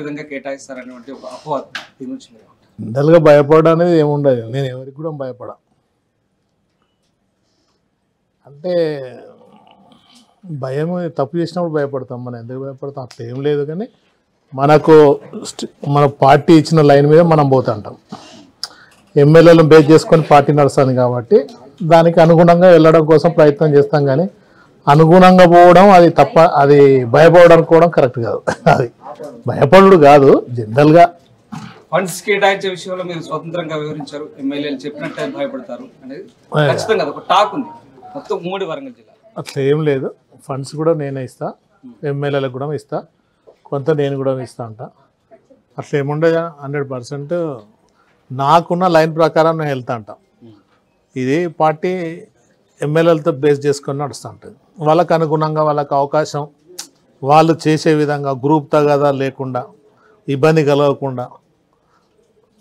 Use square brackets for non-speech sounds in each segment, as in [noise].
విధంగా కేటాయిస్తారనేటువంటి ఒక అపోహ దీని భయపడడం అనేది ఏముండదు నేను ఎవరికి కూడా భయపడ అంటే భయం తప్పు చేసినప్పుడు భయపడతాం మనం ఎందుకు భయపడతాం అంత ఏం లేదు కానీ మనకు మన పార్టీ ఇచ్చిన లైన్ మీద మనం పోతుంటాం ఎమ్మెల్యేలను బేస్ చేసుకొని పార్టీ నడుస్తాను కాబట్టి దానికి అనుగుణంగా వెళ్ళడం కోసం ప్రయత్నం చేస్తాం కానీ అనుగుణంగా పోవడం అది తప్ప అది భయపడడానికి కూడా కరెక్ట్ కాదు అది భయపడు కాదు జనరల్గా ఫండ్స్ కేటాయించే విషయంలో మీరు స్వతంత్రంగా వివరించారు ఎమ్మెల్యేలు చెప్పినట్టే భయపడతారు అనేది ఖచ్చితంగా ఒక టాక్ ఉంది మొత్తం మూడు వరంగల్ జిల్లా అట్లా ఏం లేదు ఫండ్స్ కూడా నేనే ఇస్తా ఎమ్మెల్యేలకు కూడా ఇస్తా కొంత నేను కూడా ఇస్తా అంట అట్లా ఏముండదు హండ్రెడ్ పర్సెంట్ నాకున్న లైన్ ప్రకారం నేను వెళ్తా అంట ఇది పార్టీ ఎమ్మెల్యేలతో బేస్ చేసుకొని నడుస్తూ ఉంటుంది వాళ్ళకు అనుగుణంగా వాళ్ళకు అవకాశం వాళ్ళు చేసే విధంగా గ్రూప్ తగదా లేకుండా ఇబ్బంది కలగకుండా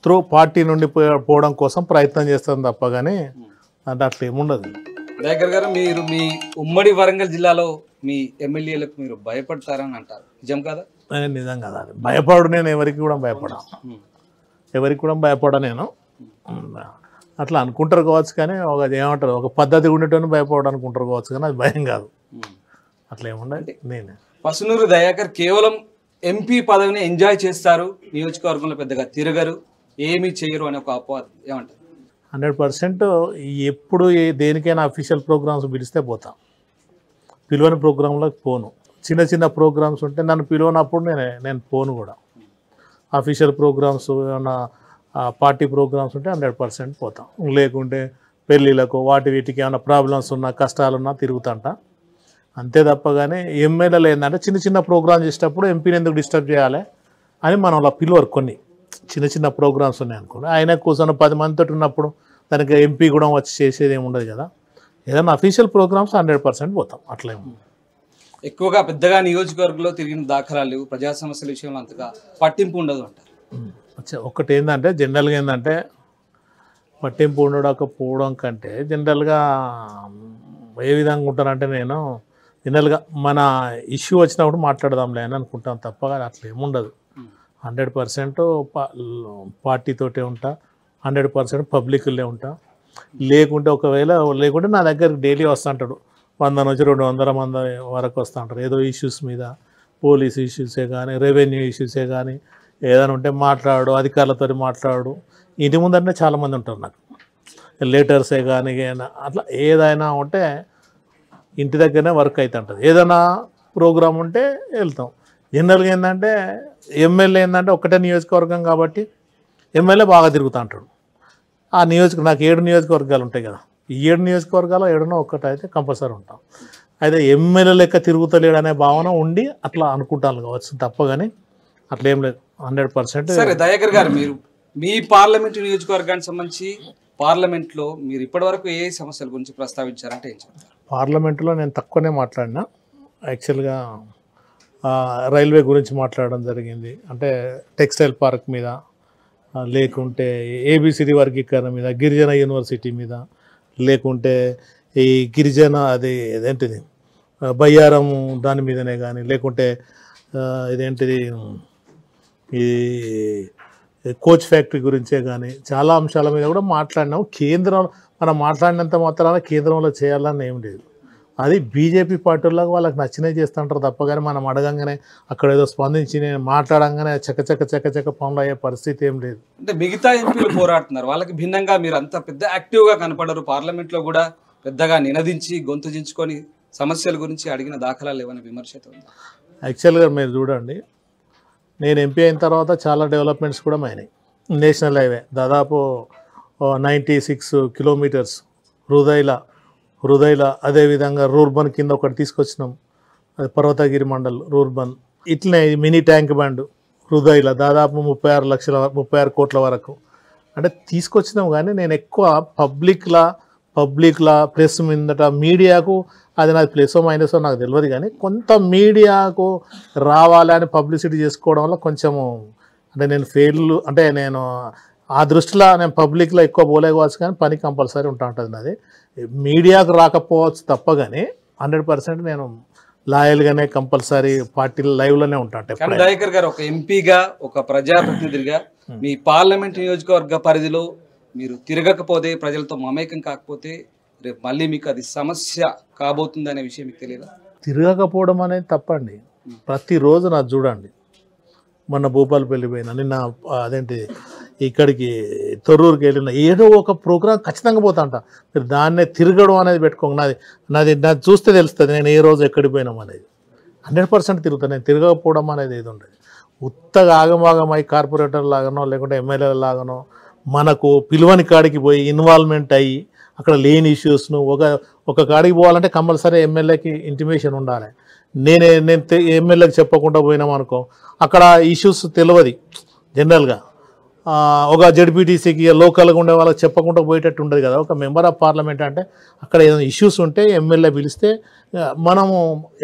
త్రూ పార్టీ నుండి పోవడం కోసం ప్రయత్నం చేస్తాం తప్ప కానీ అంటే అట్లా ఏముండదు దగ్గర గారు మీరు మీ ఉమ్మడి వరంగల్ జిల్లాలో మీ ఎమ్మెల్యేలకు మీరు భయపడతారని అంటారు నిజం కదా నిజం కదా భయపడు నేను ఎవరికి కూడా భయపడా ఎవరికి కూడా భయపడ నేను అట్లా అనుకుంటారు కావచ్చు కానీ ఒక ఏమంటారు ఒక పద్ధతి ఉండేటోని భయపడడం అనుకుంటారు కావచ్చు కానీ అది భయం కాదు అట్లా ఏముండే నేను పసునూరు దయాకర్ కేవలం ఎంపీ పదవిని ఎంజాయ్ చేస్తారు నియోజకవర్గంలో పెద్దగా తిరగరు ఏమీ చేయరు అనే ఒక అపవాదం ఏమంటారు హండ్రెడ్ పర్సెంట్ ఎప్పుడు దేనికైనా అఫీషియల్ ప్రోగ్రామ్స్ పిలిస్తే పోతాం పిలువని ప్రోగ్రాంలోకి పోను చిన్న చిన్న ప్రోగ్రామ్స్ ఉంటే నన్ను పిలువనప్పుడు నేను నేను పోను కూడా అఫీషియల్ ప్రోగ్రామ్స్ ఏమన్నా పార్టీ ప్రోగ్రామ్స్ ఉంటే హండ్రెడ్ పర్సెంట్ పోతాం లేకుంటే పెళ్ళిళ్ళకు వాటి వీటికి ఏమైనా ప్రాబ్లమ్స్ ఉన్నా కష్టాలున్నా తిరుగుతంట అంతే తప్పగానే ఎమ్మెల్యేలు ఏంటంటే చిన్న చిన్న ప్రోగ్రామ్స్ చేసేటప్పుడు ఎంపీని ఎందుకు డిస్టర్బ్ చేయాలి అని మనం అలా పిలువరు కొన్ని చిన్న చిన్న ప్రోగ్రామ్స్ ఉన్నాయి అనుకోండి ఆయన కూర్చొని పది మందితో ఉన్నప్పుడు దానికి ఎంపీ కూడా వచ్చి చేసేది ఏమి ఉండదు కదా ఏదైనా అఫీషియల్ ప్రోగ్రామ్స్ హండ్రెడ్ పర్సెంట్ పోతాం అట్లేము ఎక్కువగా పెద్దగా నియోజకవర్గంలో తిరిగిన దాఖలాలు ప్రజా సమస్యల విషయంలో అంతగా పట్టింపు ఉండదు అంటారు ఒకటి ఏంటంటే జనరల్గా ఏంటంటే పట్టింపు ఉండకపోవడం కంటే జనరల్గా ఏ విధంగా ఉంటానంటే నేను జనరల్గా మన ఇష్యూ వచ్చినప్పుడు మాట్లాడదాంలే అని అనుకుంటాను తప్ప అట్లా ఏముండదు హండ్రెడ్ పర్సెంట్ పార్టీతోటే ఉంటా హండ్రెడ్ పర్సెంట్ పబ్లిక్లే ఉంటా లేకుంటే ఒకవేళ లేకుంటే నా దగ్గర డైలీ వస్తూ ఉంటాడు వంద నుంచి రెండు వందల మంది వరకు వస్తూ ఉంటారు ఏదో ఇష్యూస్ మీద పోలీస్ ఇష్యూసే కానీ రెవెన్యూ ఇష్యూసే కానీ ఏదైనా ఉంటే మాట్లాడు అధికారులతో మాట్లాడు ఇంటి ముందరనే చాలామంది ఉంటారు నాకు లేటర్సే కానీ అట్లా ఏదైనా ఉంటే ఇంటి దగ్గరనే వర్క్ అవుతుంటుంది ఏదైనా ప్రోగ్రామ్ ఉంటే వెళ్తాం జనరల్గా ఏంటంటే ఎమ్మెల్యే ఏంటంటే ఒకటే నియోజకవర్గం కాబట్టి ఎమ్మెల్యే బాగా తిరుగుతూ ఉంటాడు ఆ నియోజక నాకు ఏడు నియోజకవర్గాలు ఉంటాయి కదా ఈ ఏడు నియోజకవర్గాలు ఏడునో ఒక్కటైతే కంపల్సరీ ఉంటాం అయితే ఎమ్మెల్యే లెక్క అనే భావన ఉండి అట్లా అనుకుంటాను కావచ్చు తప్ప కానీ అట్లేం లేదు హండ్రెడ్ పర్సెంట్ సరే దయాకర్ గారు మీరు మీ పార్లమెంట్ నియోజకవర్గానికి సంబంధించి పార్లమెంట్లో మీరు ఇప్పటివరకు ఏ సమస్యల గురించి ప్రస్తావించారంటే ఏం చెప్తారు పార్లమెంట్లో నేను తక్కువనే మాట్లాడినా యాక్చువల్గా రైల్వే గురించి మాట్లాడడం జరిగింది అంటే టెక్స్టైల్ పార్క్ మీద లేకుంటే ఏబిసిడి వర్గీకరణ మీద గిరిజన యూనివర్సిటీ మీద లేకుంటే ఈ గిరిజన అది ఏదేంటిది బయ్యారం దాని మీదనే కానీ లేకుంటే ఇదేంటిది ఈ కోచ్ ఫ్యాక్టరీ గురించే కానీ చాలా అంశాల మీద కూడా మాట్లాడినాం కేంద్రం మనం మాట్లాడినంత మాత్రాన కేంద్రంలో చేయాలని ఏం లేదు అది బీజేపీ పార్టీలో వాళ్ళకి నచ్చినవి చేస్తుంటారు తప్ప కానీ మనం అడగంగానే అక్కడ ఏదో స్పందించి నేను మాట్లాడంగానే చక్క చక్క చక్క చక్క పనులు అయ్యే పరిస్థితి ఏం లేదు అంటే మిగతా ఎంపీలు పోరాడుతున్నారు వాళ్ళకి భిన్నంగా మీరు అంత పెద్ద యాక్టివ్గా కనపడరు పార్లమెంట్లో కూడా పెద్దగా నినదించి గొంతు దించుకొని సమస్యల గురించి అడిగిన దాఖలాలు ఏమైనా విమర్శత యాక్చువల్గా మీరు చూడండి నేను ఎంపీ అయిన తర్వాత చాలా డెవలప్మెంట్స్ కూడా అయినాయి నేషనల్ హైవే దాదాపు నైంటీ సిక్స్ కిలోమీటర్స్ హృదయల హృదయల అదేవిధంగా రూర్బన్ కింద ఒకటి తీసుకొచ్చినాం అది పర్వతగిరి మండల్ రూర్బన్ ఇట్లనే మినీ ట్యాంక్ బండ్ హృదయల దాదాపు ముప్పై ఆరు లక్షల ముప్పై ఆరు కోట్ల వరకు అంటే తీసుకొచ్చినాం కానీ నేను ఎక్కువ పబ్లిక్లా పబ్లిక్లా ప్లస్ ముందట మీడియాకు అది నాకు ప్లసో మైనసో నాకు తెలియదు కానీ కొంత మీడియాకు రావాలని పబ్లిసిటీ చేసుకోవడం వల్ల కొంచెము అంటే నేను ఫెయిల్ అంటే నేను ఆ దృష్టిలో నేను పబ్లిక్లో ఎక్కువ పోలేకపోవచ్చు కానీ పని కంపల్సరీ ఉంటా ఉంటుంది నాది మీడియాకు రాకపోవచ్చు తప్ప కానీ హండ్రెడ్ పర్సెంట్ నేను లాయల్గానే కంపల్సరీ పార్టీ లైవ్లోనే ఉంటాను దయాకర్ గారు ఒక ఎంపీగా ఒక ప్రజాప్రతినిధిగా మీ పార్లమెంట్ నియోజకవర్గ పరిధిలో మీరు తిరగకపోతే ప్రజలతో మమేకం కాకపోతే రేపు మళ్ళీ మీకు అది సమస్య కాబోతుంది అనే విషయం మీకు తెలియదా తిరగకపోవడం అనేది తప్పండి ప్రతిరోజు నాకు చూడండి మొన్న భూపాలపల్లి పోయిన నిన్న అదేంటి ఇక్కడికి తొర్రూరుకి వెళ్ళిన ఏదో ఒక ప్రోగ్రాం ఖచ్చితంగా పోతా అంట మీరు దాన్నే తిరగడం అనేది పెట్టుకోండి నాది నాది నాది చూస్తే తెలుస్తుంది నేను ఏ రోజు ఎక్కడికి పోయినాం అనేది హండ్రెడ్ పర్సెంట్ తిరుగుతాను నేను తిరగకపోవడం అనేది ఏది ఉండదు ఉత్తగా ఆగమాగమై కార్పొరేటర్ లాగానో లేకుంటే ఎమ్మెల్యేల లాగానో మనకు పిలువని కాడికి పోయి ఇన్వాల్వ్మెంట్ అయ్యి అక్కడ లేని ఇష్యూస్ను ఒక ఒక కాడికి పోవాలంటే కంపల్సరీ ఎమ్మెల్యేకి ఇంటిమేషన్ ఉండాలి నేనే నేను ఎమ్మెల్యేకి చెప్పకుండా పోయినాం అనుకో అక్కడ ఇష్యూస్ తెలియదు జనరల్గా ఒక జడ్పీటీసీకి లోకల్గా ఉండే వాళ్ళకి చెప్పకుండా పోయేటట్టు ఉండదు కదా ఒక మెంబర్ ఆఫ్ పార్లమెంట్ అంటే అక్కడ ఏదైనా ఇష్యూస్ ఉంటే ఎమ్మెల్యే పిలిస్తే మనము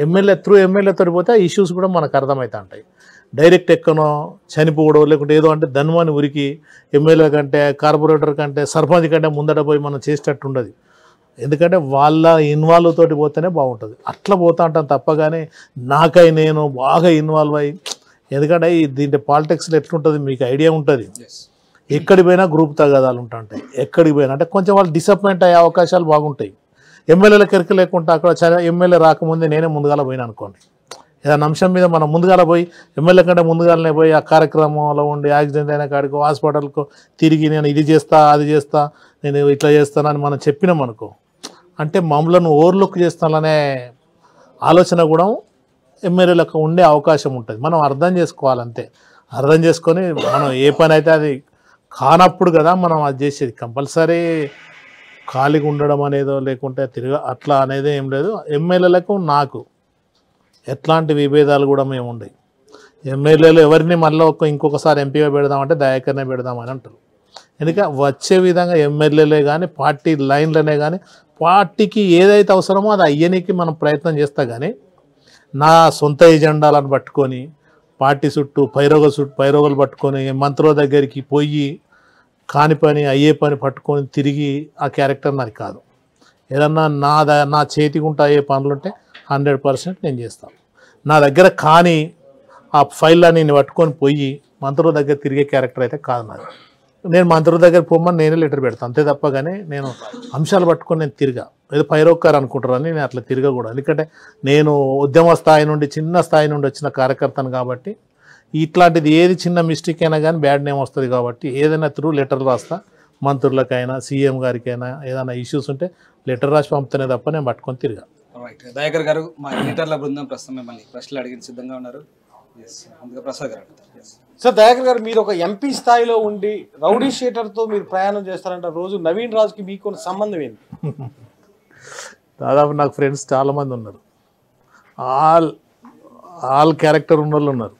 ఎమ్మెల్యే త్రూ తోడిపోతే ఆ ఇష్యూస్ కూడా మనకు అర్థమవుతా ఉంటాయి డైరెక్ట్ ఎక్కనో చనిపోవడం లేకుంటే ఏదో అంటే ధన్వాన్ని ఉరికి ఎమ్మెల్యే కంటే కార్పొరేటర్ కంటే సర్పంచ్ కంటే ముందట పోయి మనం చేసేటట్టు ఉండదు ఎందుకంటే వాళ్ళ ఇన్వాల్వ్ తోటి పోతేనే బాగుంటుంది అట్లా పోతా అంటాను తప్పగానే నాకై నేను బాగా ఇన్వాల్వ్ అయ్యి ఎందుకంటే దీంట్లో పాలిటిక్స్లో ఎట్లుంటుంది మీకు ఐడియా ఉంటుంది ఎక్కడికి పోయినా గ్రూప్ తగాదాలు ఉంటాయి ఎక్కడికి పోయినా అంటే కొంచెం వాళ్ళు డిసప్పాయింట్ అయ్యే అవకాశాలు బాగుంటాయి ఎమ్మెల్యేల కెరక లేకుండా అక్కడ ఎమ్మెల్యే రాకముందే నేనే ముందుగాల పోయినా అనుకోండి ఏదైనా అంశం మీద మనం ముందుగా పోయి ఎమ్మెల్యే కంటే ముందుగానే పోయి ఆ కార్యక్రమంలో ఉండి యాక్సిడెంట్ అయిన కాడికో హాస్పిటల్కు తిరిగి నేను ఇది చేస్తా అది చేస్తా నేను ఇట్లా చేస్తానని మనం చెప్పినాం అనుకో అంటే మమ్మలను ఓవర్లుక్ చేస్తాననే ఆలోచన కూడా ఎమ్మెల్యేలకు ఉండే అవకాశం ఉంటుంది మనం అర్థం చేసుకోవాలంతే అర్థం చేసుకొని మనం ఏ పని అయితే అది కానప్పుడు కదా మనం అది చేసేది కంపల్సరీ ఖాళీగా ఉండడం అనేదో లేకుంటే తిరగ అట్లా అనేది ఏం లేదు ఎమ్మెల్యేలకు నాకు ఎట్లాంటి విభేదాలు కూడా మేము ఉండవు ఎమ్మెల్యేలు ఎవరిని మళ్ళీ ఒక్క ఇంకొకసారి ఎంపీగా పెడదామంటే దయాకర్నే పెడదామని అంటారు ఎందుకంటే వచ్చే విధంగా ఎమ్మెల్యేలే కానీ పార్టీ లైన్లనే కానీ పార్టీకి ఏదైతే అవసరమో అది అయ్యనికి మనం ప్రయత్నం చేస్తా కానీ నా సొంత ఎజెండాలను పట్టుకొని పార్టీ చుట్టూ పైరోగ చుట్టూ పైరోగలు పట్టుకొని మంత్రుల దగ్గరికి పోయి కాని పని అయ్యే పని పట్టుకొని తిరిగి ఆ క్యారెక్టర్ నాది కాదు ఏదన్నా నా నా చేతిగుంట అయ్యే పనులుంటే హండ్రెడ్ పర్సెంట్ నేను చేస్తాను నా దగ్గర కానీ ఆ ఫైల్లో నేను పట్టుకొని పోయి మంత్రుల దగ్గర తిరిగే క్యారెక్టర్ అయితే కాదు నాది నేను మంత్రుల దగ్గర పోమని నేనే లెటర్ పెడతాను అంతే తప్ప కానీ నేను అంశాలు పట్టుకొని నేను తిరిగా ఏదో పైరోక్కారు అనుకుంటారని నేను అట్లా తిరగకూడదు ఎందుకంటే నేను ఉద్యమ స్థాయి నుండి చిన్న స్థాయి నుండి వచ్చిన కార్యకర్తను కాబట్టి ఇట్లాంటిది ఏది చిన్న మిస్టేక్ అయినా కానీ బ్యాడ్ నేమ్ వస్తుంది కాబట్టి ఏదైనా త్రూ లెటర్ రాస్తా మంత్రులకైనా సీఎం గారికైనా ఏదైనా ఇష్యూస్ ఉంటే లెటర్ రాసి పంపుతానే తప్ప నేను పట్టుకొని తిరిగా రైట్ దయాకర్ గారు మా ఎడిటర్ల బృందం ప్రస్తుతం మిమ్మల్ని ప్రశ్నలు అడిగిన సిద్ధంగా ఉన్నారు సార్ దయాకర్ గారు మీరు ఒక ఎంపీ స్థాయిలో ఉండి రౌడీ తో మీరు ప్రయాణం చేస్తారంట రోజు నవీన్ రాజుకి మీకు సంబంధం ఏంటి దాదాపు నాకు ఫ్రెండ్స్ చాలామంది ఉన్నారు ఆల్ ఆల్ క్యారెక్టర్ ఉన్న వాళ్ళు ఉన్నారు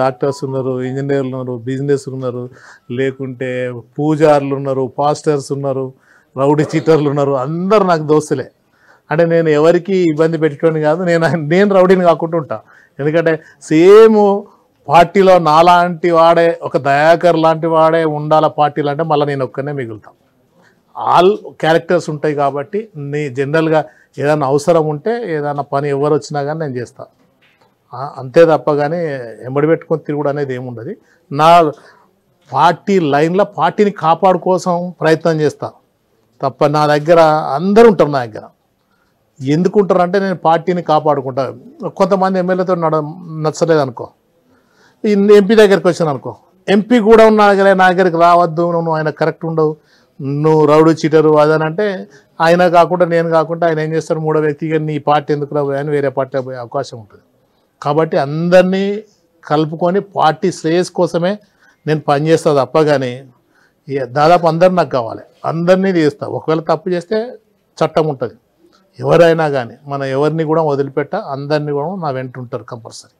డాక్టర్స్ ఉన్నారు ఇంజనీర్లు ఉన్నారు బిజినెస్ ఉన్నారు లేకుంటే పూజార్లు ఉన్నారు పాస్టర్స్ ఉన్నారు రౌడీ చీటర్లు ఉన్నారు అందరు నాకు దోస్తులే అంటే నేను ఎవరికి ఇబ్బంది పెట్టుకోని కాదు నేను నేను రౌడీని కాకుండా ఉంటా ఎందుకంటే సేమ్ పార్టీలో నాలాంటి వాడే ఒక దయాకర్ లాంటి వాడే ఉండాల పార్టీలు అంటే మళ్ళీ నేను ఒక్కనే మిగులుతాను ఆల్ క్యారెక్టర్స్ ఉంటాయి కాబట్టి నీ జనరల్గా ఏదైనా అవసరం ఉంటే ఏదైనా పని ఎవరు వచ్చినా కానీ నేను చేస్తాను అంతే తప్ప కానీ ఎంబడి పెట్టుకొని తిరుగుడు అనేది ఏముండదు నా పార్టీ లైన్లో పార్టీని కాపాడుకోసం ప్రయత్నం చేస్తాను తప్ప నా దగ్గర అందరూ ఉంటారు నా దగ్గర ఎందుకుంటారంటే నేను పార్టీని కాపాడుకుంటా కొంతమంది ఎమ్మెల్యేతో నడ నచ్చలేదు అనుకో ఎంపీ దగ్గరికి వచ్చాను అనుకో ఎంపీ కూడా ఉన్న నా దగ్గరికి రావద్దు నువ్వు ఆయన కరెక్ట్ ఉండవు నువ్వు రౌడు చీటరు అదని అంటే ఆయన కాకుండా నేను కాకుండా ఆయన ఏం చేస్తాడు మూడో వ్యక్తిగా నీ పార్టీ ఎందుకు అని వేరే పార్టీలో పోయే అవకాశం ఉంటుంది కాబట్టి అందరినీ కలుపుకొని పార్టీ శ్రేయస్ కోసమే నేను పనిచేస్తా తప్ప కానీ దాదాపు అందరు నాకు కావాలి అందరినీ తీస్తా ఒకవేళ తప్పు చేస్తే చట్టం ఉంటుంది ఎవరైనా కానీ మన ఎవరిని కూడా వదిలిపెట్ట అందరినీ కూడా నా వెంట ఉంటారు కంపల్సరీ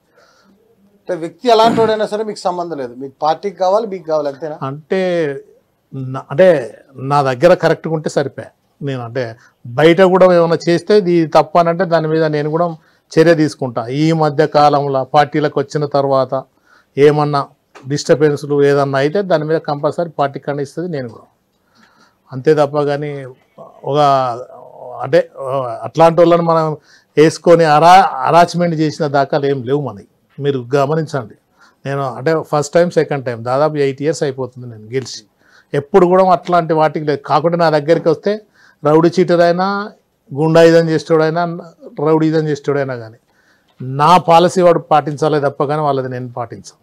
అంటే వ్యక్తి ఎలాంటి వాడైనా సరే మీకు సంబంధం లేదు మీకు పార్టీకి కావాలి మీకు కావాలి అంతేనా అంటే అంటే నా దగ్గర కరెక్ట్గా ఉంటే సరిపోయా నేను అంటే బయట కూడా ఏమైనా చేస్తే ఇది తప్ప అని అంటే దాని మీద నేను కూడా చర్య తీసుకుంటా ఈ మధ్య కాలంలో పార్టీలకు వచ్చిన తర్వాత ఏమన్నా డిస్టర్బెన్స్లు ఏదన్నా అయితే దాని మీద కంపల్సరీ పార్టీ ఖండిస్తుంది నేను కూడా అంతే తప్ప కానీ ఒక అంటే అట్లాంటి వాళ్ళని మనం వేసుకొని అరా అరాచ్మెంట్ చేసిన దాకాలు ఏం లేవు మనకి మీరు గమనించండి నేను అంటే ఫస్ట్ టైం సెకండ్ టైం దాదాపు ఎయిట్ ఇయర్స్ అయిపోతుంది నేను గెలిచి ఎప్పుడు కూడా అట్లాంటి వాటికి లేదు కాకుండా నా దగ్గరికి వస్తే రౌడీ చీటరైనా గుండా గుండాయుధం చేసేవాడైనా రౌడీయుధం చేసేవాడైనా కానీ నా పాలసీ వాడు పాటించాలి తప్ప కానీ వాళ్ళది నేను పాటించాను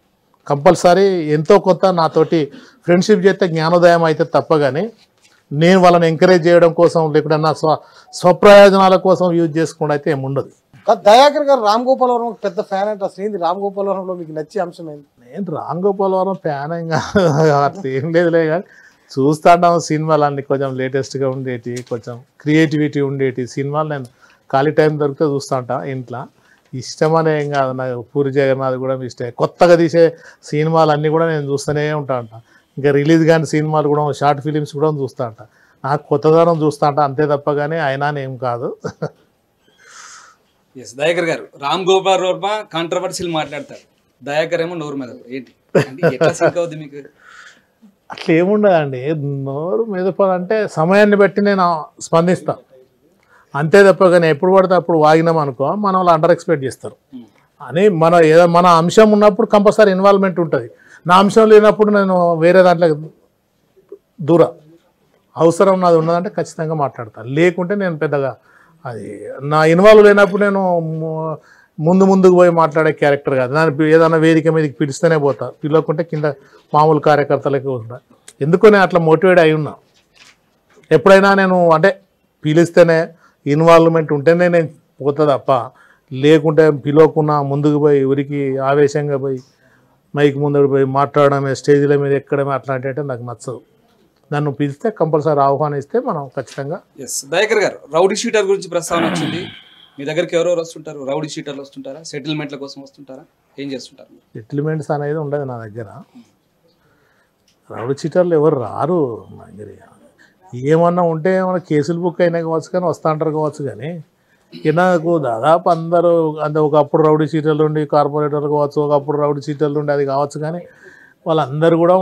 కంపల్సరీ ఎంతో కొంత నాతోటి ఫ్రెండ్షిప్ చేస్తే జ్ఞానోదయం అయితే తప్ప కానీ నేను వాళ్ళని ఎంకరేజ్ చేయడం కోసం లేకుండా నా స్వ స్వప్రయోజనాల కోసం యూజ్ చేసుకుండా అయితే ఏముండదు దయాకర్ గారు రామ్ గోపాల్ వర్మ పెద్ద ఫ్యాన్ అంటే అసలు ఏంది రామ్ గోపాల్ వర్మలో మీకు నచ్చే అంశం ఏంటి నేను రామ్ గోపాల్ వర్మ ఫ్యాన్ ఏం లేదులే కానీ చూస్తా సినిమాలు సినిమాలన్నీ కొంచెం లేటెస్ట్గా ఉండేటి కొంచెం క్రియేటివిటీ ఉండేటి సినిమాలు నేను ఖాళీ టైం దొరికితే ఉంటాను ఇంట్లో ఇష్టమనే ఏం కాదు నాకు పూరి జగన్నాథ్ కూడా ఇష్టమే కొత్తగా తీసే సినిమాలు అన్నీ కూడా నేను చూస్తూనే ఉంటా ఇంకా రిలీజ్ కాని సినిమాలు కూడా షార్ట్ ఫిలిమ్స్ కూడా చూస్తా అంట నాకు కొత్తదనం చూస్తా అంట అంతే తప్ప కానీ అయినా ఏం కాదు ఎస్ దయాకర్ గారు రామ్ గోపాల్ వర్మ కాంట్రవర్సీలు మాట్లాడతారు దయాకర్ ఏమో నోరు మీద ఏంటి మీకు అట్లా ఏముండదండి నోరు మెదపాలంటే సమయాన్ని బట్టి నేను స్పందిస్తాను అంతే తప్ప కానీ ఎప్పుడు పడితే అప్పుడు వాగినాం అనుకో మన వాళ్ళు అండర్ ఎక్స్పెక్ట్ చేస్తారు hmm. అని మన ఏదో మన అంశం ఉన్నప్పుడు కంపల్సరీ ఇన్వాల్వ్మెంట్ ఉంటుంది నా అంశం లేనప్పుడు నేను వేరే దాంట్లో దూర అవసరం నాది ఉన్నదంటే ఖచ్చితంగా మాట్లాడతాను లేకుంటే నేను పెద్దగా అది నా ఇన్వాల్వ్ లేనప్పుడు నేను ముందు ముందుకు పోయి మాట్లాడే క్యారెక్టర్ కాదు దాని ఏదైనా వేదిక మీదకి పిలిస్తేనే పోతా పిలవకుంటే కింద మామూలు కార్యకర్తలకి ఉంటా ఎందుకో నేను అట్లా మోటివేట్ అయి ఉన్నా ఎప్పుడైనా నేను అంటే పిలిస్తేనే ఇన్వాల్వ్మెంట్ ఉంటేనే నేను పోతుంది అప్ప లేకుంటే పిలవకున్నా ముందుకు పోయి ఊరికి ఆవేశంగా పోయి మైక్ ముందర పోయి మాట్లాడడమే స్టేజీల మీద ఎక్కడమే అట్లాంటి నాకు నచ్చదు నన్ను పిలిస్తే కంపల్సరీ ఆహ్వానిస్తే మనం ఖచ్చితంగా ఎస్ దయకర్ గారు రౌడీ షీటర్ గురించి ప్రస్తావన వచ్చింది మీ దగ్గరికి ఎవరెవరు వస్తుంటారు రౌడీ షీటర్లు వస్తుంటారా సెటిల్మెంట్ల కోసం వస్తుంటారా ఏం చేస్తుంటారు సెటిల్మెంట్స్ అనేది ఉండదు నా దగ్గర రౌడీ షీటర్లు ఎవరు రారు నా దగ్గర ఏమన్నా ఉంటే ఏమన్నా కేసులు బుక్ అయినా కావచ్చు కానీ వస్తా అంటారు కావచ్చు కానీ నాకు దాదాపు అందరూ అంటే ఒకప్పుడు రౌడీ సీట్లు ఉండి కార్పొరేటర్ కావచ్చు ఒకప్పుడు రౌడీ సీటల ఉండి అది కావచ్చు కానీ వాళ్ళందరూ కూడా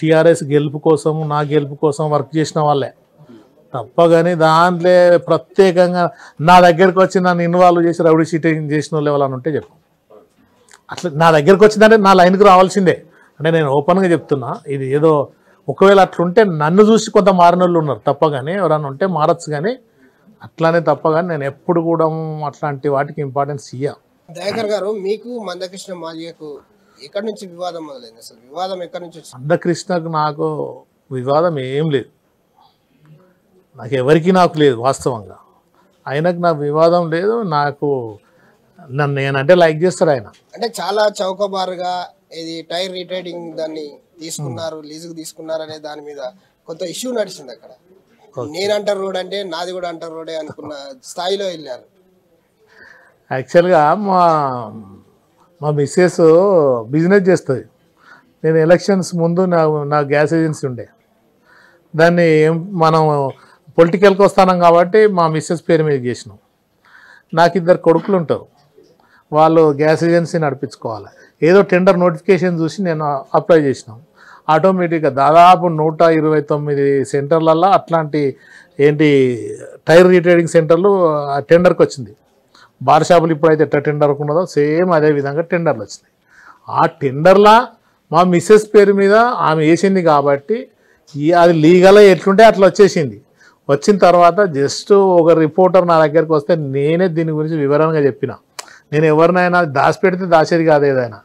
టీఆర్ఎస్ గెలుపు కోసం నా గెలుపు కోసం వర్క్ చేసిన వాళ్ళే తప్ప కానీ దాంట్లో ప్రత్యేకంగా నా దగ్గరకు వచ్చి నన్ను ఇన్వాల్వ్ చేసి రౌడీ సీటింగ్ చేసిన వాళ్ళు ఎవరైనా ఉంటే చెప్పు అట్లా నా దగ్గరకు వచ్చిందంటే నా లైన్కి రావాల్సిందే అంటే నేను ఓపెన్గా చెప్తున్నా ఇది ఏదో ఒకవేళ అట్లుంటే నన్ను చూసి కొంత మారిన ఉన్నారు తప్ప కానీ ఎవరైనా ఉంటే మారచ్చు కానీ అట్లానే తప్ప కానీ నేను ఎప్పుడు కూడా అట్లాంటి వాటికి ఇంపార్టెన్స్ ఇయ్యా దయాకర్ గారు మీకు మందకృష్ణ మాల్యకు ఎక్కడి నుంచి వివాదం మొదలైంది అసలు వివాదం ఎక్కడి నుంచి మందకృష్ణకు నాకు వివాదం ఏం లేదు నాకు ఎవరికి నాకు లేదు వాస్తవంగా ఆయనకు నాకు వివాదం లేదు నాకు నన్ను నేనంటే లైక్ చేస్తారు ఆయన అంటే చాలా చౌకబారుగా ఇది టైర్ రిటైరింగ్ దాన్ని తీసుకున్నారు లీజుకు తీసుకున్నారు అనే దాని మీద కొంత ఇష్యూ నడిచింది అక్కడ అంటారు రోడ్ అంటే నాది కూడా అంటారు రోడే అనుకున్న స్థాయిలో వెళ్ళారు యాక్చువల్గా మా మా మిస్సెస్ బిజినెస్ చేస్తుంది నేను ఎలక్షన్స్ ముందు నా నా గ్యాస్ ఏజెన్సీ ఉండే దాన్ని మనం పొలిటికల్కి వస్తున్నాం కాబట్టి మా మిస్సెస్ పేరు మీద చేసినాం నాకు ఇద్దరు కొడుకులు ఉంటారు వాళ్ళు గ్యాస్ ఏజెన్సీ నడిపించుకోవాలి ఏదో టెండర్ నోటిఫికేషన్ చూసి నేను అప్లై చేసినాం ఆటోమేటిక్గా దాదాపు నూట ఇరవై తొమ్మిది సెంటర్లల్లో అట్లాంటి ఏంటి టైర్ రీట్రేడింగ్ సెంటర్లు టెండర్కి వచ్చింది బార్ షాపులు ఇప్పుడైతే ఎట్లా టెండర్ ఉన్నదో సేమ్ అదే విధంగా టెండర్లు వచ్చినాయి ఆ టెండర్లా మా మిస్సెస్ పేరు మీద ఆమె వేసింది కాబట్టి అది లీగల్ ఎట్లుంటే అట్లా వచ్చేసింది వచ్చిన తర్వాత జస్ట్ ఒక రిపోర్టర్ నా దగ్గరికి వస్తే నేనే దీని గురించి వివరంగా చెప్పిన నేను ఎవరినైనా దాచిపెడితే దాచేది కాదు ఏదైనా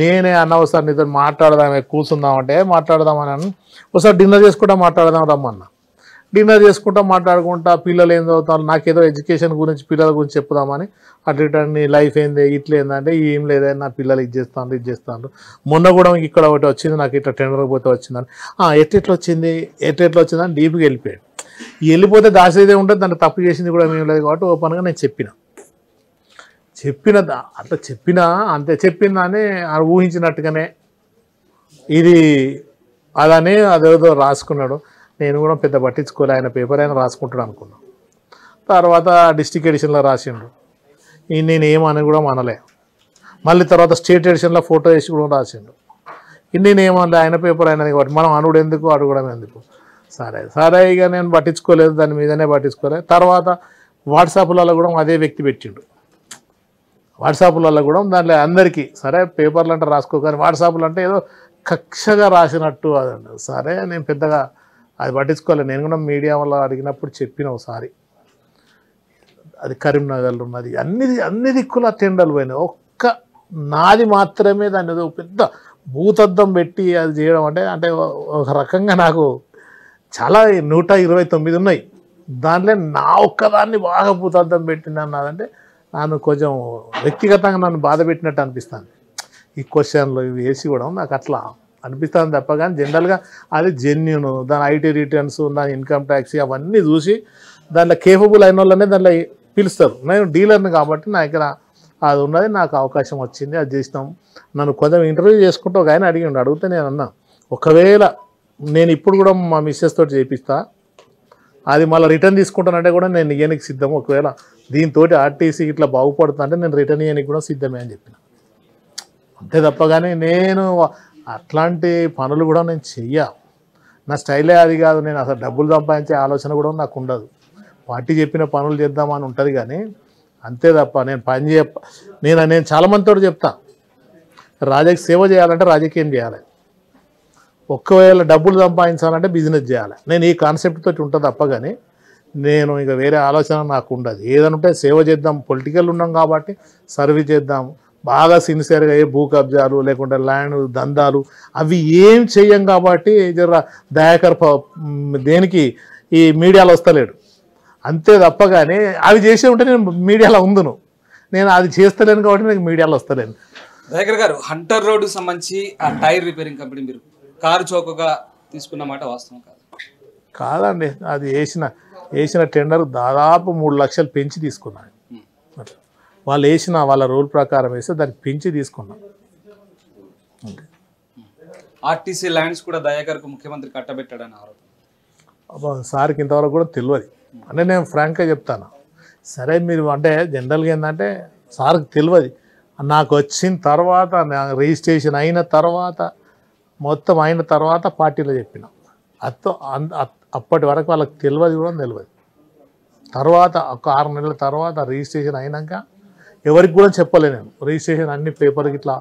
నేనే అన్నవసారి ఇద్దరు మాట్లాడదామే కూర్చుందామంటే మాట్లాడదామని అని ఒకసారి డిన్నర్ చేసుకుంటా మాట్లాడదాం రమ్మన్న డిన్నర్ చేసుకుంటా మాట్లాడుకుంటా పిల్లలు ఏం చదువుతారు నాకేదో ఎడ్యుకేషన్ గురించి పిల్లల గురించి చెప్పుదామని అటు ఇటు అన్ని లైఫ్ ఏంది ఇట్లా ఏందంటే ఏం లేదని నా పిల్లలు ఇది చేస్తాను ఇది చేస్తాను మొన్న కూడా ఇక్కడ ఒకటి వచ్చింది నాకు ఇట్లా టెండర్కి పోతే వచ్చిందని ఎట్లా వచ్చింది ఎట్లా వచ్చిందని డీప్గా వెళ్ళిపోయాడు వెళ్ళిపోతే దాసేదే ఉంటుంది దాన్ని తప్పు చేసింది కూడా మేము లేదు కాబట్టి ఓపెన్గా నేను చెప్పిన చెప్పిన అట్లా చెప్పినా అంతే చెప్పిందానే ఊహించినట్టుగానే ఇది అలానే అదేదో రాసుకున్నాడు నేను కూడా పెద్ద పట్టించుకోలే ఆయన పేపర్ అయినా రాసుకుంటాడు అనుకున్నాను తర్వాత డిస్టిక్ ఎడిషన్లో రాసిండు నేను ఏమని కూడా అనలే మళ్ళీ తర్వాత స్టేట్ ఎడిషన్లో ఫోటో వేసి కూడా రాసిండు నేను ఏమనలే ఆయన పేపర్ అయినది కాబట్టి మనం అనుడు ఎందుకు అడగడం ఎందుకు సరే సరే ఇక నేను పట్టించుకోలేదు దాని మీదనే పట్టించుకోలేదు తర్వాత వాట్సాప్లలో కూడా అదే వ్యక్తి పెట్టిండు వాట్సాప్లలో కూడా దాంట్లో అందరికీ సరే పేపర్లు అంటే రాసుకో కానీ వాట్సాప్లు అంటే ఏదో కక్షగా రాసినట్టు అదండి సరే నేను పెద్దగా అది పట్టించుకోవాలి నేను కూడా మీడియా వల్ల అడిగినప్పుడు చెప్పిన ఒకసారి అది కరీంనగర్లో ఉన్నది అన్ని అన్ని దిక్కుల టెండర్లు పోయినాయి ఒక్క నాది మాత్రమే దాన్ని ఏదో పెద్ద భూతద్దం పెట్టి అది చేయడం అంటే అంటే ఒక రకంగా నాకు చాలా నూట ఇరవై తొమ్మిది ఉన్నాయి దాంట్లో నా ఒక్కదాన్ని బాగా భూతద్దం పెట్టింది అన్నదంటే ఆమె కొంచెం వ్యక్తిగతంగా నన్ను బాధ పెట్టినట్టు అనిపిస్తుంది ఈ క్వశ్చన్లు ఇవి వేసి కూడా నాకు అట్లా అనిపిస్తుంది తప్ప కానీ జనరల్గా అది జెన్యును దాని ఐటీ రిటర్న్స్ దాని ఇన్కమ్ ట్యాక్స్ అవన్నీ చూసి దాంట్లో కేపబుల్ అయిన వాళ్ళనే దాంట్లో పిలుస్తారు నేను డీలర్ని కాబట్టి నా దగ్గర అది ఉన్నది నాకు అవకాశం వచ్చింది అది చేసినాం నన్ను కొంచెం ఇంటర్వ్యూ చేసుకుంటూ ఒక ఆయన అడిగిండు అడిగితే నేను అన్నా ఒకవేళ నేను ఇప్పుడు కూడా మా మిస్సెస్ తోటి చేపిస్తా అది మళ్ళీ రిటర్న్ తీసుకుంటానంటే కూడా నేను ఇయ్యనికి సిద్ధం ఒకవేళ దీంతో ఆర్టీసీ ఇట్లా బాగుపడుతుందంటే నేను రిటర్న్ చేయడానికి కూడా సిద్ధమే అని చెప్పిన అంతే తప్ప కానీ నేను అట్లాంటి పనులు కూడా నేను చెయ్య నా స్టైలే అది కాదు నేను అసలు డబ్బులు సంపాదించే ఆలోచన కూడా నాకు ఉండదు పార్టీ చెప్పిన పనులు చేద్దామని ఉంటుంది కానీ అంతే తప్ప నేను పని చేయ నేను నేను చాలామందితో చెప్తా రాజకీయ సేవ చేయాలంటే రాజకీయం చేయాలి ఒక్కవేళ డబ్బులు సంపాదించాలంటే బిజినెస్ చేయాలి నేను ఈ కాన్సెప్ట్ తోటి ఉంటుంది తప్ప కానీ నేను ఇంకా వేరే ఆలోచన నాకు ఉండదు ఏదనుంటే సేవ చేద్దాం పొలిటికల్ ఉన్నాం కాబట్టి సర్వీస్ చేద్దాం బాగా సిన్సియర్గా ఏ భూ కబ్జాలు లేకుంటే ల్యాండ్ దందాలు అవి ఏం చెయ్యం కాబట్టి జర దయాకర్ దేనికి ఈ మీడియాలో వస్తలేడు అంతే తప్ప కానీ అవి చేసే ఉంటే నేను మీడియాలో ఉందును నేను అది చేస్తలేను కాబట్టి నాకు మీడియాలో వస్తలేను దయాకర్ గారు హంటర్ రోడ్డు సంబంధించి ఆ టైర్ రిపేరింగ్ కంపెనీ మీరు కారు చౌకగా తీసుకున్న మాట వాస్తవం కాదు కాదండి అది వేసిన వేసిన టెండర్ దాదాపు మూడు లక్షలు పెంచి తీసుకున్నాను వాళ్ళు వేసిన వాళ్ళ రూల్ ప్రకారం వేస్తే దానికి పెంచి తీసుకున్నాం ఆర్టీసీ ల్యాండ్స్ కూడా దయాకర్కు ముఖ్యమంత్రి కట్టబెట్టాడని ఆరోపణ సార్కి ఇంతవరకు కూడా తెలియదు అంటే నేను ఫ్రాంక్గా చెప్తాను సరే మీరు అంటే జనరల్గా ఏంటంటే సార్కి తెలియదు నాకు వచ్చిన తర్వాత రిజిస్ట్రేషన్ అయిన తర్వాత మొత్తం అయిన తర్వాత పార్టీలో చెప్పినాం అత్తో అప్పటి వరకు వాళ్ళకి తెలియదు కూడా తెలియదు తర్వాత ఒక ఆరు నెలల తర్వాత రిజిస్ట్రేషన్ అయినాక ఎవరికి కూడా చెప్పలే నేను రిజిస్ట్రేషన్ అన్ని పేపర్కి ఇట్లా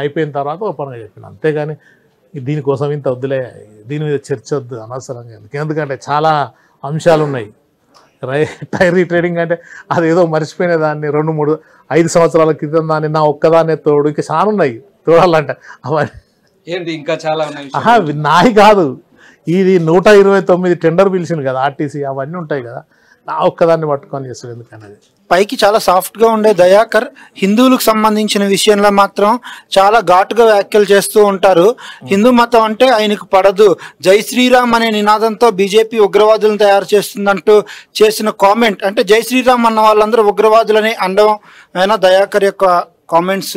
అయిపోయిన తర్వాత ఓపెన్గా చెప్పిన అంతేగాని దీనికోసం ఇంత వద్దులే దీని మీద చర్చ వద్దు అనవసరంగా ఎందుకంటే చాలా అంశాలు ఉన్నాయి రై టైరీ ట్రేడింగ్ అంటే అది ఏదో మర్చిపోయిన దాన్ని రెండు మూడు ఐదు సంవత్సరాల క్రితం దాన్ని నా ఒక్కదాన్నే తోడు ఇంకా చాలా ఉన్నాయి తోడాలంటే అవన్నీ ఏంటి ఇంకా చాలా ఉన్నాయి నాయి కాదు ఇది నూట ఇరవై తొమ్మిది టెండర్ పిలిచింది కదా ఆర్టీసీ అవన్నీ ఉంటాయి కదా నా ఒక్కదాన్ని పట్టుకొని చేసాడు ఎందుకనేది పైకి చాలా సాఫ్ట్గా ఉండే దయాకర్ హిందువులకు సంబంధించిన విషయంలో మాత్రం చాలా ఘాటుగా వ్యాఖ్యలు చేస్తూ ఉంటారు హిందూ మతం అంటే ఆయనకు పడదు జై శ్రీరామ్ అనే నినాదంతో బీజేపీ ఉగ్రవాదులను తయారు చేస్తుందంటూ చేసిన కామెంట్ అంటే జై శ్రీరామ్ అన్న వాళ్ళందరూ ఉగ్రవాదులని అనడం అయినా దయాకర్ యొక్క కామెంట్స్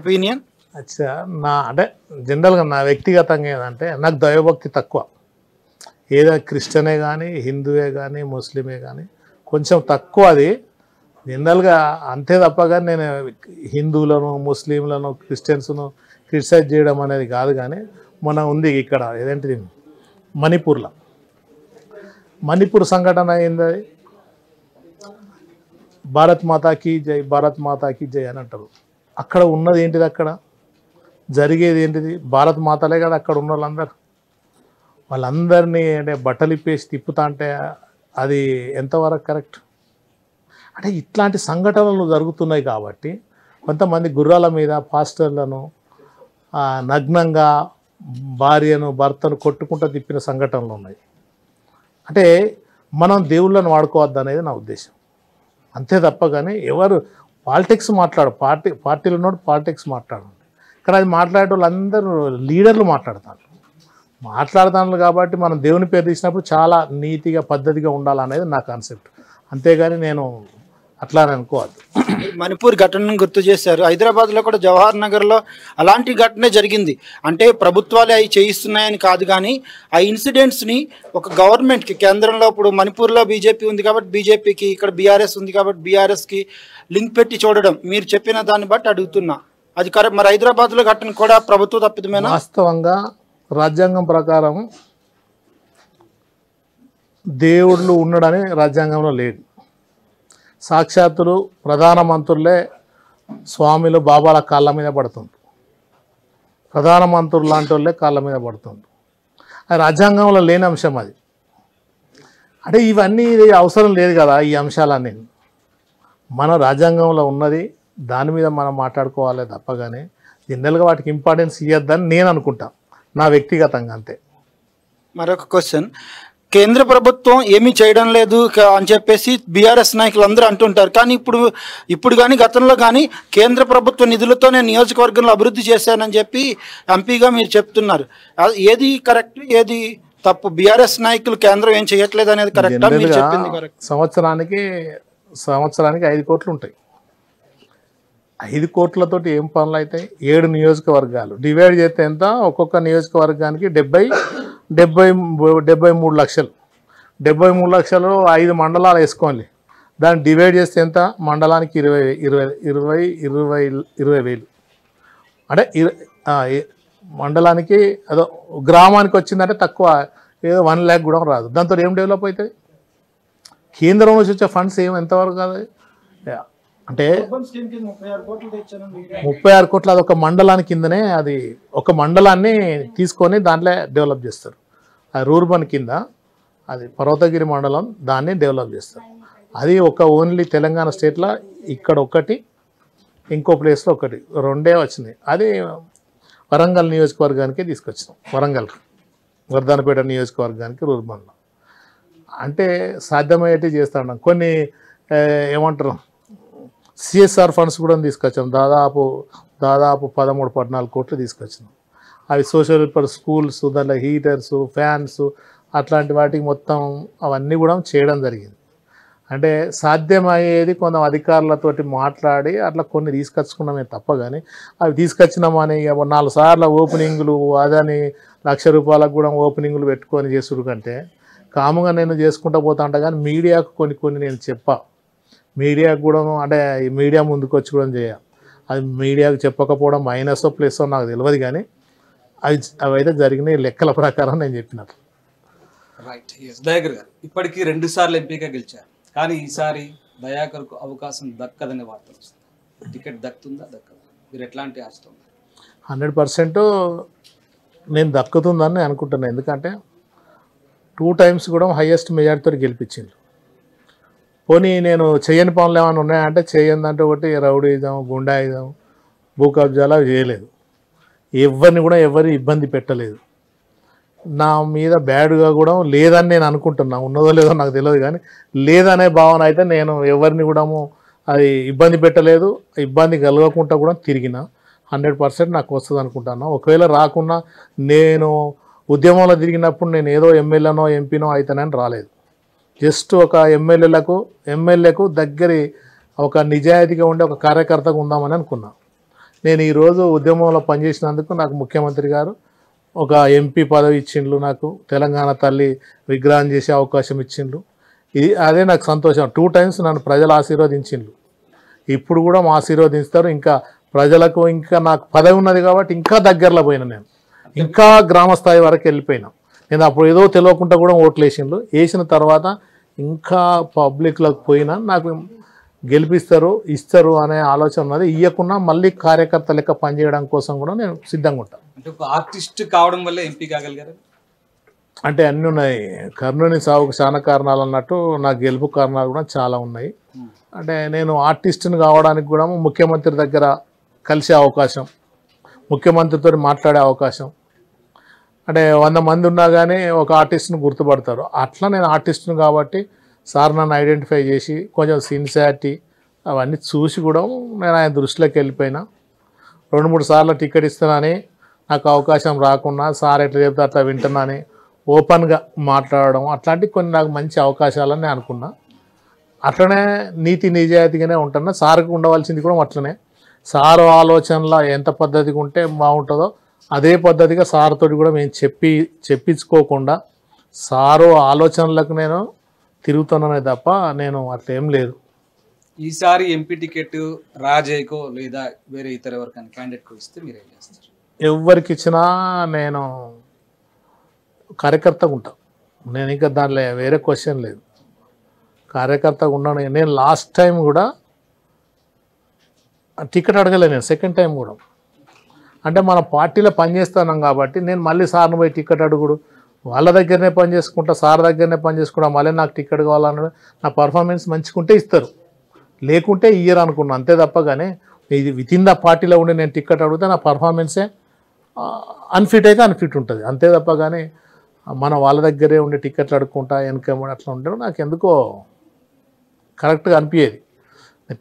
ఒపీనియన్ అచ్చా నా అంటే జనరల్గా నా వ్యక్తిగతంగా ఏంటంటే నాకు దైవభక్తి తక్కువ ఏదో క్రిస్టియనే కానీ హిందువే కానీ ముస్లిమే కానీ కొంచెం తక్కువ అది జనరల్గా అంతే తప్పగా నేను హిందువులను ముస్లింలను క్రిస్టియన్స్ను క్రిటిసైజ్ చేయడం అనేది కాదు కానీ మన ఉంది ఇక్కడ ఏదంటే మణిపూర్లో మణిపూర్ సంఘటన ఏంది భారత్ మాతాకి జై భారత్ మాతాకి జై అని అంటారు అక్కడ ఉన్నది ఏంటిది అక్కడ జరిగేది ఏంటిది భారత్ మాతలే కదా అక్కడ ఉన్న వాళ్ళందరూ వాళ్ళందరినీ అంటే బట్టలు ఇప్పేసి తిప్పుతా అంటే అది ఎంతవరకు కరెక్ట్ అంటే ఇట్లాంటి సంఘటనలు జరుగుతున్నాయి కాబట్టి కొంతమంది గుర్రాల మీద పాస్టర్లను నగ్నంగా భార్యను భర్తను కొట్టుకుంటూ తిప్పిన సంఘటనలు ఉన్నాయి అంటే మనం దేవుళ్ళను వాడుకోవద్దు అనేది నా ఉద్దేశం అంతే తప్ప కానీ ఎవరు పాలిటిక్స్ మాట్లాడు పార్టీ పార్టీలు ఉన్నప్పుడు పాలిటిక్స్ మాట్లాడండి కానీ అది మాట్లాడే వాళ్ళందరూ లీడర్లు మాట్లాడతారు మాట్లాడతాను కాబట్టి మనం దేవుని పేరు తీసినప్పుడు చాలా నీతిగా పద్ధతిగా ఉండాలనేది నా కాన్సెప్ట్ అంతేగాని నేను అట్లా అనుకోవద్దు మణిపూర్ ఘటనను గుర్తు చేశారు హైదరాబాద్లో కూడా జవహర్ నగర్లో అలాంటి ఘటన జరిగింది అంటే ప్రభుత్వాలే అవి చేయిస్తున్నాయని కాదు కానీ ఆ ఇన్సిడెంట్స్ని ఒక గవర్నమెంట్కి కేంద్రంలో ఇప్పుడు మణిపూర్లో బీజేపీ ఉంది కాబట్టి బీజేపీకి ఇక్కడ బీఆర్ఎస్ ఉంది కాబట్టి బీఆర్ఎస్కి లింక్ పెట్టి చూడడం మీరు చెప్పిన దాన్ని బట్టి అడుగుతున్నా అది కరెక్ట్ మరి హైదరాబాద్లో ఘటన కూడా ప్రభుత్వ తప్పిదమైన వాస్తవంగా రాజ్యాంగం ప్రకారం దేవుళ్ళు ఉన్నాడని రాజ్యాంగంలో లేదు సాక్షాత్తులు ప్రధానమంత్రులే స్వామిలు బాబాల కాళ్ళ మీద పడుతుండ్రు ప్రధానమంత్రులు లాంటి వాళ్ళే కాళ్ళ మీద పడుతుంది అది రాజ్యాంగంలో లేని అంశం అది అంటే ఇవన్నీ అవసరం లేదు కదా ఈ అంశాలన్నీ మన రాజ్యాంగంలో ఉన్నది దాని మీద మనం మాట్లాడుకోవాలి తప్పగానే జనరల్గా వాటికి ఇంపార్టెన్స్ ఇవ్వద్దని నేను అనుకుంటాను నా వ్యక్తిగతంగా అంతే మరొక క్వశ్చన్ కేంద్ర ప్రభుత్వం ఏమీ చేయడం లేదు అని చెప్పేసి బీఆర్ఎస్ నాయకులు అందరూ అంటుంటారు కానీ ఇప్పుడు ఇప్పుడు కానీ గతంలో కానీ కేంద్ర ప్రభుత్వ నిధులతో నేను నియోజకవర్గంలో అభివృద్ధి చేశానని చెప్పి ఎంపీగా మీరు చెప్తున్నారు ఏది కరెక్ట్ ఏది తప్పు బీఆర్ఎస్ నాయకులు కేంద్రం ఏం చేయట్లేదు అనేది కరెక్ట్ సంవత్సరానికి సంవత్సరానికి ఐదు కోట్లు ఉంటాయి ఐదు కోట్లతోటి ఏం పనులు అవుతాయి ఏడు నియోజకవర్గాలు డివైడ్ చేస్తే ఎంత ఒక్కొక్క నియోజకవర్గానికి డెబ్బై డెబ్బై డెబ్బై మూడు లక్షలు డెబ్బై మూడు లక్షలు ఐదు మండలాలు వేసుకోండి దాన్ని డివైడ్ చేస్తే ఎంత మండలానికి ఇరవై ఇరవై ఇరవై ఇరవై ఇరవై వేలు అంటే మండలానికి అదో గ్రామానికి వచ్చిందంటే తక్కువ ఏదో వన్ ల్యాక్ కూడా రాదు దాంతో ఏం డెవలప్ అవుతుంది కేంద్రం నుంచి వచ్చే ఫండ్స్ ఏమి ఎంతవరకు కాదు అంటే ముప్పై ఆరు కోట్ల అది ఒక మండలానికి కిందనే అది ఒక మండలాన్ని తీసుకొని దాంట్లో డెవలప్ చేస్తారు ఆ రూర్బన్ కింద అది పర్వతగిరి మండలం దాన్ని డెవలప్ చేస్తారు అది ఒక ఓన్లీ తెలంగాణ స్టేట్లో ఇక్కడ ఒకటి ఇంకో ప్లేస్లో ఒకటి రెండే వచ్చింది అది వరంగల్ నియోజకవర్గానికే తీసుకొచ్చినాం వరంగల్ వర్ధనపేట నియోజకవర్గానికి రూర్బన్లో అంటే సాధ్యమయ్యేటి చేస్తా ఉన్నాం కొన్ని ఏమంటారు సిఎస్ఆర్ ఫండ్స్ కూడా తీసుకొచ్చాం దాదాపు దాదాపు పదమూడు పద్నాలుగు కోట్లు తీసుకొచ్చినాం అవి సోషల్ వెల్ఫేర్ స్కూల్స్ దాంట్లో హీటర్స్ ఫ్యాన్స్ అట్లాంటి వాటికి మొత్తం అవన్నీ కూడా చేయడం జరిగింది అంటే సాధ్యమయ్యేది కొంత అధికారులతోటి మాట్లాడి అట్లా కొన్ని తీసుకొచ్చుకున్నామే తప్ప కానీ అవి తీసుకొచ్చినామని నాలుగు సార్ల ఓపెనింగ్లు అదని లక్ష రూపాయలకు కూడా ఓపెనింగ్లు పెట్టుకొని చేసుడు కంటే కాముగా నేను చేసుకుంటా పోతా ఉంటా కానీ మీడియాకు కొన్ని కొన్ని నేను చెప్పా మీడియాకు కూడా అంటే మీడియా ముందుకు వచ్చి కూడా చేయాలి అది మీడియాకు చెప్పకపోవడం మైనస్ ప్లస్ నాకు తెలియదు కానీ అవి అవైతే జరిగిన లెక్కల ప్రకారం నేను చెప్పినట్లు రైట్ దయాకర్ గారు ఇప్పటికీ రెండు సార్లు ఎంపీగా గెలిచారు కానీ ఈసారి దయాకర్కు అవకాశం దక్కదనే వార్త టికెట్ దక్కుతుందా దక్కదు మీరు ఎట్లాంటి ఆశ హండ్రెడ్ పర్సెంట్ నేను దక్కుతుందని అనుకుంటున్నాను ఎందుకంటే టూ టైమ్స్ కూడా హైయెస్ట్ మెజార్టీతో గెలిపించింది పోనీ నేను చేయని పనులు ఏమైనా ఉన్నాయంటే చేయని దాంట్లో ఒకటి గుండా గుండాయిజం భూ కబ్జాలు చేయలేదు ఎవరిని కూడా ఎవరిని ఇబ్బంది పెట్టలేదు నా మీద బ్యాడ్గా కూడా లేదని నేను అనుకుంటున్నా ఉన్నదో లేదో నాకు తెలియదు కానీ లేదనే భావన అయితే నేను ఎవరిని కూడా అది ఇబ్బంది పెట్టలేదు ఇబ్బంది కలగకుండా కూడా తిరిగిన హండ్రెడ్ పర్సెంట్ నాకు వస్తుంది అనుకుంటాను ఒకవేళ రాకున్నా నేను ఉద్యమంలో తిరిగినప్పుడు నేను ఏదో ఎమ్మెల్యేనో ఎంపీనో అవుతానని రాలేదు జస్ట్ ఒక ఎమ్మెల్యేలకు ఎమ్మెల్యేకు దగ్గరి ఒక నిజాయితీగా ఉండే ఒక కార్యకర్తగా ఉందామని అనుకున్నా నేను ఈరోజు ఉద్యమంలో పనిచేసినందుకు నాకు ముఖ్యమంత్రి గారు ఒక ఎంపీ పదవి ఇచ్చిండ్రు నాకు తెలంగాణ తల్లి విగ్రహం చేసే అవకాశం ఇచ్చిండ్రు ఇది అదే నాకు సంతోషం టూ టైమ్స్ నన్ను ప్రజలు ఆశీర్వదించిండ్రు ఇప్పుడు కూడా మా ఆశీర్వదిస్తారు ఇంకా ప్రజలకు ఇంకా నాకు పదవి ఉన్నది కాబట్టి ఇంకా దగ్గరలో పోయినా నేను ఇంకా గ్రామస్థాయి వరకు వెళ్ళిపోయినా నేను అప్పుడు ఏదో తెలియకుండా కూడా ఓట్లు వేసిండ్రు వేసిన తర్వాత ఇంకా పబ్లిక్లోకి పోయినా నాకు గెలిపిస్తారు ఇస్తారు అనే ఆలోచన ఉన్నది ఇవ్వకుండా మళ్ళీ కార్యకర్త లెక్క పనిచేయడం కోసం కూడా నేను సిద్ధంగా ఉంటాను అంటే ఒక ఆర్టిస్ట్ కావడం వల్ల ఎంపీ కాగలిగారు అంటే అన్నీ ఉన్నాయి కర్ణుని సాగుకు చాలా కారణాలు అన్నట్టు నా గెలుపు కారణాలు కూడా చాలా ఉన్నాయి అంటే నేను ఆర్టిస్ట్ని కావడానికి కూడా ముఖ్యమంత్రి దగ్గర కలిసే అవకాశం ముఖ్యమంత్రితో మాట్లాడే అవకాశం అంటే వంద మంది ఉన్నా కానీ ఒక ఆర్టిస్ట్ని గుర్తుపడతారు అట్లా నేను ఆర్టిస్ట్ను కాబట్టి సార్ నన్ను ఐడెంటిఫై చేసి కొంచెం సిన్సియారిటీ అవన్నీ చూసి కూడా నేను ఆయన దృష్టిలోకి వెళ్ళిపోయినా రెండు మూడు సార్లు టికెట్ ఇస్తున్నానని నాకు అవకాశం రాకుండా సార్ ఎట్లా చెప్తే అట్లా వింటున్నాని ఓపెన్గా మాట్లాడడం అట్లాంటివి కొన్ని నాకు మంచి అవకాశాలని నేను అనుకున్నా అట్లనే నీతి నిజాయితీగానే ఉంటున్నా సార్కి ఉండవలసింది కూడా అట్లనే సారు ఆలోచనలో ఎంత పద్ధతిగా ఉంటే బాగుంటుందో అదే పద్ధతిగా సార్తో కూడా మేము చెప్పి చెప్పించుకోకుండా సారు ఆలోచనలకు నేను తిరుగుతున్నానే తప్ప నేను అట్లేం లేదు ఈసారి ఎంపీ టికెట్ రాజయ్యకో లేదా వేరే ఇతర ఎవరికైనా క్యాండిడేట్కో ఇస్తే మీరు ఏం చేస్తారు ఎవరికి ఇచ్చినా నేను కార్యకర్తగా ఉంటాను నేను ఇంకా దాంట్లో వేరే క్వశ్చన్ లేదు కార్యకర్తగా ఉన్నాను నేను లాస్ట్ టైం కూడా టికెట్ అడగలే నేను సెకండ్ టైం కూడా అంటే మన పార్టీలో పనిచేస్తున్నాం కాబట్టి నేను మళ్ళీ సార్ని పోయి టికెట్ అడుగుడు వాళ్ళ దగ్గరనే పని చేసుకుంటా సార్ దగ్గరనే పని చేసుకుంటా మళ్ళీ నాకు టికెట్ కావాలన్నాడు నా పర్ఫార్మెన్స్ మంచిగుంటే ఇస్తారు లేకుంటే ఇయర్ అనుకున్నాను అంతే తప్ప కానీ ఇది విత్ ఇన్ ద పార్టీలో ఉండి నేను టికెట్ అడిగితే నా పర్ఫార్మెన్సే అన్ఫిట్ అయితే అన్ఫిట్ ఉంటుంది అంతే తప్ప కానీ మన వాళ్ళ దగ్గరే ఉండి టికెట్లు అడుక్కుంటా వెనక అట్లా ఉండడం నాకు ఎందుకో కరెక్ట్గా అనిపించేది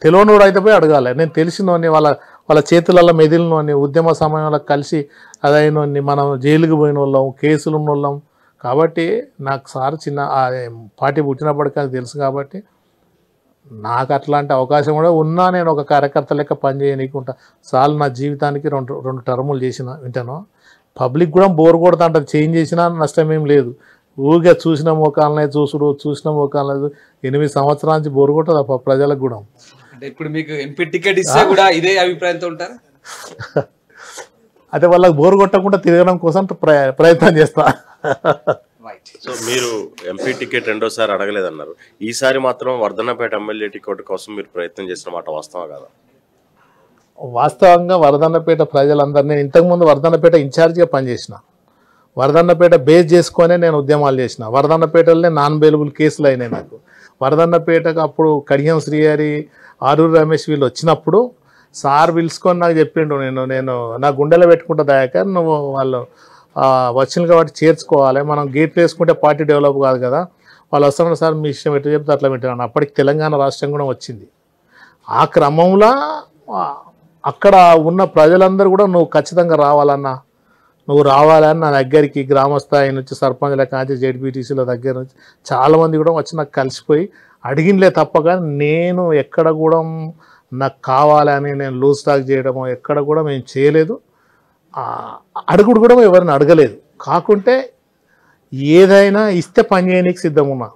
తెలియని కూడా అయితే పోయి అడగాలి నేను తెలిసినోని వాళ్ళ వాళ్ళ చేతులలో మెదిలిన వాడిని ఉద్యమ సమయంలో కలిసి అదైన మనం జైలుకి పోయిన వాళ్ళం కేసులు ఉన్న వాళ్ళం కాబట్టి నాకు సార్ చిన్న పార్టీ పుట్టినప్పటికీ తెలుసు కాబట్టి నాకు అట్లాంటి అవకాశం కూడా ఉన్నా నేను ఒక కార్యకర్త లెక్క పనిచేయనీకుంటా సార్లు నా జీవితానికి రెండు రెండు టర్ములు చేసిన వింటాను పబ్లిక్ కూడా బోర్ కొడతా అంటారు చేంజ్ చేసినా నష్టం ఏం లేదు ఊరికే చూసిన మోకాలనే చూసుడు చూసిన మోకాలనే ఎనిమిది సంవత్సరాల నుంచి బోరు కొట్టదు ప్రజలకు కూడా అంటే ఇప్పుడు మీకు ఎంపీ టికెట్ ఇస్తే కూడా ఇదే అభిప్రాయంతో ఉంటారు అదే వాళ్ళకి బోర్ కొట్టకుండా తిరగడం కోసం ప్రయత్నం చేస్తా సో మీరు ఎంపీ టికెట్ రెండోసారి అడగలేదన్నారు ఈసారి మాత్రం వర్ధన్నపేట ఎమ్మెల్యే టికెట్ కోసం మీరు ప్రయత్నం చేసిన మాట వాస్తవం కదా వాస్తవంగా వరదన్నపేట ప్రజలందరినీ ఇంతకుముందు వరదన్నపేట ఇన్ఛార్జ్గా పనిచేసిన వరదన్నపేట బేస్ చేసుకునే నేను ఉద్యమాలు చేసిన వరదన్నపేటలోనే నాన్ అవైలబుల్ కేసులు అయినాయి నాకు వరదన్నపేటకు అప్పుడు కడియం శ్రీహరి ఆరూరు రమేష్ వీళ్ళు వచ్చినప్పుడు సార్ పిలుచుకొని నాకు చెప్పిండు నేను నేను నా గుండెలో పెట్టుకుంటా దయాకర్ నువ్వు వాళ్ళు వచ్చిన కాబట్టి చేర్చుకోవాలి మనం గేట్ వేసుకుంటే పార్టీ డెవలప్ కాదు కదా వాళ్ళు వస్తున్నారు సార్ మీ ఇష్టం పెట్టి చెప్తే అట్లా పెట్టాను అప్పటికి తెలంగాణ రాష్ట్రం కూడా వచ్చింది ఆ క్రమంలో అక్కడ ఉన్న ప్రజలందరూ కూడా నువ్వు ఖచ్చితంగా రావాలన్నా నువ్వు రావాలని నా దగ్గరికి వచ్చి సర్పంచ్ లెక్క కాంచి జెడ్పీటీసీల దగ్గర నుంచి చాలామంది కూడా వచ్చి నాకు కలిసిపోయి అడిగినలే తప్పగా నేను ఎక్కడ కూడా నాకు కావాలని నేను లూజ్ టాక్ చేయడమో ఎక్కడ కూడా మేము చేయలేదు అడుగుడు కూడా ఎవరిని అడగలేదు కాకుంటే ఏదైనా ఇస్తే పని చేయడానికి సిద్ధమున్నా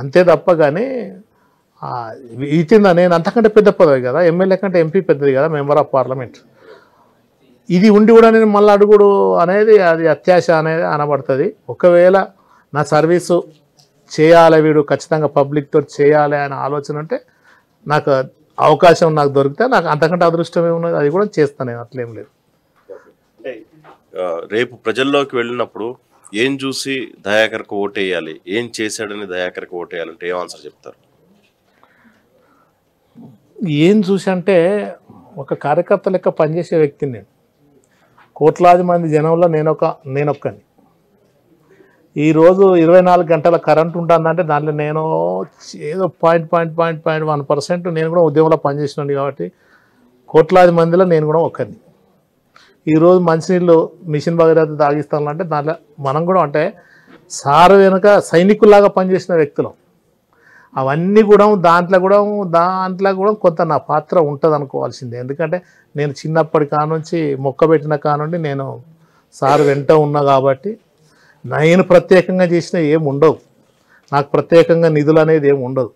అంతే తప్ప కానీ ఇచ్చిందా నేను అంతకంటే పెద్ద పదవి కదా ఎమ్మెల్యే కంటే ఎంపీ పెద్దది కదా మెంబర్ ఆఫ్ పార్లమెంట్ ఇది ఉండి కూడా నేను మళ్ళీ అడుగుడు అనేది అది అత్యాశ అనేది అనబడుతుంది ఒకవేళ నా సర్వీసు చేయాలి వీడు ఖచ్చితంగా పబ్లిక్తో చేయాలి అనే ఆలోచన ఉంటే నాకు అవకాశం నాకు దొరికితే నాకు అంతకంటే అదృష్టం ఏమున్నది అది కూడా చేస్తాను నేను అట్లేం లేదు రేపు ప్రజల్లోకి వెళ్ళినప్పుడు ఏం చూసి ఓటు ఓటేయాలి ఏం చేశాడని దయాకర్కి ఓటేయాలంటే ఏం ఆన్సర్ చెప్తారు ఏం చూసి అంటే ఒక కార్యకర్త లెక్క పనిచేసే వ్యక్తిని నేను కోట్లాది మంది జనంలో నేనొక నేనొక్కని ఈరోజు ఇరవై నాలుగు గంటల కరెంట్ ఉంటుందంటే దాంట్లో నేను ఏదో point point point point one percent నేను కూడా ఉద్యోగంలో పనిచేసినాను కాబట్టి కోట్లాది మందిలో నేను కూడా ఒక్కరిని ఈరోజు మంచినీళ్ళు మిషన్ భగీరథ తాగిస్తానంటే దాంట్లో మనం కూడా అంటే సారు వెనుక సైనికుల్లాగా పనిచేసిన వ్యక్తులం అవన్నీ కూడా దాంట్లో కూడా దాంట్లో కూడా కొంత నా పాత్ర ఉంటుంది అనుకోవాల్సిందే ఎందుకంటే నేను చిన్నప్పటి కానుంచి మొక్క పెట్టిన కానుండి నేను సార్ వెంట ఉన్నా కాబట్టి నేను ప్రత్యేకంగా చేసిన ఏం ఉండవు నాకు ప్రత్యేకంగా నిధులు అనేది ఏమి ఉండదు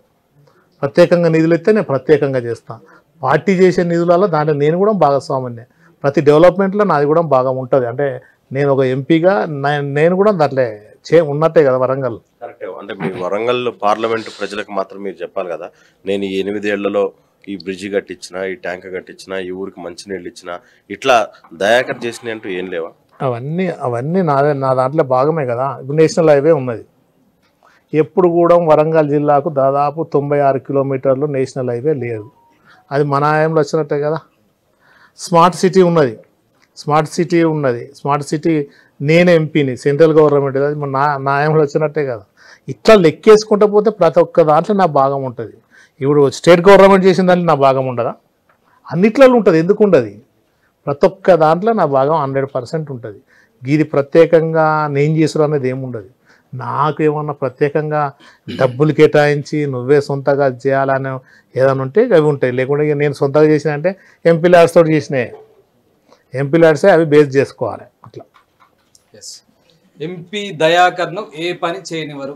ప్రత్యేకంగా నిధులు ఇస్తే నేను ప్రత్యేకంగా చేస్తాను పార్టీ చేసే నిధులలో దాంట్లో నేను కూడా భాగస్వామ్యనే ప్రతి డెవలప్మెంట్లో నాది కూడా బాగా ఉంటుంది అంటే నేను ఒక ఎంపీగా నేను కూడా దాంట్లో చే ఉన్నట్టే కదా వరంగల్ కరెక్టే అంటే మీ వరంగల్ పార్లమెంట్ ప్రజలకు మాత్రం మీరు చెప్పాలి కదా నేను ఈ ఎనిమిదేళ్లలో ఈ బ్రిడ్జి కట్టించిన ఈ ట్యాంక్ కట్టించిన ఈ ఊరికి మంచినీళ్ళు ఇచ్చిన ఇట్లా దయాకర్ చేసినాయి అంటూ ఏం లేవా అవన్నీ అవన్నీ నా నా దాంట్లో భాగమే కదా నేషనల్ హైవే ఉన్నది ఎప్పుడు కూడా వరంగల్ జిల్లాకు దాదాపు తొంభై ఆరు కిలోమీటర్లు నేషనల్ హైవే లేదు అది మన ఆయంలో వచ్చినట్టే కదా స్మార్ట్ సిటీ ఉన్నది స్మార్ట్ సిటీ ఉన్నది స్మార్ట్ సిటీ నేను ఎంపీని సెంట్రల్ గవర్నమెంట్ అది నా నాయంలో వచ్చినట్టే కదా ఇట్లా లెక్కేసుకుంటూ పోతే ప్రతి ఒక్క దాంట్లో నా భాగం ఉంటుంది ఇప్పుడు స్టేట్ గవర్నమెంట్ చేసిన దాంట్లో నా భాగం ఉండదా అన్నిట్లలో ఉంటుంది ఎందుకు ఉండదు ప్రతి ఒక్క దాంట్లో నా భాగం హండ్రెడ్ పర్సెంట్ ఉంటుంది ఇది ప్రత్యేకంగా నేను చేసిన అనేది ఏముండదు నాకు ఏమన్నా ప్రత్యేకంగా డబ్బులు కేటాయించి నువ్వే సొంతగా చేయాలని ఏదైనా ఉంటే అవి ఉంటాయి లేకుండా నేను సొంతగా చేసినా అంటే ఎంపీ ల్యాడ్స్ తోటి చేసినాయి ఎంపీ ల్యాడ్సే అవి బేస్ చేసుకోవాలి ఎంపీ దయాకర్ను ఏ పని చేయనివ్వరు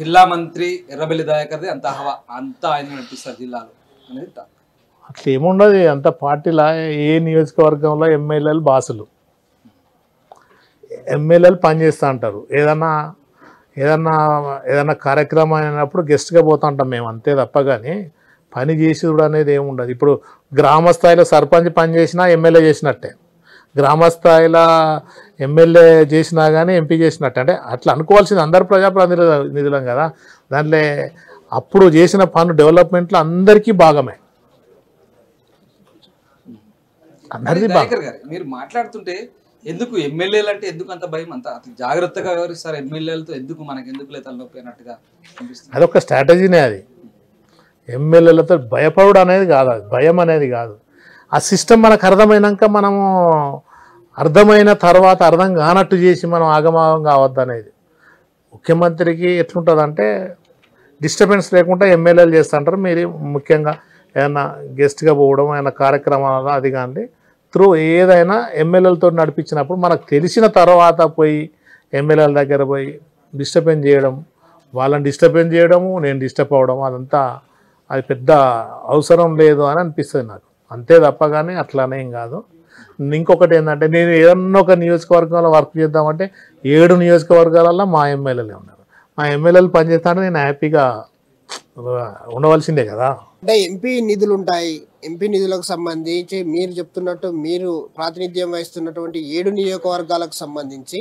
జిల్లా మంత్రి ఎర్రబెల్లి దయాకర్ది అంత హవా అంతా ఆయన నడిపిస్తారు జిల్లాలో అనేది అట్లా ఏముండదు అంత పార్టీలా ఏ నియోజకవర్గంలో ఎమ్మెల్యేలు బాసులు ఎమ్మెల్యేలు పనిచేస్తూ ఉంటారు ఏదన్నా ఏదన్నా ఏదన్నా కార్యక్రమం అయినప్పుడు గెస్ట్గా పోతూ ఉంటాం మేము అంతే తప్ప కానీ పని చేసేది అనేది ఏముండదు ఇప్పుడు గ్రామ స్థాయిలో సర్పంచ్ పని చేసినా ఎమ్మెల్యే చేసినట్టే గ్రామస్థాయిలో ఎమ్మెల్యే చేసినా కానీ ఎంపీ చేసినట్టు అంటే అట్లా అనుకోవాల్సింది అందరు ప్రజాప్రతినిధుల నిధులం కదా దాంట్లో అప్పుడు చేసిన పనులు డెవలప్మెంట్లో అందరికీ భాగమే మీరు మాట్లాడుతుంటే ఎందుకు ఎమ్మెల్యేలు అంటే ఎందుకు అంత భయం అంత జాగ్రత్తగా వివరిస్తారు ఎమ్మెల్యేలతో ఎందుకు మనకి ఎందుకు లేదు నొప్పి అన్నట్టుగా అదొక స్ట్రాటజీనే అది ఎమ్మెల్యేలతో భయపడు అనేది కాదు భయం అనేది కాదు ఆ సిస్టమ్ మనకు అర్థమైనాక మనము అర్థమైన తర్వాత అర్థం కానట్టు చేసి మనం ఆగమాగం కావద్దనేది ముఖ్యమంత్రికి ఎట్లుంటుందంటే డిస్టర్బెన్స్ లేకుండా ఎమ్మెల్యేలు చేస్తుంటారు మీరు ముఖ్యంగా ఏమైనా గెస్ట్గా పోవడం ఏమైనా కార్యక్రమాలు అది కానీ త్రూ ఏదైనా ఎమ్మెల్యేలతో నడిపించినప్పుడు మనకు తెలిసిన తర్వాత పోయి ఎమ్మెల్యేల దగ్గర పోయి డిస్టర్బెన్స్ చేయడం వాళ్ళని డిస్టర్బెన్స్ చేయడము నేను డిస్టర్బ్ అవ్వడం అదంతా అది పెద్ద అవసరం లేదు అని అనిపిస్తుంది నాకు అంతే తప్ప కానీ అట్లానే ఏం కాదు ఇంకొకటి ఏంటంటే నేను ఏదన్నా ఒక నియోజకవర్గంలో వర్క్ చేద్దామంటే ఏడు నియోజకవర్గాలలో మా ఎమ్మెల్యేలే ఉన్నారు మా ఎమ్మెల్యేలు పనిచేస్తానని నేను హ్యాపీగా ఉండవలసిందే కదా అంటే ఎంపీ నిధులు ఉంటాయి ఎంపీ నిధులకు సంబంధించి మీరు చెప్తున్నట్టు మీరు ప్రాతినిధ్యం వహిస్తున్నటువంటి ఏడు నియోజకవర్గాలకు సంబంధించి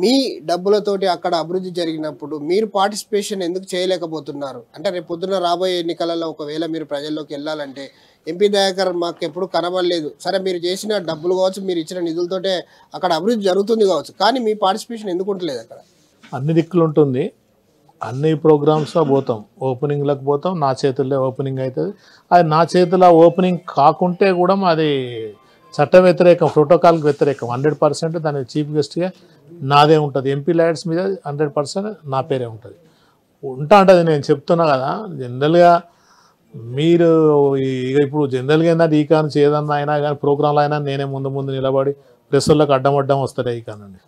మీ డబ్బులతోటి అక్కడ అభివృద్ధి జరిగినప్పుడు మీరు పార్టిసిపేషన్ ఎందుకు చేయలేకపోతున్నారు అంటే రేపు పొద్దున రాబోయే ఎన్నికలలో ఒకవేళ మీరు ప్రజల్లోకి వెళ్ళాలంటే ఎంపీ దయాకర్ మాకు ఎప్పుడు కనబడలేదు సరే మీరు చేసిన డబ్బులు కావచ్చు మీరు ఇచ్చిన నిధులతోటే అక్కడ అభివృద్ధి జరుగుతుంది కావచ్చు కానీ మీ పార్టిసిపేషన్ ఎందుకు ఉండలేదు అక్కడ అన్ని దిక్కులు ఉంటుంది అన్ని ప్రోగ్రామ్స్లో పోతాం ఓపెనింగ్లకు పోతాం నా చేతుల్లో ఓపెనింగ్ అవుతుంది అది నా చేతిలో ఓపెనింగ్ కాకుంటే కూడా అది చట్ట వ్యతిరేకం ప్రోటోకాల్కి వ్యతిరేకం హండ్రెడ్ పర్సెంట్ దాని చీఫ్ గెస్ట్గా నాదే ఉంటుంది ఎంపీ ల్యాడ్స్ మీద హండ్రెడ్ పర్సెంట్ నా పేరే ఉంటుంది ఉంటా ఉంటుంది నేను చెప్తున్నా కదా జనరల్గా మీరు ఇప్పుడు జనరల్గా ఏంటంటే ఈ కాను చేయదన్నా అయినా కానీ ప్రోగ్రాంలు అయినా నేనే ముందు ముందు నిలబడి ప్రెస్సులకు అడ్డం అడ్డం వస్తారే ఈ కానండి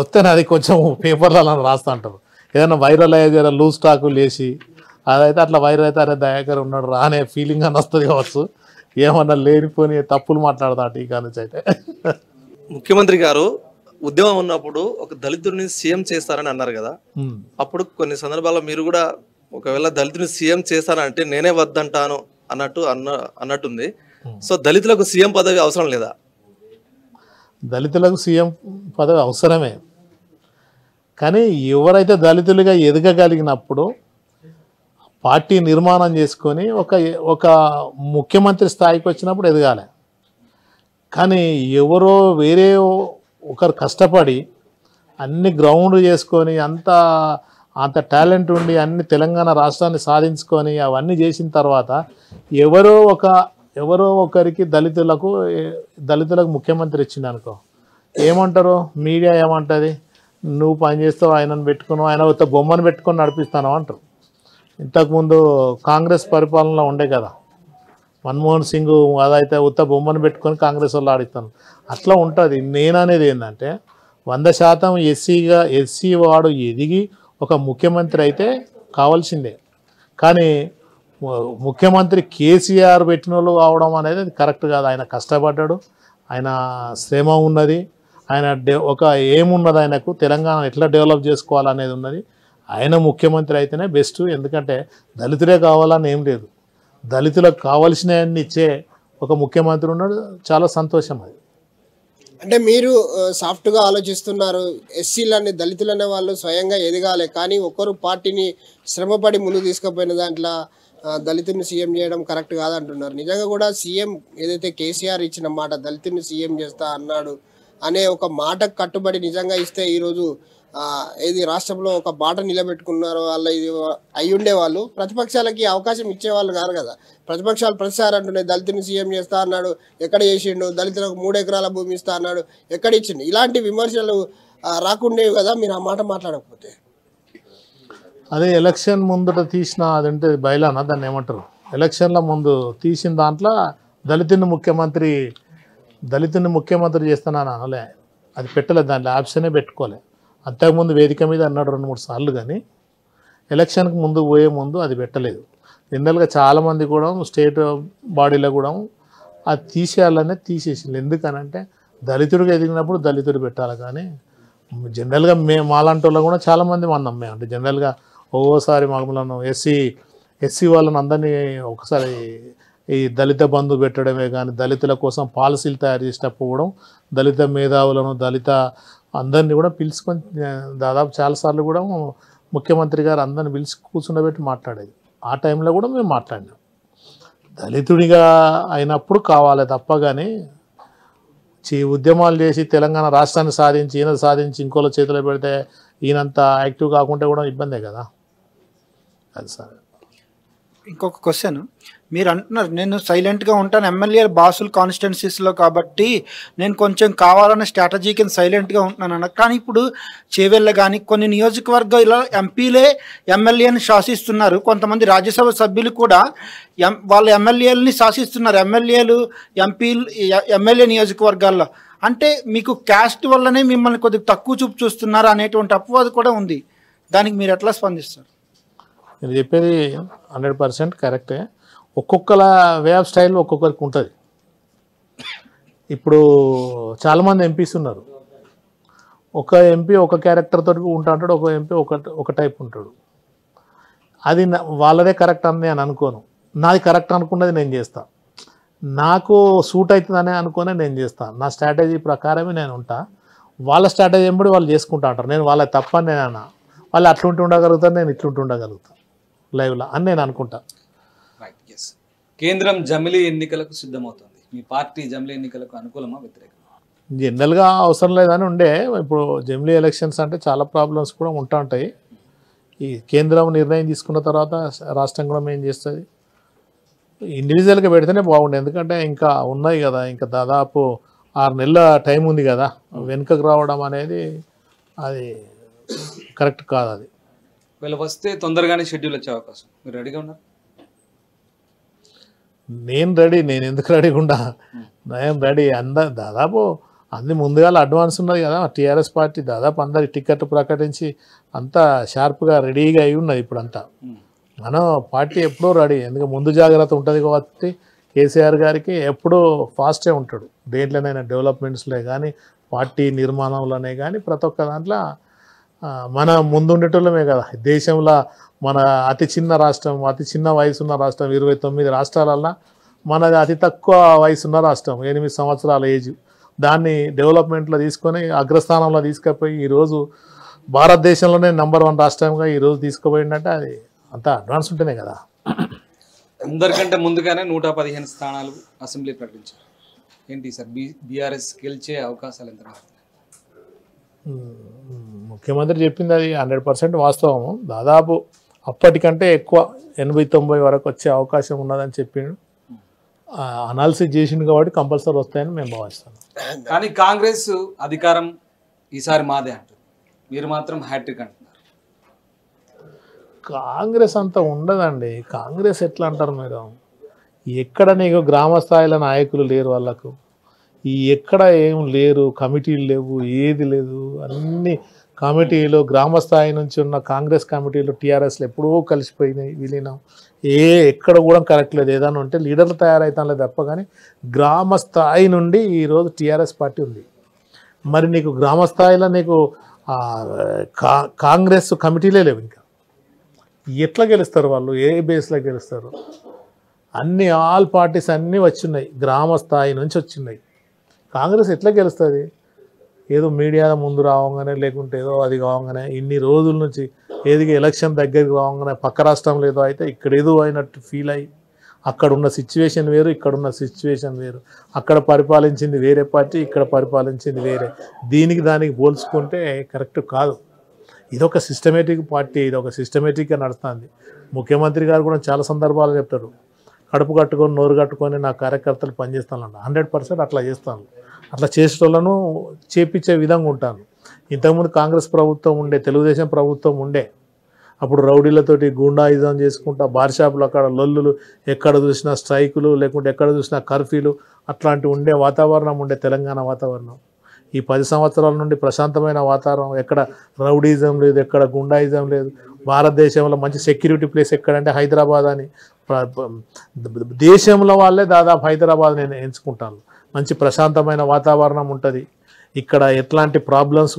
వస్తే అది కొంచెం పేపర్లలో రాస్తూ ఉంటారు ఏదైనా వైరల్ అయ్యే లూజ్ స్టాకులు లేచి అదైతే అట్లా వైరల్ అయితే అరే దయాకర్ ఉన్నాడు రా అనే ఫీలింగ్ అని వస్తుంది కావచ్చు ఏమన్నా లేనిపోని తప్పులు మాట్లాడతా టీకా నుంచి అయితే ముఖ్యమంత్రి గారు ఉద్యమం ఉన్నప్పుడు ఒక దళితుడిని సీఎం చేస్తారని అన్నారు కదా అప్పుడు కొన్ని సందర్భాల్లో మీరు కూడా ఒకవేళ దళితుని సీఎం చేస్తానంటే నేనే వద్దంటాను అన్నట్టు అన్న అన్నట్టుంది సో దళితులకు సీఎం పదవి అవసరం లేదా దళితులకు సీఎం పదవి అవసరమే కానీ ఎవరైతే దళితులుగా ఎదగగలిగినప్పుడు పార్టీ నిర్మాణం చేసుకొని ఒక ఒక ముఖ్యమంత్రి స్థాయికి వచ్చినప్పుడు ఎదగాలి కానీ ఎవరో వేరే ఒకరు కష్టపడి అన్ని గ్రౌండ్ చేసుకొని అంత అంత టాలెంట్ ఉండి అన్ని తెలంగాణ రాష్ట్రాన్ని సాధించుకొని అవన్నీ చేసిన తర్వాత ఎవరో ఒక ఎవరో ఒకరికి దళితులకు దళితులకు ముఖ్యమంత్రి ఇచ్చింది అనుకో ఏమంటారు మీడియా ఏమంటుంది నువ్వు పని చేస్తావు ఆయనను పెట్టుకున్నావు ఆయన ఒక బొమ్మను పెట్టుకొని నడిపిస్తాను అంటారు ఇంతకుముందు కాంగ్రెస్ పరిపాలనలో ఉండే కదా మన్మోహన్ సింగ్ అదైతే ఉత్త బొమ్మను పెట్టుకొని కాంగ్రెస్ వాళ్ళు ఆడిస్తాను అట్లా ఉంటుంది నేననేది ఏంటంటే వంద శాతం ఎస్సీగా ఎస్సీ వాడు ఎదిగి ఒక ముఖ్యమంత్రి అయితే కావాల్సిందే కానీ ముఖ్యమంత్రి కేసీఆర్ పెట్టిన వాళ్ళు కావడం అనేది కరెక్ట్ కాదు ఆయన కష్టపడ్డాడు ఆయన శ్రమ ఉన్నది ఆయన ఒక ఏమున్నది ఆయనకు తెలంగాణ ఎట్లా డెవలప్ చేసుకోవాలనేది ఉన్నది ఆయన ముఖ్యమంత్రి అయితేనే బెస్ట్ ఎందుకంటే దళితులే కావాలని ఏం లేదు దళితులకు కావలసినవన్నీ ఇచ్చే ఒక ముఖ్యమంత్రి ఉన్నాడు చాలా సంతోషం అది అంటే మీరు సాఫ్ట్గా ఆలోచిస్తున్నారు ఎస్సీలని దళితులనే వాళ్ళు స్వయంగా ఎదగాలి కానీ ఒక్కరు పార్టీని శ్రమపడి ముందు తీసుకుపోయిన దాంట్లో దళితుని సీఎం చేయడం కరెక్ట్ కాదంటున్నారు నిజంగా కూడా సీఎం ఏదైతే కేసీఆర్ ఇచ్చిన మాట దళితుని సీఎం చేస్తా అన్నాడు అనే ఒక మాట కట్టుబడి నిజంగా ఇస్తే ఈరోజు ఏది రాష్ట్రంలో ఒక బాట నిలబెట్టుకున్నారు వాళ్ళ ఇది అయి ఉండేవాళ్ళు ప్రతిపక్షాలకి అవకాశం ఇచ్చేవాళ్ళు కాదు కదా ప్రతిపక్షాలు ప్రతిసారి అంటున్నాయి దళితుని సీఎం చేస్తా అన్నాడు ఎక్కడ చేసిండు దళితులకు మూడు ఎకరాల భూమి ఇస్తా అన్నాడు ఎక్కడ ఇచ్చిండు ఇలాంటి విమర్శలు రాకుండేవి కదా మీరు ఆ మాట మాట్లాడకపోతే అదే ఎలక్షన్ ముందట తీసిన అదంటే బయలానా దాన్ని ఏమంటారు ఎలక్షన్ల ముందు తీసిన దాంట్లో దళితుని ముఖ్యమంత్రి దళితుని ముఖ్యమంత్రి చేస్తానని అనలే అది పెట్టలేదు దాంట్లో ఆప్షనే పెట్టుకోలే అంతకుముందు వేదిక మీద అన్నాడు రెండు మూడు సార్లు కానీ ఎలక్షన్కి ముందు పోయే ముందు అది పెట్టలేదు జనరల్గా చాలామంది కూడా స్టేట్ బాడీలో కూడా అది తీసేయాలనే తీసేసింది ఎందుకనంటే దళితుడికి ఎదిగినప్పుడు దళితుడు పెట్టాలి కానీ జనరల్గా మే మాలాంటి కూడా చాలామంది మనం అంటే జనరల్గా ఒక్కోసారి మమ్మలను ఎస్సీ ఎస్సీ వాళ్ళని అందరినీ ఒకసారి ఈ దళిత బంధు పెట్టడమే కానీ దళితుల కోసం పాలసీలు తయారు చేసేటప్పుడు దళిత మేధావులను దళిత అందరినీ కూడా పిలుచుకొని దాదాపు చాలాసార్లు కూడా ముఖ్యమంత్రి గారు అందరిని పిలిచి కూర్చున్నబెట్టి మాట్లాడేది ఆ టైంలో కూడా మేము మాట్లాడినాం దళితుడిగా అయినప్పుడు కావాలి తప్ప కానీ చే ఉద్యమాలు చేసి తెలంగాణ రాష్ట్రాన్ని సాధించి ఈయన సాధించి ఇంకోళ్ళ చేతిలో పెడితే ఈయనంత యాక్టివ్ కాకుంటే కూడా ఇబ్బందే కదా అది సరే ఇంకొక క్వశ్చన్ మీరు అంటున్నారు నేను సైలెంట్గా ఉంటాను ఎమ్మెల్యే బాసులు కాన్స్టిట్యున్సీస్లో కాబట్టి నేను కొంచెం కావాలన్న స్ట్రాటజీ కింద సైలెంట్గా ఉంటున్నాను అన్న కానీ ఇప్పుడు చేవెళ్ళ కానీ కొన్ని నియోజకవర్గాల ఎంపీలే ఎమ్మెల్యేని శాసిస్తున్నారు కొంతమంది రాజ్యసభ సభ్యులు కూడా ఎం వాళ్ళ ఎమ్మెల్యేలని శాసిస్తున్నారు ఎమ్మెల్యేలు ఎంపీలు ఎమ్మెల్యే నియోజకవర్గాల్లో అంటే మీకు క్యాస్ట్ వల్లనే మిమ్మల్ని కొద్దిగా తక్కువ చూపు చూస్తున్నారు అనేటువంటి అపవాదు కూడా ఉంది దానికి మీరు ఎట్లా స్పందిస్తారు నేను చెప్పేది హండ్రెడ్ పర్సెంట్ కరెక్టే ఒక్కొక్కల వే ఆఫ్ స్టైల్ ఒక్కొక్కరికి ఉంటుంది ఇప్పుడు చాలామంది ఎంపీస్ ఉన్నారు ఒక ఎంపీ ఒక క్యారెక్టర్ తోటి ఉంటా ఉంటాడు ఒక ఎంపీ ఒక ఒక టైప్ ఉంటాడు అది వాళ్ళదే కరెక్ట్ అని నేను అనుకోను నాది కరెక్ట్ అనుకున్నది నేను చేస్తా నాకు సూట్ అవుతుందని అనుకుని నేను చేస్తాను నా స్ట్రాటజీ ప్రకారమే నేను ఉంటా వాళ్ళ స్ట్రాటజీ ఎంబడి వాళ్ళు చేసుకుంటా ఉంటారు నేను వాళ్ళ తప్పని నేను అన్నా వాళ్ళు అట్లుంటి ఉండగలుగుతాను నేను ఇట్లుంటి ఉండగలుగుతాను లైవ్లో అని నేను అనుకుంటాను రైట్ ఎస్ కేంద్రం జమిలీ ఎన్నికలకు సిద్ధమవుతుంది మీ పార్టీ జమిలీ ఎన్నికలకు అనుకూలమా వ్యతిరేకమా జనరల్గా అవసరం లేదని ఉండే ఇప్పుడు జమిలీ ఎలక్షన్స్ అంటే చాలా ప్రాబ్లమ్స్ కూడా ఉంటా ఉంటాయి ఈ కేంద్రం నిర్ణయం తీసుకున్న తర్వాత రాష్ట్రం కూడా ఏం చేస్తుంది ఇండివిజువల్గా పెడితేనే బాగుండే ఎందుకంటే ఇంకా ఉన్నాయి కదా ఇంకా దాదాపు ఆరు నెలల టైం ఉంది కదా వెనుకకు రావడం అనేది అది కరెక్ట్ కాదు అది వీళ్ళు వస్తే తొందరగానే షెడ్యూల్ వచ్చే అవకాశం మీరు రెడీగా ఉన్నారు నేను రెడీ నేను ఎందుకు రెడీ ఉండా నేను రెడీ అంద దాదాపు అన్ని ముందుగా అడ్వాన్స్ ఉన్నది కదా టీఆర్ఎస్ పార్టీ దాదాపు అందరికి టికెట్ ప్రకటించి అంతా షార్ప్గా రెడీగా అయి ఉన్నది ఇప్పుడంతా మనం పార్టీ ఎప్పుడో రెడీ ఎందుకు ముందు జాగ్రత్త ఉంటుంది కాబట్టి కేసీఆర్ గారికి ఎప్పుడూ ఫాస్టే ఉంటాడు దేంట్లోనైనా డెవలప్మెంట్స్లో కానీ పార్టీ నిర్మాణంలోనే కానీ ప్రతి ఒక్క దాంట్లో మన ముందుండేటోళ్ళమే కదా దేశంలో మన అతి చిన్న రాష్ట్రం అతి చిన్న వయసు ఉన్న రాష్ట్రం ఇరవై తొమ్మిది రాష్ట్రాలల్లో మనది అతి తక్కువ వయసున్న రాష్ట్రం ఎనిమిది సంవత్సరాల ఏజ్ దాన్ని డెవలప్మెంట్లో తీసుకొని అగ్రస్థానంలో తీసుకుపోయి ఈరోజు భారతదేశంలోనే నెంబర్ వన్ రాష్ట్రంగా ఈరోజు తీసుకుపోయిందంటే అది అంత అడ్వాన్స్ ఉంటేనే కదా అందరికంటే ముందుగానే నూట పదిహేను స్థానాలు అసెంబ్లీ ప్రకటించారు ఏంటి సార్ బి బీఆర్ఎస్ గెలిచే అవకాశాలు ఎంత ముఖ్యమంత్రి చెప్పింది అది హండ్రెడ్ పర్సెంట్ వాస్తవము దాదాపు అప్పటికంటే ఎక్కువ ఎనభై తొంభై వరకు వచ్చే అవకాశం ఉన్నదని చెప్పిండు అనాలిసిస్ చేసిండు కాబట్టి కంపల్సరీ వస్తాయని మేము భావిస్తాం కానీ కాంగ్రెస్ అధికారం ఈసారి మాదే అంటుంది మీరు మాత్రం హ్యాట్రిక్ అంటున్నారు కాంగ్రెస్ అంత ఉండదండి కాంగ్రెస్ ఎట్లా అంటారు మీరు ఎక్కడ నీకు గ్రామ స్థాయిలో నాయకులు లేరు వాళ్ళకు ఈ ఎక్కడ ఏం లేరు కమిటీలు లేవు ఏది లేదు అన్ని కమిటీలు గ్రామ స్థాయి నుంచి ఉన్న కాంగ్రెస్ కమిటీలు టీఆర్ఎస్లు ఎప్పుడూ కలిసిపోయినాయి విలీనం ఏ ఎక్కడ కూడా కరెక్ట్ లేదు ఏదైనా ఉంటే లీడర్లు లేదు తప్ప కానీ గ్రామ స్థాయి నుండి ఈరోజు టీఆర్ఎస్ పార్టీ ఉంది మరి నీకు గ్రామ స్థాయిలో నీకు కాంగ్రెస్ కమిటీలే లేవు ఇంకా ఎట్లా గెలుస్తారు వాళ్ళు ఏ బేస్లో గెలుస్తారు అన్ని ఆల్ పార్టీస్ అన్నీ వచ్చినాయి గ్రామ స్థాయి నుంచి వచ్చినాయి కాంగ్రెస్ ఎట్లా గెలుస్తుంది ఏదో మీడియా ముందు రావంగానే లేకుంటే ఏదో అది కావంగానే ఇన్ని రోజుల నుంచి ఏది ఎలక్షన్ దగ్గరికి రావంగానే పక్క రాష్ట్రంలో ఏదో అయితే ఇక్కడ ఏదో అయినట్టు ఫీల్ అయ్యి అక్కడున్న సిచ్యువేషన్ వేరు ఇక్కడున్న సిచ్యువేషన్ వేరు అక్కడ పరిపాలించింది వేరే పార్టీ ఇక్కడ పరిపాలించింది వేరే దీనికి దానికి పోల్చుకుంటే కరెక్ట్ కాదు ఇదొక సిస్టమేటిక్ పార్టీ ఇది ఒక సిస్టమేటిక్గా నడుస్తుంది ముఖ్యమంత్రి గారు కూడా చాలా సందర్భాలు చెప్తారు కడుపు కట్టుకొని నోరు కట్టుకొని నా కార్యకర్తలు పనిచేస్తాను హండ్రెడ్ పర్సెంట్ అట్లా చేస్తాను అట్లా చేసేటోళ్ళను చేపించే విధంగా ఉంటాను ఇంతకుముందు కాంగ్రెస్ ప్రభుత్వం ఉండే తెలుగుదేశం ప్రభుత్వం ఉండే అప్పుడు రౌడీలతోటి గుండాయిజం చేసుకుంటా బార్ షాపులు అక్కడ లొల్లులు ఎక్కడ చూసినా స్ట్రైకులు లేకుంటే ఎక్కడ చూసినా కర్ఫ్యూలు అట్లాంటి ఉండే వాతావరణం ఉండే తెలంగాణ వాతావరణం ఈ పది సంవత్సరాల నుండి ప్రశాంతమైన వాతావరణం ఎక్కడ రౌడీజం లేదు ఎక్కడ గుండాయిజం లేదు భారతదేశంలో మంచి సెక్యూరిటీ ప్లేస్ ఎక్కడంటే హైదరాబాద్ అని దేశంలో వాళ్ళే దాదాపు హైదరాబాద్ నేను ఎంచుకుంటాను మంచి ప్రశాంతమైన వాతావరణం ఉంటుంది ఇక్కడ ఎట్లాంటి ప్రాబ్లమ్స్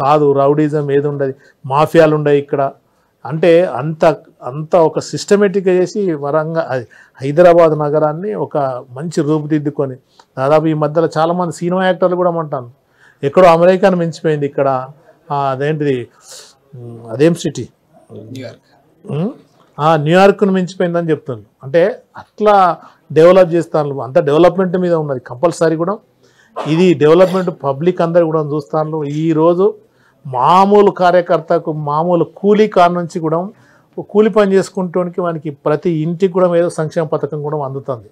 కాదు రౌడీజం ఏది ఉండదు మాఫియాలు ఉండవు ఇక్కడ అంటే అంత అంత ఒక సిస్టమేటిక్గా చేసి వరంగా హైదరాబాద్ నగరాన్ని ఒక మంచి రూపుదిద్దుకొని దాదాపు ఈ మధ్యలో చాలామంది సినిమా యాక్టర్లు కూడా అంటాను ఎక్కడో అమెరికాను మించిపోయింది ఇక్కడ అదేంటిది అదేం సిటీ న్యూయార్క్ న్యూయార్క్ను మించిపోయిందని చెప్తున్నారు అంటే అట్లా డెవలప్ చేస్తాను అంత డెవలప్మెంట్ మీద ఉన్నది కంపల్సరీ కూడా ఇది డెవలప్మెంట్ పబ్లిక్ అందరు కూడా చూస్తాను ఈరోజు మామూలు కార్యకర్తకు మామూలు కూలీ కార్ నుంచి కూడా కూలి పని చేసుకుంటానికి మనకి ప్రతి ఇంటికి కూడా ఏదో సంక్షేమ పథకం కూడా అందుతుంది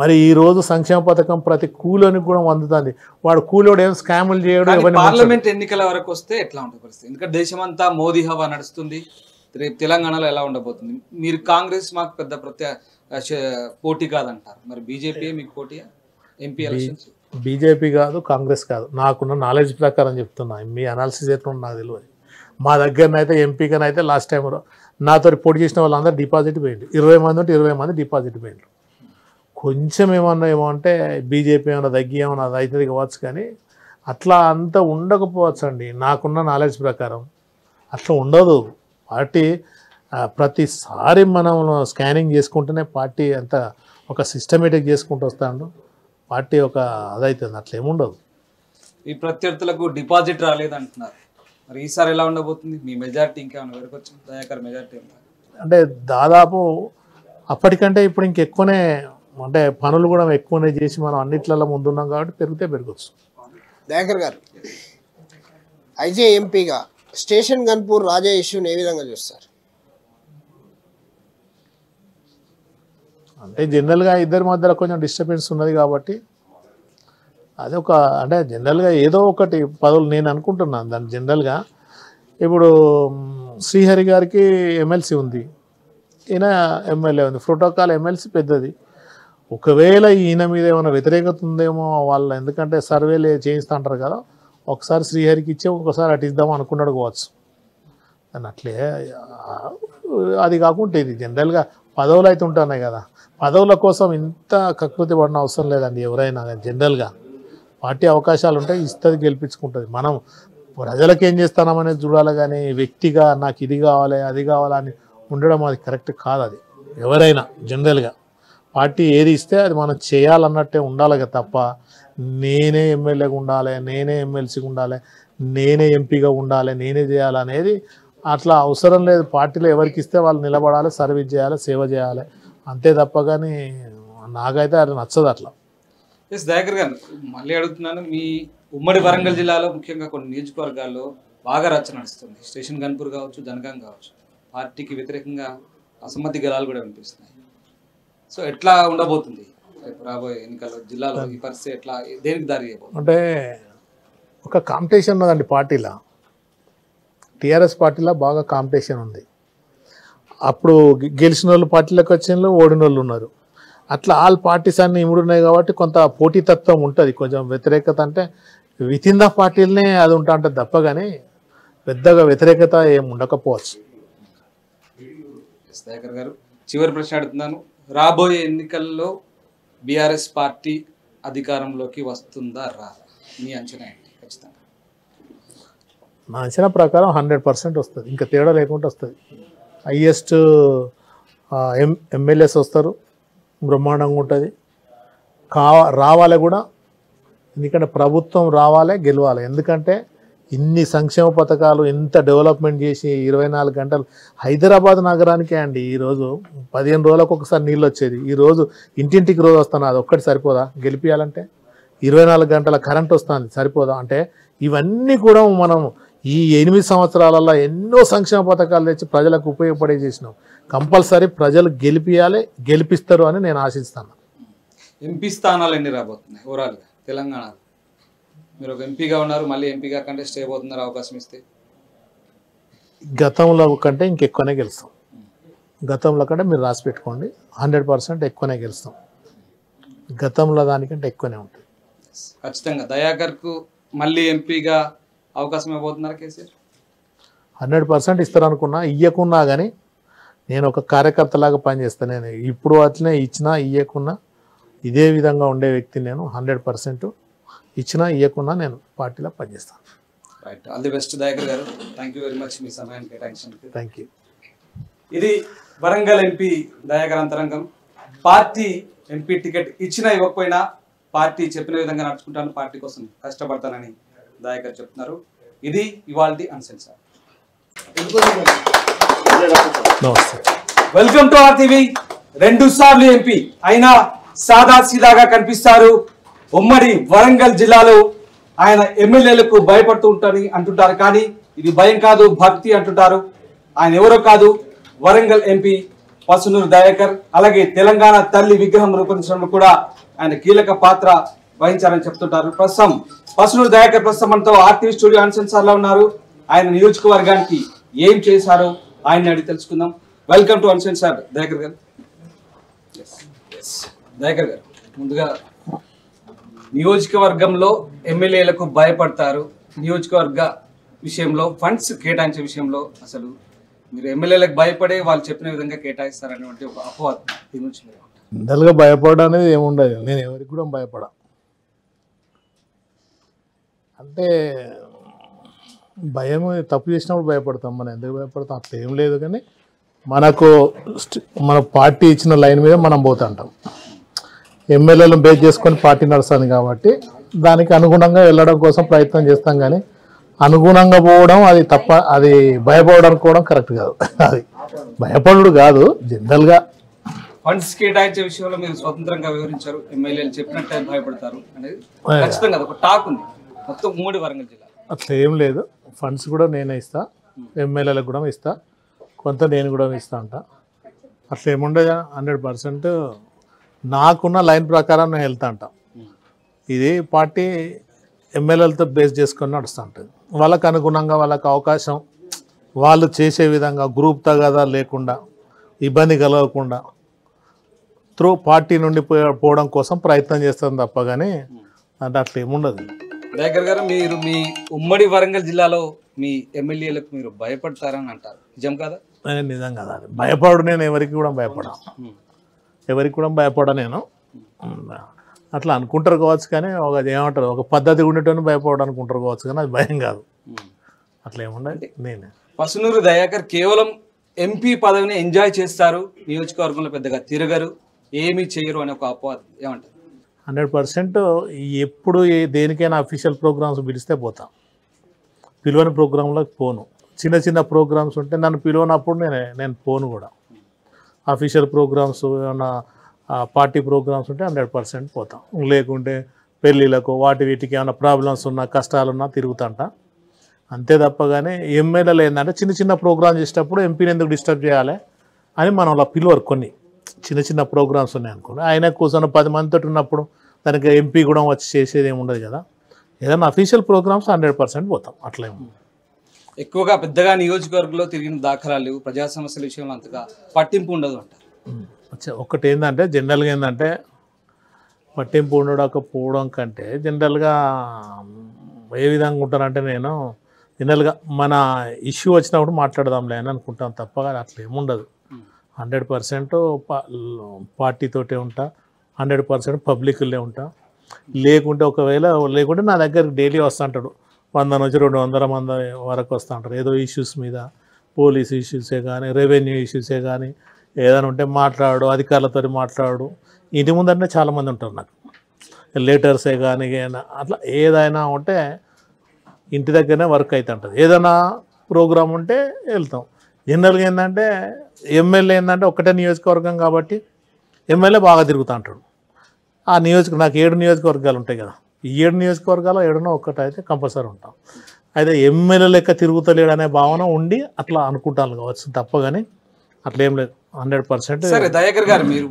మరి ఈ రోజు సంక్షేమ పథకం ప్రతి కూలోనికి కూడా అందుతుంది వాడు కూలోడు ఏం స్కాములు చేయడం పార్లమెంట్ ఎన్నికల వరకు వస్తే ఎట్లా ఉంటుంది పరిస్థితి ఎందుకంటే దేశమంతా మోదీ హవా నడుస్తుంది రేపు తెలంగాణలో ఎలా ఉండబోతుంది మీరు కాంగ్రెస్ మాకు పెద్ద ప్రత్యా పోటీ కాదంటారు మరి బీజేపీ మీకు పోటీ ఎంపీ ఎలక్షన్స్ బీజేపీ కాదు కాంగ్రెస్ కాదు నాకున్న నాలెడ్జ్ ప్రకారం చెప్తున్నా మీ అనాలిసిస్ ఎట్లుంటుంది నాకు తెలియదు మా దగ్గరనైతే ఎంపీకనైతే లాస్ట్ టైం నాతో పోటీ చేసిన వాళ్ళందరూ డిపాజిట్ పోయిండు ఇరవై మంది ఉంటే ఇరవై మంది డిపాజిట్ పోయిండ్రు కొంచెం ఏమన్నా ఏమో అంటే బీజేపీ ఏమైనా తగ్గి ఏమైనా అవుతుంది కావచ్చు కానీ అట్లా అంతా ఉండకపోవచ్చు అండి నాకున్న నాలెడ్జ్ ప్రకారం అట్లా ఉండదు పార్టీ ప్రతిసారి మనం స్కానింగ్ చేసుకుంటేనే పార్టీ అంత ఒక సిస్టమేటిక్ చేసుకుంటూ వస్తాడు పార్టీ ఒక అదైతుంది అట్లా ఏముండదు ఈ ప్రత్యర్థులకు డిపాజిట్ రాలేదంటున్నారు మరి ఈసారి ఎలా ఉండబోతుంది మీ మెజార్టీ ఇంకేమైనా వేరకొచ్చు దయాకర్ మెజార్టీ అంటే దాదాపు అప్పటికంటే ఇప్పుడు ఇంకెక్కువనే అంటే పనులు కూడా ఎక్కువనే చేసి మనం అన్నిట్లలో ముందున్నాం కాబట్టి పెరిగితే పెరగచ్చు దయాకర్ గారు ఐజే ఎంపీగా స్టేషన్ గన్పూర్ రాజా ఇష్యూని ఏ విధంగా చూస్తారు అంటే జనరల్గా ఇద్దరి మధ్యలో కొంచెం డిస్టర్బెన్స్ ఉన్నది కాబట్టి అది ఒక అంటే జనరల్గా ఏదో ఒకటి పదవులు నేను అనుకుంటున్నాను దాన్ని జనరల్గా ఇప్పుడు శ్రీహరి గారికి ఎమ్మెల్సీ ఉంది ఈయన ఎమ్మెల్యే ఉంది ప్రోటోకాల్ ఎమ్మెల్సీ పెద్దది ఒకవేళ ఈయన మీద ఏమైనా వ్యతిరేకత ఉందేమో వాళ్ళు ఎందుకంటే సర్వేలు చేయిస్తూ అంటారు కదా ఒకసారి శ్రీహరికి ఇచ్చే ఒకసారి అటు ఇద్దాం అనుకున్నాడు కావచ్చు అని అట్లే అది కాకుండా ఇది జనరల్గా పదవులు అయితే ఉంటున్నాయి కదా పదవుల కోసం ఇంత కకృతి పడిన అవసరం లేదండి ఎవరైనా జనరల్గా పార్టీ అవకాశాలు ఉంటాయి ఇస్తుంది గెలిపించుకుంటుంది మనం ప్రజలకు ఏం చేస్తానమనేది చూడాలి కానీ వ్యక్తిగా నాకు ఇది కావాలి అది కావాలి అని ఉండడం అది కరెక్ట్ కాదు అది ఎవరైనా జనరల్గా పార్టీ ఏది ఇస్తే అది మనం చేయాలన్నట్టే ఉండాలి తప్ప నేనే ఎమ్మెల్యేగా ఉండాలి నేనే ఎమ్మెల్సీగా ఉండాలి నేనే ఎంపీగా ఉండాలి నేనే చేయాలనేది అట్లా అవసరం లేదు పార్టీలో ఎవరికి ఇస్తే వాళ్ళు నిలబడాలి సర్వీస్ చేయాలి సేవ చేయాలి అంతే తప్ప కానీ నాకైతే అది నచ్చదు అట్లా ఎస్ దయాకర్ గారు మళ్ళీ అడుగుతున్నాను మీ ఉమ్మడి వరంగల్ జిల్లాలో ముఖ్యంగా కొన్ని నియోజకవర్గాల్లో బాగా రచ్చ నడుస్తుంది స్టేషన్ గన్పూర్ కావచ్చు జనగాం కావచ్చు పార్టీకి వ్యతిరేకంగా అసమ్మతి గలాలు కూడా వినిపిస్తున్నాయి సో ఎట్లా ఉండబోతుంది రాబోయే ఎన్నికల్లో జిల్లాలో ఈ పరిస్థితి ఎట్లా దేనికి దారి అంటే ఒక కాంపిటీషన్ ఉందండి పార్టీలో టీఆర్ఎస్ పార్టీలో బాగా కాంపిటీషన్ ఉంది అప్పుడు గెలిచిన వాళ్ళు పార్టీలకు వచ్చిన ఓడిన వాళ్ళు ఉన్నారు అట్లా ఆల్ పార్టీస్ అన్ని ఇముడున్నాయి కాబట్టి కొంత పోటీతత్వం ఉంటుంది కొంచెం వ్యతిరేకత అంటే విత్ ఇన్ ద పార్టీలనే అది ఉంటా అంటే తప్ప కానీ పెద్దగా వ్యతిరేకత ఏం ఉండకపోవచ్చు గారు చివరి ప్రశ్న అడుగుతున్నాను రాబోయే ఎన్నికల్లో బీఆర్ఎస్ పార్టీ అధికారంలోకి వస్తుందా రా మీ అంచనా ఏంటి ఖచ్చితంగా నా అంచనా ప్రకారం హండ్రెడ్ పర్సెంట్ వస్తుంది ఇంకా తేడా లేకుండా వస్తుంది హయ్యెస్ట్ ఎం ఎమ్మెల్యేస్ వస్తారు బ్రహ్మాండంగా ఉంటుంది కా రావాలి కూడా ఎందుకంటే ప్రభుత్వం రావాలి గెలవాలి ఎందుకంటే ఇన్ని సంక్షేమ పథకాలు ఇంత డెవలప్మెంట్ చేసి ఇరవై నాలుగు గంటలు హైదరాబాద్ నగరానికే అండి ఈరోజు పదిహేను రోజులకు ఒకసారి నీళ్ళు వచ్చేది ఈరోజు ఇంటింటికి రోజు వస్తాను అది ఒక్కటి సరిపోదా గెలిపించాలంటే ఇరవై నాలుగు గంటల కరెంట్ వస్తుంది సరిపోదా అంటే ఇవన్నీ కూడా మనం ఈ ఎనిమిది సంవత్సరాలలో ఎన్నో సంక్షేమ పథకాలు తెచ్చి ప్రజలకు ఉపయోగపడే చేసినాం కంపల్సరీ ప్రజలు గెలిపియాలి గెలిపిస్తారు అని నేను ఆశిస్తాను ఎంపీ స్థానాలు ఎన్ని రాబోతున్నాయి ఓవరాల్గా తెలంగాణ మీరు ఒక ఎంపీగా ఉన్నారు మళ్ళీ ఎంపీగా కంటే స్టే పోతున్నారు అవకాశం ఇస్తే గతంలో కంటే ఇంకెక్కువనే గెలుస్తాం గతంలో కంటే మీరు రాసి పెట్టుకోండి హండ్రెడ్ పర్సెంట్ ఎక్కువనే గెలుస్తాం గతంలో దానికంటే ఎక్కువనే ఉంటుంది ఖచ్చితంగా దయాకర్కు మళ్ళీ ఎంపీగా అవకాశం ఇవ్వబోతున్నారు కేసీఆర్ హండ్రెడ్ పర్సెంట్ ఇస్తారనుకున్నా ఇయ్యకున్నా కానీ నేను ఒక కార్యకర్తలాగా పనిచేస్తాను నేను ఇప్పుడు అట్లనే ఇచ్చినా ఇయ్యకున్నా ఇదే విధంగా ఉండే వ్యక్తిని నేను హండ్రెడ్ పర్సెంట్ ఇచ్చినా ఇవ్వకుండా నేను పార్టీలో పనిచేస్తాను right all the best Dayakar garu thank you very much మీ సమయాన్ని కేటాయించినందుకు థ్యాంక్ యూ ఇది వరంగల్ ఎంపీ దయాకర్ అంతరంగం పార్టీ ఎంపీ టికెట్ ఇచ్చినా ఇవ్వకపోయినా పార్టీ చెప్పిన విధంగా నడుచుకుంటాను పార్టీ కోసం కష్టపడతానని దాయకర్ చెప్తున్నారు ఇది ఇవాళ అన్సెన్ sir welcome to R TV రెండు సార్లు ఎంపీ అయినా సాదా సీదాగా కనిపిస్తారు ఉమ్మడి వరంగల్ జిల్లాలో ఆయన ఎమ్మెల్యేలకు భయపడుతూ ఉంటారని అంటుంటారు కానీ ఇది భయం కాదు భక్తి అంటుంటారు ఆయన ఎవరో కాదు వరంగల్ ఎంపీ పసునూరు దయాకర్ అలాగే తెలంగాణ తల్లి విగ్రహం రూపొందించడంలో కూడా ఆయన కీలక పాత్ర వహించారని చెప్తుంటారు ప్రస్తుతం పసునూరు దయాకర్ ప్రస్తుతం మనతో ఆర్టీవీ స్టూడియో అన్సన్ సార్ లో ఉన్నారు ఆయన నియోజకవర్గానికి ఏం చేశారు ఆయన అడిగి తెలుసుకుందాం వెల్కమ్ టు అన్సన్ సార్ దయాకర్ గారు దయాకర్ గారు ముందుగా నియోజకవర్గంలో ఎమ్మెల్యేలకు భయపడతారు నియోజకవర్గ విషయంలో ఫండ్స్ కేటాయించే విషయంలో అసలు మీరు ఎమ్మెల్యేలకు భయపడే వాళ్ళు చెప్పిన విధంగా కేటాయిస్తారు అనేటువంటి ఒక అపవాదం దీని నుంచి మీరు అందరిగా ఏముండదు నేను ఎవరికి కూడా భయపడా అంటే భయం తప్పు చేసినప్పుడు భయపడతాం మనం ఎందుకు భయపడతాం అట్లా ఏం లేదు కానీ మనకు మన పార్టీ ఇచ్చిన లైన్ మీద మనం పోతుంటాం ఎమ్మెల్యేలను బేస్ చేసుకొని పార్టీ నడుస్తుంది కాబట్టి దానికి అనుగుణంగా వెళ్ళడం కోసం ప్రయత్నం చేస్తాం కానీ అనుగుణంగా పోవడం అది తప్ప అది భయపడడానికి కూడా కరెక్ట్ కాదు అది భయపడు కాదు జనరల్గా ఫండ్స్ కేటాయించే విషయంలో మీరు స్వతంత్రంగా వివరించారు ఎమ్మెల్యేలు చెప్పినట్టు భయపడతారు అనేది ఖచ్చితంగా ఒక టాక్ ఉంది మొత్తం వరంగల్ జిల్లా అట్లా ఏం లేదు ఫండ్స్ కూడా నేనే ఇస్తా ఎమ్మెల్యేలకు కూడా ఇస్తా కొంత నేను కూడా ఇస్తా అంట అట్లా ఏముండదు హండ్రెడ్ పర్సెంట్ నాకున్న లైన్ ప్రకారం నేను వెళ్తా అంట ఇది పార్టీ ఎమ్మెల్యేలతో బేస్ చేసుకొని నడుస్తూ ఉంటుంది వాళ్ళకు అనుగుణంగా వాళ్ళకు అవకాశం వాళ్ళు చేసే విధంగా గ్రూప్ తగాదా లేకుండా ఇబ్బంది కలగకుండా త్రూ పార్టీ నుండి పోవడం కోసం ప్రయత్నం చేస్తాను తప్ప కానీ అంటే అట్లా ఏముండదు దయాకర్ గారు మీరు మీ ఉమ్మడి వరంగల్ జిల్లాలో మీ ఎమ్మెల్యేలకు మీరు భయపడతారని అంటారు నిజం కదా నేను నిజం కదా భయపడు నేను ఎవరికి కూడా భయపడా ఎవరికి కూడా భయపడ నేను అట్లా అనుకుంటారు కావచ్చు కానీ ఒక ఏమంటారు ఒక పద్ధతి ఉండేటోని భయపడ అనుకుంటారు కావచ్చు కానీ అది భయం కాదు అట్లా ఏముండీ నేను పసునూరు దయాకర్ కేవలం ఎంపీ పదవిని ఎంజాయ్ చేస్తారు నియోజకవర్గంలో పెద్దగా తిరగరు ఏమీ చేయరు అనే ఒక అపవాదం ఏమంటారు హండ్రెడ్ పర్సెంట్ ఎప్పుడు దేనికైనా అఫీషియల్ ప్రోగ్రామ్స్ పిలిస్తే పోతాం పిలువని ప్రోగ్రాంలోకి పోను చిన్న చిన్న ప్రోగ్రామ్స్ ఉంటే నన్ను పిలువనప్పుడు నేను నేను పోను కూడా అఫీషియల్ ప్రోగ్రామ్స్ ఏమన్నా పార్టీ ప్రోగ్రామ్స్ ఉంటే హండ్రెడ్ పర్సెంట్ పోతాం లేకుంటే పెళ్ళిళ్ళకు వాటి వీటికి ఏమైనా ప్రాబ్లమ్స్ ఉన్నా కష్టాలున్నా తిరుగుతాంట అంతే తప్ప కానీ ఎమ్మెల్యేలు ఏంటంటే చిన్న చిన్న ప్రోగ్రామ్స్ చేసేటప్పుడు ఎంపీని ఎందుకు డిస్టర్బ్ చేయాలి అని మనం అలా పిలువరు కొన్ని చిన్న చిన్న ప్రోగ్రామ్స్ ఉన్నాయి అనుకోండి ఆయన కూర్చొని పది మందితో ఉన్నప్పుడు దానికి ఎంపీ కూడా వచ్చి చేసేది ఏమి ఉండదు కదా ఏదైనా అఫీషియల్ ప్రోగ్రామ్స్ హండ్రెడ్ పర్సెంట్ పోతాం అట్లే ఎక్కువగా పెద్దగా నియోజకవర్గంలో తిరిగిన దాఖలాలు లేవు ప్రజా సమస్యల విషయంలో అంతగా పట్టింపు ఉండదు అంట ఒకటి ఏంటంటే జనరల్గా ఏంటంటే పట్టింపు ఉండకపోవడం కంటే జనరల్గా ఏ విధంగా ఉంటానంటే నేను జనరల్గా మన ఇష్యూ వచ్చినప్పుడు మాట్లాడదాంలే అని అనుకుంటాం తప్ప అట్లా ఏముండదు హండ్రెడ్ పర్సెంట్ పార్టీతోటే ఉంటా హండ్రెడ్ పర్సెంట్ పబ్లిక్లే ఉంటా లేకుంటే ఒకవేళ లేకుంటే నా దగ్గర డైలీ వస్తూ ఉంటాడు వంద నుంచి రెండు వందల మంది వరకు వస్తూ ఉంటారు ఏదో ఇష్యూస్ మీద పోలీస్ ఇష్యూసే కానీ రెవెన్యూ ఇష్యూసే కానీ ఏదైనా ఉంటే మాట్లాడు అధికారులతో మాట్లాడు ఇంటి ముందంటే చాలామంది ఉంటారు నాకు లెటర్సే కానీ అట్లా ఏదైనా ఉంటే ఇంటి దగ్గరనే వర్క్ ఉంటుంది ఏదైనా ప్రోగ్రామ్ ఉంటే వెళ్తాం జనరల్గా ఏంటంటే ఎమ్మెల్యే ఏంటంటే ఒకటే నియోజకవర్గం కాబట్టి ఎమ్మెల్యే బాగా తిరుగుతూ ఉంటాడు ఆ నియోజక నాకు ఏడు నియోజకవర్గాలు ఉంటాయి కదా ఈ ఏడు నియోజకవర్గాలు ఏడునో ఒక్కటైతే కంపల్సరీ ఉంటాం అయితే ఎమ్మెల్యే లెక్క తిరుగుతలేడు అనే భావన ఉండి అట్లా అనుకుంటాను కావచ్చు తప్ప కానీ అట్లా ఏం లేదు హండ్రెడ్ పర్సెంట్ సరే దయాకర్ గారు మీరు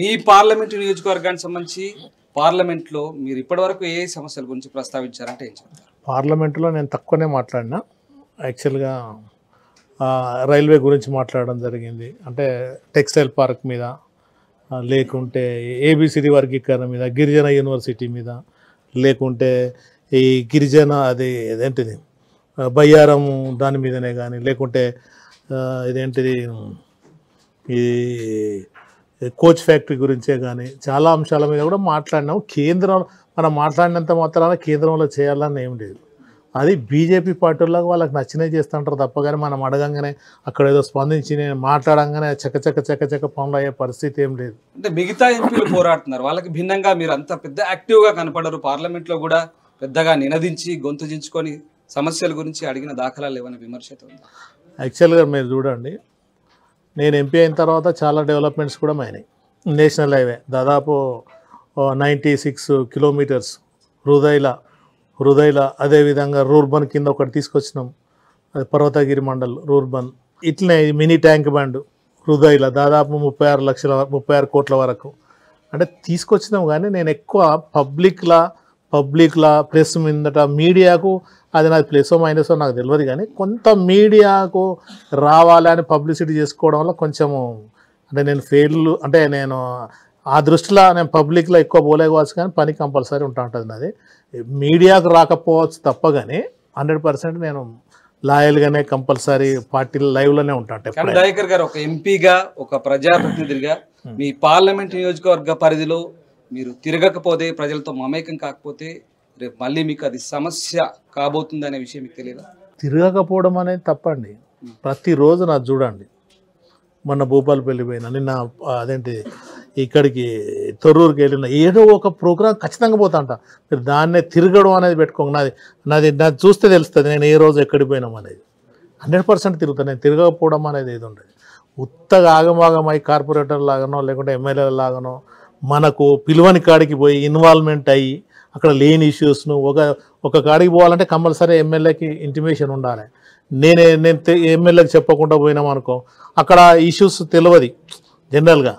మీ పార్లమెంట్ నియోజకవర్గానికి సంబంధించి పార్లమెంట్లో మీరు ఇప్పటివరకు ఏ సమస్యల గురించి ప్రస్తావించారంటే ఏం చెప్తారు పార్లమెంట్లో నేను తక్కువనే మాట్లాడినా యాక్చువల్గా రైల్వే గురించి మాట్లాడడం జరిగింది అంటే టెక్స్టైల్ పార్క్ మీద లేకుంటే ఏబిసిడి వర్గీకరణ మీద గిరిజన యూనివర్సిటీ మీద లేకుంటే ఈ గిరిజన అది ఏదేంటిది బయ్యారం దాని మీదనే కానీ లేకుంటే ఇదేంటిది ఈ కోచ్ ఫ్యాక్టరీ గురించే కానీ చాలా అంశాల మీద కూడా మాట్లాడినాము కేంద్రం మనం మాట్లాడినంత మాత్రాన కేంద్రంలో చేయాలని ఏం లేదు అది బీజేపీ పార్టీలో వాళ్ళకి నచ్చినవి చేస్తుంటారు తప్ప కానీ మనం అడగంగానే అక్కడ ఏదో స్పందించి నేను మాట్లాడంగానే చక్క చక్క చక్క చక్క పనులు అయ్యే పరిస్థితి ఏం లేదు అంటే మిగతా ఎంపీలు పోరాడుతున్నారు వాళ్ళకి భిన్నంగా మీరు అంత పెద్ద యాక్టివ్గా కనపడరు పార్లమెంట్లో కూడా పెద్దగా నినదించి గొంతు దించుకొని సమస్యల గురించి అడిగిన దాఖలాలు ఏమైనా విమర్శ యాక్చువల్గా మీరు చూడండి నేను ఎంపీ అయిన తర్వాత చాలా డెవలప్మెంట్స్ కూడా అయినాయి నేషనల్ హైవే దాదాపు నైంటీ సిక్స్ కిలోమీటర్స్ హృదయల హృదయల అదేవిధంగా రూర్బన్ కింద ఒకటి తీసుకొచ్చినాం అది పర్వతగిరి మండల్ రూర్బన్ ఇట్లనే మినీ ట్యాంక్ బ్యాండ్ హృదయల దాదాపు ముప్పై ఆరు లక్షల ముప్పై ఆరు కోట్ల వరకు అంటే తీసుకొచ్చినాం కానీ నేను ఎక్కువ పబ్లిక్లా పబ్లిక్లా ప్రెస్ మీదట మీడియాకు అది నాకు ప్లసో మైనసో నాకు తెలియదు కానీ కొంత మీడియాకు రావాలని పబ్లిసిటీ చేసుకోవడం వల్ల కొంచెము అంటే నేను ఫెయిల్ అంటే నేను ఆ దృష్టిలో నేను పబ్లిక్లో ఎక్కువ పోలేకపోవచ్చు కానీ పని కంపల్సరీ ఉంటా ఉంటుంది నాది మీడియాకు రాకపోవచ్చు తప్ప కానీ హండ్రెడ్ పర్సెంట్ నేను లాయల్గానే కంపల్సరీ పార్టీ లైవ్లోనే ఉంటాను దయాకర్ గారు ఒక ఎంపీగా ఒక ప్రజాప్రతినిధులుగా మీ పార్లమెంట్ నియోజకవర్గ పరిధిలో మీరు తిరగకపోతే ప్రజలతో మమేకం కాకపోతే రేపు మళ్ళీ మీకు అది సమస్య కాబోతుంది అనే విషయం మీకు తెలియదా తిరగకపోవడం అనేది తప్పండి ప్రతిరోజు నాకు చూడండి మొన్న భూపాలపల్లి పోయినా నిన్న అదేంటి ఇక్కడికి తొర్రూరుకి వెళ్ళిన ఏదో ఒక ప్రోగ్రాం ఖచ్చితంగా పోతా అంట మీరు దాన్నే తిరగడం అనేది పెట్టుకోండి నాది నాది నాది చూస్తే తెలుస్తుంది నేను ఏ రోజు ఎక్కడికి పోయినాం అనేది హండ్రెడ్ పర్సెంట్ తిరుగుతాను నేను తిరగకపోవడం అనేది ఏది ఉండదు ఉత్తగా అయ్యి కార్పొరేటర్ లాగానో లేకుంటే ఎమ్మెల్యేల లాగానో మనకు పిలువని కాడికి పోయి ఇన్వాల్వ్మెంట్ అయ్యి అక్కడ లేని ఇష్యూస్ను ఒక ఒక కాడికి పోవాలంటే కంపల్సరీ ఎమ్మెల్యేకి ఇంటిమేషన్ ఉండాలి నేనే నేను ఎమ్మెల్యేకి చెప్పకుండా పోయినామనుకో అక్కడ ఇష్యూస్ తెలియదు జనరల్గా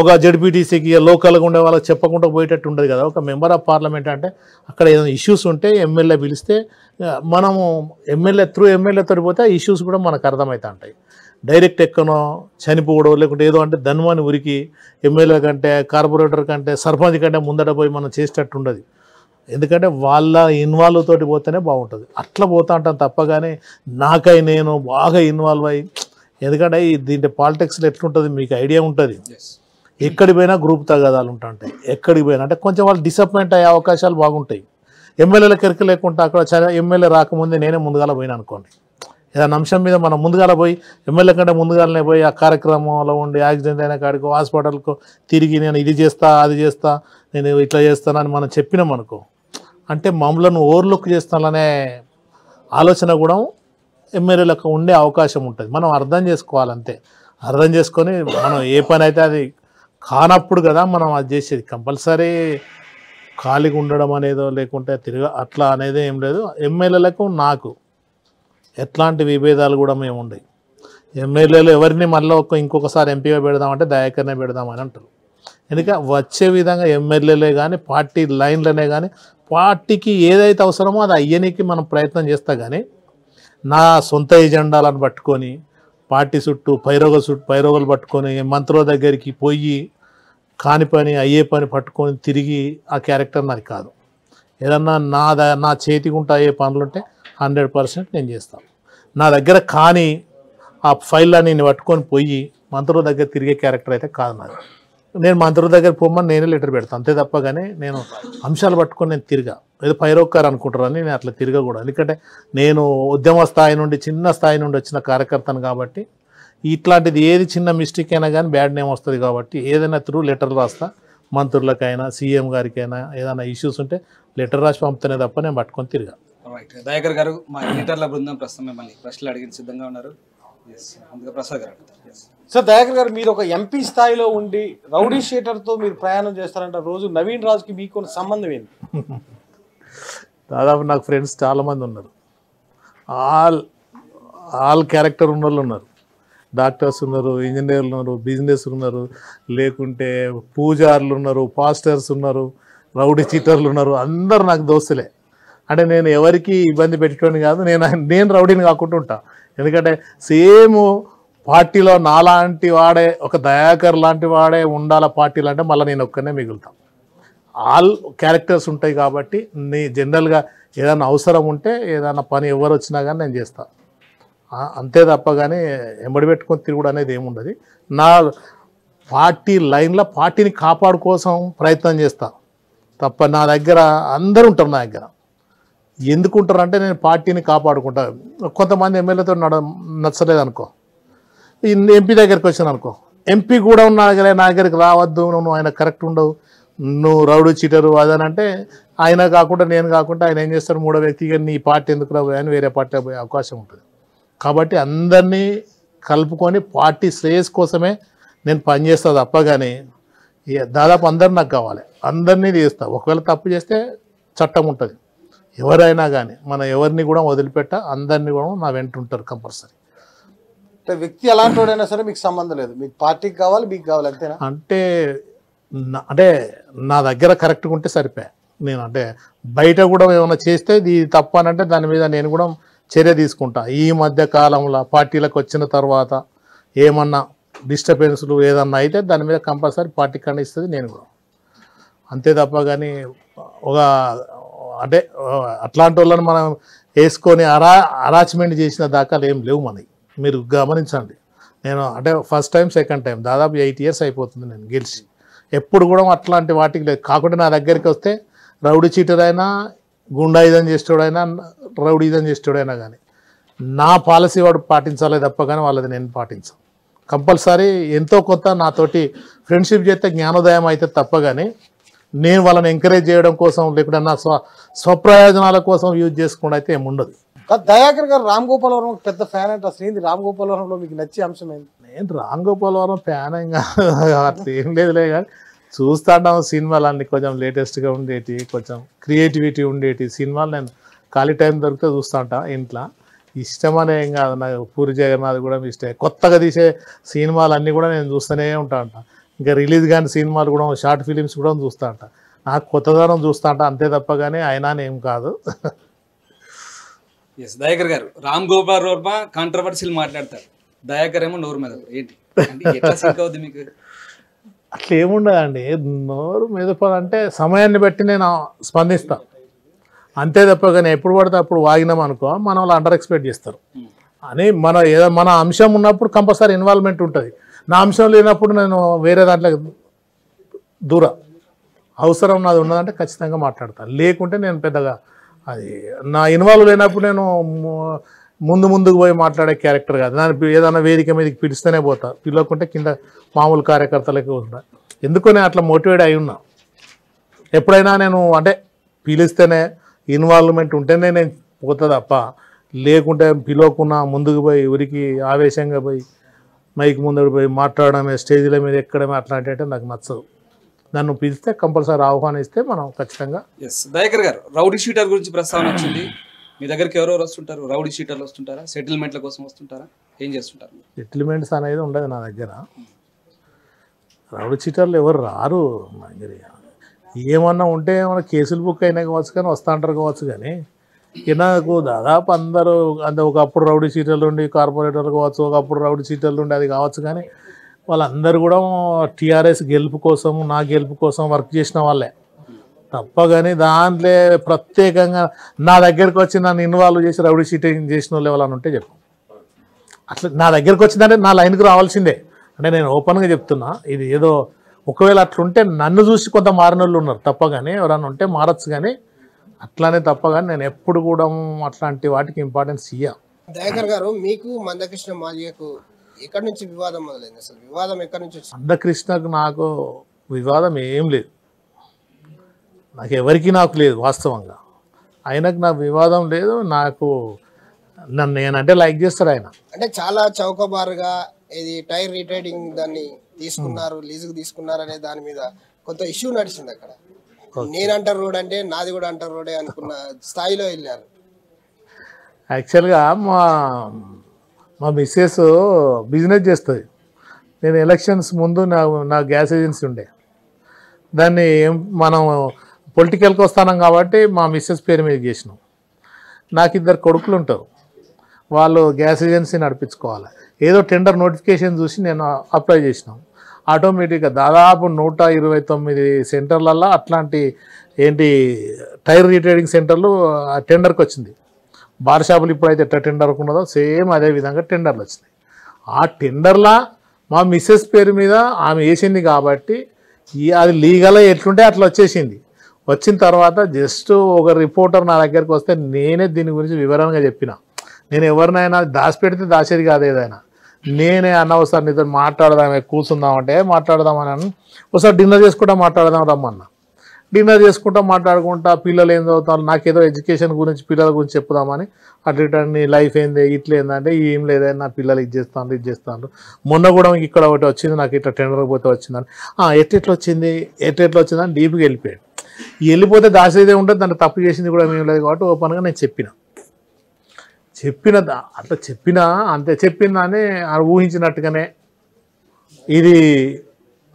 ఒక జడ్పీటీసీకి లోకల్గా ఉండే వాళ్ళకి చెప్పకుండా పోయేటట్టు ఉండదు కదా ఒక మెంబర్ ఆఫ్ పార్లమెంట్ అంటే అక్కడ ఏదైనా ఇష్యూస్ ఉంటే ఎమ్మెల్యే పిలిస్తే మనము ఎమ్మెల్యే త్రూ ఎమ్మెల్యే పోతే ఆ ఇష్యూస్ కూడా మనకు అర్థమవుతా ఉంటాయి డైరెక్ట్ ఎక్కనో చనిపోవడం లేకుంటే ఏదో అంటే ధన్వాన్ని ఉరికి ఎమ్మెల్యే కంటే కార్పొరేటర్ కంటే సర్పంచ్ కంటే ముందట పోయి మనం చేసేటట్టు ఉండదు ఎందుకంటే వాళ్ళ ఇన్వాల్వ్ తోటి పోతేనే బాగుంటుంది అట్లా పోతా ఉంటాం తప్పగానే నాకై నేను బాగా ఇన్వాల్వ్ అయ్యి ఎందుకంటే దీంట్లో పాలిటిక్స్లో ఎట్లుంటుంది మీకు ఐడియా ఉంటుంది ఎక్కడికి పోయినా గ్రూప్ తగాదాలు ఉంటాయి ఎక్కడికి పోయినా అంటే కొంచెం వాళ్ళు డిసప్పాయింట్ అయ్యే అవకాశాలు బాగుంటాయి ఎమ్మెల్యేల కెరక లేకుండా అక్కడ ఎమ్మెల్యే రాకముందే నేనే ముందుగాల పోయినా అనుకోండి ఏదైనా అంశం మీద మనం ముందుగా పోయి ఎమ్మెల్యే కంటే ముందుగాలనే పోయి ఆ కార్యక్రమంలో ఉండి యాక్సిడెంట్ అయిన కాడికి హాస్పిటల్కు తిరిగి నేను ఇది చేస్తా అది చేస్తా నేను ఇట్లా చేస్తానని మనం చెప్పినాం అనుకో అంటే మమ్మలను ఓవర్లుక్ చేస్తాననే ఆలోచన కూడా ఎమ్మెల్యేలకు ఉండే అవకాశం ఉంటుంది మనం అర్థం చేసుకోవాలంతే అర్థం చేసుకొని మనం ఏ పని అయితే అది కానప్పుడు కదా మనం అది చేసేది కంపల్సరీ ఖాళీగా ఉండడం అనేదో లేకుంటే తిరగ అట్లా అనేది ఏం లేదు ఎమ్మెల్యేలకు నాకు ఎట్లాంటి విభేదాలు కూడా మేము ఉండవు ఎమ్మెల్యేలు ఎవరిని మళ్ళీ ఒక్క ఇంకొకసారి ఎంపీగా పెడదామంటే దయాకర్నే పెడదామని అంటారు ఎందుకంటే వచ్చే విధంగా ఎమ్మెల్యేలే కానీ పార్టీ లైన్లనే కానీ పార్టీకి ఏదైతే అవసరమో అది అయ్యనీకి మనం ప్రయత్నం చేస్తా కానీ నా సొంత ఎజెండాలను పట్టుకొని పార్టీ చుట్టూ పైరోగ చుట్టూ పైరోగలు పట్టుకొని మంత్రుల దగ్గరికి పోయి కాని పని అయ్యే పని పట్టుకొని తిరిగి ఆ క్యారెక్టర్ నాది కాదు ఏదన్నా నా ద నా చేతిగుంటా అయ్యే పనులుంటే హండ్రెడ్ పర్సెంట్ నేను చేస్తాను నా దగ్గర కానీ ఆ ఫైల్లో నేను పట్టుకొని పోయి మంత్రుల దగ్గర తిరిగే క్యారెక్టర్ అయితే కాదు నాది నేను మంత్రుల దగ్గర పోమని నేనే లెటర్ పెడతాను అంతే తప్ప కానీ నేను అంశాలు పట్టుకొని నేను తిరిగా ఏదో పైరోక్కారు అనుకుంటారని నేను అట్లా తిరగకూడదు ఎందుకంటే నేను ఉద్యమ స్థాయి నుండి చిన్న స్థాయి నుండి వచ్చిన కార్యకర్తను కాబట్టి ఇట్లాంటిది ఏది చిన్న మిస్టేక్ అయినా కానీ బ్యాడ్ నేమ్ వస్తుంది కాబట్టి ఏదైనా త్రూ లెటర్ రాస్తా మంత్రులకైనా సీఎం గారికైనా ఏదైనా ఇష్యూస్ ఉంటే లెటర్ రాసి పంపుతానే తప్ప నేను పట్టుకొని తిరిగా రైట్ దయాకర్ గారు మా ఎడిటర్ల బృందం ప్రస్తుతం మిమ్మల్ని ప్రశ్నలు అడిగిన సిద్ధంగా ఉన్నారు ప్రసాద్ గారు సార్ దయాకర్ గారు మీరు ఒక ఎంపీ స్థాయిలో ఉండి రౌడీ తో మీరు ప్రయాణం చేస్తారంట రోజు నవీన్ రాజుకి మీకు సంబంధం ఏంటి దాదాపు నాకు ఫ్రెండ్స్ చాలామంది ఉన్నారు ఆల్ ఆల్ క్యారెక్టర్ ఉన్న వాళ్ళు ఉన్నారు డాక్టర్స్ ఉన్నారు ఇంజనీర్లు ఉన్నారు బిజినెస్ ఉన్నారు లేకుంటే పూజారులు ఉన్నారు పాస్టర్స్ ఉన్నారు రౌడీ చీటర్లు ఉన్నారు అందరు నాకు దోస్తులే అంటే నేను ఎవరికి ఇబ్బంది పెట్టుకోని కాదు నేను నేను రౌడీని కాకుండా ఉంటాను ఎందుకంటే సేమ్ పార్టీలో నాలాంటి వాడే ఒక దయాకర్ లాంటి వాడే ఉండాల పార్టీలు అంటే మళ్ళీ నేను ఒక్కనే మిగులుతాం ఆల్ క్యారెక్టర్స్ ఉంటాయి కాబట్టి నీ జనరల్గా ఏదైనా అవసరం ఉంటే ఏదైనా పని ఎవరు వచ్చినా కానీ నేను చేస్తాను అంతే తప్ప కానీ ఎంబడి పెట్టుకొని తిరుగుడు అనేది ఏముండదు నా పార్టీ లైన్లో పార్టీని కాపాడుకోసం ప్రయత్నం చేస్తాను తప్ప నా దగ్గర అందరూ ఉంటారు నా దగ్గర అంటే నేను పార్టీని కాపాడుకుంటాను కొంతమంది ఎమ్మెల్యేతో నడ నచ్చలేదు అనుకో ఎంపీ దగ్గరికి వచ్చాను అనుకో ఎంపీ కూడా ఉన్న నా దగ్గరికి రావద్దు నువ్వు ఆయన కరెక్ట్ ఉండవు నువ్వు రౌడు చీటరు అదనంటే ఆయన కాకుండా నేను కాకుండా ఆయన ఏం చేస్తారు మూడో వ్యక్తిగా నీ పార్టీ ఎందుకు రాబోయని వేరే పార్టీ పోయే అవకాశం ఉంటుంది కాబట్టి అందరినీ కలుపుకొని పార్టీ శ్రేయస్ కోసమే నేను పనిచేస్తా తప్ప కానీ దాదాపు అందరు నాకు కావాలి అందరినీ తీస్తా ఒకవేళ తప్పు చేస్తే చట్టం ఉంటుంది ఎవరైనా కానీ మన ఎవరిని కూడా వదిలిపెట్ట అందరినీ కూడా నా వెంట ఉంటారు కంపల్సరీ అంటే వ్యక్తి ఎలాంటివాడైనా సరే మీకు సంబంధం లేదు మీకు పార్టీకి కావాలి మీకు కావాలి అంతేనా అంటే అంటే నా దగ్గర కరెక్ట్గా ఉంటే సరిపోయా నేను అంటే బయట కూడా ఏమైనా చేస్తే ఇది తప్పు అని అంటే దాని మీద నేను కూడా చర్య తీసుకుంటా ఈ మధ్య కాలంలో పార్టీలకు వచ్చిన తర్వాత ఏమన్నా డిస్టర్బెన్స్లు ఏదన్నా అయితే దాని మీద కంపల్సరీ పార్టీ ఖండిస్తుంది నేను కూడా అంతే తప్ప కానీ ఒక అంటే అట్లాంటి వాళ్ళని మనం వేసుకొని అరా అరాచ్మెంట్ చేసిన దాకా ఏం లేవు మనకి మీరు గమనించండి నేను అంటే ఫస్ట్ టైం సెకండ్ టైం దాదాపు ఎయిట్ ఇయర్స్ అయిపోతుంది నేను గెలిచి ఎప్పుడు కూడా అట్లాంటి వాటికి లేదు కాకుండా నా దగ్గరికి వస్తే రౌడీ చీటర్ అయినా గుండాయుధం చేసేవాడైనా రౌడీయుధం చేసేవాడైనా కానీ నా పాలసీ వాడు పాటించాలే తప్ప కానీ వాళ్ళది నేను పాటించాను కంపల్సరీ ఎంతో కొంత నాతోటి ఫ్రెండ్షిప్ చేస్తే జ్ఞానోదయం అయితే తప్ప కానీ నేను వాళ్ళని ఎంకరేజ్ చేయడం కోసం లేకుండా నా స్వ స్వప్రయోజనాల కోసం యూజ్ చేసుకుండా అయితే ఏముండదు దయాకర్ గారు రామ్ గోపాలవరం పెద్ద ఫ్యాన్ అంటే అసలు ఏంది రామ్ గోపాలవరంలో మీకు నచ్చే అంశం ఏంటి నేను రామ్ గోపాలవరం ఫ్యాన్ ఏం లేదులే కానీ చూస్తాను సినిమాలు అన్ని కొంచెం లేటెస్ట్గా ఉండేటి కొంచెం క్రియేటివిటీ ఉండేటి సినిమాలు నేను ఖాళీ టైం దొరికితే చూస్తుంటా ఇంట్లో ఇష్టం అనే ఏం కాదు నాకు పూరి జగన్నాథ్ కూడా ఇష్టం కొత్తగా తీసే సినిమాలు అన్నీ కూడా నేను చూస్తూనే ఉంటా అంట ఇంకా రిలీజ్ కాని సినిమాలు కూడా షార్ట్ ఫిలిమ్స్ కూడా చూస్తా అంట నాకు కొత్తదనం చూస్తా అంట అంతే తప్ప కానీ అయినా ఏం కాదు ఎస్ దయాకర్ గారు రామ్ గోపాల్ వర్మ కాంట్రవర్సీ మాట్లాడతారు దయాకర్ ఏమో నోరు మీద ఏంటి అవుద్ది మీకు అట్లా ఏముండదండి నోరు మెదపాలంటే సమయాన్ని బట్టి నేను స్పందిస్తాను అంతే తప్ప కానీ ఎప్పుడు పడితే అప్పుడు వాగినాం అనుకో మన వాళ్ళు అండర్ ఎక్స్పెక్ట్ చేస్తారు hmm. అని మన ఏదో మన అంశం ఉన్నప్పుడు కంపల్సరీ ఇన్వాల్వ్మెంట్ ఉంటుంది నా అంశం లేనప్పుడు నేను వేరే దాంట్లో దూర అవసరం నాది ఉన్నదంటే ఖచ్చితంగా మాట్లాడతాను లేకుంటే నేను పెద్దగా అది నా ఇన్వాల్వ్ లేనప్పుడు నేను ముందు ముందుకు పోయి మాట్లాడే క్యారెక్టర్ కాదు దాని ఏదైనా వేదిక మీదకి పిలిస్తేనే పోతా పిలవకుంటే కింద మామూలు కార్యకర్తలకి ఉంటా ఎందుకు నేను అట్లా మోటివేట్ అయి ఉన్నా ఎప్పుడైనా నేను అంటే పిలిస్తేనే ఇన్వాల్వ్మెంట్ ఉంటేనే నేను పోతుంది అప్ప లేకుంటే పిలవకుండా ముందుకు పోయి ఊరికి ఆవేశంగా పోయి మైక్ ముందడు పోయి మాట్లాడడమే స్టేజీల మీద ఎక్కడమే అట్లాంటి అంటే నాకు నచ్చదు నన్ను పిలిస్తే కంపల్సరీ ఆహ్వానిస్తే మనం ఖచ్చితంగా ఎస్ దయకర్ గారు రౌడీ షీటర్ గురించి ప్రస్తావన వచ్చింది మీ దగ్గరికి ఎవరెవరు వస్తుంటారు రౌడీ షీటర్లు వస్తుంటారా సెటిల్మెంట్ల కోసం వస్తుంటారా ఏం చేస్తుంటారు సెటిల్మెంట్స్ అనేది ఉండదు నా దగ్గర రౌడీ షీటర్లు ఎవరు రారు మా దగ్గర ఏమన్నా ఉంటే ఏమన్నా కేసులు బుక్ అయినా కావచ్చు కానీ వస్తా అంటారు కావచ్చు కానీ నాకు దాదాపు అందరూ అంటే ఒకప్పుడు రౌడీ షీటర్లు ఉండి కార్పొరేటర్లు కావచ్చు ఒకప్పుడు రౌడీ షీటర్లు ఉండి అది కావచ్చు కానీ వాళ్ళందరూ కూడా టీఆర్ఎస్ గెలుపు కోసం నా గెలుపు కోసం వర్క్ చేసిన వాళ్ళే తప్ప కానీ దాంట్లో ప్రత్యేకంగా నా దగ్గరకు వచ్చి నన్ను ఇన్వాల్వ్ చేసి రౌడీ షీటింగ్ చేసిన వాళ్ళు ఎవరని ఉంటే చెప్పు అట్లా నా దగ్గరకు వచ్చిందంటే నా లైన్కి రావాల్సిందే అంటే నేను ఓపెన్గా చెప్తున్నా ఇది ఏదో ఒకవేళ అట్లుంటే నన్ను చూసి కొంత మారినోళ్ళు ఉన్నారు తప్ప కానీ ఎవరన్నా ఉంటే మారచ్చు కానీ అట్లానే తప్ప కానీ నేను ఎప్పుడు కూడా అట్లాంటి వాటికి ఇంపార్టెన్స్ ఇయ్యా దయాకర్ గారు మీకు మందకృష్ణ మాజీకు ఎక్కడి నుంచి వివాదం మొదలైంది అసలు వివాదం ఎక్కడి నుంచి అడ్డకృష్ణకు నాకు వివాదం ఏం లేదు నాకు ఎవరికి నాకు లేదు వాస్తవంగా ఆయనకు నాకు వివాదం లేదు నాకు నన్ను నేనంటే లైక్ చేస్తారు ఆయన అంటే చాలా చౌకబారుగా ఇది టైర్ రిటైరింగ్ దాన్ని తీసుకున్నారు లీజుకు తీసుకున్నారు అనే దాని మీద కొంత ఇష్యూ నడిచింది అక్కడ నేనంటారు రోడ్ అంటే నాది కూడా అంటారు రోడే అనుకున్న స్థాయిలో వెళ్ళారు యాక్చువల్గా మా మా మిస్సెస్ బిజినెస్ చేస్తుంది నేను ఎలక్షన్స్ ముందు నా నా గ్యాస్ ఏజెన్సీ ఉండే దాన్ని మనం పొలిటికల్కి వస్తానం కాబట్టి మా మిస్సెస్ పేరు మీద చేసినాం నాకు ఇద్దరు కొడుకులు ఉంటారు వాళ్ళు గ్యాస్ ఏజెన్సీ నడిపించుకోవాలి ఏదో టెండర్ నోటిఫికేషన్ చూసి నేను అప్లై చేసినాం ఆటోమేటిక్గా దాదాపు నూట ఇరవై తొమ్మిది సెంటర్లల్లో అట్లాంటి ఏంటి టైర్ రీట్రేడింగ్ సెంటర్లు టెండర్కి వచ్చింది బార్ షాపులు ఇప్పుడైతే ఎట్లా టెండర్ ఉన్నదో సేమ్ అదే విధంగా టెండర్లు వచ్చినాయి ఆ టెండర్లా మా మిస్సెస్ పేరు మీద ఆమె వేసింది కాబట్టి అది లీగల్ ఎట్లుంటే అట్లా వచ్చేసింది వచ్చిన తర్వాత జస్ట్ ఒక రిపోర్టర్ నా దగ్గరికి వస్తే నేనే దీని గురించి వివరంగా చెప్పిన నేను ఎవరినైనా దాచిపెడితే దాచేది కాదు ఏదైనా నేనే అన్న ఒకసారి నీతో మాట్లాడదామే కూర్చుందామంటే మాట్లాడదామని ఒకసారి డిన్నర్ చేసుకుంటా మాట్లాడదాం రమ్మన్నా డిన్నర్ చేసుకుంటా మాట్లాడుకుంటా పిల్లలు ఏం చదువుతారు నాకేదో ఎడ్యుకేషన్ గురించి పిల్లల గురించి చెప్పుదామని అటు ఇటు నీ లైఫ్ ఏంది ఇట్లా ఏందంటే ఏం లేదని నా పిల్లలు ఇది చేస్తాను ఇది చేస్తాను మొన్న కూడా ఇక్కడ ఒకటి వచ్చింది నాకు ఇట్లా టెండర్ పోతే వచ్చిందని ఎట్లా వచ్చింది వచ్చింది వచ్చిందని డీప్గా వెళ్ళిపోయాడు వెళ్ళిపోతే దాసేదే ఉంటుంది దాన్ని తప్పు చేసింది కూడా మేము లేదు కాబట్టి ఓపెన్గా నేను చెప్పిన చెప్పిన అట్లా చెప్పినా అంతే చెప్పిందానే ఊహించినట్టుగానే ఇది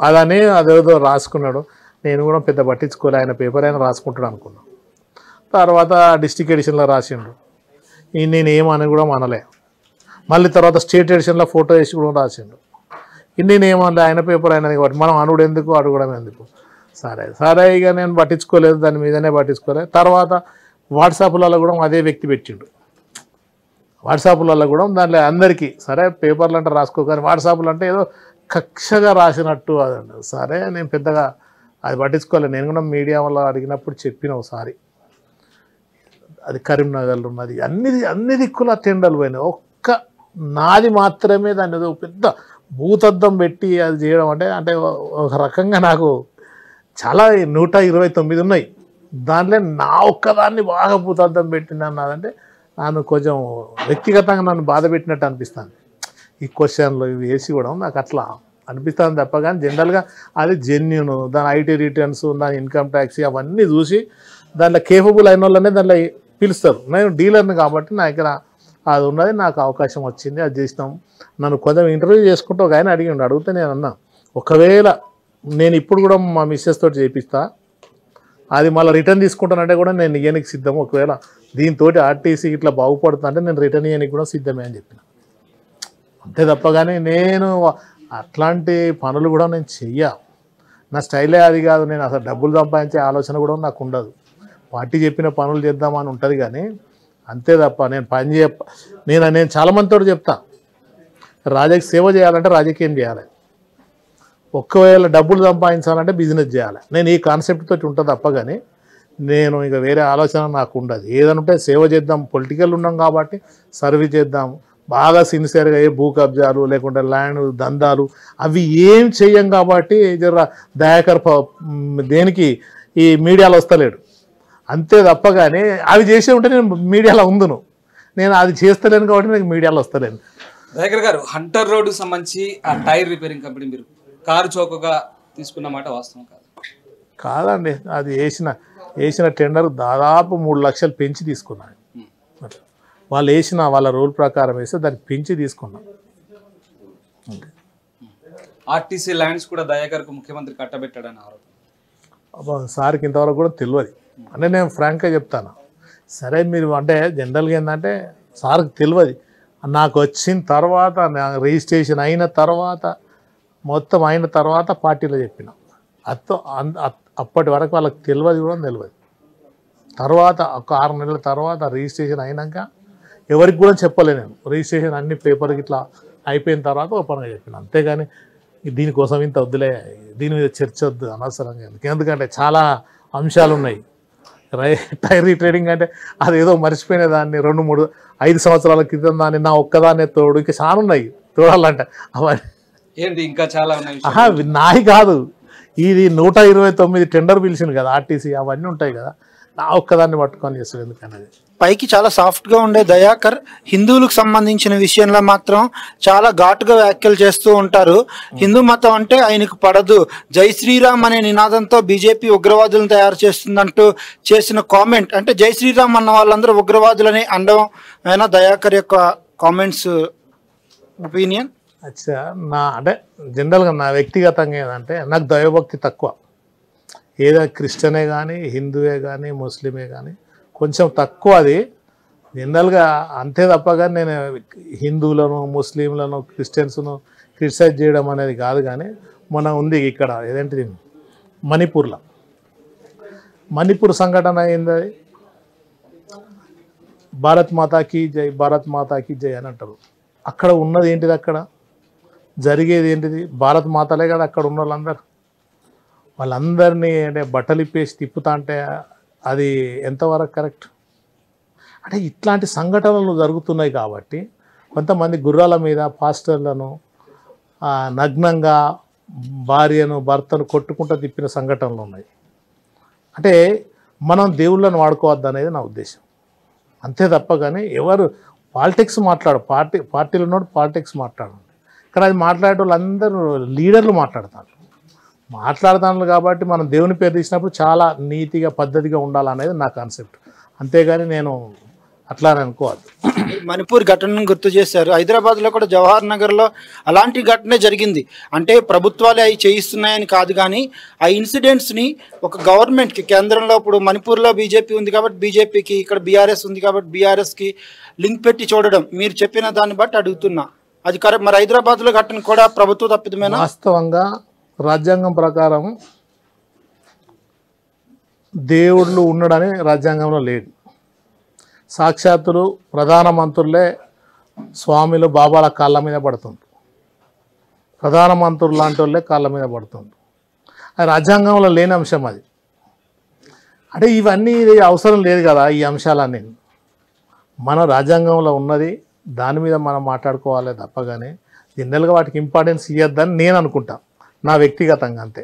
అలానే అదేదో రాసుకున్నాడు నేను కూడా పెద్ద పట్టించుకోలే ఆయన పేపర్ ఆయన రాసుకుంటాడు అనుకున్నాను తర్వాత డిస్టిక్ ఎడిషన్లో రాసిండు నేను ఏమని కూడా అనలే మళ్ళీ తర్వాత స్టేట్ ఎడిషన్లో ఫోటో వేసి కూడా రాసిండు నేనేమన్నా ఆయన పేపర్ అయినా కాబట్టి మనం అనుడు ఎందుకు అడగడం ఎందుకు సరే సరే ఇక నేను పట్టించుకోలేదు దాని మీదనే పట్టించుకోలేదు తర్వాత వాట్సాప్లలో కూడా అదే వ్యక్తి పెట్టిండు వాట్సాప్లలో కూడా దాంట్లో అందరికీ సరే పేపర్లు అంటే రాసుకో కానీ వాట్సాప్లు అంటే ఏదో కక్షగా రాసినట్టు అదండి సరే నేను పెద్దగా అది పట్టించుకోవాలి నేను కూడా మీడియా వల్ల అడిగినప్పుడు చెప్పిన ఒకసారి అది కరీంనగర్లో ఉన్నది అన్ని అన్ని దిక్కుల టెండర్లు పోయినాయి ఒక్క నాది మాత్రమే దాని ఏదో పెద్ద భూతద్దం పెట్టి అది చేయడం అంటే అంటే ఒక రకంగా నాకు చాలా నూట ఇరవై తొమ్మిది ఉన్నాయి దాంట్లో నా ఒక్కదాన్ని బాగా భూతద్దం పెట్టింది అన్నదంటే నన్ను కొంచెం వ్యక్తిగతంగా నన్ను బాధ పెట్టినట్టు అనిపిస్తుంది ఈ క్వశ్చన్లు ఇవి వేసి కూడా నాకు అట్లా అనిపిస్తుంది తప్ప కానీ జనరల్గా అది జెన్యును దాని ఐటీ రిటర్న్స్ దాని ఇన్కమ్ ట్యాక్స్ అవన్నీ చూసి దాంట్లో కేపబుల్ అయిన వాళ్ళనే దాంట్లో పిలుస్తారు నేను డీలర్ని కాబట్టి నా దగ్గర అది ఉన్నది నాకు అవకాశం వచ్చింది అది చేసినాం నన్ను కొంచెం ఇంటర్వ్యూ చేసుకుంటూ ఒక ఆయన అడిగిండు అడిగితే నేను అన్నా ఒకవేళ నేను ఇప్పుడు కూడా మా మిస్సెస్ తోటి చేపిస్తా అది మళ్ళీ రిటర్న్ తీసుకుంటానంటే కూడా నేను ఇయ్యనికి సిద్ధం ఒకవేళ దీంతో ఆర్టీసీ ఇట్లా బాగుపడుతుందంటే నేను రిటర్న్ ఇయ్యనికి కూడా సిద్ధమే అని చెప్పిన అంతే తప్ప కానీ నేను అట్లాంటి పనులు కూడా నేను చెయ్య నా స్టైలే అది కాదు నేను అసలు డబ్బులు సంపాదించే ఆలోచన కూడా నాకు ఉండదు పార్టీ చెప్పిన పనులు చేద్దామని ఉంటుంది కానీ అంతే తప్ప నేను పని చేయ నేను నేను చాలామందితో చెప్తా రాజకీయ సేవ చేయాలంటే రాజకీయం చేయాలి ఒక్కవేళ డబ్బులు సంపాదించాలంటే బిజినెస్ చేయాలి నేను ఈ కాన్సెప్ట్తో ఉంటా తప్ప కానీ నేను ఇక వేరే ఆలోచన నాకు ఉండదు ఏదనుంటే సేవ చేద్దాం పొలిటికల్ ఉన్నాం కాబట్టి సర్వీస్ చేద్దాం బాగా సిన్సియర్గా అయ్యే భూ కబ్జాలు లేకుంటే ల్యాండ్ దందాలు అవి ఏం చెయ్యం కాబట్టి జర దయాకర్ దేనికి ఈ మీడియాలో వస్తలేడు అంతే తప్ప కానీ అవి చేసే ఉంటే నేను మీడియాలో ఉందును నేను అది చేస్తలేను కాబట్టి నాకు మీడియాలో వస్తలేను దయాకర్ గారు హంటర్ రోడ్ సంబంధించి ఆ టైర్ రిపేరింగ్ కంపెనీ మీరు కారు చౌకగా తీసుకున్న మాట వాస్తవం కాదు కాదండి అది వేసిన వేసిన టెండర్ దాదాపు మూడు లక్షలు పెంచి తీసుకున్నాను వాళ్ళు వేసిన వాళ్ళ రూల్ ప్రకారం వేస్తే దాన్ని పెంచి తీసుకున్నాం ఆర్టీసీ ల్యాండ్స్ కూడా దయాకర్కు ముఖ్యమంత్రి కట్టబెట్టాడని ఆరోపణ సార్కి ఇంతవరకు కూడా తెలియదు అంటే నేను ఫ్రాంక్గా చెప్తాను సరే మీరు అంటే జనరల్గా ఏంటంటే సార్కి తెలియదు నాకు వచ్చిన తర్వాత రిజిస్ట్రేషన్ అయిన తర్వాత మొత్తం అయిన తర్వాత పార్టీలో చెప్పిన అత్త అప్పటి వరకు వాళ్ళకి తెలియదు కూడా తెలియదు తర్వాత ఒక ఆరు నెలల తర్వాత రిజిస్ట్రేషన్ అయినాక ఎవరికి కూడా చెప్పలే నేను రిజిస్ట్రేషన్ అన్ని పేపర్ ఇట్లా అయిపోయిన తర్వాత ఒక పనిగా చెప్పాను అంతేగాని దీనికోసం ఇంత వద్దులే దీని మీద చర్చ వద్దు అనవసరంగా ఎందుకంటే చాలా అంశాలు ఉన్నాయి రై టైరీ ట్రేడింగ్ అంటే అదేదో మర్చిపోయిన దాన్ని రెండు మూడు ఐదు సంవత్సరాల క్రితం దాన్ని నా ఒక్కదాన్నే తోడు ఇంకా చాలా ఉన్నాయి తోడాలంట అవన్నీ ఏంటి ఇంకా చాలా ఉన్నాయి నాయి కాదు ఇది నూట ఇరవై తొమ్మిది టెండర్ పిలిచింది కదా ఆర్టీసీ అవన్నీ ఉంటాయి కదా నా ఒక్కదాన్ని పట్టుకొని చేసాడు ఎందుకనేది పైకి చాలా సాఫ్ట్గా ఉండే దయాకర్ హిందువులకు సంబంధించిన విషయంలో మాత్రం చాలా ఘాటుగా వ్యాఖ్యలు చేస్తూ ఉంటారు హిందూ మతం అంటే ఆయనకు పడదు జై శ్రీరామ్ అనే నినాదంతో బీజేపీ ఉగ్రవాదులను తయారు చేస్తుందంటూ చేసిన కామెంట్ అంటే జై శ్రీరామ్ అన్న వాళ్ళందరూ ఉగ్రవాదులని అనడం అయినా దయాకర్ యొక్క కామెంట్స్ ఒపీనియన్ అచ్చా నా అంటే జనరల్గా నా వ్యక్తిగతంగా ఏంటంటే నాకు దైవభక్తి తక్కువ ఏదో క్రిస్టియనే కానీ హిందువే కానీ ముస్లిమే కానీ కొంచెం తక్కువ అది జనరల్గా అంతే తప్పగా నేను హిందువులను ముస్లింలను క్రిస్టియన్స్ను క్రిటిసైజ్ చేయడం అనేది కాదు కానీ మన ఉంది ఇక్కడ ఏదంటే మణిపూర్లో మణిపూర్ సంఘటన ఏంది భారత్ మాతాకి జై భారత్ మాతాకి జై అని అంటారు అక్కడ ఉన్నది ఏంటిది అక్కడ జరిగేది ఏంటిది భారత్ మాతలే కదా అక్కడ ఉన్న వాళ్ళందరూ వాళ్ళందరినీ అంటే బట్టలు ఇప్పేసి తిప్పుతా అంటే అది ఎంతవరకు కరెక్ట్ అంటే ఇట్లాంటి సంఘటనలు జరుగుతున్నాయి కాబట్టి కొంతమంది గుర్రాల మీద పాస్టర్లను నగ్నంగా భార్యను భర్తను కొట్టుకుంటూ తిప్పిన సంఘటనలు ఉన్నాయి అంటే మనం దేవుళ్ళను వాడుకోవద్దు అనేది నా ఉద్దేశం అంతే తప్ప కానీ ఎవరు పాలిటిక్స్ మాట్లాడు పార్టీ పార్టీలు ఉన్నప్పుడు పాలిటిక్స్ మాట్లాడండి కానీ అది మాట్లాడే వాళ్ళందరూ లీడర్లు మాట్లాడతారు మాట్లాడతాను కాబట్టి మనం దేవుని పేరు తీసినప్పుడు చాలా నీతిగా పద్ధతిగా ఉండాలనేది నా కాన్సెప్ట్ అంతేగాని నేను అట్లా అనుకోవద్దు మణిపూర్ ఘటనను గుర్తు చేశారు హైదరాబాద్లో కూడా జవహర్ నగర్లో అలాంటి ఘటన జరిగింది అంటే ప్రభుత్వాలే అవి చేయిస్తున్నాయని కాదు కానీ ఆ ఇన్సిడెంట్స్ని ఒక గవర్నమెంట్కి కేంద్రంలో ఇప్పుడు మణిపూర్లో బీజేపీ ఉంది కాబట్టి బీజేపీకి ఇక్కడ బీఆర్ఎస్ ఉంది కాబట్టి బీఆర్ఎస్కి లింక్ పెట్టి చూడడం మీరు చెప్పిన దాన్ని బట్టి అడుగుతున్నా అది మరి హైదరాబాద్లో ఘటన కూడా ప్రభుత్వ తప్పిదమైన వాస్తవంగా రాజ్యాంగం ప్రకారం దేవుళ్ళు ఉండడని రాజ్యాంగంలో లేదు సాక్షాత్తులు ప్రధానమంత్రులే స్వామిలు బాబాల కాళ్ళ మీద పడుతుండ్రు ప్రధానమంత్రులు లాంటి వాళ్ళే కాళ్ళ మీద పడుతుండ్రు అది రాజ్యాంగంలో లేని అంశం అది అంటే ఇవన్నీ ఇది అవసరం లేదు కదా ఈ అంశాలన్నీ మన రాజ్యాంగంలో ఉన్నది దాని మీద మనం మాట్లాడుకోవాలి తప్పగానే జనరల్గా వాటికి ఇంపార్టెన్స్ ఇవ్వద్దని నేను అనుకుంటాను నా వ్యక్తిగతంగా అంతే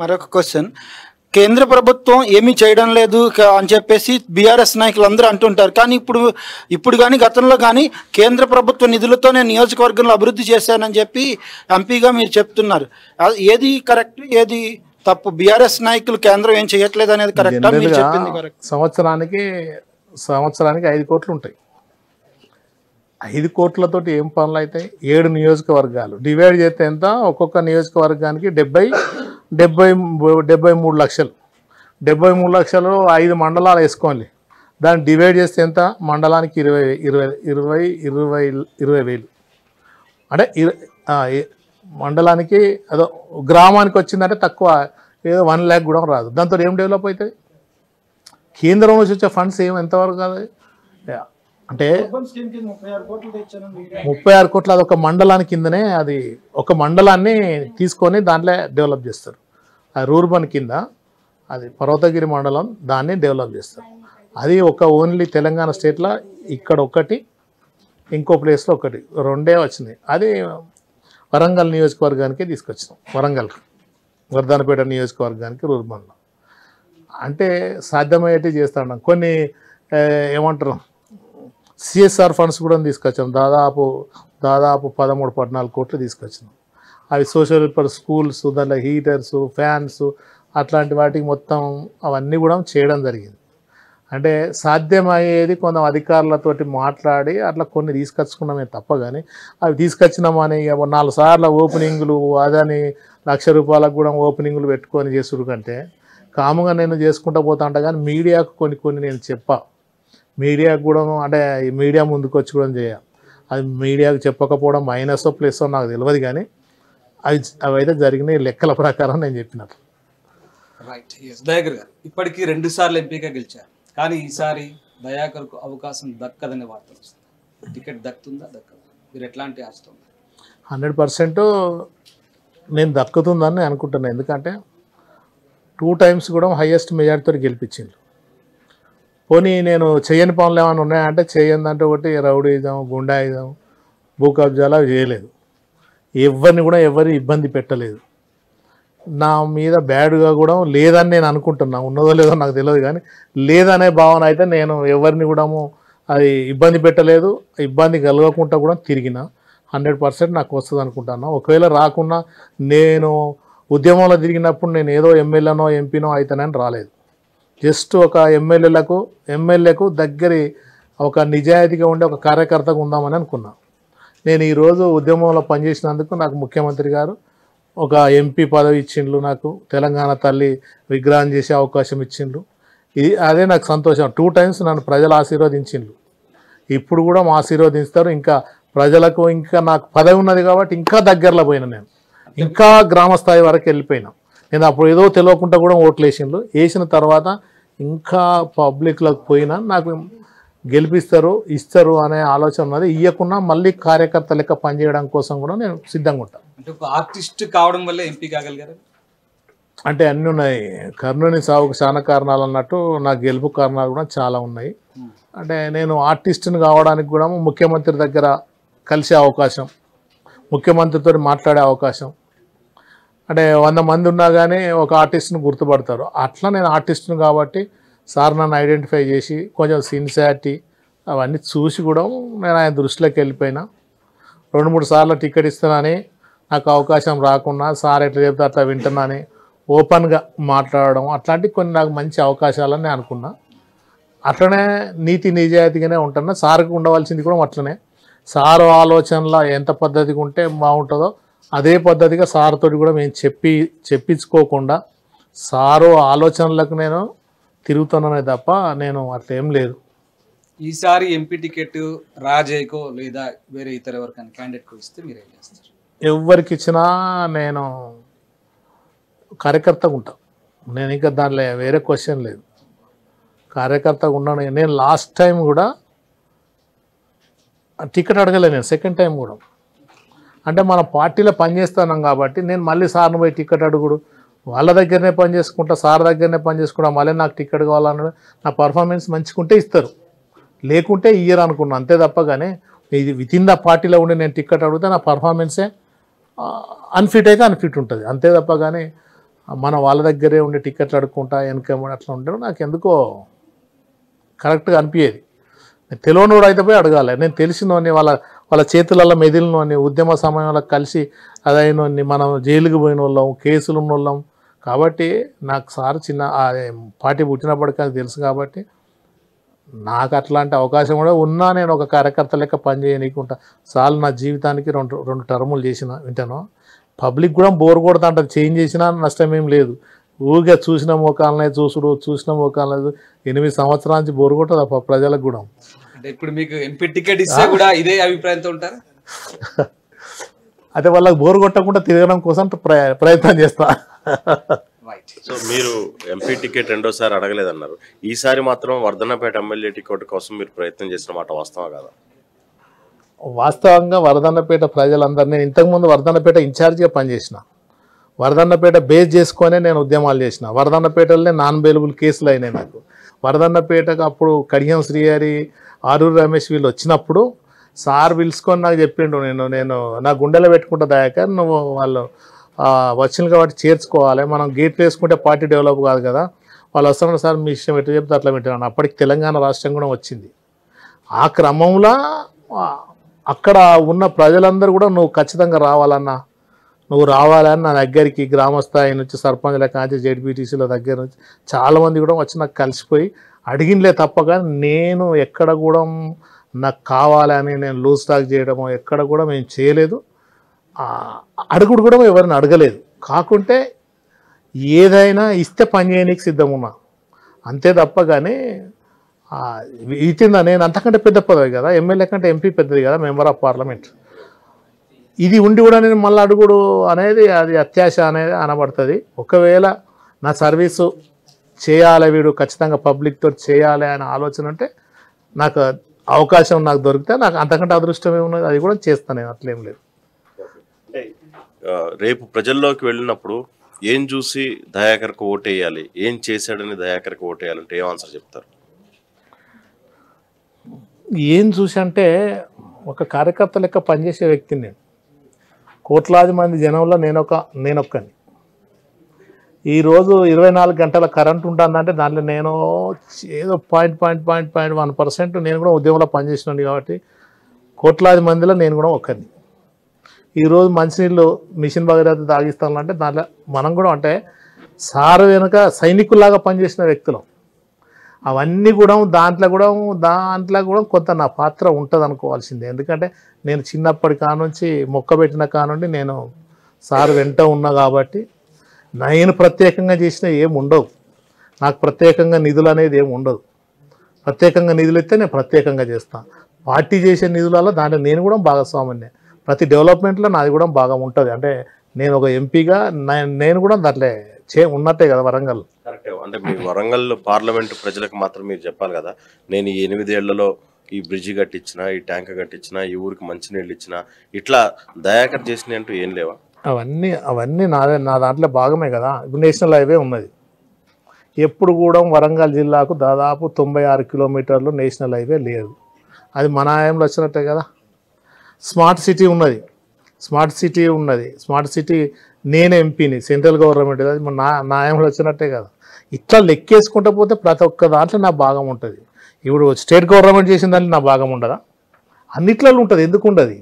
మరొక క్వశ్చన్ కేంద్ర ప్రభుత్వం ఏమీ చేయడం లేదు అని చెప్పేసి బీఆర్ఎస్ నాయకులు అందరూ అంటుంటారు కానీ ఇప్పుడు ఇప్పుడు కానీ గతంలో కానీ కేంద్ర ప్రభుత్వ నిధులతో నేను నియోజకవర్గంలో అభివృద్ధి చేశానని చెప్పి ఎంపీగా మీరు చెప్తున్నారు ఏది కరెక్ట్ ఏది తప్పు బీఆర్ఎస్ నాయకులు కేంద్రం ఏం చేయట్లేదు అనేది కరెక్ట్ సంవత్సరానికి సంవత్సరానికి ఐదు కోట్లు ఉంటాయి ఐదు కోట్లతోటి ఏం పనులు అవుతాయి ఏడు నియోజకవర్గాలు డివైడ్ చేస్తే ఎంత ఒక్కొక్క నియోజకవర్గానికి డెబ్బై డెబ్బై డెబ్బై మూడు లక్షలు డెబ్బై మూడు లక్షలు ఐదు మండలాలు వేసుకోవాలి దాన్ని డివైడ్ చేస్తే ఎంత మండలానికి ఇరవై ఇరవై ఇరవై ఇరవై ఇరవై వేలు అంటే మండలానికి అదో గ్రామానికి వచ్చిందంటే తక్కువ ఏదో వన్ ల్యాక్ కూడా రాదు దాంతో ఏం డెవలప్ అవుతుంది కేంద్రం నుంచి వచ్చే ఫండ్స్ ఏమి ఎంతవరకు కాదు అంటే ముప్పై ఆరు కోట్ల అది ఒక మండలాని కిందనే అది ఒక మండలాన్ని తీసుకొని దాంట్లో డెవలప్ చేస్తారు ఆ రూర్బన్ కింద అది పర్వతగిరి మండలం దాన్ని డెవలప్ చేస్తారు అది ఒక ఓన్లీ తెలంగాణ స్టేట్లో ఇక్కడ ఒకటి ఇంకో ప్లేస్లో ఒకటి రెండే వచ్చినాయి అది వరంగల్ నియోజకవర్గానికి తీసుకొచ్చినాం వరంగల్ వర్ధనపేట నియోజకవర్గానికి రూర్బన్లో అంటే సాధ్యమయ్యేటి ఉన్నాం కొన్ని ఏమంటారు సిఎస్ఆర్ ఫండ్స్ కూడా తీసుకొచ్చాం దాదాపు దాదాపు పదమూడు పద్నాలుగు కోట్లు తీసుకొచ్చినాం అవి సోషల్ వెల్ఫేర్ స్కూల్స్ దానిలో హీటర్స్ ఫ్యాన్స్ అట్లాంటి వాటికి మొత్తం అవన్నీ కూడా చేయడం జరిగింది అంటే సాధ్యమయ్యేది కొంత అధికారులతోటి మాట్లాడి అట్లా కొన్ని తీసుకొచ్చుకున్నామే తప్ప కానీ అవి తీసుకొచ్చినామని నాలుగు సార్ల ఓపెనింగ్లు అదని లక్ష రూపాయలకు కూడా ఓపెనింగ్లు పెట్టుకొని చేసుడు కంటే కాముగా నేను చేసుకుంటా పోతా ఉంటా కానీ మీడియాకు కొన్ని కొన్ని నేను చెప్పా మీడియాకు కూడా అంటే మీడియా ముందుకు వచ్చి కూడా చేయాలి అది మీడియాకు చెప్పకపోవడం మైనస్ ప్లస్ నాకు తెలియదు కానీ అవి అవైతే జరిగిన లెక్కల ప్రకారం నేను చెప్పిన రైట్ ఇప్పటికీ రెండు సార్లు ఎంపీగా గెలిచారు కానీ ఈసారి దయాకర్కు అవకాశం దక్కదనే వార్త టికెట్ దక్కుతుందా దక్కదు మీరు ఎట్లాంటి ఆశతో హండ్రెడ్ పర్సెంట్ నేను దక్కుతుందని అనుకుంటున్నాను ఎందుకంటే టూ టైమ్స్ కూడా హయ్యెస్ట్ మెజార్టీతో గెలిపించింది పోనీ నేను చేయని పనులు ఏమైనా ఉన్నాయంటే చేయందంటే ఒకటి గుండా ఇద్దాము భూ కబ్జాలు అవి చేయలేదు ఎవరిని కూడా ఎవరి ఇబ్బంది పెట్టలేదు నా మీద బ్యాడ్గా కూడా లేదని నేను అనుకుంటున్నా ఉన్నదో లేదో నాకు తెలియదు కానీ లేదనే భావన అయితే నేను ఎవరిని కూడా అది ఇబ్బంది పెట్టలేదు ఇబ్బంది కలగకుండా కూడా తిరిగిన హండ్రెడ్ పర్సెంట్ నాకు వస్తుంది అనుకుంటాను ఒకవేళ రాకున్నా నేను ఉద్యమంలో తిరిగినప్పుడు నేను ఏదో ఎమ్మెల్యేనో ఎంపీనో అయితేనని రాలేదు జస్ట్ ఒక ఎమ్మెల్యేలకు ఎమ్మెల్యేకు దగ్గరి ఒక నిజాయితీగా ఉండే ఒక కార్యకర్తగా ఉందామని అనుకున్నా నేను ఈరోజు ఉద్యమంలో పనిచేసినందుకు నాకు ముఖ్యమంత్రి గారు ఒక ఎంపీ పదవి ఇచ్చిండ్రు నాకు తెలంగాణ తల్లి విగ్రహం చేసే అవకాశం ఇచ్చిండ్రు ఇది అదే నాకు సంతోషం టూ టైమ్స్ నన్ను ప్రజలు ఆశీర్వదించిండ్రు ఇప్పుడు కూడా మా ఆశీర్వదిస్తారు ఇంకా ప్రజలకు ఇంకా నాకు పదవి ఉన్నది కాబట్టి ఇంకా దగ్గరలో పోయినా నేను ఇంకా గ్రామస్థాయి వరకు వెళ్ళిపోయినా నేను అప్పుడు ఏదో తెలియకుండా కూడా ఓట్లు వేసిండ్రు వేసిన తర్వాత ఇంకా పబ్లిక్లోకి పోయినా నాకు గెలిపిస్తారు ఇస్తారు అనే ఆలోచన ఉన్నది ఇవ్వకుండా మళ్ళీ కార్యకర్త లెక్క పనిచేయడం కోసం కూడా నేను సిద్ధంగా ఉంటాను అంటే ఒక ఆర్టిస్ట్ కావడం వల్ల ఎంపీ కాగలిగారు అంటే అన్నీ ఉన్నాయి కర్ణుని సాగుకు చాలా కారణాలు అన్నట్టు నా గెలుపు కారణాలు కూడా చాలా ఉన్నాయి అంటే నేను ఆర్టిస్ట్ని కావడానికి కూడా ముఖ్యమంత్రి దగ్గర కలిసే అవకాశం ముఖ్యమంత్రితో మాట్లాడే అవకాశం అంటే వంద మంది ఉన్నా కానీ ఒక ఆర్టిస్ట్ని గుర్తుపడతారు అట్లా నేను ఆర్టిస్ట్ను కాబట్టి సార్ నన్ను ఐడెంటిఫై చేసి కొంచెం సిన్సియారిటీ అవన్నీ చూసి కూడా నేను ఆయన దృష్టిలోకి వెళ్ళిపోయినా రెండు మూడు సార్లు టికెట్ ఇస్తున్నానని నాకు అవకాశం రాకుండా సార్ ఎట్లా చెప్తే అట్లా వింటున్నాని ఓపెన్గా మాట్లాడడం అట్లాంటి కొన్ని నాకు మంచి అవకాశాలని నేను అనుకున్నా అట్లనే నీతి నిజాయితీగానే ఉంటున్నా సార్కి ఉండవలసింది కూడా అట్లనే సారు ఆలోచనలో ఎంత పద్ధతిగా ఉంటే బాగుంటుందో అదే పద్ధతిగా సార్తో కూడా మేము చెప్పి చెప్పించుకోకుండా సారు ఆలోచనలకు నేను తిరుగుతున్నానే తప్ప నేను అట్లేం లేదు ఈసారి ఎంపీ టికెట్ రాజయ్యకో లేదా వేరే ఇతర ఎవరికైనా క్యాండిడేట్ ఇస్తే మీరు ఏం చేస్తారు ఎవరికి ఇచ్చినా నేను కార్యకర్తగా ఉంటాను నేను ఇంకా దానిలో వేరే క్వశ్చన్ లేదు కార్యకర్తగా ఉన్నాను నేను లాస్ట్ టైం కూడా టికెట్ అడగలే నేను సెకండ్ టైం కూడా అంటే మన పార్టీలో పనిచేస్తున్నాం కాబట్టి నేను మళ్ళీ సార్ని పోయి టికెట్ అడుగుడు వాళ్ళ దగ్గరనే పని చేసుకుంటా సార్ దగ్గరనే పని చేసుకుంటా మళ్ళీ నాకు టికెట్ కావాలన్నాడు నా పర్ఫార్మెన్స్ మంచిగుంటే ఇస్తారు లేకుంటే ఇయర్ అనుకున్నాను అంతే తప్ప కానీ ఇది విత్ ఇన్ ద పార్టీలో ఉండి నేను టికెట్ అడిగితే నా పర్ఫార్మెన్సే అన్ఫిట్ అయితే అన్ఫిట్ ఉంటుంది అంతే తప్ప కానీ మన వాళ్ళ దగ్గరే ఉండి టికెట్లు అడుక్కుంటా వెనకమని అట్లా ఉండడం నాకు ఎందుకో కరెక్ట్గా అనిపించేది తెలియని కూడా అయితే పోయి అడగాలి నేను తెలిసినోని వాళ్ళ వాళ్ళ చేతులలో మెదిలిన వాడిని ఉద్యమ సమయంలో కలిసి అదైన మనం జైలుకు పోయిన వాళ్ళం కేసులు ఉన్న వాళ్ళం కాబట్టి నాకు సార్ చిన్న పార్టీ పుట్టినప్పటికీ అది తెలుసు కాబట్టి నాకు అట్లాంటి అవకాశం కూడా ఉన్నా నేను ఒక కార్యకర్త లెక్క పనిచేయనీకుంటా సార్లు నా జీవితానికి రెండు రెండు టర్ములు చేసిన వింటాను పబ్లిక్ కూడా బోర్ కొడతా అంటారు చేంజ్ చేసినా నష్టమేం లేదు ఊరిగా చూసిన మోకాలనే చూసుడు చూసిన మోకాలనే ఎనిమిది సంవత్సరాల నుంచి బోర్ కొట్టదు ప్రజలకు కూడా అంటే ఇప్పుడు మీకు ఎంపీ టికెట్ ఇస్తే కూడా ఇదే అభిప్రాయంతో ఉంటారు అదే వాళ్ళకి బోర్ కొట్టకుండా తిరగడం కోసం ప్రయత్నం చేస్తా సో మీరు ఎంపీ టికెట్ రెండోసారి అడగలేదన్నారు ఈసారి మాత్రం వర్ధన్నపేట ఎమ్మెల్యే టికెట్ కోసం మీరు ప్రయత్నం చేసిన మాట వాస్తవం కాదా వాస్తవంగా వరదన్నపేట ప్రజలందరినీ ఇంతకుముందు వరదన్నపేట ఇన్ఛార్జిగా పనిచేసిన వరదన్నపేట బేస్ చేసుకునే నేను ఉద్యమాలు చేసిన వరదన్నపేటలోనే నాన్ అవైలబుల్ కేసులు అయినాయి నాకు వరదన్నపేటకు అప్పుడు కడియం శ్రీహరి ఆరూరు రమేష్ వీళ్ళు వచ్చినప్పుడు సార్ పిలుచుకొని నాకు చెప్పిండు నేను నేను నా గుండెలో పెట్టుకుంటా దాకా నువ్వు వాళ్ళు వచ్చిన కాబట్టి చేర్చుకోవాలి మనం గేట్ వేసుకుంటే పార్టీ డెవలప్ కాదు కదా వాళ్ళు వస్తున్నారు సార్ మీ ఇష్టం ఎటు చెప్తే అట్లా పెట్టాను అప్పటికి తెలంగాణ రాష్ట్రం కూడా వచ్చింది ఆ క్రమంలో అక్కడ ఉన్న ప్రజలందరూ కూడా నువ్వు ఖచ్చితంగా రావాలన్నా నువ్వు రావాలని నా దగ్గరికి గ్రామ వచ్చి నుంచి సర్పంచ్ల కాంచి జెడ్పీటీసీల దగ్గర నుంచి చాలామంది కూడా వచ్చి నాకు కలిసిపోయి అడిగినలే తప్పగా నేను ఎక్కడ కూడా నాకు కావాలని నేను లూజ్ టాక్ చేయడము ఎక్కడ కూడా మేము చేయలేదు అడుగుడు కూడా ఎవరిని అడగలేదు కాకుంటే ఏదైనా ఇస్తే పని చేయడానికి సిద్ధం ఉన్నా అంతే తప్ప కానీ ఇచ్చిందా నేను అంతకంటే పెద్ద పదవి కదా ఎమ్మెల్యే కంటే ఎంపీ పెద్దది కదా మెంబర్ ఆఫ్ పార్లమెంట్ ఇది ఉండి కూడా నేను మళ్ళీ అడుగుడు అనేది అది అత్యాశ అనేది అనబడుతుంది ఒకవేళ నా సర్వీసు చేయాలి వీడు ఖచ్చితంగా పబ్లిక్తో చేయాలి అనే ఆలోచన ఉంటే నాకు అవకాశం నాకు దొరికితే నాకు అంతకంటే అదృష్టం ఏమున్నది అది కూడా చేస్తాను నేను అట్లేం లేదు రేపు ప్రజల్లోకి వెళ్ళినప్పుడు ఏం చూసి దయాకర్కి ఓటేయాలి ఏం చేశాడని దయాకర్కి ఓటేయాలంటే ఏం ఆన్సర్ చెప్తారు ఏం చూసి అంటే ఒక కార్యకర్త లెక్క పనిచేసే వ్యక్తిని నేను కోట్లాది మంది జనంలో నేనొక నేనొక్కని ఈరోజు ఇరవై నాలుగు గంటల కరెంట్ ఉంటుందంటే దాంట్లో నేను ఏదో point point point point one percent నేను కూడా ఉద్యమంలో పనిచేసినాను కాబట్టి కోట్లాది మందిలో నేను కూడా ఒక్కరిని ఈరోజు మంచినీళ్ళు మిషన్ భగీరథ తాగిస్తానంటే దాంట్లో మనం కూడా అంటే సార్ వెనుక సైనికుల్లాగా పనిచేసిన వ్యక్తులం అవన్నీ కూడా దాంట్లో కూడా దాంట్లో కూడా కొంత నా పాత్ర ఉంటుంది అనుకోవాల్సిందే ఎందుకంటే నేను చిన్నప్పటి కానుంచి మొక్క పెట్టిన కానుండి నేను సార్ వెంట ఉన్నా కాబట్టి నేను ప్రత్యేకంగా చేసిన ఏం ఉండవు నాకు ప్రత్యేకంగా నిధులు అనేది ఏమి ఉండదు ప్రత్యేకంగా నిధులు ఇస్తే నేను ప్రత్యేకంగా చేస్తాను పార్టీ చేసే నిధులలో దాంట్లో నేను కూడా భాగస్వామ్యనే ప్రతి డెవలప్మెంట్లో నాది కూడా బాగా ఉంటుంది అంటే నేను ఒక ఎంపీగా నేను కూడా దాంట్లో చే ఉన్నట్టే కదా వరంగల్ కరెక్టే అంటే మీ వరంగల్ పార్లమెంట్ ప్రజలకు మాత్రం మీరు చెప్పాలి కదా నేను ఈ ఎనిమిదేళ్లలో ఈ బ్రిడ్జి కట్టించిన ఈ ట్యాంక్ కట్టించిన ఈ ఊరికి మంచినీళ్ళు ఇచ్చిన ఇట్లా దయాకర్ చేసిన అంటూ ఏం లేవా అవన్నీ అవన్నీ నా నా దాంట్లో భాగమే కదా ఇప్పుడు నేషనల్ హైవే ఉన్నది ఎప్పుడు కూడా వరంగల్ జిల్లాకు దాదాపు తొంభై ఆరు కిలోమీటర్లు నేషనల్ హైవే లేదు అది మన ఆయంలో వచ్చినట్టే కదా స్మార్ట్ సిటీ ఉన్నది స్మార్ట్ సిటీ ఉన్నది స్మార్ట్ సిటీ నేను ఎంపీని సెంట్రల్ గవర్నమెంట్ అది నా నాయంలో వచ్చినట్టే కదా ఇట్లా లెక్కేసుకుంటూ పోతే ప్రతి ఒక్క దాంట్లో నా భాగం ఉంటుంది ఇప్పుడు స్టేట్ గవర్నమెంట్ చేసిన దాంట్లో నా భాగం ఉండదా అన్నిట్లలో ఉంటుంది ఎందుకు ఉండదు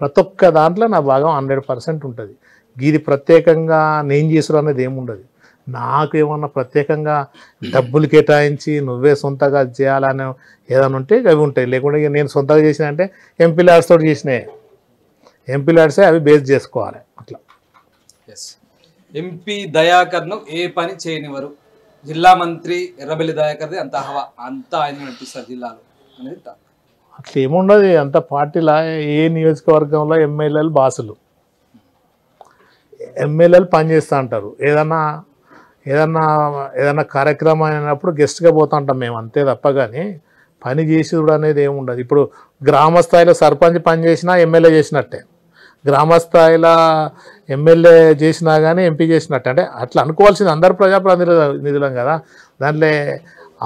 ప్రతి ఒక్క దాంట్లో నా భాగం హండ్రెడ్ పర్సెంట్ ఉంటుంది ఇది ప్రత్యేకంగా నేను చేసిన అనేది ఏముండదు నాకు ఏమన్నా ప్రత్యేకంగా డబ్బులు కేటాయించి నువ్వే సొంతగా చేయాలని ఏదైనా ఉంటే అవి ఉంటాయి లేకుంటే నేను సొంతగా చేసిన అంటే ఎంపీ ల్యాడ్స్ తోటి చేసినాయి ఎంపీ ల్యాడ్సే అవి బేస్ చేసుకోవాలి అట్లా ఎంపీ దయాకర్ను ఏ పని చేయనివారు జిల్లా మంత్రి ఎర్రబెల్లి దయాకర్ది అంత హవా అంత ఆయన నడిపిస్తారు జిల్లాలో అనేది అట్లా ఏముండదు అంత పార్టీలా ఏ నియోజకవర్గంలో ఎమ్మెల్యేలు బాసులు ఎమ్మెల్యేలు పనిచేస్తూ ఉంటారు ఏదన్నా ఏదన్నా ఏదన్నా కార్యక్రమం అయినప్పుడు గెస్ట్గా పోతూ ఉంటాం మేము అంతే తప్ప కానీ పని చేసేది అనేది ఏముండదు ఇప్పుడు గ్రామస్థాయిలో సర్పంచ్ పని చేసినా ఎమ్మెల్యే చేసినట్టే గ్రామస్థాయిలో ఎమ్మెల్యే చేసినా కానీ ఎంపీ చేసినట్టు అంటే అట్లా అనుకోవాల్సింది అందరు ప్రజాప్రతినిధుల నిధులం కదా దాంట్లో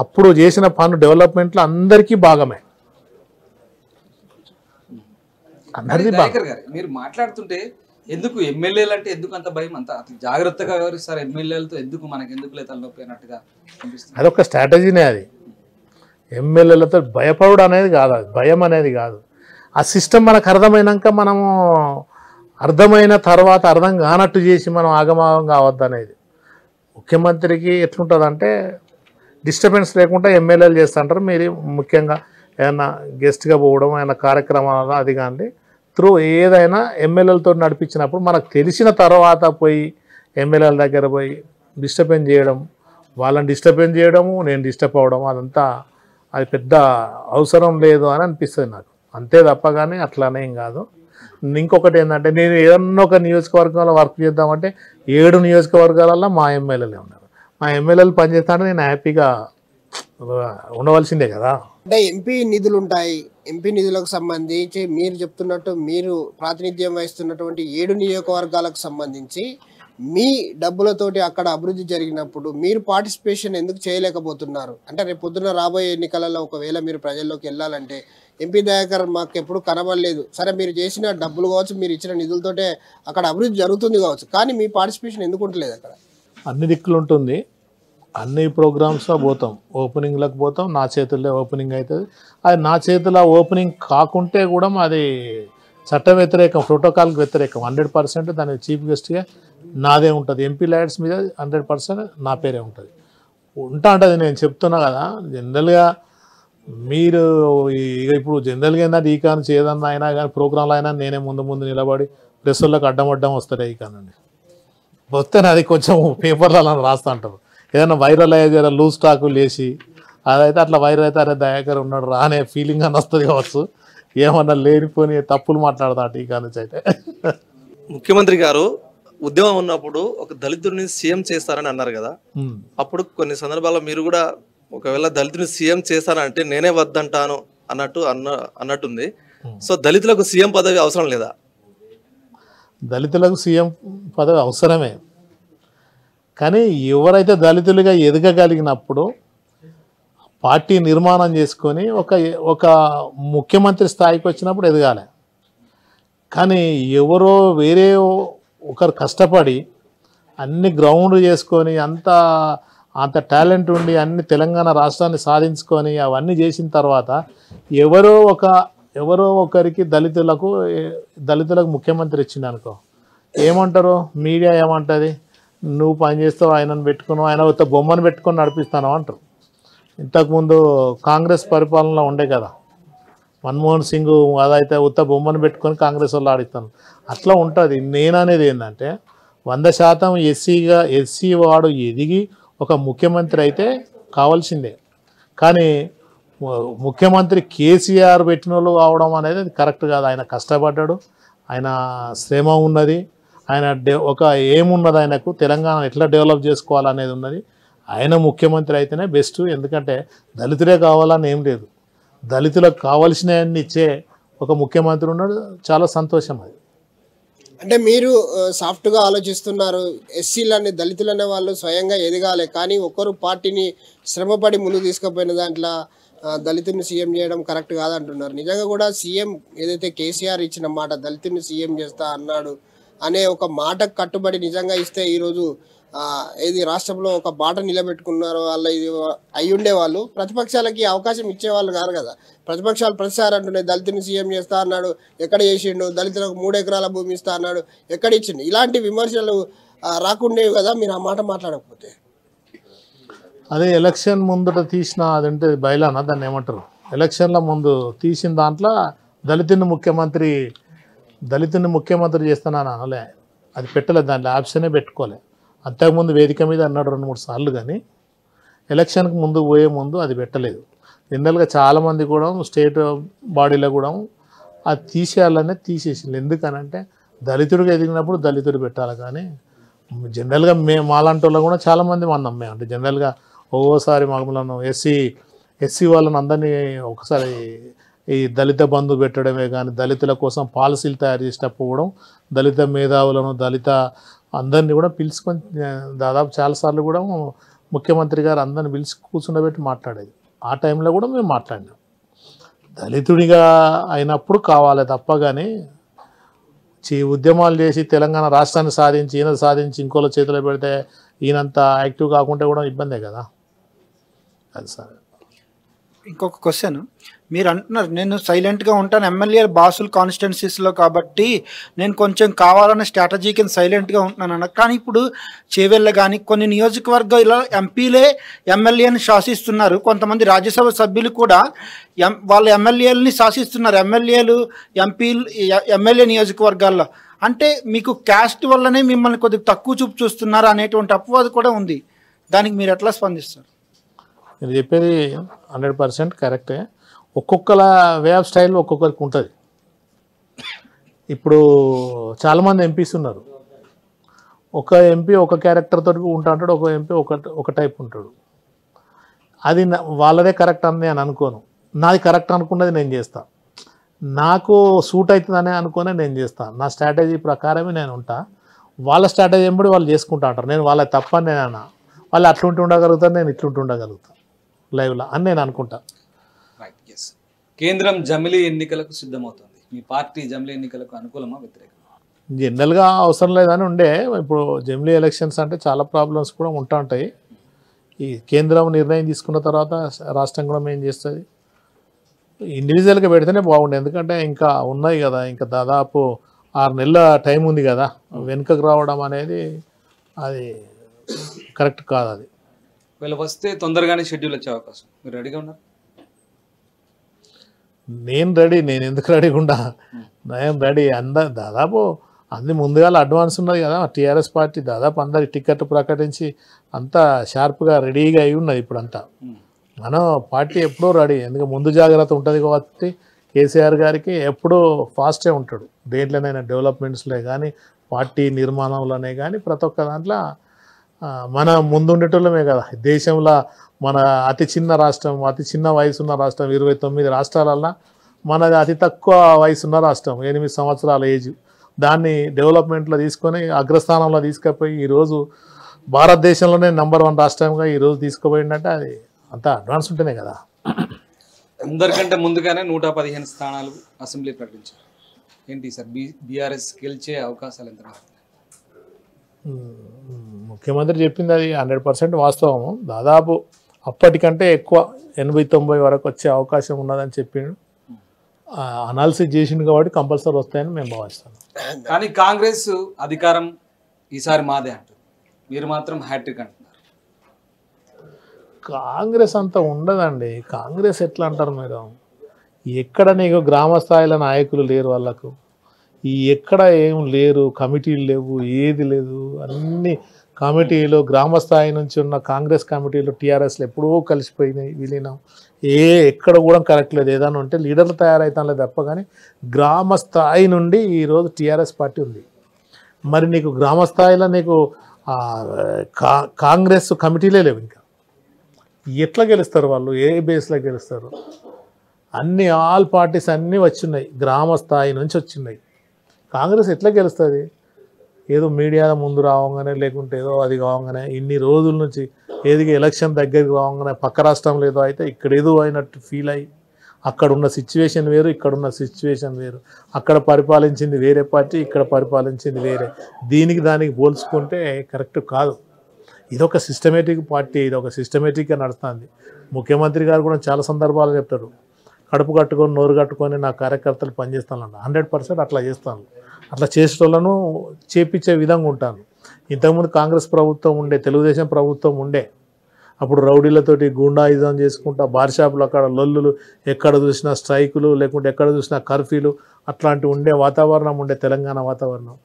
అప్పుడు చేసిన పనులు డెవలప్మెంట్లో అందరికీ భాగమే మీరు మాట్లాడుతుంటే ఎందుకు ఎమ్మెల్యేలు అంటే ఎందుకు అంత భయం అంత జాగ్రత్తగా వివరిస్తారు ఎమ్మెల్యేలతో ఎందుకు మనకి ఎందుకు లేదు తలనొప్పి అన్నట్టుగా అదొక స్ట్రాటజీనే అది ఎమ్మెల్యేలతో భయపడడం అనేది కాదు భయం అనేది కాదు ఆ సిస్టమ్ మనకు అర్థమైనాక మనము అర్థమైన తర్వాత అర్థం కానట్టు చేసి మనం ఆగమాగం కావద్దనేది ముఖ్యమంత్రికి ఎట్లుంటుందంటే డిస్టర్బెన్స్ లేకుండా ఎమ్మెల్యేలు చేస్తుంటారు మీరు ముఖ్యంగా ఏమైనా గెస్ట్గా పోవడం ఏమైనా కార్యక్రమాల అది కానీ త్రూ ఏదైనా ఎమ్మెల్యేలతో నడిపించినప్పుడు మనకు తెలిసిన తర్వాత పోయి ఎమ్మెల్యేల దగ్గర పోయి డిస్టర్బెన్స్ చేయడం వాళ్ళని డిస్టర్బెన్స్ చేయడము నేను డిస్టర్బ్ అవ్వడం అదంతా అది పెద్ద అవసరం లేదు అని అనిపిస్తుంది నాకు అంతే తప్ప కానీ అట్లానేం కాదు ఇంకొకటి ఏంటంటే నేను ఏదన్నా ఒక నియోజకవర్గంలో వర్క్ చేద్దామంటే ఏడు నియోజకవర్గాలలో మా ఎమ్మెల్యేలే ఉన్నారు మా ఎమ్మెల్యేలు పనిచేస్తానంటే నేను హ్యాపీగా ఉండవలసిందే కదా అంటే ఎంపీ నిధులు ఉంటాయి ఎంపీ నిధులకు సంబంధించి మీరు చెప్తున్నట్టు మీరు ప్రాతినిధ్యం వహిస్తున్నటువంటి ఏడు నియోజకవర్గాలకు సంబంధించి మీ డబ్బులతోటి అక్కడ అభివృద్ధి జరిగినప్పుడు మీరు పార్టిసిపేషన్ ఎందుకు చేయలేకపోతున్నారు అంటే రేపు పొద్దున రాబోయే ఎన్నికలలో ఒకవేళ మీరు ప్రజల్లోకి వెళ్ళాలంటే ఎంపీ దయాకర్ మాకు ఎప్పుడు కనబడలేదు సరే మీరు చేసిన డబ్బులు కావచ్చు మీరు ఇచ్చిన నిధులతోటే అక్కడ అభివృద్ధి జరుగుతుంది కావచ్చు కానీ మీ పార్టిసిపేషన్ ఎందుకు ఉండలేదు అక్కడ అన్ని దిక్కులు ఉంటుంది అన్ని ప్రోగ్రామ్స్లో పోతాం ఓపెనింగ్లకు పోతాం నా చేతుల్లో ఓపెనింగ్ అవుతుంది అది నా చేతిలో ఓపెనింగ్ కాకుంటే కూడా అది చట్ట వ్యతిరేకం ప్రోటోకాల్కి వ్యతిరేకం హండ్రెడ్ పర్సెంట్ దాని చీఫ్ గెస్ట్గా నాదే ఉంటుంది ఎంపీ లైడ్స్ మీద హండ్రెడ్ పర్సెంట్ నా పేరే ఉంటుంది ఉంటా ఉంటుంది నేను చెప్తున్నా కదా జనరల్గా మీరు ఇక ఇప్పుడు జనరల్గా ఏంటంటే ఈ కాను చేయదన్నా అయినా కానీ ప్రోగ్రాంలో అయినా నేనే ముందు ముందు నిలబడి ప్రెస్సులకు అడ్డం అడ్డం వస్తారు ఈ కానండి వస్తే అది కొంచెం అలా రాస్తా అంటారు ఏదైనా వైరల్ అయ్యేది లూజ్ స్టాకులు వేసి అదైతే అట్లా వైరల్ అయితే అరే దయాకర్ ఉన్నాడు రా అనే ఫీలింగ్ అని వస్తుంది కావచ్చు ఏమన్నా లేనిపోని తప్పులు మాట్లాడతా ఈ నుంచి అయితే ముఖ్యమంత్రి గారు ఉద్యమం ఉన్నప్పుడు ఒక దళితుడిని సీఎం చేస్తారని అన్నారు కదా అప్పుడు కొన్ని సందర్భాల్లో మీరు కూడా ఒకవేళ దళితుని సీఎం చేశానంటే నేనే వద్దంటాను అన్నట్టు అన్న అన్నట్టుంది సో దళితులకు సీఎం పదవి అవసరం లేదా దళితులకు సీఎం పదవి అవసరమే కానీ ఎవరైతే దళితులుగా ఎదగగలిగినప్పుడు పార్టీ నిర్మాణం చేసుకొని ఒక ఒక ముఖ్యమంత్రి స్థాయికి వచ్చినప్పుడు ఎదగాలి కానీ ఎవరో వేరే ఒకరు కష్టపడి అన్ని గ్రౌండ్ చేసుకొని అంతా అంత టాలెంట్ ఉండి అన్ని తెలంగాణ రాష్ట్రాన్ని సాధించుకొని అవన్నీ చేసిన తర్వాత ఎవరో ఒక ఎవరో ఒకరికి దళితులకు దళితులకు ముఖ్యమంత్రి ఇచ్చింది అనుకో ఏమంటారు మీడియా ఏమంటుంది నువ్వు పని చేస్తావు ఆయనను పెట్టుకుని ఆయన ఒక బొమ్మను పెట్టుకొని నడిపిస్తాను అంటారు ఇంతకుముందు కాంగ్రెస్ పరిపాలనలో ఉండే కదా మన్మోహన్ సింగ్ అదైతే ఉత్త బొమ్మను పెట్టుకొని కాంగ్రెస్ వాళ్ళు ఆడిస్తాను అట్లా ఉంటుంది నేననేది ఏంటంటే వంద శాతం ఎస్సీగా ఎస్సీ వాడు ఎదిగి ఒక ముఖ్యమంత్రి అయితే కావాల్సిందే కానీ ముఖ్యమంత్రి కేసీఆర్ పెట్టిన వాళ్ళు కావడం అనేది కరెక్ట్ కాదు ఆయన కష్టపడ్డాడు ఆయన శ్రమ ఉన్నది ఆయన ఒక ఏమున్నది ఆయనకు తెలంగాణ ఎట్లా డెవలప్ చేసుకోవాలనేది ఉన్నది ఆయన ముఖ్యమంత్రి అయితేనే బెస్ట్ ఎందుకంటే దళితులే కావాలని ఏం లేదు దళితులకు కావలసినవన్నీ ఇచ్చే ఒక ముఖ్యమంత్రి ఉన్నాడు చాలా సంతోషం అది అంటే మీరు సాఫ్ట్గా ఆలోచిస్తున్నారు ఎస్సీలని దళితులనే వాళ్ళు స్వయంగా ఎదగాలి కానీ ఒక్కరు పార్టీని శ్రమపడి ముందు తీసుకుపోయిన దాంట్లో దళితుని సీఎం చేయడం కరెక్ట్ కాదంటున్నారు నిజంగా కూడా సీఎం ఏదైతే కేసీఆర్ ఇచ్చిన మాట దళితుని సీఎం చేస్తా అన్నాడు అనే ఒక మాట కట్టుబడి నిజంగా ఇస్తే ఈరోజు ఏది రాష్ట్రంలో ఒక బాట నిలబెట్టుకున్నారు వాళ్ళ ఇది అయి ఉండేవాళ్ళు ప్రతిపక్షాలకి అవకాశం ఇచ్చేవాళ్ళు కాదు కదా ప్రతిపక్షాలు ప్రతిసారి అంటున్నాయి దళితుని సీఎం చేస్తా అన్నాడు ఎక్కడ చేసిండు దళితులకు మూడు ఎకరాల భూమి ఇస్తా అన్నాడు ఎక్కడ ఇచ్చిండు ఇలాంటి విమర్శలు రాకుండేవి కదా మీరు ఆ మాట మాట్లాడకపోతే అదే ఎలక్షన్ ముందట తీసిన అదంటే బయలానా దాన్ని ఏమంటారు ఎలక్షన్ల ముందు తీసిన దాంట్లో దళితుని ముఖ్యమంత్రి దళితుని ముఖ్యమంత్రి చేస్తానని అనలే అది పెట్టలేదు దాంట్లో ఆప్షనే పెట్టుకోలే అంతకుముందు వేదిక మీద అన్నాడు రెండు మూడు సార్లు కానీ ఎలక్షన్కి ముందు పోయే ముందు అది పెట్టలేదు జనరల్గా చాలామంది కూడా స్టేట్ బాడీలో కూడా అది తీసేయాలనే తీసేసింది ఎందుకనంటే దళితుడికి ఎదిగినప్పుడు దళితుడు పెట్టాలి కానీ జనరల్గా మే మాలాంటి వాళ్ళు కూడా చాలామంది మన నమ్మే అంటే జనరల్గా ఒక్కోసారి మామూలు ఎస్సీ ఎస్సీ వాళ్ళని అందరినీ ఒకసారి ఈ దళిత బంధు పెట్టడమే కానీ దళితుల కోసం పాలసీలు తయారు చేసేటప్పుడు దళిత మేధావులను దళిత అందరినీ కూడా పిలుచుకొని దాదాపు చాలాసార్లు కూడా ముఖ్యమంత్రి గారు అందరిని పిలిచి కూర్చుండబెట్టి మాట్లాడేది ఆ టైంలో కూడా మేము మాట్లాడినాం దళితుడిగా అయినప్పుడు కావాలి తప్ప కానీ ఉద్యమాలు చేసి తెలంగాణ రాష్ట్రాన్ని సాధించి ఈయన సాధించి ఇంకోళ్ళ చేతిలో పెడితే ఈయనంత యాక్టివ్ కాకుండా కూడా ఇబ్బందే కదా అది సరే ఇంకొక క్వశ్చన్ మీరు అంటున్నారు నేను సైలెంట్గా ఉంటాను ఎమ్మెల్యే బాసులు కాన్స్టిట్యున్సీస్లో కాబట్టి నేను కొంచెం కావాలన్న స్ట్రాటజీకి సైలెంట్గా ఉంటున్నాను అన్న కానీ ఇప్పుడు చేవెళ్ళ కానీ కొన్ని నియోజకవర్గాల ఎంపీలే ఎమ్మెల్యేని శాసిస్తున్నారు కొంతమంది రాజ్యసభ సభ్యులు కూడా ఎం వాళ్ళ ఎమ్మెల్యేలని శాసిస్తున్నారు ఎమ్మెల్యేలు ఎంపీలు ఎమ్మెల్యే నియోజకవర్గాల్లో అంటే మీకు క్యాస్ట్ వల్లనే మిమ్మల్ని కొద్దిగా తక్కువ చూపు చూస్తున్నారు అనేటువంటి అపవాదు కూడా ఉంది దానికి మీరు ఎట్లా స్పందిస్తారు మీరు చెప్పేది హండ్రెడ్ పర్సెంట్ కరెక్టే ఒక్కొక్కల వే ఆఫ్ స్టైల్ ఒక్కొక్కరికి ఉంటుంది ఇప్పుడు చాలామంది ఎంపీస్ ఉన్నారు ఒక ఎంపీ ఒక క్యారెక్టర్ తోటి ఉంటా ఉంటాడు ఒక ఎంపీ ఒక ఒక టైప్ ఉంటాడు అది వాళ్ళదే కరెక్ట్ అని నేను అనుకోను నాది కరెక్ట్ అనుకున్నది నేను చేస్తా నాకు సూట్ అవుతుందని అనుకుని నేను చేస్తాను నా స్ట్రాటజీ ప్రకారమే నేను ఉంటా వాళ్ళ స్ట్రాటజీ ఎంబడి వాళ్ళు చేసుకుంటా అంటారు నేను వాళ్ళ తప్పని నేను అన్నా వాళ్ళు అట్లుంటి ఉండగలుగుతాను నేను ఇట్లుంటి ఉండగలుగుతాను లైవ్లో అని నేను అనుకుంటాను కేంద్రం జమిలీ ఎన్నికలకు సిద్ధమవుతుంది మీ పార్టీ జమిలీ ఎన్నికలకు అనుకూలమా వ్యతిరేకమా జనరల్గా అవసరం లేదని ఉండే ఇప్పుడు జమిలీ ఎలక్షన్స్ అంటే చాలా ప్రాబ్లమ్స్ కూడా ఉంటా ఉంటాయి ఈ కేంద్రం నిర్ణయం తీసుకున్న తర్వాత రాష్ట్రం కూడా ఏం చేస్తుంది ఇండివిజువల్గా పెడితేనే బాగుండే ఎందుకంటే ఇంకా ఉన్నాయి కదా ఇంకా దాదాపు ఆరు నెలల టైం ఉంది కదా వెనుకకు రావడం అనేది అది కరెక్ట్ కాదు అది వీళ్ళు వస్తే తొందరగానే షెడ్యూల్ వచ్చే అవకాశం మీరు రెడీగా ఉన్నారు నేను రెడీ నేను ఎందుకు రెడీ ఉండా నేను రెడీ అంద దాదాపు అన్ని ముందుగా అడ్వాన్స్ ఉన్నది కదా టీఆర్ఎస్ పార్టీ దాదాపు అందరి టికెట్ ప్రకటించి అంతా షార్ప్గా రెడీగా అయి ఉన్నది ఇప్పుడంతా మనం పార్టీ ఎప్పుడూ రెడీ ఎందుకంటే ముందు జాగ్రత్త ఉంటుంది కాబట్టి కేసీఆర్ గారికి ఎప్పుడూ ఫాస్టే ఉంటాడు దేంట్లోనైనా డెవలప్మెంట్స్లో కానీ పార్టీ నిర్మాణంలోనే కానీ ప్రతి ఒక్క దాంట్లో మన ముందుండేటోళ్ళమే కదా దేశంలో మన అతి చిన్న రాష్ట్రం అతి చిన్న వయసు ఉన్న రాష్ట్రం ఇరవై తొమ్మిది రాష్ట్రాలల్లో మనది అతి తక్కువ వయసు ఉన్న రాష్ట్రం ఎనిమిది సంవత్సరాల ఏజ్ దాన్ని డెవలప్మెంట్లో తీసుకొని అగ్రస్థానంలో తీసుకుపోయి ఈరోజు భారతదేశంలోనే నెంబర్ వన్ రాష్ట్రంగా ఈరోజు తీసుకుపోయిందంటే అది అంత అడ్వాన్స్ ఉంటేనే కదా అందరికంటే ముందుగానే నూట పదిహేను స్థానాలు అసెంబ్లీ ప్రకటించారు ఏంటి సార్ బి బీఆర్ఎస్ గెలిచే అవకాశాలు ఎంత ముఖ్యమంత్రి చెప్పింది అది హండ్రెడ్ పర్సెంట్ వాస్తవము దాదాపు అప్పటికంటే ఎక్కువ ఎనభై తొంభై వరకు వచ్చే అవకాశం ఉన్నదని చెప్పిండు అనాలిసిస్ చేసిండు కాబట్టి కంపల్సరీ వస్తాయని మేము భావిస్తాం కానీ కాంగ్రెస్ అధికారం ఈసారి మాదే అంటుంది మీరు మాత్రం హ్యాట్రిక్ అంటున్నారు కాంగ్రెస్ అంత ఉండదండి కాంగ్రెస్ ఎట్లా అంటారు మేడం ఎక్కడ నీకు గ్రామ స్థాయిలో నాయకులు లేరు వాళ్ళకు ఈ ఎక్కడ ఏం లేరు కమిటీలు లేవు ఏది లేదు అన్ని కమిటీలు గ్రామ స్థాయి నుంచి ఉన్న కాంగ్రెస్ కమిటీలు టీఆర్ఎస్లు ఎప్పుడో కలిసిపోయినాయి విలీనం ఏ ఎక్కడ కూడా కరెక్ట్ లేదు ఏదైనా ఉంటే లీడర్లు తయారవుతానులే తప్ప కానీ గ్రామ స్థాయి నుండి ఈరోజు టీఆర్ఎస్ పార్టీ ఉంది మరి నీకు గ్రామ స్థాయిలో నీకు కాంగ్రెస్ కమిటీలే లేవు ఇంకా ఎట్లా గెలుస్తారు వాళ్ళు ఏ బేస్లో గెలుస్తారు అన్ని ఆల్ పార్టీస్ అన్నీ వచ్చినాయి గ్రామ స్థాయి నుంచి వచ్చినాయి కాంగ్రెస్ ఎట్లా గెలుస్తుంది ఏదో మీడియా ముందు రావంగానే లేకుంటే ఏదో అది కావంగానే ఇన్ని రోజుల నుంచి ఏది ఎలక్షన్ దగ్గరికి రావంగానే పక్క రాష్ట్రంలో ఏదో అయితే ఇక్కడ ఏదో అయినట్టు ఫీల్ అయ్యి అక్కడ ఉన్న సిచ్యువేషన్ వేరు ఇక్కడ ఉన్న సిచ్యువేషన్ వేరు అక్కడ పరిపాలించింది వేరే పార్టీ ఇక్కడ పరిపాలించింది వేరే దీనికి దానికి పోల్చుకుంటే కరెక్ట్ కాదు ఇదొక సిస్టమేటిక్ పార్టీ ఇదొక సిస్టమేటిక్గా నడుస్తుంది ముఖ్యమంత్రి గారు కూడా చాలా సందర్భాలు చెప్తారు కడుపు కట్టుకొని నోరు కట్టుకొని నా కార్యకర్తలు పనిచేస్తాను హండ్రెడ్ పర్సెంట్ అట్లా చేస్తాను అట్లా చేసేటోళ్ళను చేపించే విధంగా ఉంటాను ఇంతకుముందు కాంగ్రెస్ ప్రభుత్వం ఉండే తెలుగుదేశం ప్రభుత్వం ఉండే అప్పుడు రౌడీలతోటి గుండాయిజం చేసుకుంటా బార్ షాపులు అక్కడ లొల్లులు ఎక్కడ చూసినా స్ట్రైకులు లేకుంటే ఎక్కడ చూసినా కర్ఫ్యూలు అట్లాంటి ఉండే వాతావరణం ఉండే తెలంగాణ వాతావరణం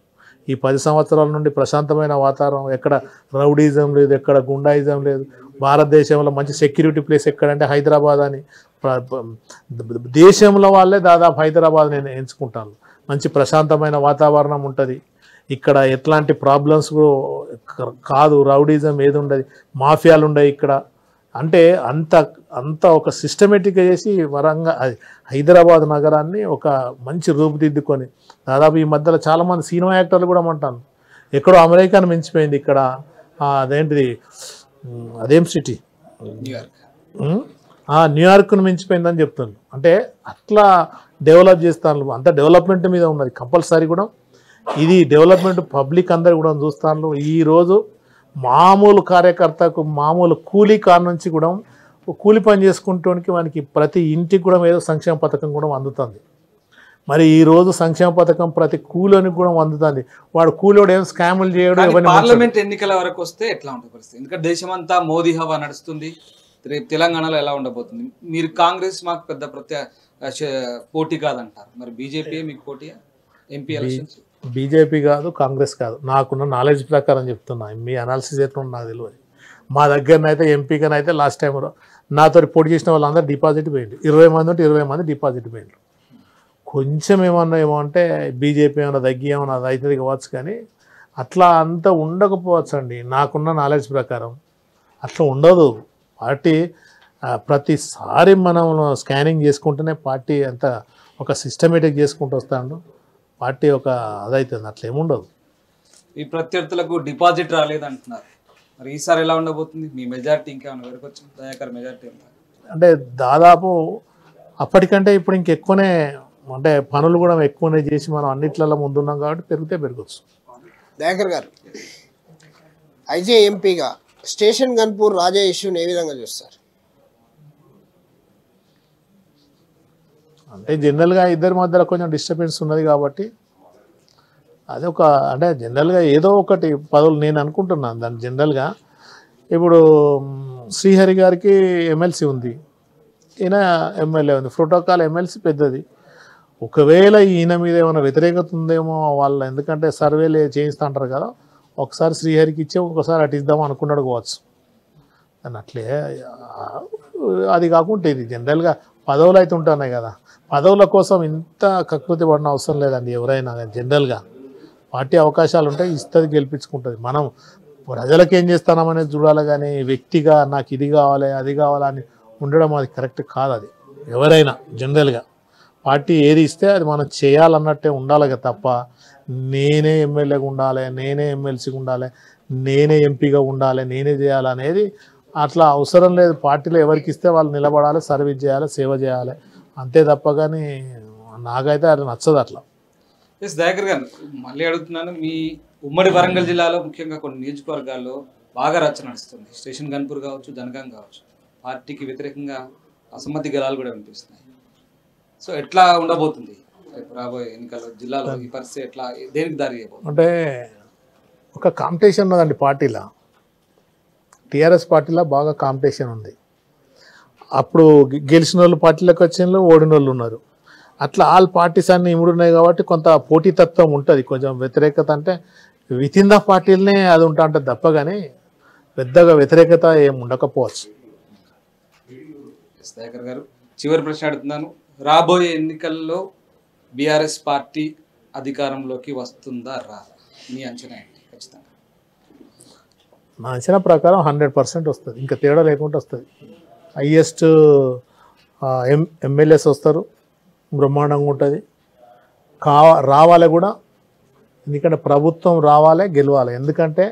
ఈ పది సంవత్సరాల నుండి ప్రశాంతమైన వాతావరణం ఎక్కడ రౌడీజం లేదు ఎక్కడ గుండాయిజం లేదు భారతదేశంలో మంచి సెక్యూరిటీ ప్లేస్ ఎక్కడంటే హైదరాబాద్ అని దేశంలో వాళ్ళే దాదాపు హైదరాబాద్ నేను ఎంచుకుంటాను మంచి ప్రశాంతమైన వాతావరణం ఉంటుంది ఇక్కడ ఎట్లాంటి ప్రాబ్లమ్స్ కాదు రౌడీజం ఏది ఉండదు మాఫియాలు ఉండవు ఇక్కడ అంటే అంత అంత ఒక సిస్టమేటిక్గా చేసి వరంగా హైదరాబాద్ నగరాన్ని ఒక మంచి రూపుదిద్దుకొని దాదాపు ఈ మధ్యలో చాలామంది సినిమా యాక్టర్లు కూడా అంటాను ఎక్కడో అమెరికాను మించిపోయింది ఇక్కడ అదేంటిది అదేం సిటీ న్యూయార్క్ను మించిపోయిందని చెప్తున్నారు అంటే అట్లా డెవలప్ చేస్తాను అంత డెవలప్మెంట్ మీద ఉన్నది కంపల్సరీ కూడా ఇది డెవలప్మెంట్ పబ్లిక్ అందరు కూడా చూస్తాను ఈరోజు మామూలు కార్యకర్తకు మామూలు కూలీ కార్ నుంచి కూడా కూలి పని చేసుకుంటానికి మనకి ప్రతి ఇంటికి కూడా ఏదో సంక్షేమ పథకం కూడా అందుతుంది మరి ఈ రోజు సంక్షేమ పథకం ప్రతి కూలోనికి కూడా అందుతుంది వాడు కూలోడు ఏం స్కాములు చేయడం పార్లమెంట్ ఎన్నికల వరకు వస్తే ఎట్లా ఉంటుంది పరిస్థితి ఎందుకంటే దేశమంతా మోదీ హవా నడుస్తుంది రేపు తెలంగాణలో ఎలా ఉండబోతుంది మీరు కాంగ్రెస్ మాకు పెద్ద ప్రత్యా పోటీ కాదంటారు మరి బీజేపీ మీకు పోటీ ఎంపీ ఎలక్షన్స్ బీజేపీ కాదు కాంగ్రెస్ కాదు నాకున్న నాలెడ్జ్ ప్రకారం చెప్తున్నా మీ అనాలిసిస్ అయితే ఉన్నా తెలియదు మా దగ్గరనైతే అయితే లాస్ట్ టైం నాతో పోటీ చేసిన వాళ్ళందరూ డిపాజిట్ పోయిండు ఇరవై మంది ఉంటే ఇరవై మంది డిపాజిట్ పోయిండు కొంచెం ఏమన్నా ఏమో అంటే బీజేపీ ఏమైనా తగ్గి ఏమైనా అవుతుంది కావచ్చు కానీ అట్లా అంత ఉండకపోవచ్చు అండి నాకున్న నాలెడ్జ్ ప్రకారం అట్లా ఉండదు పార్టీ ప్రతిసారి మనం స్కానింగ్ చేసుకుంటేనే పార్టీ అంత ఒక సిస్టమేటిక్ చేసుకుంటూ వస్తాడు పార్టీ ఒక అదైతుంది అట్లా ఏముండదు ఈ ప్రత్యర్థులకు డిపాజిట్ రాలేదంటున్నారు మరి ఈసారి ఎలా ఉండబోతుంది మీ మెజార్టీ ఇంకేమైనా వరకు వచ్చింది దయాకర్ మెజార్టీ అంటే దాదాపు అప్పటికంటే ఇప్పుడు ఇంకెక్కువనే అంటే పనులు కూడా ఎక్కువనే చేసి మనం అన్నిట్లలో ముందున్నాం కాబట్టి పెరిగితే పెరగచ్చు దయాకర్ గారు ఐజే ఎంపీగా స్టేషన్ గన్పూర్ రాజా ఇష్యూని ఏ విధంగా చూస్తారు అంటే జనరల్గా ఇద్దరి మధ్యలో కొంచెం డిస్టర్బెన్స్ ఉన్నది కాబట్టి అది ఒక అంటే జనరల్గా ఏదో ఒకటి పదవులు నేను అనుకుంటున్నాను దాన్ని జనరల్గా ఇప్పుడు శ్రీహరి గారికి ఎమ్మెల్సీ ఉంది ఈయన ఎమ్మెల్యే ఉంది ప్రోటోకాల్ ఎమ్మెల్సీ పెద్దది ఒకవేళ ఈయన మీద ఏమైనా వ్యతిరేకత ఉందేమో వాళ్ళ ఎందుకంటే సర్వేలు చేయిస్తూ అంటారు కదా ఒకసారి శ్రీహరికి ఇచ్చే ఒకసారి అటు ఇద్దాం అనుకున్నాడు కావచ్చు అని అట్లే అది కాకుండా ఇది జనరల్గా పదవులు అయితే ఉంటున్నాయి కదా పదవుల కోసం ఇంత కకృతి పడిన అవసరం లేదండి ఎవరైనా జనరల్గా పార్టీ అవకాశాలు ఉంటాయి ఇస్తుంది గెలిపించుకుంటుంది మనం ప్రజలకు ఏం చేస్తానమనేది చూడాలి కానీ వ్యక్తిగా నాకు ఇది కావాలి అది కావాలి అని ఉండడం అది కరెక్ట్ కాదు అది ఎవరైనా జనరల్గా పార్టీ ఏది ఇస్తే అది మనం చేయాలన్నట్టే ఉండాలి తప్ప నేనే ఎమ్మెల్యేగా ఉండాలి నేనే ఎమ్మెల్సీగా ఉండాలి నేనే ఎంపీగా ఉండాలి నేనే చేయాలనేది అట్లా అవసరం లేదు పార్టీలో ఎవరికి ఇస్తే వాళ్ళు నిలబడాలి సర్వీస్ చేయాలి సేవ చేయాలి అంతే తప్ప కానీ నాకైతే అది నచ్చదు అట్లా ఎస్ దయాకర్ గారు మళ్ళీ అడుగుతున్నాను మీ ఉమ్మడి వరంగల్ జిల్లాలో ముఖ్యంగా కొన్ని నియోజకవర్గాల్లో బాగా రచ్చ నడుస్తుంది స్టేషన్ గన్పూర్ కావచ్చు జనగాం కావచ్చు పార్టీకి వ్యతిరేకంగా అసమ్మతి గలాలు కూడా వినిపిస్తున్నాయి సో ఎట్లా ఉండబోతుంది అంటే ఒక కాంపిటీషన్ ఉన్నదండి పార్టీలో టీఆర్ఎస్ పార్టీలో బాగా కాంపిటీషన్ ఉంది అప్పుడు గెలిచిన వాళ్ళు పార్టీలకు వచ్చిన ఓడిన వాళ్ళు ఉన్నారు అట్లా ఆల్ పార్టీస్ అన్ని ఇముడున్నాయి కాబట్టి కొంత పోటీతత్వం ఉంటుంది కొంచెం వ్యతిరేకత అంటే విత్ ఇన్ ద పార్టీలనే అది ఉంటా అంటే తప్ప కానీ పెద్దగా వ్యతిరేకత ఏం ఉండకపోవచ్చు చివరి ప్రశ్న అడుగుతున్నాను రాబోయే ఎన్నికల్లో బీఆర్ఎస్ పార్టీ అధికారంలోకి వస్తుందా రా మీ అంచనా ఏంటి ఖచ్చితంగా నా అంచనా ప్రకారం హండ్రెడ్ పర్సెంట్ వస్తుంది ఇంకా తేడా లేకుండా వస్తుంది హయ్యెస్ట్ ఎం ఎమ్మెల్యేస్ వస్తారు బ్రహ్మాండంగా ఉంటుంది కావా రావాలి కూడా ఎందుకంటే ప్రభుత్వం రావాలి గెలవాలి ఎందుకంటే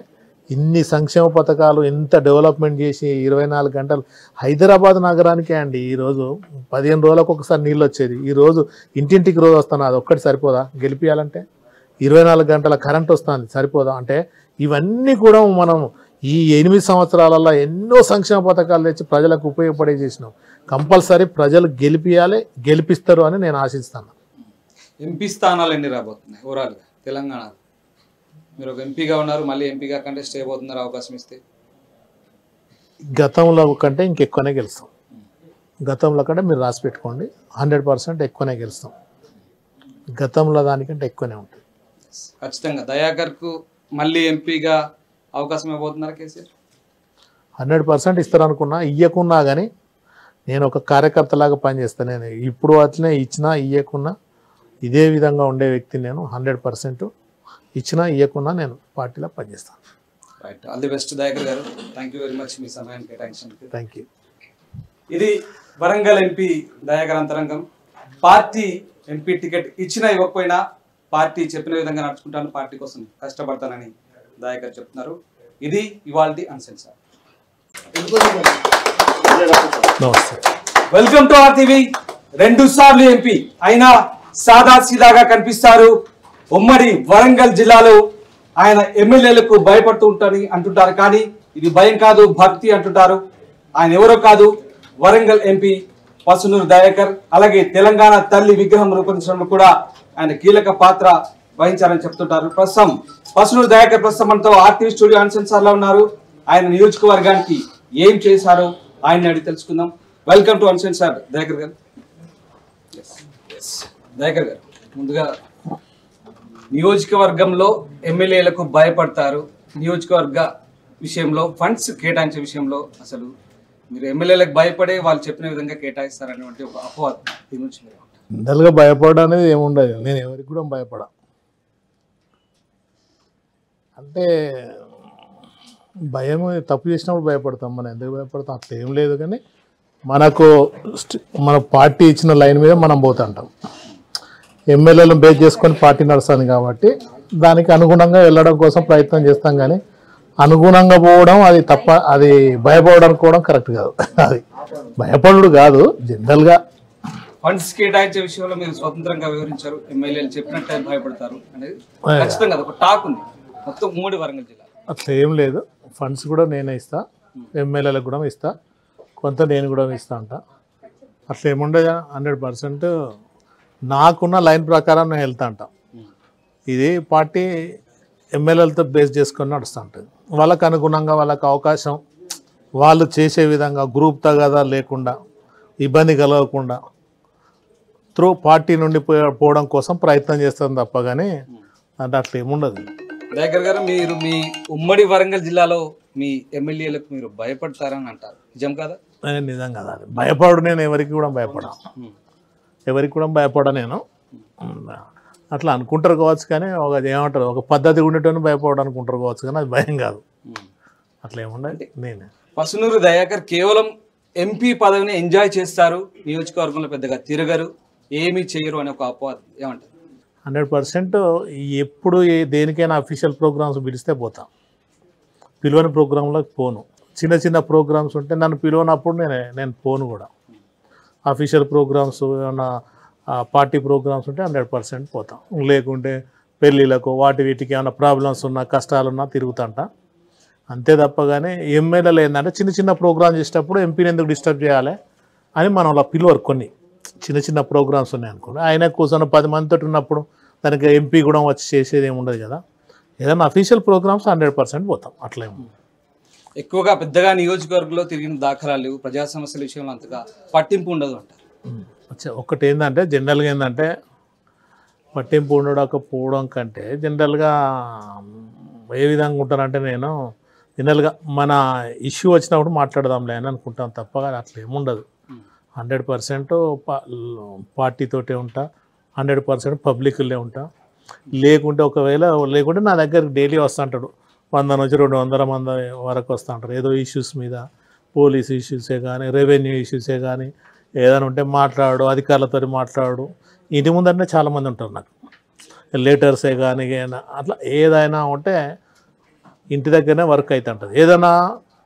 ఇన్ని సంక్షేమ పథకాలు ఇంత డెవలప్మెంట్ చేసి ఇరవై నాలుగు గంటలు హైదరాబాద్ నగరానికే అండి ఈరోజు పదిహేను రోజులకు ఒకసారి నీళ్ళు వచ్చేది ఈరోజు ఇంటింటికి రోజు వస్తాను అది ఒక్కటి సరిపోదా గెలిపియాలంటే ఇరవై నాలుగు గంటల కరెంట్ వస్తుంది సరిపోదా అంటే ఇవన్నీ కూడా మనం ఈ ఎనిమిది సంవత్సరాలలో ఎన్నో సంక్షేమ పథకాలు తెచ్చి ప్రజలకు ఉపయోగపడే చేసినాం కంపల్సరీ ప్రజలు గెలిపియాలి గెలిపిస్తారు అని నేను ఆశిస్తాను ఎంపీ స్థానాలు ఎన్ని రాబోతున్నాయి ఓవరాల్గా తెలంగాణ మీరు ఒక ఎంపీగా ఉన్నారు మళ్ళీ ఎంపీగా కంటెస్ట్ చేయబోతున్నారు అవకాశం ఇస్తే గతంలో కంటే ఇంకెక్కువనే గెలుస్తాం గతంలో కంటే మీరు రాసి పెట్టుకోండి హండ్రెడ్ పర్సెంట్ ఎక్కువనే గెలుస్తాం గతంలో దానికంటే ఎక్కువనే ఉంటుంది ఖచ్చితంగా దయాకర్కు మళ్ళీ ఎంపీగా అవకాశం ఇవ్వబోతున్నారు కేసీఆర్ హండ్రెడ్ పర్సెంట్ ఇస్తారనుకున్నా ఇయ్యకున్నా కానీ నేను ఒక కార్యకర్తలాగా పనిచేస్తాను నేను ఇప్పుడు అట్లనే ఇచ్చినా ఇయ్యకున్నా ఇదే విధంగా ఉండే వ్యక్తిని నేను హండ్రెడ్ పర్సెంట్ ఇచ్చినా ఇవ్వకుండా నేను పార్టీలో పనిచేస్తాను right all the best garu thank you very much మీ థ్యాంక్ యూ ఇది వరంగల్ ఎంపీ దయాకర్ అంతరంగం పార్టీ ఎంపీ టికెట్ ఇచ్చినా ఇవ్వకపోయినా పార్టీ చెప్పిన విధంగా నడుచుకుంటాను పార్టీ కోసం కష్టపడతానని దయాకర్ చెప్తున్నారు ఇది అన్సెన్ sir welcome to R TV రెండు సార్లు ఎంపీ అయినా సాదా సీదాగా కనిపిస్తారు ఉమ్మడి వరంగల్ జిల్లాలో ఆయన ఎమ్మెల్యేలకు భయపడుతూ ఉంటారని అంటుంటారు కానీ ఇది భయం కాదు భక్తి అంటుంటారు ఆయన ఎవరో కాదు వరంగల్ ఎంపీ పసునూరు దయాకర్ అలాగే తెలంగాణ తల్లి విగ్రహం రూపొందించడంలో కూడా ఆయన కీలక పాత్ర వహించారని చెప్తుంటారు ప్రస్తుతం పసునూరు దయాకర్ ప్రస్తుతం మనతో ఆర్టీవీ స్టూడియో లో ఉన్నారు ఆయన నియోజకవర్గానికి ఏం చేశారో ఆయన అడిగి తెలుసుకుందాం వెల్కమ్ టు అనుసరించారు దయాకర్ గారు దయాకర్ గారు ముందుగా నియోజకవర్గంలో ఎమ్మెల్యేలకు భయపడతారు నియోజకవర్గ విషయంలో ఫండ్స్ కేటాయించే విషయంలో అసలు మీరు ఎమ్మెల్యేలకు భయపడే వాళ్ళు చెప్పిన విధంగా కేటాయిస్తారు అనేటువంటి ఒక అపోహ భయపడ నుంచి అనేది ఏముండదు నేను ఎవరికి కూడా భయపడ అంటే భయం తప్పు చేసినప్పుడు భయపడతాం మనం ఎందుకు భయపడతాం అట్లా ఏం లేదు కానీ మనకు మన పార్టీ ఇచ్చిన లైన్ మీద మనం పోతుంటాం ఎమ్మెల్యేలను బేస్ చేసుకొని పార్టీ నడుస్తాను కాబట్టి దానికి అనుగుణంగా వెళ్ళడం కోసం ప్రయత్నం చేస్తాం కానీ అనుగుణంగా పోవడం అది తప్ప అది భయపడడానికి కూడా కరెక్ట్ కాదు అది భయపడు కాదు జనరల్గా ఫండ్స్ కేటాయించే విషయంలో మీరు స్వతంత్రంగా వివరించారు ఎమ్మెల్యేలు భయపడతారు అనేది ఖచ్చితంగా ఒక టాక్ ఉంది మొత్తం వరంగల్ జిల్లా అట్లా ఏం లేదు ఫండ్స్ కూడా నేనే ఇస్తా ఎమ్మెల్యేలకు కూడా ఇస్తా కొంత నేను కూడా ఇస్తా అంట అట్లా ఏముండదు హండ్రెడ్ పర్సెంట్ నాకున్న లైన్ ప్రకారం నేను వెళ్తా అంట ఇది పార్టీ ఎమ్మెల్యేలతో బేస్ చేసుకొని నడుస్తూ ఉంటుంది వాళ్ళకు అనుగుణంగా వాళ్ళకు అవకాశం వాళ్ళు చేసే విధంగా గ్రూప్ తగాదా లేకుండా ఇబ్బంది కలగకుండా త్రూ పార్టీ నుండి పోవడం కోసం ప్రయత్నం చేస్తాను తప్ప కానీ అంటే అట్లా ఏముండదు దగ్గర గారు మీరు మీ ఉమ్మడి వరంగల్ జిల్లాలో మీ ఎమ్మెల్యేలకు మీరు భయపడతారని అంటారు నిజం కదా నిజం కదా భయపడు నేను ఎవరికి కూడా భయపడాను ఎవరికి కూడా భయపడ నేను అట్లా అనుకుంటారు కావచ్చు కానీ ఒక ఏమంటారు ఒక పద్ధతి ఉండేటోని భయపడ అనుకుంటారు కావచ్చు కానీ అది భయం కాదు అట్లా ఏముండే నేను పసునూరు దయాకర్ కేవలం ఎంపీ పదవిని ఎంజాయ్ చేస్తారు నియోజకవర్గంలో పెద్దగా తిరగరు ఏమీ చేయరు అనే ఒక అపవాదం ఏమంటారు హండ్రెడ్ పర్సెంట్ ఎప్పుడు దేనికైనా అఫీషియల్ ప్రోగ్రామ్స్ పిలిస్తే పోతాం పిలువని ప్రోగ్రాంలోకి పోను చిన్న చిన్న ప్రోగ్రామ్స్ ఉంటే నన్ను పిలువనప్పుడు నేను నేను పోను కూడా అఫీషియల్ ప్రోగ్రామ్స్ ఏమన్నా పార్టీ ప్రోగ్రామ్స్ ఉంటే హండ్రెడ్ పర్సెంట్ పోతాం లేకుంటే పెళ్ళిళ్ళకు వాటి వీటికి ఏమైనా ప్రాబ్లమ్స్ ఉన్నా కష్టాలున్నా తిరుగుతాంట అంతే తప్ప కానీ ఎమ్మెల్యేలు ఏంటంటే చిన్న చిన్న ప్రోగ్రామ్స్ చేసేటప్పుడు ఎంపీని ఎందుకు డిస్టర్బ్ చేయాలి అని మనం అలా పిలువరు కొన్ని చిన్న చిన్న ప్రోగ్రామ్స్ ఉన్నాయి అనుకోండి ఆయన కోసం పది మందితో ఉన్నప్పుడు దానికి ఎంపీ కూడా వచ్చి చేసేది ఏమి ఉండదు కదా ఏదైనా అఫీషియల్ ప్రోగ్రామ్స్ హండ్రెడ్ పర్సెంట్ పోతాం అట్లా ఎక్కువగా పెద్దగా నియోజకవర్గంలో తిరిగిన దాఖలాలు ప్రజా సమస్యల విషయంలో అంతగా పట్టింపు ఉండదు అంట ఒకటి ఏంటంటే జనరల్గా ఏంటంటే పట్టింపు ఉండకపోవడం కంటే జనరల్గా ఏ విధంగా ఉంటానంటే నేను జనరల్గా మన ఇష్యూ వచ్చినప్పుడు మాట్లాడదాంలే అని అనుకుంటాం తప్ప అట్లా ఏముండదు హండ్రెడ్ పర్సెంట్ పార్టీతోటే ఉంటా హండ్రెడ్ పర్సెంట్ పబ్లిక్లే ఉంటా లేకుంటే ఒకవేళ లేకుంటే నా దగ్గర డైలీ వస్తుంటాడు వంద నుంచి రెండు వందల మంది వరకు వస్తూ ఉంటారు ఏదో ఇష్యూస్ మీద పోలీస్ ఇష్యూసే కానీ రెవెన్యూ ఇష్యూసే కానీ ఏదైనా ఉంటే మాట్లాడు అధికారులతో మాట్లాడు ఇంటి ముందంటే చాలామంది ఉంటారు నాకు లెటర్సే కానీ అట్లా ఏదైనా ఉంటే ఇంటి దగ్గరనే వర్క్ అవుతూ ఉంటుంది ఏదైనా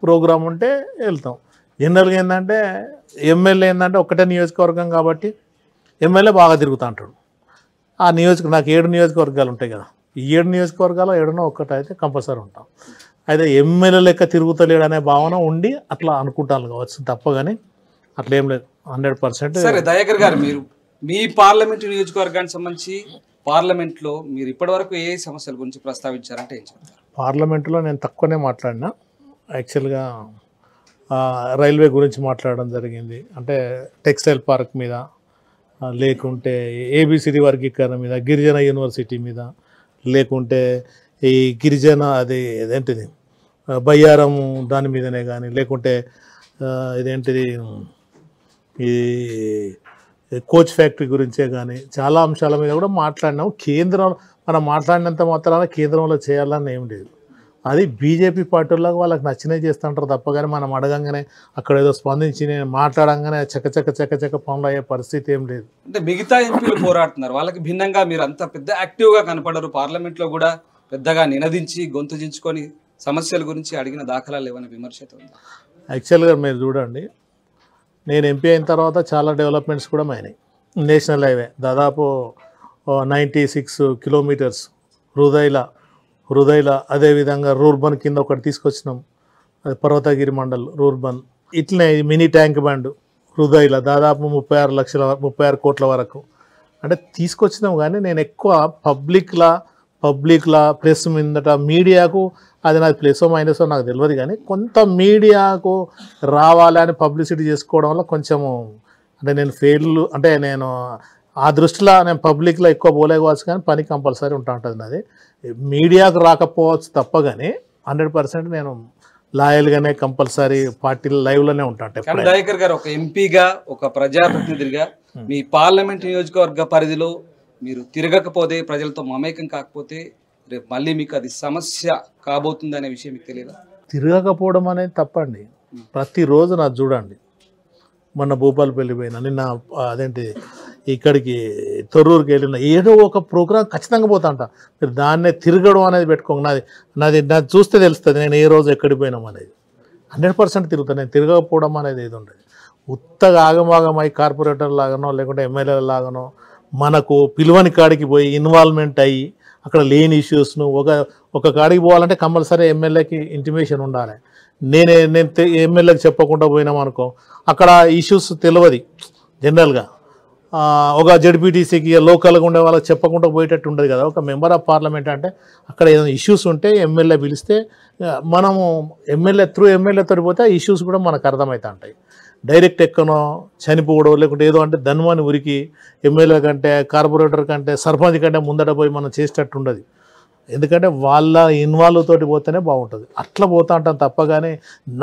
ప్రోగ్రాం ఉంటే వెళ్తాం జనరల్గా ఏంటంటే ఎమ్మెల్యే ఏంటంటే ఒకటే నియోజకవర్గం కాబట్టి ఎమ్మెల్యే బాగా తిరుగుతూ ఉంటాడు ఆ నియోజక నాకు ఏడు నియోజకవర్గాలు ఉంటాయి కదా ఈ ఏడు నియోజకవర్గాల్లో ఏడనో ఒక్కటైతే కంపల్సరీ ఉంటాం అయితే ఎమ్మెల్యే లెక్క తిరుగుతలేడు అనే భావన ఉండి అట్లా అనుకుంటాను కావచ్చు తప్ప కానీ అట్లా ఏం లేదు హండ్రెడ్ పర్సెంట్ సరే దయాకర్ గారు మీరు మీ పార్లమెంట్ నియోజకవర్గానికి సంబంధించి పార్లమెంట్లో మీరు ఇప్పటివరకు ఏ సమస్యల గురించి ప్రస్తావించారంటే ఏం చెప్తారు పార్లమెంట్లో నేను తక్కువనే మాట్లాడినా యాక్చువల్గా రైల్వే గురించి మాట్లాడడం జరిగింది అంటే టెక్స్టైల్ పార్క్ మీద లేకుంటే ఏబిసిడి వర్గీకరణ మీద గిరిజన యూనివర్సిటీ మీద లేకుంటే ఈ గిరిజన అది ఏదేంటిది బయ్యారం దాని మీదనే కానీ లేకుంటే ఇదేంటిది ఈ కోచ్ ఫ్యాక్టరీ గురించే కానీ చాలా అంశాల మీద కూడా మాట్లాడినాం కేంద్రం మనం మాట్లాడినంత మాత్రాన కేంద్రంలో చేయాలని ఏం లేదు అది బీజేపీ పార్టీలకు వాళ్ళకి నచ్చినవి చేస్తుంటారు తప్ప కానీ మనం అడగంగానే అక్కడ ఏదో స్పందించి నేను మాట్లాడంగానే చకచక చకచక పనులు అయ్యే పరిస్థితి ఏం లేదు అంటే మిగతా ఎంపీలు పోరాడుతున్నారు వాళ్ళకి భిన్నంగా మీరు అంత పెద్ద యాక్టివ్గా కనపడరు పార్లమెంట్లో కూడా పెద్దగా నినదించి గొంతుజించుకొని సమస్యల గురించి అడిగిన దాఖలాలు ఏమైనా విమర్శతో ఉంది యాక్చువల్గా మీరు చూడండి నేను ఎంపీ అయిన తర్వాత చాలా డెవలప్మెంట్స్ కూడా అయినాయి నేషనల్ హైవే దాదాపు నైంటీ సిక్స్ కిలోమీటర్స్ హృదయల హృదయల అదేవిధంగా రూర్బన్ కింద ఒకటి తీసుకొచ్చినాం అది పర్వతగిరి మండల్ రూర్బన్ ఇట్లనే మినీ ట్యాంక్ బండ్ హృదయల దాదాపు ముప్పై ఆరు లక్షల ముప్పై ఆరు కోట్ల వరకు అంటే తీసుకొచ్చినాం కానీ నేను ఎక్కువ పబ్లిక్లా పబ్లిక్లా ప్రెస్ మీదట మీడియాకు అది నాది ప్లస్ మైనసో నాకు తెలియదు కానీ కొంత మీడియాకు రావాలని పబ్లిసిటీ చేసుకోవడం వల్ల కొంచెము అంటే నేను ఫెయిల్ అంటే నేను ఆ దృష్టిలో నేను పబ్లిక్లో ఎక్కువ పోలేకపోవచ్చు కానీ పని కంపల్సరీ ఉంటా ఉంటుంది నాది మీడియాకు రాకపోవచ్చు తప్పగానే హండ్రెడ్ పర్సెంట్ నేను లాయల్గానే కంపల్సరీ పార్టీలు లైవ్లోనే ఉంటాను దయాకర్ గారు ఒక ఎంపీగా ఒక ప్రజాప్రతినిధిగా hmm. మీ పార్లమెంట్ నియోజకవర్గ పరిధిలో మీరు తిరగకపోతే ప్రజలతో మమేకం కాకపోతే రేపు మళ్ళీ మీకు అది సమస్య కాబోతుంది అనే విషయం మీకు తెలియదా తిరగకపోవడం అనేది తప్పండి hmm. ప్రతిరోజు నాకు చూడండి మొన్న భూపాలపల్లి పోయినా నిన్న అదేంటి ఇక్కడికి తొర్రూరుకి వెళ్ళిన ఏదో ఒక ప్రోగ్రాం ఖచ్చితంగా పోతా అంట మీరు దాన్నే తిరగడం అనేది పెట్టుకోండి నాది నాది నాది చూస్తే తెలుస్తుంది నేను ఏ రోజు ఎక్కడికి పోయినాం అనేది హండ్రెడ్ పర్సెంట్ తిరుగుతాను నేను తిరగకపోవడం అనేది ఏది ఉండదు ఉత్తగా ఆగమాగమై కార్పొరేటర్ లాగానో లేకుంటే ఎమ్మెల్యేల లాగానో మనకు పిలువని కాడికి పోయి ఇన్వాల్వ్మెంట్ అయ్యి అక్కడ లేని ఇష్యూస్ను ఒక ఒక కాడికి పోవాలంటే కంపల్సరీ ఎమ్మెల్యేకి ఇంటిమేషన్ ఉండాలి నేనే నేను ఎమ్మెల్యేకి చెప్పకుండా పోయినామనుకో అక్కడ ఇష్యూస్ తెలియదు జనరల్గా ఒక జడ్పీటీసీకి లోకల్గా ఉండే వాళ్ళకి చెప్పకుండా పోయేటట్టు ఉండదు కదా ఒక మెంబర్ ఆఫ్ పార్లమెంట్ అంటే అక్కడ ఏదైనా ఇష్యూస్ ఉంటే ఎమ్మెల్యే పిలిస్తే మనము ఎమ్మెల్యే త్రూ తోటి పోతే ఆ ఇష్యూస్ కూడా మనకు అర్థమవుతా ఉంటాయి డైరెక్ట్ ఎక్కనో చనిపోవడం లేకుంటే ఏదో అంటే ధన్వాన్ని ఉరికి ఎమ్మెల్యే కంటే కార్పొరేటర్ కంటే సర్పంచ్ కంటే ముందట పోయి మనం చేసేటట్టు ఉండదు ఎందుకంటే వాళ్ళ ఇన్వాల్వ్ తోటి పోతేనే బాగుంటుంది అట్లా పోతా ఉంటాం తప్పగానే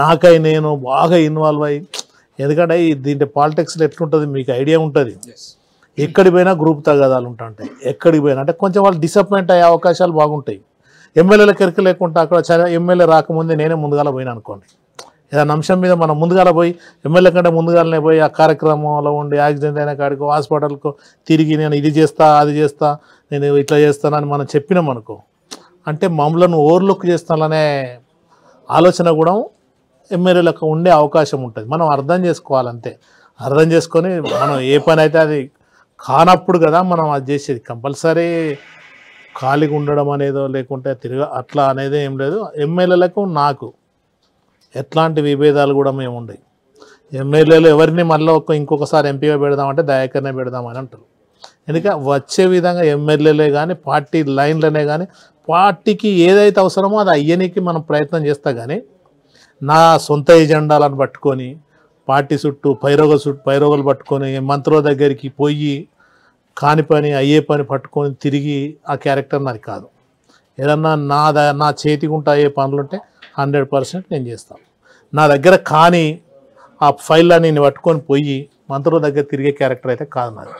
నాకై నేను బాగా ఇన్వాల్వ్ అయ్యి ఎందుకంటే దీంట్లో పాలిటిక్స్లో ఎట్లుంటుంది మీకు ఐడియా ఉంటుంది ఎక్కడికి పోయినా గ్రూప్ తగాదాలు ఉంటాయి ఎక్కడికి పోయినా అంటే కొంచెం వాళ్ళు డిసప్పాయింట్ అయ్యే అవకాశాలు బాగుంటాయి ఎమ్మెల్యేల కెరిక లేకుండా అక్కడ ఎమ్మెల్యే రాకముందే నేనే ముందుగాల పోయినా అనుకోండి ఏదైనా అంశం మీద మనం ముందుగాల పోయి ఎమ్మెల్యే కంటే ముందుగాలనే పోయి ఆ కార్యక్రమంలో ఉండి యాక్సిడెంట్ అయిన కాడికి హాస్పిటల్కు తిరిగి నేను ఇది చేస్తా అది చేస్తా నేను ఇట్లా చేస్తానని మనం చెప్పినాం అనుకో అంటే మమ్మలను ఓవర్లుక్ చేస్తాననే ఆలోచన కూడా ఎమ్మెల్యేలకు ఉండే అవకాశం ఉంటుంది మనం అర్థం చేసుకోవాలంతే అర్థం చేసుకొని మనం ఏ పని అయితే అది కానప్పుడు కదా మనం అది చేసేది కంపల్సరీ ఖాళీగా ఉండడం అనేదో లేకుంటే తిరగ అట్లా అనేది ఏం లేదు ఎమ్మెల్యేలకు నాకు ఎట్లాంటి విభేదాలు కూడా మేము ఉండవు ఎమ్మెల్యేలు ఎవరిని మళ్ళీ ఒక్క ఇంకొకసారి ఎంపీగా పెడదామంటే దయాకర్నే పెడదామని అంటారు ఎందుకంటే వచ్చే విధంగా ఎమ్మెల్యేలే కానీ పార్టీ లైన్లనే కానీ పార్టీకి ఏదైతే అవసరమో అది అయ్యనీకి మనం ప్రయత్నం చేస్తా కానీ నా సొంత ఎజెండాలను పట్టుకొని పార్టీ చుట్టూ పైరోగ చుట్టూ పైరోగలు పట్టుకొని మంత్రుల దగ్గరికి పోయి కాని పని అయ్యే పని పట్టుకొని తిరిగి ఆ క్యారెక్టర్ నాది కాదు ఏదన్నా నా ద నా చేతిగుంట అయ్యే పనులుంటే హండ్రెడ్ పర్సెంట్ నేను చేస్తాను నా దగ్గర కానీ ఆ ఫైల్లో నేను పట్టుకొని పోయి మంత్రుల దగ్గర తిరిగే క్యారెక్టర్ అయితే కాదు నాది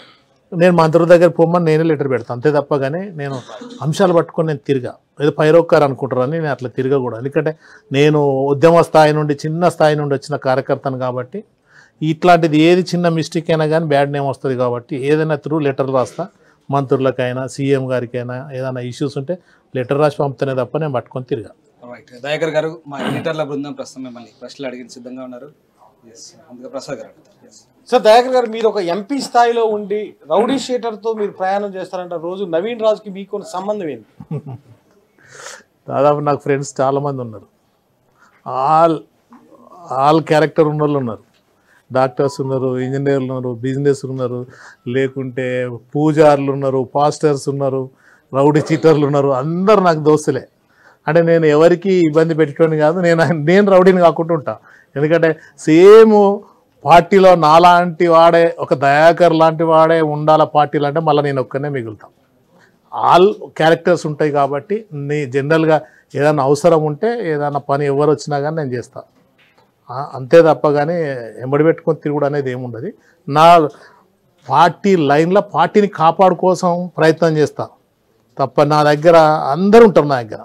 నేను మంత్రుల దగ్గర పోమని నేనే లెటర్ పెడతాను అంతే తప్ప కానీ నేను అంశాలు పట్టుకొని నేను తిరిగా ఏదో పైరొక్కారు అనుకుంటారని నేను అట్లా తిరగకూడదు ఎందుకంటే నేను ఉద్యమ స్థాయి నుండి చిన్న స్థాయి నుండి వచ్చిన కార్యకర్తను కాబట్టి ఇట్లాంటిది ఏది చిన్న మిస్టేక్ అయినా కానీ బ్యాడ్ నేమ్ వస్తుంది కాబట్టి ఏదైనా త్రూ లెటర్ రాస్తా మంత్రులకైనా సీఎం గారికైనా ఏదైనా ఇష్యూస్ ఉంటే లెటర్ రాసి పంపుతానే తప్ప నేను పట్టుకొని తిరగా దయాకర్ గారు మా ఎడిటర్ల బృందం ప్రస్తుతం మిమ్మల్ని ప్రశ్నలు అడిగిన సిద్ధంగా ఉన్నారు సార్ దయాకర్ గారు మీరు ఒక ఎంపీ స్థాయిలో ఉండి రౌడీ షీటర్తో మీరు ప్రయాణం చేస్తారంటే రోజు నవీన్ రాజుకి మీకు సంబంధం ఏంటి [laughs] దాదాపు నాకు ఫ్రెండ్స్ చాలామంది ఉన్నారు ఆల్ ఆల్ క్యారెక్టర్ ఉన్న వాళ్ళు ఉన్నారు డాక్టర్స్ ఉన్నారు ఇంజనీర్లు ఉన్నారు బిజినెస్ ఉన్నారు లేకుంటే పూజార్లు ఉన్నారు పాస్టర్స్ ఉన్నారు రౌడీ చీటర్లు ఉన్నారు అందరు నాకు దోస్తులే అంటే నేను ఎవరికి ఇబ్బంది పెట్టుకోని కాదు నేను నేను రౌడీని కాకుండా ఉంటా ఎందుకంటే సేమ్ పార్టీలో నాలాంటి వాడే ఒక దయాకర్ లాంటి వాడే ఉండాల పార్టీలు అంటే మళ్ళీ నేను ఒక్కనే మిగులుతాను ఆల్ క్యారెక్టర్స్ ఉంటాయి కాబట్టి నీ జనరల్గా ఏదైనా అవసరం ఉంటే ఏదైనా పని ఎవరు వచ్చినా కానీ నేను చేస్తాను అంతే తప్ప కానీ ఎంబడి పెట్టుకొని తిరుగుడు అనేది ఏముండదు నా పార్టీ లైన్లో పార్టీని కాపాడుకోసం ప్రయత్నం చేస్తా తప్ప నా దగ్గర అందరు ఉంటారు నా దగ్గర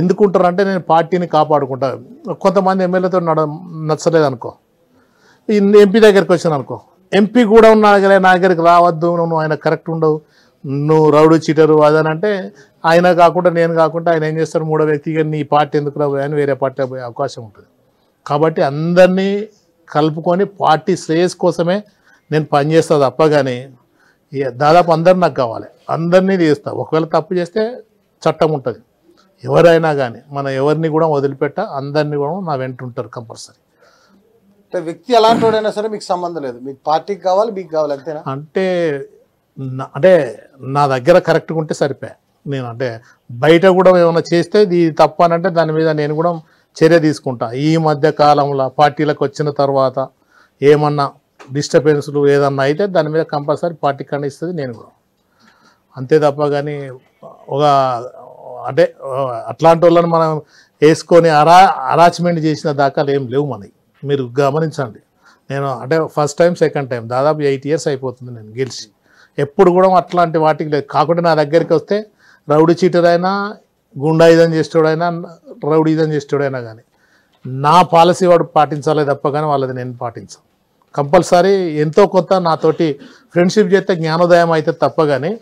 ఎందుకు ఉంటారంటే నేను పార్టీని కాపాడుకుంటాను కొంతమంది ఎమ్మెల్యేతో నడ నచ్చలేదు అనుకో ఎంపీ దగ్గరికి వచ్చాను అనుకో ఎంపీ కూడా ఉన్న దగ్గర నా దగ్గరికి రావద్దు నువ్వు ఆయన కరెక్ట్ ఉండవు నువ్వు రౌడు చీటరు అదనంటే ఆయన కాకుండా నేను కాకుండా ఆయన ఏం చేస్తారు మూడో వ్యక్తిగా నీ పార్టీ ఎందుకు అని వేరే పార్టీ పోయే అవకాశం ఉంటుంది కాబట్టి అందరినీ కలుపుకొని పార్టీ శ్రేయస్ కోసమే నేను పనిచేస్తా తప్ప కానీ దాదాపు అందరు నాకు కావాలి అందరినీ తీస్తా ఒకవేళ తప్పు చేస్తే చట్టం ఉంటుంది ఎవరైనా కానీ మనం ఎవరిని కూడా వదిలిపెట్ట అందరినీ కూడా నా వెంట ఉంటారు కంపల్సరీ వ్యక్తి ఎలాంటి వాడైనా సరే మీకు సంబంధం లేదు మీకు పార్టీకి కావాలి మీకు కావాలి అంతేనా అంటే అంటే నా దగ్గర కరెక్ట్గా ఉంటే సరిపోయా నేను అంటే బయట కూడా ఏమైనా చేస్తే ఇది తప్ప అని అంటే దాని మీద నేను కూడా చర్య తీసుకుంటా ఈ మధ్య కాలంలో పార్టీలకు వచ్చిన తర్వాత ఏమన్నా డిస్టర్బెన్స్లు ఏదన్నా అయితే దాని మీద కంపల్సరీ పార్టీ ఖండిస్తుంది నేను కూడా అంతే తప్ప కానీ ఒక అంటే అట్లాంటి వాళ్ళని మనం వేసుకొని అరా అరాచ్మెంట్ చేసిన దాకాలు ఏం లేవు మనకి మీరు గమనించండి నేను అంటే ఫస్ట్ టైం సెకండ్ టైం దాదాపు ఎయిట్ ఇయర్స్ అయిపోతుంది నేను గెలిచి ఎప్పుడు కూడా అట్లాంటి వాటికి లేదు కాకుండా నా దగ్గరికి వస్తే రౌడీ చీటర్ అయినా గుండాయుధం చేసేవాడైనా రౌడీయుధం చేసేవాడైనా కానీ నా పాలసీ వాడు పాటించాలే తప్ప కానీ వాళ్ళది నేను పాటించాను కంపల్సరీ ఎంతో కొత్త నాతోటి ఫ్రెండ్షిప్ చేస్తే జ్ఞానోదయం అయితే తప్ప కానీ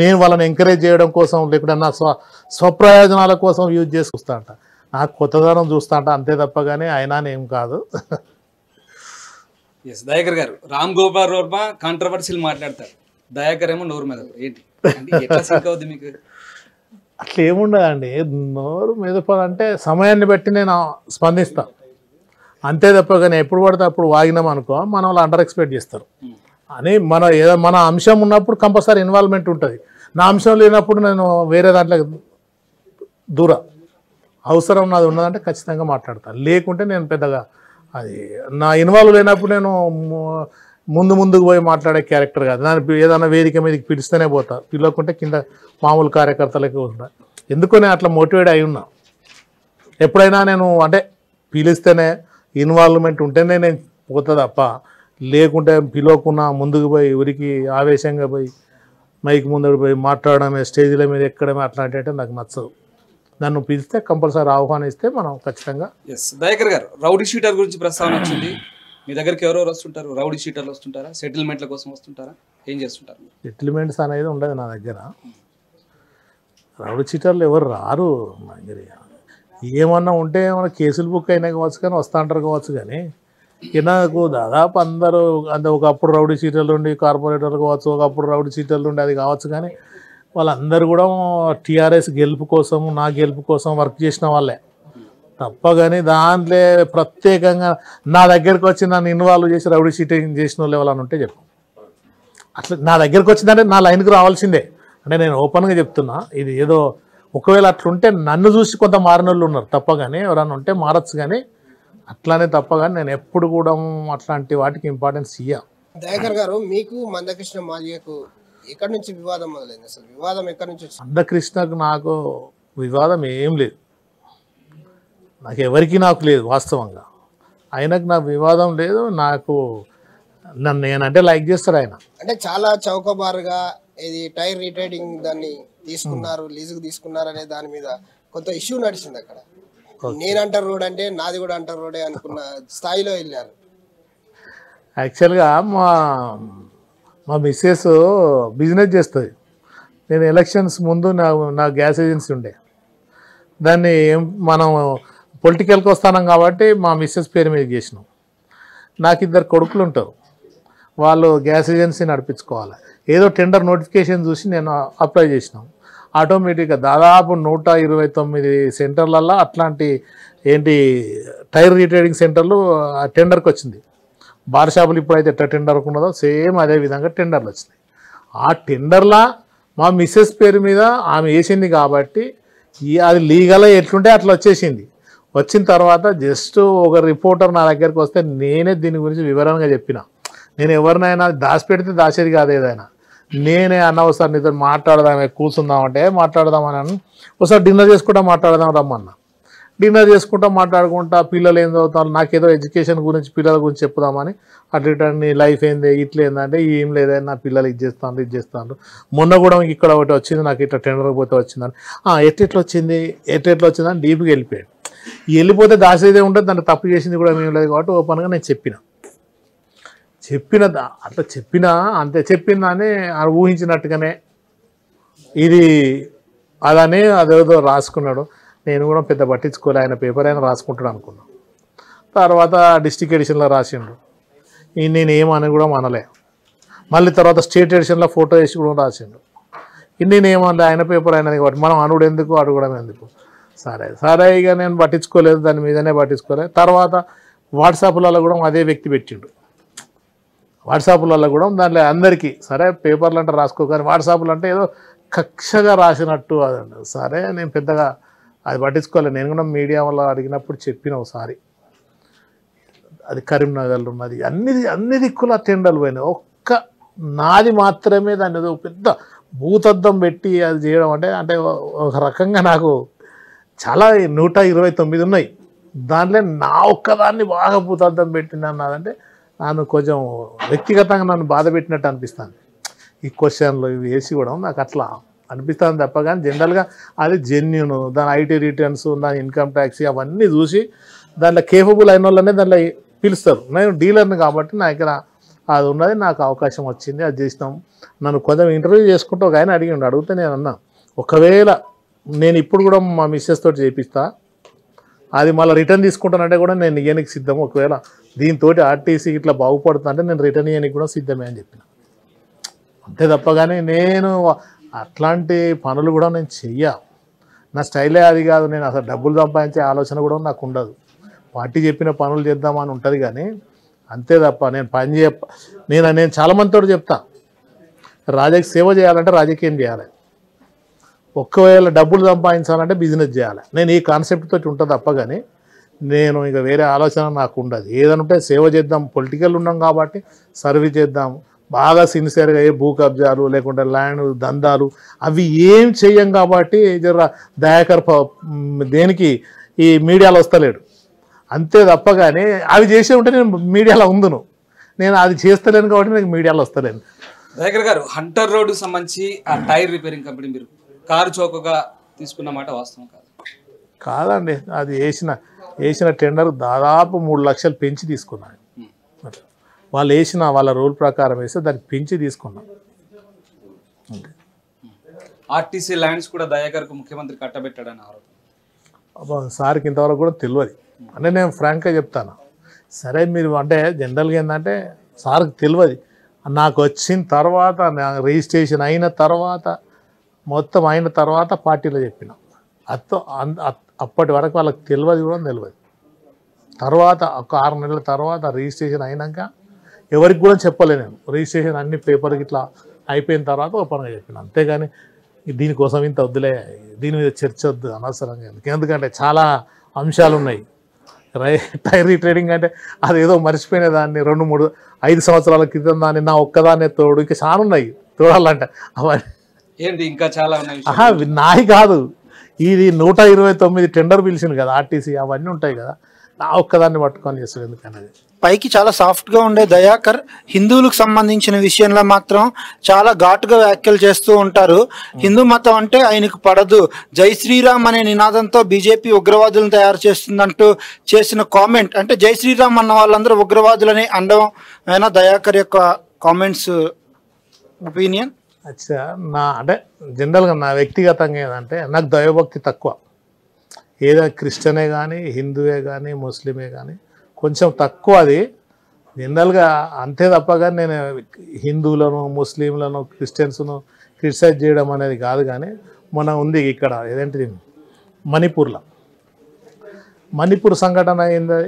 నేను వాళ్ళని ఎంకరేజ్ చేయడం కోసం లేకుండా నా స్వ స్వప్రయోజనాల కోసం యూజ్ చేసుకొస్తా అంట నాకు కొత్తదనం చూస్తా అంట అంతే తప్ప కానీ అయినా ఏం కాదు ఎస్ దయాకర్ గారు రామ్ గోపాల్ వర్మ కాంట్రవర్సీలు మాట్లాడతారు దయాకరేమో నోరు మీద ఏంటి అవుద్ది మీకు అట్లా ఏముండదండి నోరు మెదపాలంటే సమయాన్ని బట్టి నేను స్పందిస్తా అంతే తప్ప కానీ ఎప్పుడు పడితే అప్పుడు వాగినాం అనుకో మన వాళ్ళు అండర్ ఎక్స్పెక్ట్ చేస్తారు అని మన ఏదో మన అంశం ఉన్నప్పుడు కంపల్సరీ ఇన్వాల్వ్మెంట్ ఉంటుంది నా అంశం లేనప్పుడు నేను వేరే దాంట్లో దూర అవసరం నాది ఉన్నదంటే ఖచ్చితంగా మాట్లాడతాను లేకుంటే నేను పెద్దగా అది నా ఇన్వాల్వ్ లేనప్పుడు నేను ముందు ముందుకు పోయి మాట్లాడే క్యారెక్టర్ కాదు దాని ఏదైనా వేదిక మీదకి పిలుస్తూనే పోతా పిలవకుంటే కింద మామూలు కార్యకర్తలకి ఉంటా ఎందుకో నేను అట్లా మోటివేట్ అయి ఉన్నా ఎప్పుడైనా నేను అంటే పిలిస్తేనే ఇన్వాల్వ్మెంట్ ఉంటేనే నేను పోతుంది అప్ప లేకుంటే పిలవకున్నా ముందుకు పోయి ఉరికి ఆవేశంగా పోయి మైక్ ముందు పోయి మాట్లాడడమే స్టేజీల మీద ఎక్కడమే అట్లాంటి అంటే నాకు నచ్చదు నన్ను పిలిస్తే కంపల్సరీ ఆహ్వానిస్తే మనం ఖచ్చితంగా ఎస్ దయకర్ గారు రౌడీ షీటర్ గురించి ప్రస్తావన వచ్చింది మీ దగ్గరికి ఎవరెవరు వస్తుంటారు రౌడీ షీటర్లు వస్తుంటారా సెటిల్మెంట్ల కోసం వస్తుంటారా ఏం చేస్తుంటారు సెటిల్మెంట్స్ అనేది ఉండదు నా దగ్గర రౌడీ చీటర్లు ఎవరు రారు నా దగ్గర ఏమన్నా ఉంటే ఏమన్నా కేసులు బుక్ అయినా కావచ్చు కానీ వస్తా అంటారు కావచ్చు కానీ నాకు దాదాపు అందరూ అంటే ఒకప్పుడు రౌడీ చీటర్లు ఉండి కార్పొరేటర్లు కావచ్చు ఒకప్పుడు రౌడీ చీటర్లు ఉండి అది కావచ్చు కానీ వాళ్ళందరూ కూడా టీఆర్ఎస్ గెలుపు కోసం నా గెలుపు కోసం వర్క్ చేసిన వాళ్ళే తప్పగాని దాంట్లో ప్రత్యేకంగా నా దగ్గరకు వచ్చి నన్ను ఇన్వాల్వ్ చేసి రౌడీ షీటింగ్ చేసిన వాళ్ళు ఎవరని ఉంటే చెప్పు అట్లా నా దగ్గరకు వచ్చిందంటే నా లైన్కి రావాల్సిందే అంటే నేను ఓపెన్గా చెప్తున్నా ఇది ఏదో ఒకవేళ అట్లుంటే నన్ను చూసి కొంత మారిన వాళ్ళు ఉన్నారు తప్ప కానీ ఎవరైనా ఉంటే మారచ్చు కానీ అట్లానే తప్ప కానీ నేను ఎప్పుడు కూడా అట్లాంటి వాటికి ఇంపార్టెన్స్ ఇయ్యా దయాకర్ గారు మీకు మందకృష్ణ మాల్యకు ఎక్కడి నుంచి వివాదం మొదలైంది అసలు వివాదం ఎక్కడి నుంచి మందకృష్ణకు నాకు వివాదం ఏం లేదు నాకు ఎవరికి నాకు లేదు వాస్తవంగా ఆయనకు నా వివాదం లేదు నాకు నన్ను నేనంటే లైక్ చేస్తాడు ఆయన అంటే చాలా చౌకబారుగా ఇది టైర్ రీటైడింగ్ దాన్ని తీసుకున్నారు hmm. లీజుకు తీసుకున్నారు అనే దాని మీద కొంత ఇష్యూ నడిచింది అక్కడ నేనంటారు రోడ్ అంటే నాది కూడా అంటారు రోడే అనుకున్న స్థాయిలో వెళ్ళారు యాక్చువల్గా మా మా మిస్సెస్ బిజినెస్ చేస్తుంది నేను ఎలక్షన్స్ ముందు నా నా గ్యాస్ ఏజెన్సీ ఉండే దాన్ని మనం పొలిటికల్కి వస్తాను కాబట్టి మా మిస్సెస్ పేరు మీద చేసినాం నాకు ఇద్దరు కొడుకులు ఉంటారు వాళ్ళు గ్యాస్ ఏజెన్సీ నడిపించుకోవాలి ఏదో టెండర్ నోటిఫికేషన్ చూసి నేను అప్లై చేసినాం ఆటోమేటిక్గా దాదాపు నూట ఇరవై తొమ్మిది సెంటర్లల్లో అట్లాంటి ఏంటి టైర్ రీట్రేడింగ్ సెంటర్లు టెండర్కి వచ్చింది బార్ షాపులు ఇప్పుడైతే ఎట్లా టెండర్ ఉన్నదో సేమ్ అదే విధంగా టెండర్లు వచ్చినాయి ఆ టెండర్లా మా మిస్సెస్ పేరు మీద ఆమె వేసింది కాబట్టి అది లీగల్ ఎట్లుంటే అట్లా వచ్చేసింది వచ్చిన తర్వాత జస్ట్ ఒక రిపోర్టర్ నా దగ్గరికి వస్తే నేనే దీని గురించి వివరంగా చెప్పిన నేను ఎవరినైనా దాచిపెడితే దాచేది కాదు ఏదైనా నేనే ఒకసారి నీతో మాట్లాడదాం కూర్చుందాం అంటే మాట్లాడదామని అని ఒకసారి డిన్నర్ చేసుకుంటా మాట్లాడదాం రమ్మన్న డిన్నర్ చేసుకుంటా మాట్లాడుకుంటా పిల్లలు ఏం చదువుతారు నాకేదో ఎడ్యుకేషన్ గురించి పిల్లల గురించి చెప్పుదామని అటు ఇటు అన్ని లైఫ్ ఏంది ఇట్లేందంటే ఏం లేదని నా పిల్లలు ఇది చేస్తాను ఇది చేస్తాను మొన్న కూడా ఇక్కడ ఒకటి వచ్చింది నాకు ఇట్లా టెండర్ పోతే వచ్చిందని ఎట్లెట్లా వచ్చింది ఎట్లెట్లా వచ్చిందని డీప్గా వెళ్ళిపోయాడు వెళ్ళిపోతే దాసేదే ఉంటుంది దాన్ని తప్పు చేసింది కూడా మేము లేదు కాబట్టి ఓపెన్గా నేను చెప్పిన చెప్పిన అట్లా చెప్పినా అంతే అని ఊహించినట్టుగానే ఇది అలానే అదేదో రాసుకున్నాడు నేను కూడా పెద్ద పట్టించుకోలే ఆయన పేపర్ ఆయన రాసుకుంటాడు అనుకున్నాను తర్వాత డిస్టిక్ ఎడిషన్లో రాసిండు నేను ఏమని కూడా మనలే మళ్ళీ తర్వాత స్టేట్ ఎడిషన్లో ఫోటో వేసి కూడా రాసిండు నేనేమన్నా ఆయన పేపర్ అయినది కాబట్టి మనం అనుడు ఎందుకు అడగడం ఎందుకు సరే సరే ఇక నేను పట్టించుకోలేదు దాని మీదనే పట్టించుకోలేదు తర్వాత వాట్సాప్లలో కూడా అదే వ్యక్తి పెట్టిండు వాట్సాప్లలో కూడా దాంట్లో అందరికీ సరే పేపర్లు అంటే రాసుకో కానీ వాట్సాప్లు అంటే ఏదో కక్షగా రాసినట్టు అదండి సరే నేను పెద్దగా అది పట్టించుకోలేదు నేను కూడా మీడియా వల్ల అడిగినప్పుడు చెప్పిన ఒకసారి అది కరీంనగర్లో ఉన్నది అన్ని అన్ని ఆ టెండర్లు పోయినాయి ఒక్క నాది మాత్రమే దాన్ని ఏదో పెద్ద భూతద్దం పెట్టి అది చేయడం అంటే అంటే ఒక రకంగా నాకు చాలా నూట ఇరవై తొమ్మిది ఉన్నాయి దాంట్లో నా ఒక్కదాన్ని బాగా భూతార్థం పెట్టినాను నాదంటే నన్ను కొంచెం వ్యక్తిగతంగా నన్ను బాధ పెట్టినట్టు అనిపిస్తాను ఈ క్వశ్చన్లు ఇవి వేసి కూడా నాకు అట్లా అనిపిస్తాను తప్ప కానీ జనరల్గా అది జెన్యున్ దాని ఐటీ రిటర్న్స్ దాని ఇన్కమ్ ట్యాక్స్ అవన్నీ చూసి దాంట్లో కేపబుల్ అయిన వాళ్ళనే దాంట్లో పిలుస్తారు నేను డీలర్ని కాబట్టి నా ఇక్కడ అది ఉన్నది నాకు అవకాశం వచ్చింది అది చేసినాం నన్ను కొంచెం ఇంటర్వ్యూ చేసుకుంటూ ఒక ఆయన అడిగిండు అడిగితే నేను అన్నా ఒకవేళ నేను ఇప్పుడు కూడా మా మిస్సెస్ తోటి చేపిస్తా అది మళ్ళీ రిటర్న్ తీసుకుంటానంటే కూడా నేను ఇయ్యనికి సిద్ధం ఒకవేళ దీంతో ఆర్టీసీ ఇట్లా బాగుపడుతుందంటే నేను రిటర్న్ ఇయ్యనికి కూడా సిద్ధమే అని చెప్పిన అంతే తప్ప కానీ నేను అట్లాంటి పనులు కూడా నేను చెయ్య నా స్టైలే అది కాదు నేను అసలు డబ్బులు సంపాదించే ఆలోచన కూడా నాకు ఉండదు పార్టీ చెప్పిన పనులు చేద్దామని ఉంటుంది కానీ అంతే తప్ప నేను పని చేయ నేను నేను చాలామందితో చెప్తా రాజకి సేవ చేయాలంటే రాజకీయం చేయాలి ఒక్కవేళ డబ్బులు సంపాదించాలంటే బిజినెస్ చేయాలి నేను ఈ కాన్సెప్ట్ తోటి ఉంటుంది తప్ప కానీ నేను ఇక వేరే ఆలోచన నాకు ఉండదు ఏదనుంటే సేవ చేద్దాం పొలిటికల్ ఉన్నాం కాబట్టి సర్వీస్ చేద్దాం బాగా సిన్సియర్గా ఏ భూ కబ్జాలు లేకుంటే ల్యాండ్ దందాలు అవి ఏం చెయ్యం కాబట్టి జర దయాకర్ దేనికి ఈ మీడియాలో వస్తలేడు అంతే తప్ప కానీ అవి చేసి ఉంటే నేను మీడియాలో ఉందును నేను అది చేస్తలేను కాబట్టి నాకు మీడియాలో వస్తలేను దయాకర్ గారు హంటర్ రోడ్డు సంబంధించి ఆ టైర్ రిపేరింగ్ కంపెనీ మీరు కారు చౌకగా తీసుకున్న మాట వాస్తవం కాదు కాదండి అది వేసిన వేసిన టెండర్ దాదాపు మూడు లక్షలు పెంచి తీసుకున్నాను వాళ్ళు వేసిన వాళ్ళ రూల్ ప్రకారం వేస్తే దాన్ని పెంచి తీసుకున్నాం ఆర్టీసీ ల్యాండ్స్ కూడా దయాకర్కు ముఖ్యమంత్రి కట్టబెట్టాడని ఆరోపణ సార్కి ఇంతవరకు కూడా తెలియదు అంటే నేను ఫ్రాంక్గా చెప్తాను సరే మీరు అంటే జనరల్గా ఏంటంటే సార్కి తెలియదు నాకు వచ్చిన తర్వాత రిజిస్ట్రేషన్ అయిన తర్వాత మొత్తం అయిన తర్వాత పార్టీలో చెప్పినాం అత్తో అప్పటి వరకు వాళ్ళకి తెలియదు కూడా తెలియదు తర్వాత ఒక ఆరు నెలల తర్వాత రిజిస్ట్రేషన్ అయినాక ఎవరికి కూడా చెప్పలే నేను రిజిస్ట్రేషన్ అన్ని పేపర్కి ఇట్లా అయిపోయిన తర్వాత ఓపెన్గా చెప్పిన అంతేగాని దీనికోసం ఇంత వద్దులే దీని మీద చర్చ వద్దు అనవసరంగా ఎందుకంటే చాలా అంశాలు ఉన్నాయి రై టైరీ ట్రేడింగ్ అంటే అదేదో మర్చిపోయిన దాన్ని రెండు మూడు ఐదు సంవత్సరాల క్రితం దాన్ని నా ఒక్కదాన్నే తోడు ఇంకా చాలా ఉన్నాయి తోడాలంటే అవన్నీ ఏంటి ఇంకా చాలా ఉన్నాయి నాయి కాదు ఇది నూట ఇరవై తొమ్మిది టెండర్ పిలిచింది కదా ఆర్టీసీ అవన్నీ ఉంటాయి కదా నా ఒక్కదాన్ని పట్టుకొని చేస్తారు ఎందుకనేది పైకి చాలా సాఫ్ట్గా ఉండే దయాకర్ హిందువులకు సంబంధించిన విషయంలో మాత్రం చాలా ఘాటుగా వ్యాఖ్యలు చేస్తూ ఉంటారు హిందూ మతం అంటే ఆయనకు పడదు జై శ్రీరామ్ అనే నినాదంతో బీజేపీ ఉగ్రవాదులను తయారు చేస్తుందంటూ చేసిన కామెంట్ అంటే జై శ్రీరామ్ అన్న వాళ్ళందరూ ఉగ్రవాదులని అనడం అయినా దయాకర్ యొక్క కామెంట్స్ ఒపీనియన్ అచ్చా నా అంటే జనరల్గా నా వ్యక్తిగతంగా ఏంటంటే నాకు దైవభక్తి తక్కువ ఏదో క్రిస్టియనే కానీ హిందువే కానీ ముస్లిమే కానీ కొంచెం తక్కువ అది జనరల్గా అంతే తప్పగా నేను హిందువులను ముస్లింలను క్రిస్టియన్స్ను క్రిటిసైజ్ చేయడం అనేది కాదు కానీ మన ఉంది ఇక్కడ ఏదంటే మణిపూర్లో మణిపూర్ సంఘటన ఏంది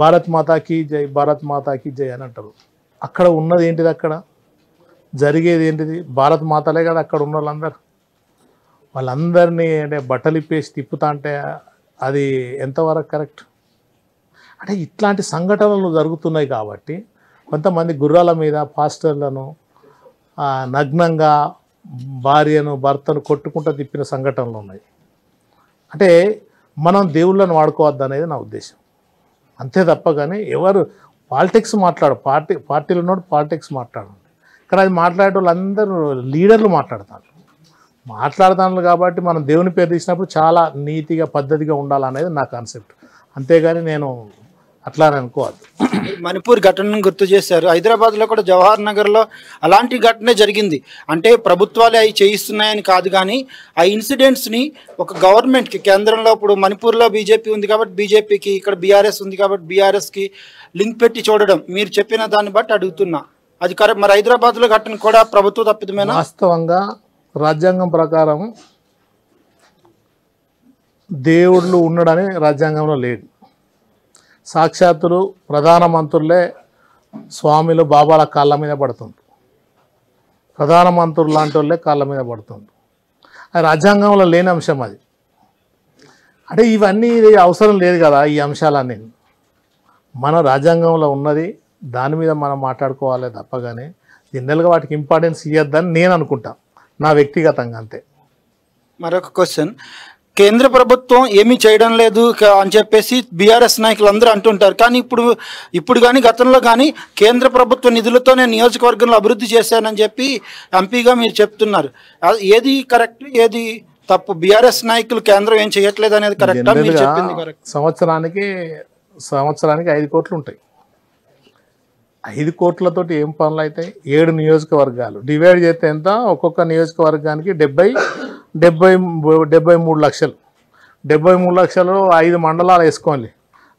భారత్ మాతాకి జై భారత్ మాతాకి జై అని అంటారు అక్కడ ఉన్నది ఏంటిది అక్కడ జరిగేది ఏంటిది భారత్ మాతలే కదా అక్కడ ఉన్న వాళ్ళందరూ వాళ్ళందరినీ అంటే బట్టలు ఇప్పేసి తిప్పుతా అంటే అది ఎంతవరకు కరెక్ట్ అంటే ఇట్లాంటి సంఘటనలు జరుగుతున్నాయి కాబట్టి కొంతమంది గుర్రాల మీద పాస్టర్లను నగ్నంగా భార్యను భర్తను కొట్టుకుంటూ తిప్పిన సంఘటనలు ఉన్నాయి అంటే మనం దేవుళ్ళను వాడుకోవద్దు అనేది నా ఉద్దేశం అంతే తప్ప కానీ ఎవరు పాలిటిక్స్ మాట్లాడు పార్టీ పార్టీలు ఉన్నాడు పాలిటిక్స్ మాట్లాడు కానీ అది మాట్లాడే వాళ్ళందరూ లీడర్లు మాట్లాడతారు మాట్లాడతాను కాబట్టి మనం దేవుని పేరు తీసినప్పుడు చాలా నీతిగా పద్ధతిగా ఉండాలనేది నా కాన్సెప్ట్ అంతేగాని నేను అట్లా అనుకోవద్దు మణిపూర్ ఘటనను గుర్తు చేశారు హైదరాబాద్లో కూడా జవహర్ నగర్లో అలాంటి ఘటనే జరిగింది అంటే ప్రభుత్వాలే అవి చేయిస్తున్నాయని కాదు కానీ ఆ ఇన్సిడెంట్స్ని ఒక గవర్నమెంట్కి కేంద్రంలో ఇప్పుడు మణిపూర్లో బీజేపీ ఉంది కాబట్టి బీజేపీకి ఇక్కడ బీఆర్ఎస్ ఉంది కాబట్టి బీఆర్ఎస్కి లింక్ పెట్టి చూడడం మీరు చెప్పిన దాన్ని బట్టి అడుగుతున్నా అది మరి హైదరాబాద్ లో కట్టిన కూడా ప్రభుత్వ తప్పిదమేనా వాస్తవంగా రాజ్యాంగం ప్రకారం దేవుళ్ళు ఉండడని రాజ్యాంగంలో లేదు సాక్షాత్తులు ప్రధానమంత్రులే స్వామిలు బాబాల కాళ్ళ మీద పడుతుండ్రు ప్రధానమంత్రులు లాంటి వాళ్ళే కాళ్ళ మీద పడుతుంది అది రాజ్యాంగంలో లేని అంశం అది అంటే ఇవన్నీ అవసరం లేదు కదా ఈ అంశాలన్నీ మన రాజ్యాంగంలో ఉన్నది దాని మీద మనం మాట్లాడుకోవాలి తప్పగానే జనరల్గా వాటికి ఇంపార్టెన్స్ ఇవ్వద్దని నేను అనుకుంటా నా వ్యక్తిగతంగా అంతే మరొక క్వశ్చన్ కేంద్ర ప్రభుత్వం ఏమీ చేయడం లేదు అని చెప్పేసి బీఆర్ఎస్ నాయకులు అందరూ అంటుంటారు కానీ ఇప్పుడు ఇప్పుడు కానీ గతంలో కానీ కేంద్ర ప్రభుత్వ నిధులతో నేను నియోజకవర్గంలో అభివృద్ధి చేశానని చెప్పి ఎంపీగా మీరు చెప్తున్నారు ఏది కరెక్ట్ ఏది తప్పు బీఆర్ఎస్ నాయకులు కేంద్రం ఏం చేయట్లేదు అనేది కరెక్ట్ సంవత్సరానికి సంవత్సరానికి ఐదు కోట్లు ఉంటాయి ఐదు కోట్లతోటి ఏం పనులు అవుతాయి ఏడు నియోజకవర్గాలు డివైడ్ చేస్తే ఎంత ఒక్కొక్క నియోజకవర్గానికి డెబ్బై డెబ్బై డెబ్బై మూడు లక్షలు డెబ్బై మూడు లక్షలు ఐదు మండలాలు వేసుకోండి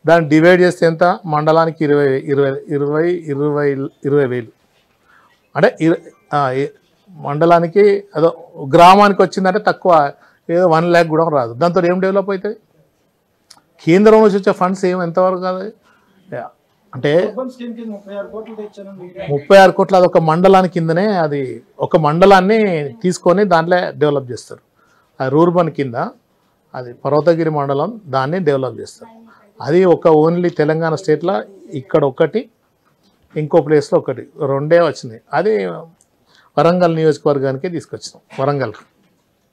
దాన్ని డివైడ్ చేస్తే ఎంత మండలానికి ఇరవై ఇరవై ఇరవై ఇరవై ఇరవై వేలు అంటే మండలానికి అదో గ్రామానికి వచ్చిందంటే తక్కువ ఏదో వన్ ల్యాక్ కూడా రాదు దాంతో ఏం డెవలప్ అవుతుంది కేంద్రం నుంచి వచ్చే ఫండ్స్ ఏం ఎంతవరకు కాదు అంటే ముప్పై ఆరు కోట్ల అది ఒక మండలాని కిందనే అది ఒక మండలాన్ని తీసుకొని దాంట్లో డెవలప్ చేస్తారు అది రూర్బన్ కింద అది పర్వతగిరి మండలం దాన్ని డెవలప్ చేస్తారు అది ఒక ఓన్లీ తెలంగాణ స్టేట్లో ఇక్కడ ఒకటి ఇంకో ప్లేస్లో ఒకటి రెండే వచ్చినాయి అది వరంగల్ నియోజకవర్గానికి తీసుకొచ్చినాం వరంగల్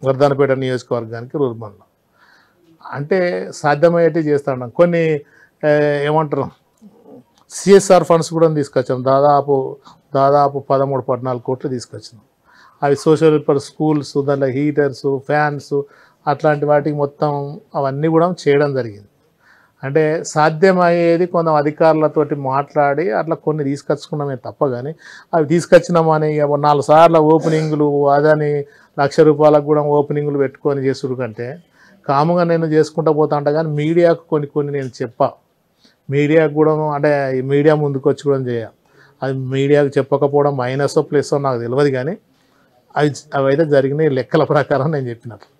వర్ధనపేట నియోజకవర్గానికి రూర్బన్లో అంటే సాధ్యమయ్యేటి చేస్తా ఉన్నాం కొన్ని ఏమంటారు సిఎస్ఆర్ ఫండ్స్ కూడా తీసుకొచ్చాం దాదాపు దాదాపు పదమూడు పద్నాలుగు కోట్లు తీసుకొచ్చినాం అవి సోషల్ వెల్ఫేర్ స్కూల్స్ దాంట్లో హీటర్స్ ఫ్యాన్స్ అట్లాంటి వాటికి మొత్తం అవన్నీ కూడా చేయడం జరిగింది అంటే సాధ్యమయ్యేది కొంత అధికారులతోటి మాట్లాడి అట్లా కొన్ని తీసుకొచ్చుకున్నామే తప్ప కానీ అవి తీసుకొచ్చినామని నాలుగు సార్ల ఓపెనింగ్లు అదని లక్ష రూపాయలకు కూడా ఓపెనింగ్లు పెట్టుకొని చేసుడు కంటే కాముగా నేను చేసుకుంటా పోతా ఉంటా కానీ మీడియాకు కొన్ని కొన్ని నేను చెప్పా మీడియాకు కూడా అంటే మీడియా ముందుకు వచ్చి కూడా చేయాలి అది మీడియాకు చెప్పకపోవడం మైనస్ ప్లస్ నాకు తెలియదు కానీ అవి అవైతే జరిగిన లెక్కల ప్రకారం నేను చెప్పినట్లు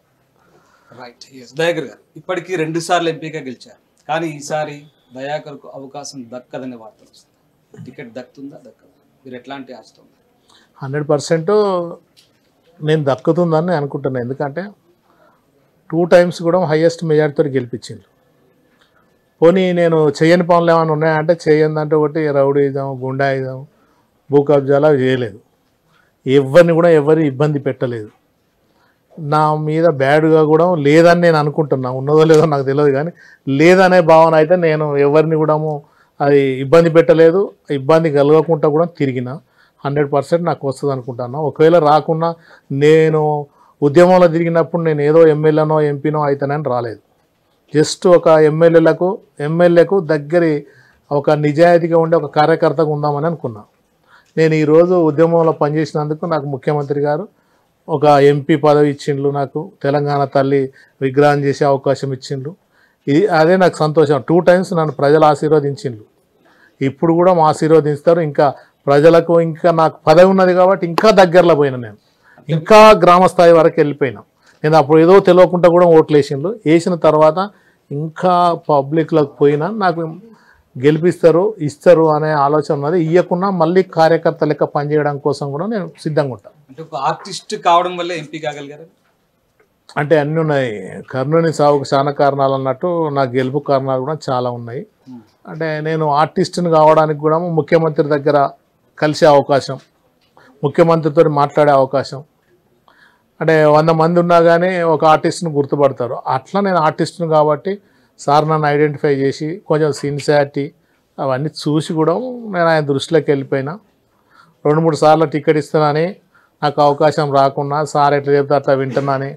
రైట్ దయాకర్ గారు ఇప్పటికీ రెండు సార్లు ఎంపీగా గెలిచారు కానీ ఈసారి దయాకర్కు అవకాశం దక్కదనే వార్త టికెట్ దక్కుతుందా దక్కదు మీరు ఎట్లాంటి ఆశతో హండ్రెడ్ పర్సెంట్ నేను దక్కుతుందని అనుకుంటున్నాను ఎందుకంటే టూ టైమ్స్ కూడా హైయెస్ట్ మెజార్టీతో గెలిపించిండ్రు పోనీ నేను చేయని పనులు ఏమైనా ఉన్నాయంటే దాంట్లో ఒకటి గుండా గుండాయిజం భూ కబ్జాలు చేయలేదు ఎవరిని కూడా ఎవరి ఇబ్బంది పెట్టలేదు నా మీద బ్యాడ్గా కూడా లేదని నేను అనుకుంటున్నా ఉన్నదో లేదో నాకు తెలియదు కానీ లేదనే భావన అయితే నేను ఎవరిని కూడా అది ఇబ్బంది పెట్టలేదు ఇబ్బంది కలగకుండా కూడా తిరిగిన హండ్రెడ్ పర్సెంట్ నాకు వస్తుంది అనుకుంటాను ఒకవేళ రాకున్నా నేను ఉద్యమంలో తిరిగినప్పుడు నేను ఏదో ఎమ్మెల్యేనో ఎంపీనో అయితేనని రాలేదు జస్ట్ ఒక ఎమ్మెల్యేలకు ఎమ్మెల్యేకు దగ్గరి ఒక నిజాయితీగా ఉండే ఒక కార్యకర్తగా ఉందామని అనుకున్నాను నేను ఈరోజు ఉద్యమంలో పనిచేసినందుకు నాకు ముఖ్యమంత్రి గారు ఒక ఎంపీ పదవి ఇచ్చిండ్రు నాకు తెలంగాణ తల్లి విగ్రహం చేసే అవకాశం ఇచ్చిండ్రు ఇది అదే నాకు సంతోషం టూ టైమ్స్ నన్ను ప్రజలు ఆశీర్వదించిండ్రు ఇప్పుడు కూడా మా ఆశీర్వదిస్తారు ఇంకా ప్రజలకు ఇంకా నాకు పదవి ఉన్నది కాబట్టి ఇంకా దగ్గరలో పోయినా నేను ఇంకా గ్రామస్థాయి వరకు వెళ్ళిపోయినా నేను అప్పుడు ఏదో తెలియకుండా కూడా ఓట్లు వేసిండ్రు వేసిన తర్వాత ఇంకా పబ్లిక్లోకి పోయినా నాకు గెలిపిస్తారు ఇస్తారు అనే ఆలోచన ఉన్నది ఇవ్వకుండా మళ్ళీ కార్యకర్త లెక్క పనిచేయడం కోసం కూడా నేను సిద్ధంగా ఉంటాను అంటే ఆర్టిస్ట్ కావడం వల్ల ఎంపీ కాగలిగారు అంటే అన్నీ ఉన్నాయి కర్ణుని సాగుకు చాలా కారణాలు అన్నట్టు నా గెలుపు కారణాలు కూడా చాలా ఉన్నాయి అంటే నేను ఆర్టిస్ట్ని కావడానికి కూడా ముఖ్యమంత్రి దగ్గర కలిసే అవకాశం ముఖ్యమంత్రితో మాట్లాడే అవకాశం అంటే వంద మంది ఉన్నా కానీ ఒక ఆర్టిస్ట్ని గుర్తుపడతారు అట్లా నేను ఆర్టిస్ట్ను కాబట్టి సార్ నన్ను ఐడెంటిఫై చేసి కొంచెం సిన్సియారిటీ అవన్నీ చూసి కూడా నేను ఆయన దృష్టిలోకి వెళ్ళిపోయినా రెండు మూడు సార్లు టికెట్ ఇస్తానని నాకు అవకాశం రాకుండా సార్ ఎట్లా చెప్తే అట్లా వింటున్నానని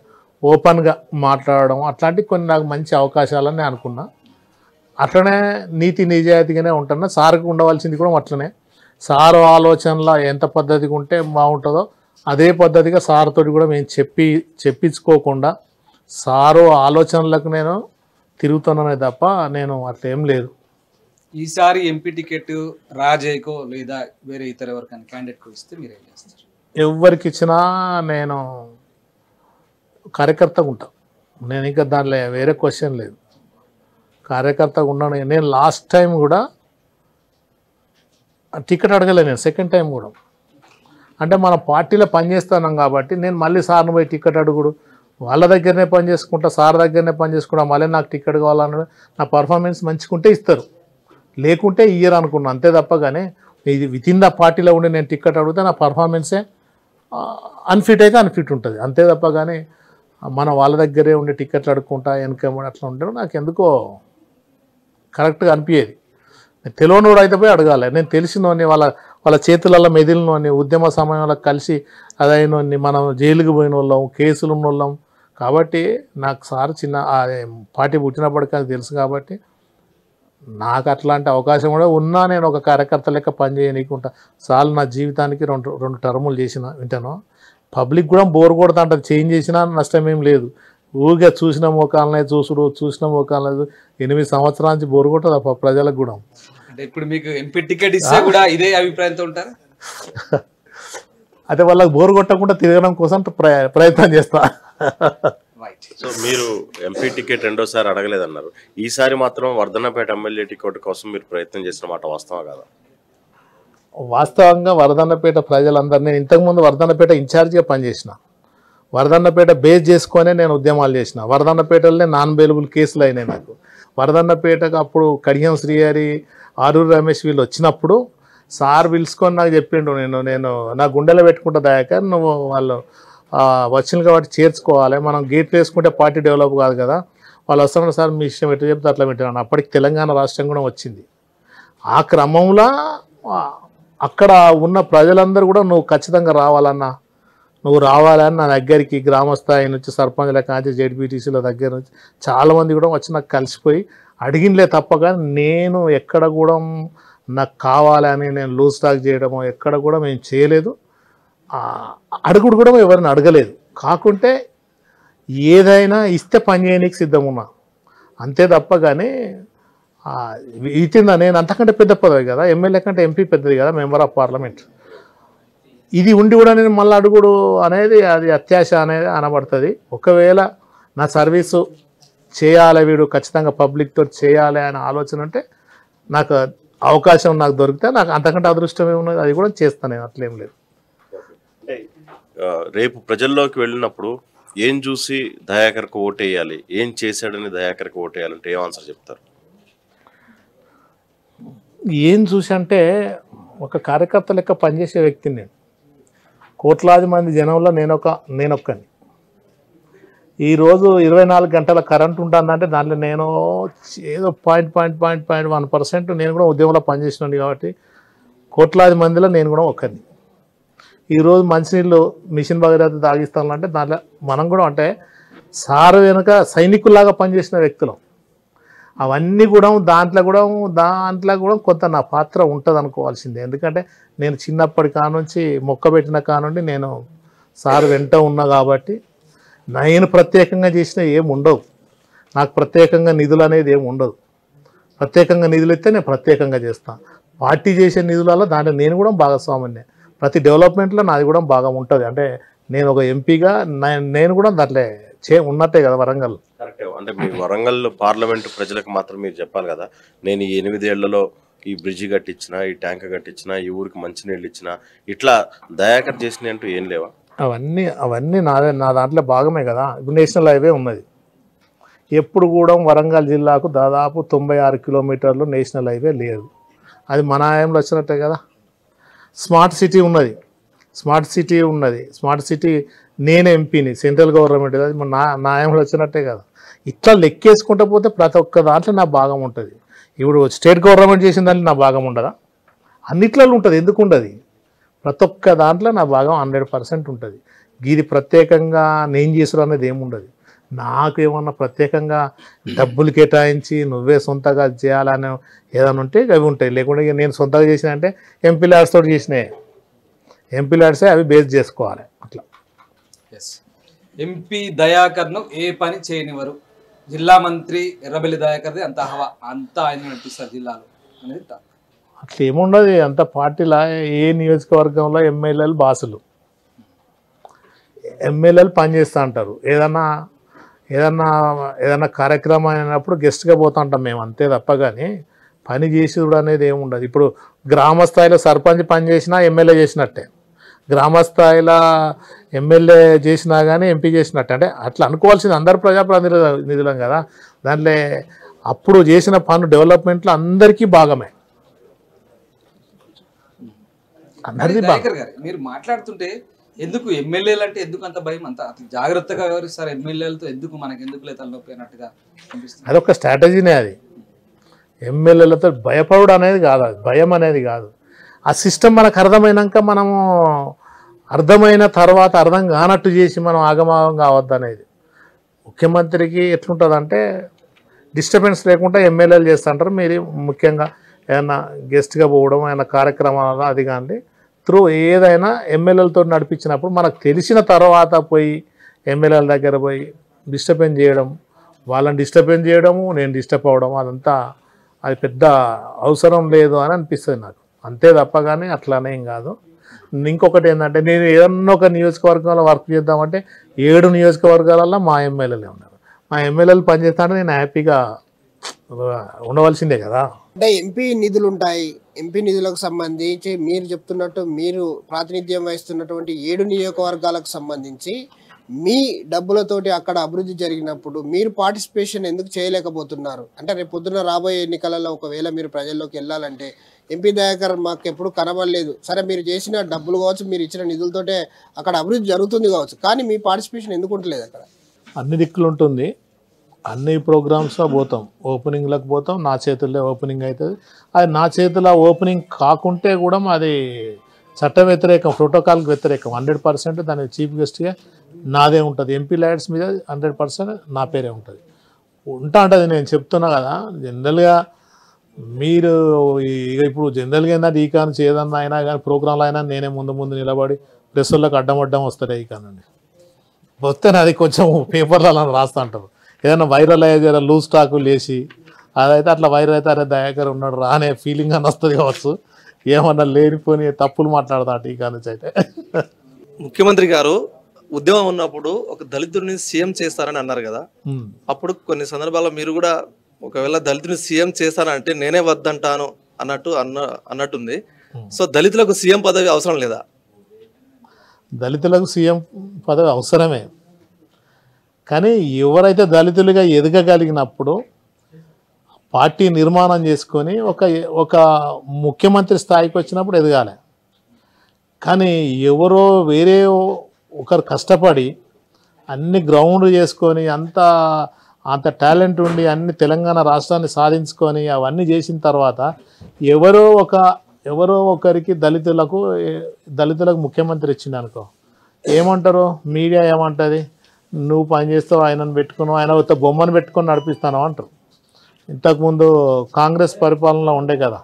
ఓపెన్గా మాట్లాడడం అట్లాంటివి కొన్ని నాకు మంచి అవకాశాలని నేను అనుకున్నా అట్లనే నీతి నిజాయితీగానే ఉంటున్నా సార్కి ఉండవలసింది కూడా అట్లనే సారు ఆలోచనలో ఎంత పద్ధతిగా ఉంటే బాగుంటుందో అదే పద్ధతిగా సార్తో కూడా మేము చెప్పి చెప్పించుకోకుండా సారో ఆలోచనలకు నేను తిరుగుతున్నానే తప్ప నేను అట్లేం లేదు ఈసారి ఎంపీ టికెట్ రాజయ్యకో లేదా వేరే ఇతర ఎవరికైనా క్యాండిడేట్కో ఇస్తే మీరు ఏం చేస్తారు ఎవరికి ఇచ్చినా నేను కార్యకర్తగా ఉంటా నేను ఇంకా దానిలో వేరే క్వశ్చన్ లేదు కార్యకర్తగా ఉన్నాను నేను లాస్ట్ టైం కూడా టికెట్ అడగలే నేను సెకండ్ టైం కూడా అంటే మన పార్టీలో పనిచేస్తున్నాం కాబట్టి నేను మళ్ళీ సార్ని పోయి టికెట్ అడుగుడు వాళ్ళ దగ్గరనే పని చేసుకుంటా సార్ దగ్గరనే పని చేసుకుంటా మళ్ళీ నాకు టికెట్ కావాలన్న నా పర్ఫార్మెన్స్ మంచిగుంటే ఇస్తారు లేకుంటే ఇయర్ అనుకున్నాను అంతే తప్ప కానీ ఇది వితిన్ ద పార్టీలో ఉండి నేను టికెట్ అడిగితే నా పర్ఫార్మెన్సే అన్ఫిట్ అయితే అన్ఫిట్ ఉంటుంది అంతే తప్ప కానీ మన వాళ్ళ దగ్గరే ఉండి టికెట్లు అడుక్కుంటా వెనక అట్లా ఉండడం నాకు ఎందుకో కరెక్ట్గా అనిపించేది తెలియని కూడా అయితే పోయి అడగాలి నేను తెలిసిన వాళ్ళ వాళ్ళ చేతులలో మెదిలిను అని ఉద్యమ సమయంలో కలిసి అదైన మనం జైలుకు పోయిన వాళ్ళం కేసులు ఉన్న వాళ్ళం కాబట్టి నాకు సార్ చిన్న పార్టీ పుట్టినప్పటికీ అది తెలుసు కాబట్టి నాకు అట్లాంటి అవకాశం కూడా ఉన్నా నేను ఒక కార్యకర్త లెక్క పనిచేయనీకుంటా సార్ నా జీవితానికి రెండు రెండు టర్ములు చేసిన వింటాను పబ్లిక్ కూడా బోర్ కొడతా చేంజ్ చేసినా నష్టమేం లేదు ఊరిగా చూసిన మోకాలనే చూసుడు చూసిన మోకాలనే ఎనిమిది సంవత్సరాల నుంచి బోరు కొట్టదు ప్రజలకు కూడా అంటే ఇప్పుడు మీకు ఎంపీ టికెట్ ఇస్తే కూడా ఇదే అభిప్రాయంతో ఉంటారా అయితే వాళ్ళకి బోర్ కొట్టకుండా తిరగడం కోసం ప్రయత్నం చేస్తా సో మీరు ఎంపీ టికెట్ రెండోసారి అడగలేదన్నారు ఈసారి మాత్రం వర్ధన్నపేట ఎమ్మెల్యే టికెట్ కోసం మీరు ప్రయత్నం చేసిన మాట వాస్తవం కదా వాస్తవంగా వరదన్నపేట ప్రజలందరూ నేను ఇంతకుముందు వరదన్నపేట ఇన్ఛార్జిగా పనిచేసిన వరదన్నపేట బేస్ చేసుకొనే నేను ఉద్యమాలు చేసిన వరదన్నపేటలోనే నాన్ అవైలబుల్ కేసులు అయినాయి నాకు వరదన్నపేటకు అప్పుడు కడియం శ్రీహరి ఆరూరు రమేష్ వీళ్ళు వచ్చినప్పుడు సార్ పిలుచుకొని నాకు చెప్పిండు నేను నేను నా గుండెలో పెట్టుకుంటా దాకా నువ్వు వాళ్ళు వచ్చిన కాబట్టి చేర్చుకోవాలి మనం గేట్లు వేసుకుంటే పార్టీ డెవలప్ కాదు కదా వాళ్ళు వస్తున్నారు సార్ మీ ఇష్టం ఎట్లా చెప్తే అట్లా పెట్టాను అప్పటికి తెలంగాణ రాష్ట్రం కూడా వచ్చింది ఆ క్రమంలో అక్కడ ఉన్న ప్రజలందరూ కూడా నువ్వు ఖచ్చితంగా రావాలన్నా నువ్వు రావాలని నా దగ్గరికి గ్రామస్థాయి నుంచి సర్పంచ్ లెక్క జెడ్పీటీసీల దగ్గర నుంచి చాలామంది కూడా వచ్చి నాకు కలిసిపోయి అడిగినలే కానీ నేను ఎక్కడ కూడా నాకు కావాలని నేను లూజ్ టాక్ చేయడమో ఎక్కడ కూడా మేము చేయలేదు అడుగుడు కూడా ఎవరిని అడగలేదు కాకుంటే ఏదైనా ఇస్తే పని చేయడానికి సిద్ధం ఉన్నా అంతే తప్ప కానీ ఇచ్చిందా నేను అంతకంటే పెద్ద పదవి కదా ఎమ్మెల్యే కంటే ఎంపీ పెద్దది కదా మెంబర్ ఆఫ్ పార్లమెంట్ ఇది ఉండి కూడా నేను మళ్ళీ అడుగుడు అనేది అది అత్యాశ అనేది అనబడుతుంది ఒకవేళ నా సర్వీసు చేయాలి వీడు ఖచ్చితంగా పబ్లిక్తో చేయాలి అనే ఆలోచన ఉంటే నాకు అవకాశం నాకు దొరికితే నాకు అంతకంటే అదృష్టం ఏమున్నది అది కూడా చేస్తాను నేను అట్లేం లేదు రేపు ప్రజల్లోకి వెళ్ళినప్పుడు ఏం చూసి దయాకర్కి ఓటేయాలి ఏం చేశాడని దయాకర్కి ఓటేయాలంటే ఏం ఆన్సర్ చెప్తారు ఏం చూసి అంటే ఒక కార్యకర్త లెక్క పనిచేసే వ్యక్తిని నేను కోట్లాది మంది జనంలో నేనొక నేనొక్కని ఈరోజు ఇరవై నాలుగు గంటల కరెంట్ ఉంటుందంటే దాంట్లో నేను ఏదో point point point point one percent నేను కూడా ఉద్యమంలో పనిచేసినాను కాబట్టి కోట్లాది మందిలో నేను కూడా ఒక్కరిని ఈరోజు మంచినీళ్ళు మిషన్ భగీరథ తాగిస్తానంటే దాంట్లో మనం కూడా అంటే సారు వెనుక సైనికుల్లాగా పనిచేసిన వ్యక్తులం అవన్నీ కూడా దాంట్లో కూడా దాంట్లో కూడా కొంత నా పాత్ర ఉంటుంది అనుకోవాల్సిందే ఎందుకంటే నేను చిన్నప్పటి కానుంచి మొక్క పెట్టిన కానుండి నేను సారు వెంట ఉన్నా కాబట్టి నేను ప్రత్యేకంగా చేసినా ఏం ఉండవు నాకు ప్రత్యేకంగా నిధులు అనేది ఏమి ఉండదు ప్రత్యేకంగా నిధులు ఇస్తే నేను ప్రత్యేకంగా చేస్తాను పార్టీ చేసే నిధులలో దాంట్లో నేను కూడా భాగస్వామిని ప్రతి డెవలప్మెంట్లో నాది కూడా బాగా ఉంటుంది అంటే నేను ఒక ఎంపీగా నేను కూడా దాంట్లో చే ఉన్నట్టే కదా వరంగల్ కరెక్టే అంటే మీ వరంగల్ పార్లమెంట్ ప్రజలకు మాత్రం మీరు చెప్పాలి కదా నేను ఈ ఎనిమిదేళ్లలో ఈ బ్రిడ్జి కట్టించిన ఈ ట్యాంక్ కట్టించిన ఈ ఊరికి మంచినీళ్ళు ఇచ్చిన ఇట్లా దయాకర్ చేసినాయి అంటూ ఏం లేవా అవన్నీ అవన్నీ నా నా దాంట్లో భాగమే కదా ఇప్పుడు నేషనల్ హైవే ఉన్నది ఎప్పుడు కూడా వరంగల్ జిల్లాకు దాదాపు తొంభై ఆరు కిలోమీటర్లు నేషనల్ హైవే లేదు అది మన ఆయంలో వచ్చినట్టే కదా స్మార్ట్ సిటీ ఉన్నది స్మార్ట్ సిటీ ఉన్నది స్మార్ట్ సిటీ నేను ఎంపీని సెంట్రల్ గవర్నమెంట్ అది మన నా నాయంలో వచ్చినట్టే కదా ఇట్లా లెక్కేసుకుంటూ పోతే ప్రతి ఒక్క దాంట్లో నా భాగం ఉంటుంది ఇప్పుడు స్టేట్ గవర్నమెంట్ చేసిన దాంట్లో నా భాగం ఉండదా అన్నిట్లలో ఉంటుంది ఎందుకు ఉండదు ప్రతి ఒక్క దాంట్లో నా భాగం హండ్రెడ్ పర్సెంట్ ఉంటుంది గీది ప్రత్యేకంగా నేను చేసుడు అనేది ఏముండదు నాకు ఏమన్నా ప్రత్యేకంగా డబ్బులు కేటాయించి నువ్వే సొంతగా చేయాలని ఏదైనా ఉంటే అవి ఉంటాయి లేకుంటే నేను సొంతగా చేసిన అంటే ఎంపీ ల్యాడ్స్ తోటి చేసినాయి ఎంపీ ల్యాడ్సే అవి బేస్ చేసుకోవాలి అట్లా ఎంపీ దయాకర్ను ఏ పని చేయనివారు జిల్లా మంత్రి ఎర్రబెల్లి దయాకర్ది అంత హవా అంతా ఆయన నడిపిస్తారు జిల్లాలో అనేది అట్లా ఏముండదు అంత పార్టీలా ఏ నియోజకవర్గంలో ఎమ్మెల్యేలు బాసులు ఎమ్మెల్యేలు పనిచేస్తూ ఉంటారు ఏదన్నా ఏదన్నా ఏదన్నా కార్యక్రమం అయినప్పుడు గెస్ట్గా పోతూ ఉంటాం మేము అంతే తప్ప కానీ పని చేసేది అనేది ఏముండదు ఇప్పుడు గ్రామస్థాయిలో సర్పంచ్ పని చేసినా ఎమ్మెల్యే చేసినట్టే గ్రామస్థాయిలో ఎమ్మెల్యే చేసినా కానీ ఎంపీ చేసినట్టే అంటే అట్లా అనుకోవాల్సింది అందరు నిధులం కదా దాంట్లో అప్పుడు చేసిన పనులు డెవలప్మెంట్లో అందరికీ భాగమే మీరు మాట్లాడుతుంటే ఎందుకు ఎమ్మెల్యేలు అంటే ఎందుకు అంత భయం అంత అతి జాగ్రత్తగా వివరిస్తారు ఎమ్మెల్యేలతో ఎందుకు మనకి ఎందుకు లేదు తలనొప్పి అన్నట్టుగా అదొక స్ట్రాటజీనే అది ఎమ్మెల్యేలతో భయపడడం అనేది కాదు అది భయం అనేది కాదు ఆ సిస్టమ్ మనకు అర్థమైనాక మనము అర్థమైన తర్వాత అర్థం కానట్టు చేసి మనం ఆగమాగం కావద్దు అనేది ముఖ్యమంత్రికి ఎట్లుంటుందంటే డిస్టర్బెన్స్ లేకుండా ఎమ్మెల్యేలు చేస్తుంటారు మీరు ముఖ్యంగా ఏమైనా గెస్ట్గా పోవడం ఏమైనా కార్యక్రమాలు అది కానీ త్రూ ఏదైనా ఎమ్మెల్యేలతో నడిపించినప్పుడు మనకు తెలిసిన తర్వాత పోయి ఎమ్మెల్యేల దగ్గర పోయి డిస్టర్బెన్స్ చేయడం వాళ్ళని డిస్టర్బెన్స్ చేయడము నేను డిస్టర్బ్ అవడం అదంతా అది పెద్ద అవసరం లేదు అని అనిపిస్తుంది నాకు అంతే తప్ప కానీ అట్లానే కాదు ఇంకొకటి ఏంటంటే నేను ఏదన్నా ఒక నియోజకవర్గంలో వర్క్ చేద్దామంటే ఏడు నియోజకవర్గాలలో మా ఎమ్మెల్యేలే ఉన్నారు మా ఎమ్మెల్యేలు పనిచేస్తాను నేను హ్యాపీగా ఉండవలసిందే కదా అంటే ఎంపీ నిధులు ఉంటాయి ఎంపీ నిధులకు సంబంధించి మీరు చెప్తున్నట్టు మీరు ప్రాతినిధ్యం వహిస్తున్నటువంటి ఏడు నియోజకవర్గాలకు సంబంధించి మీ డబ్బులతోటి అక్కడ అభివృద్ధి జరిగినప్పుడు మీరు పార్టిసిపేషన్ ఎందుకు చేయలేకపోతున్నారు అంటే రేపు పొద్దున రాబోయే ఎన్నికలలో ఒకవేళ మీరు ప్రజల్లోకి వెళ్ళాలంటే ఎంపీ దయాకర్ మాకు ఎప్పుడు కనబడలేదు సరే మీరు చేసిన డబ్బులు కావచ్చు మీరు ఇచ్చిన నిధులతోటే అక్కడ అభివృద్ధి జరుగుతుంది కావచ్చు కానీ మీ పార్టిసిపేషన్ ఎందుకు ఉంటలేదు అక్కడ అన్ని దిక్కులు ఉంటుంది అన్ని ప్రోగ్రామ్స్లో పోతాం ఓపెనింగ్లకు పోతాం నా చేతుల్లో ఓపెనింగ్ అవుతుంది అది నా చేతిలో ఓపెనింగ్ కాకుంటే కూడా అది చట్ట వ్యతిరేకం ప్రోటోకాల్కి వ్యతిరేకం హండ్రెడ్ పర్సెంట్ దాని చీఫ్ గెస్ట్గా నాదే ఉంటుంది ఎంపీ లైట్స్ మీద హండ్రెడ్ పర్సెంట్ నా పేరే ఉంటుంది ఉంటా ఉంటుంది నేను చెప్తున్నా కదా జనరల్గా మీరు ఇప్పుడు జనరల్గా ఏంటంటే ఈ కానీ చేయదన్నా అయినా కానీ ప్రోగ్రాంలో అయినా నేనే ముందు ముందు నిలబడి ప్రెస్సులకు అడ్డం అడ్డం వస్తాయి ఈ కానండి వస్తే అది కొంచెం పేపర్లలో రాస్తా అంటారు ఏదైనా వైరల్ అయ్యేది ఏదైనా లూజ్ స్టాకులు లేచి అదైతే అట్లా వైరల్ అయితే అరే దయాకర్ ఉన్నాడు రా అనే ఫీలింగ్ అని వస్తుంది కావచ్చు ఏమన్నా లేనిపోని తప్పులు మాట్లాడతా ఈ కాలేజ్ అయితే ముఖ్యమంత్రి గారు ఉద్యమం ఉన్నప్పుడు ఒక దళితుడిని సీఎం చేస్తారని అన్నారు కదా అప్పుడు కొన్ని సందర్భాల్లో మీరు కూడా ఒకవేళ దళితుని సీఎం చేస్తానంటే నేనే వద్దంటాను అన్నట్టు అన్న అన్నట్టుంది సో దళితులకు సీఎం పదవి అవసరం లేదా దళితులకు సీఎం పదవి అవసరమే కానీ ఎవరైతే దళితులుగా ఎదగగలిగినప్పుడు పార్టీ నిర్మాణం చేసుకొని ఒక ఒక ముఖ్యమంత్రి స్థాయికి వచ్చినప్పుడు ఎదగాలి కానీ ఎవరో వేరే ఒకరు కష్టపడి అన్ని గ్రౌండ్ చేసుకొని అంత అంత టాలెంట్ ఉండి అన్ని తెలంగాణ రాష్ట్రాన్ని సాధించుకొని అవన్నీ చేసిన తర్వాత ఎవరో ఒక ఎవరో ఒకరికి దళితులకు దళితులకు ముఖ్యమంత్రి ఇచ్చింది అనుకో ఏమంటారు మీడియా ఏమంటుంది నువ్వు పని చేస్తావు ఆయనను పెట్టుకున్నావు ఆయన ఒక బొమ్మను పెట్టుకొని నడిపిస్తాను అంటారు ఇంతకుముందు కాంగ్రెస్ పరిపాలనలో ఉండే కదా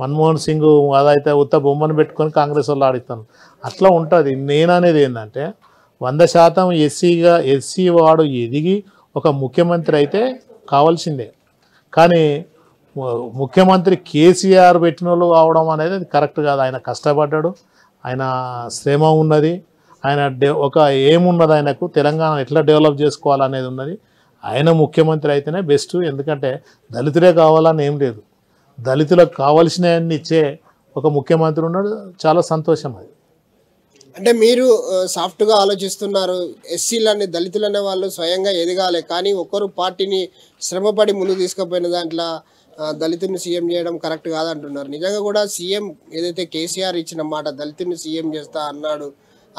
మన్మోహన్ సింగ్ అదైతే ఉత్త బొమ్మను పెట్టుకొని కాంగ్రెస్ వాళ్ళు ఆడిస్తాను అట్లా ఉంటుంది నేననేది ఏంటంటే వంద శాతం ఎస్సీగా ఎస్సీ వాడు ఎదిగి ఒక ముఖ్యమంత్రి అయితే కావాల్సిందే కానీ ముఖ్యమంత్రి కేసీఆర్ పెట్టిన వాళ్ళు కావడం అనేది కరెక్ట్ కాదు ఆయన కష్టపడ్డాడు ఆయన శ్రమ ఉన్నది ఆయన ఒక ఏమున్నది ఆయనకు తెలంగాణ ఎట్లా డెవలప్ చేసుకోవాలనేది ఉన్నది ఆయన ముఖ్యమంత్రి అయితేనే బెస్ట్ ఎందుకంటే దళితులే కావాలని ఏం లేదు దళితులకు కావలసినవన్నీ ఇచ్చే ఒక ముఖ్యమంత్రి ఉన్నాడు చాలా సంతోషం అది అంటే మీరు సాఫ్ట్గా ఆలోచిస్తున్నారు ఎస్సీలని దళితులనే వాళ్ళు స్వయంగా ఎదగాలి కానీ ఒక్కరు పార్టీని శ్రమపడి ముందు తీసుకుపోయిన దాంట్లో దళితుని సీఎం చేయడం కరెక్ట్ కాదంటున్నారు నిజంగా కూడా సీఎం ఏదైతే కేసీఆర్ ఇచ్చిన మాట దళితుని సీఎం చేస్తా అన్నాడు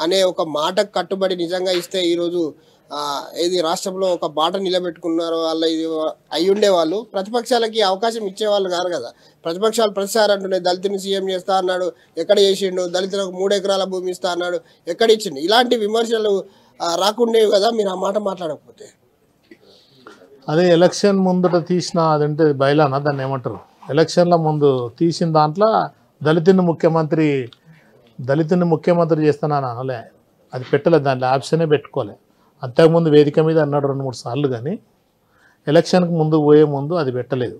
అనే ఒక మాటకు కట్టుబడి నిజంగా ఇస్తే ఈరోజు ఏది రాష్ట్రంలో ఒక బాట నిలబెట్టుకున్నారు వాళ్ళ ఇది అయ్యుండే వాళ్ళు ప్రతిపక్షాలకి అవకాశం ఇచ్చేవాళ్ళు కాదు కదా ప్రతిపక్షాలు ప్రతిసారి అంటున్నాయి దళితుని సీఎం చేస్తా అన్నాడు ఎక్కడ చేసిండు దళితులకు మూడు ఎకరాల భూమి ఇస్తా అన్నాడు ఎక్కడ ఇచ్చిండు ఇలాంటి విమర్శలు రాకుండేవి కదా మీరు ఆ మాట మాట్లాడకపోతే అదే ఎలక్షన్ ముందు తీసిన అదంటే బయలానా దాన్ని ఏమంటారు ఎలక్షన్ల ముందు తీసిన దాంట్లో దళితుని ముఖ్యమంత్రి దళితుని ముఖ్యమంత్రి చేస్తానని అనలే అది పెట్టలేదు దాంట్లో ఆప్షనే పెట్టుకోలే అంతకుముందు వేదిక మీద అన్నాడు రెండు మూడు సార్లు కానీ ఎలక్షన్కి ముందు పోయే ముందు అది పెట్టలేదు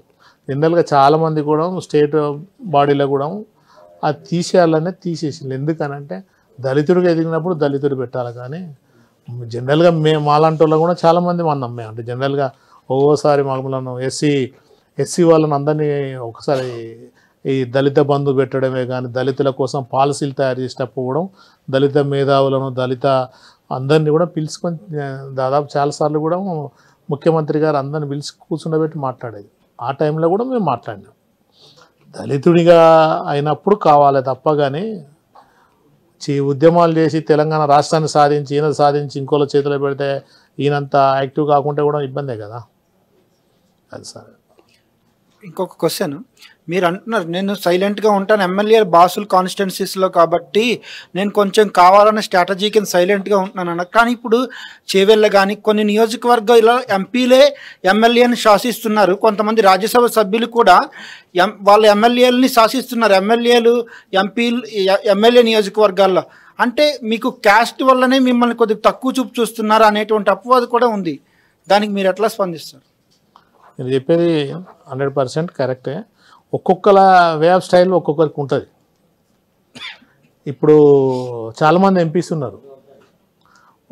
జనరల్గా చాలామంది కూడా స్టేట్ బాడీలో కూడా అది తీసేయాలనే తీసేసింది ఎందుకనంటే దళితుడికి ఎదిగినప్పుడు దళితుడు పెట్టాలి కానీ జనరల్గా మేము మాలాంటి వాళ్ళు కూడా చాలామంది మనం మేము అంటే జనరల్గా ఒక్కోసారి మమ్మల్ని ఎస్సీ ఎస్సీ వాళ్ళని అందరినీ ఒకసారి ఈ దళిత బంధు పెట్టడమే కానీ దళితుల కోసం పాలసీలు తయారు చేసేటప్పుడు దళిత మేధావులను దళిత అందరినీ కూడా పిలుచుకొని దాదాపు చాలాసార్లు కూడా ముఖ్యమంత్రి గారు అందరిని పిలిచి కూర్చుండబెట్టి మాట్లాడేది ఆ టైంలో కూడా మేము మాట్లాడినాం దళితుడిగా అయినప్పుడు కావాలి తప్ప కానీ చే ఉద్యమాలు చేసి తెలంగాణ రాష్ట్రాన్ని సాధించి ఈయన సాధించి ఇంకోళ్ళ చేతిలో పెడితే ఈయనంత యాక్టివ్ కాకుండా కూడా ఇబ్బందే కదా అది సరే ఇంకొక క్వశ్చన్ మీరు అంటున్నారు నేను సైలెంట్గా ఉంటాను ఎమ్మెల్యే బాసుల్ కాన్స్టిట్యున్సీస్లో కాబట్టి నేను కొంచెం కావాలన్న కింద సైలెంట్గా ఉంటున్నాను అన్న కానీ ఇప్పుడు చేవెళ్ళ కానీ కొన్ని నియోజకవర్గ ఇలా ఎంపీలే ఎమ్మెల్యేని శాసిస్తున్నారు కొంతమంది రాజ్యసభ సభ్యులు కూడా ఎం వాళ్ళ ఎమ్మెల్యేలని శాసిస్తున్నారు ఎమ్మెల్యేలు ఎంపీలు ఎమ్మెల్యే నియోజకవర్గాల్లో అంటే మీకు క్యాస్ట్ వల్లనే మిమ్మల్ని కొద్దిగా తక్కువ చూపు చూస్తున్నారు అనేటువంటి అపవాదు కూడా ఉంది దానికి మీరు ఎట్లా స్పందిస్తారు నేను చెప్పేది హండ్రెడ్ పర్సెంట్ కరెక్టే ఒక్కొక్కల వే ఆఫ్ స్టైల్ ఒక్కొక్కరికి ఉంటుంది ఇప్పుడు చాలామంది ఎంపీస్ ఉన్నారు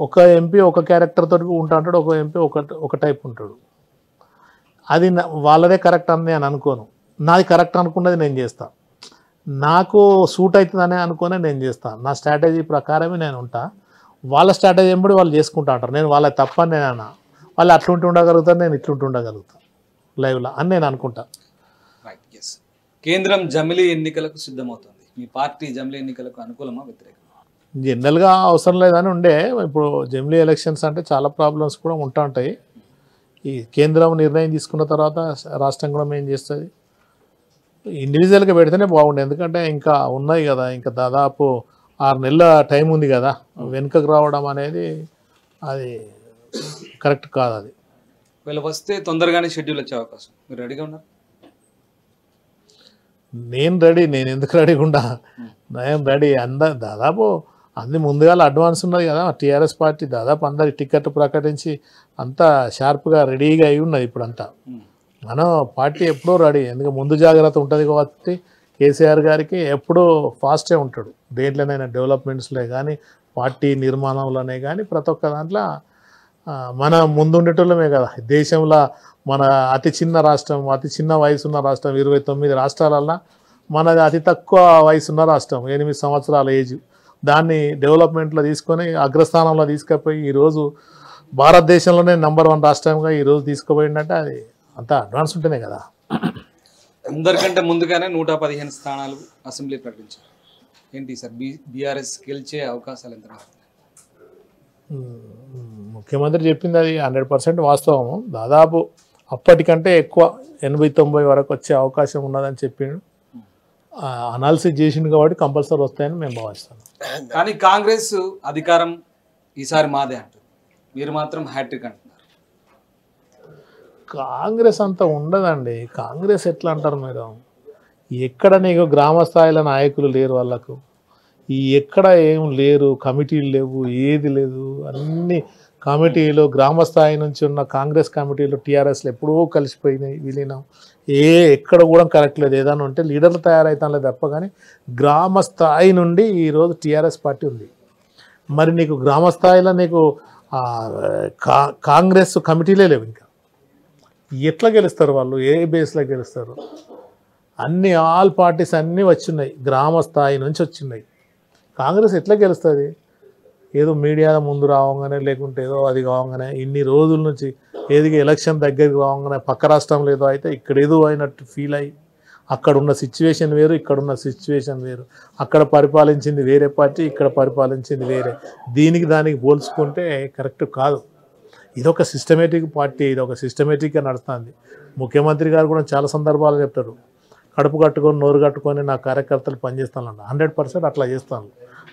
ఒక ఎంపీ ఒక క్యారెక్టర్ తోటి ఉంటాడు ఒక ఎంపీ ఒక ఒక టైప్ ఉంటాడు అది వాళ్ళదే కరెక్ట్ అంది అని అనుకోను నాది కరెక్ట్ అనుకున్నది నేను చేస్తాను నాకు సూట్ అవుతుందని అనుకునే నేను చేస్తాను నా స్ట్రాటజీ ప్రకారమే నేను ఉంటా వాళ్ళ స్ట్రాటజీ ఎంబడి వాళ్ళు చేసుకుంటా అంటారు నేను వాళ్ళ తప్పని నేను అన్నా వాళ్ళు ఉండగలుగుతారు నేను ఇట్లుంటుండగలుగుతాను లైవ్లో అని నేను అనుకుంటాను రైట్ ఎస్ కేంద్రం జమిలీ ఎన్నికలకు సిద్ధమవుతుంది మీ పార్టీ జమిలీ ఎన్నికలకు అనుకూలమా వ్యతిరేకమా జనరల్గా అవసరం లేదని ఉండే ఇప్పుడు జమిలీ ఎలక్షన్స్ అంటే చాలా ప్రాబ్లమ్స్ కూడా ఉంటా ఉంటాయి ఈ కేంద్రం నిర్ణయం తీసుకున్న తర్వాత రాష్ట్రం కూడా ఏం చేస్తుంది ఇండివిజువల్గా పెడితేనే బాగుండే ఎందుకంటే ఇంకా ఉన్నాయి కదా ఇంకా దాదాపు ఆరు నెలల టైం ఉంది కదా వెనుకకు రావడం అనేది అది కరెక్ట్ కాదు అది వీళ్ళు వస్తే తొందరగానే షెడ్యూల్ వచ్చే అవకాశం మీరు రెడీగా ఉన్నారు నేను రెడీ నేను ఎందుకు రెడీ ఉండా నేను రెడీ అంద దాదాపు అన్ని ముందుగా అడ్వాన్స్ ఉన్నది కదా టీఆర్ఎస్ పార్టీ దాదాపు అందరి టికెట్ ప్రకటించి అంతా షార్ప్గా రెడీగా అయి ఉన్నది ఇప్పుడంతా మనం పార్టీ ఎప్పుడూ రెడీ ఎందుకంటే ముందు జాగ్రత్త ఉంటుంది కాబట్టి కేసీఆర్ గారికి ఎప్పుడూ ఫాస్టే ఉంటాడు దేంట్లోనైనా డెవలప్మెంట్స్లో కానీ పార్టీ నిర్మాణంలోనే కానీ ప్రతి ఒక్క దాంట్లో మన ముందుండేటోళ్ళమే కదా దేశంలో మన అతి చిన్న రాష్ట్రం అతి చిన్న వయసున్న రాష్ట్రం ఇరవై తొమ్మిది రాష్ట్రాలన్నా మనది అతి తక్కువ వయసున్న రాష్ట్రం ఎనిమిది సంవత్సరాల ఏజ్ దాన్ని డెవలప్మెంట్లో తీసుకొని అగ్రస్థానంలో తీసుకుపోయి ఈరోజు భారతదేశంలోనే నంబర్ వన్ రాష్ట్రంగా ఈరోజు తీసుకుపోయిందంటే అది అంత అడ్వాన్స్ ఉంటేనే కదా అందరికంటే ముందుగానే నూట పదిహేను స్థానాలు అసెంబ్లీ ప్రకటించారు ఏంటి సార్ బి బీఆర్ఎస్ గెలిచే అవకాశాలు ఎంత ముఖ్యమంత్రి చెప్పింది అది హండ్రెడ్ పర్సెంట్ వాస్తవము దాదాపు అప్పటికంటే ఎక్కువ ఎనభై తొంభై వరకు వచ్చే అవకాశం ఉన్నదని చెప్పిండు అనాలిసిస్ చేసిండు కాబట్టి కంపల్సరీ వస్తాయని మేము భావిస్తాం కానీ కాంగ్రెస్ అధికారం ఈసారి మాదే అంటుంది మీరు మాత్రం హ్యాట్రిక్ అంటున్నారు కాంగ్రెస్ అంత ఉండదండి కాంగ్రెస్ ఎట్లా అంటారు మీరు ఎక్కడ నీకు గ్రామ స్థాయిలో నాయకులు లేరు వాళ్ళకు ఈ ఎక్కడ ఏం లేరు కమిటీలు లేవు ఏది లేదు అన్నీ కమిటీలు గ్రామ స్థాయి నుంచి ఉన్న కాంగ్రెస్ కమిటీలు టీఆర్ఎస్లు ఎప్పుడూ కలిసిపోయినాయి విలీనం ఏ ఎక్కడ కూడా కరెక్ట్ లేదు ఏదైనా ఉంటే లీడర్లు లేదు తప్ప కానీ గ్రామ స్థాయి నుండి ఈరోజు టీఆర్ఎస్ పార్టీ ఉంది మరి నీకు గ్రామ స్థాయిలో నీకు కాంగ్రెస్ కమిటీలే లేవు ఇంకా ఎట్లా గెలుస్తారు వాళ్ళు ఏ బేస్లో గెలుస్తారు అన్ని ఆల్ పార్టీస్ అన్నీ వచ్చినాయి గ్రామ స్థాయి నుంచి వచ్చినాయి కాంగ్రెస్ ఎట్లా గెలుస్తుంది ఏదో మీడియాల ముందు రావంగానే లేకుంటే ఏదో అది కావంగానే ఇన్ని రోజుల నుంచి ఏది ఎలక్షన్ దగ్గరికి రావంగానే పక్క రాష్ట్రంలో ఏదో అయితే ఇక్కడ ఏదో అయినట్టు ఫీల్ అయ్యి అక్కడ ఉన్న సిచ్యువేషన్ వేరు ఇక్కడ ఉన్న సిచ్యువేషన్ వేరు అక్కడ పరిపాలించింది వేరే పార్టీ ఇక్కడ పరిపాలించింది వేరే దీనికి దానికి పోల్చుకుంటే కరెక్ట్ కాదు ఇదొక సిస్టమేటిక్ పార్టీ ఇది ఒక సిస్టమేటిక్గా నడుస్తుంది ముఖ్యమంత్రి గారు కూడా చాలా సందర్భాలు చెప్తారు కడుపు కట్టుకొని నోరు కట్టుకొని నా కార్యకర్తలు పనిచేస్తాను హండ్రెడ్ పర్సెంట్ అట్లా చేస్తాను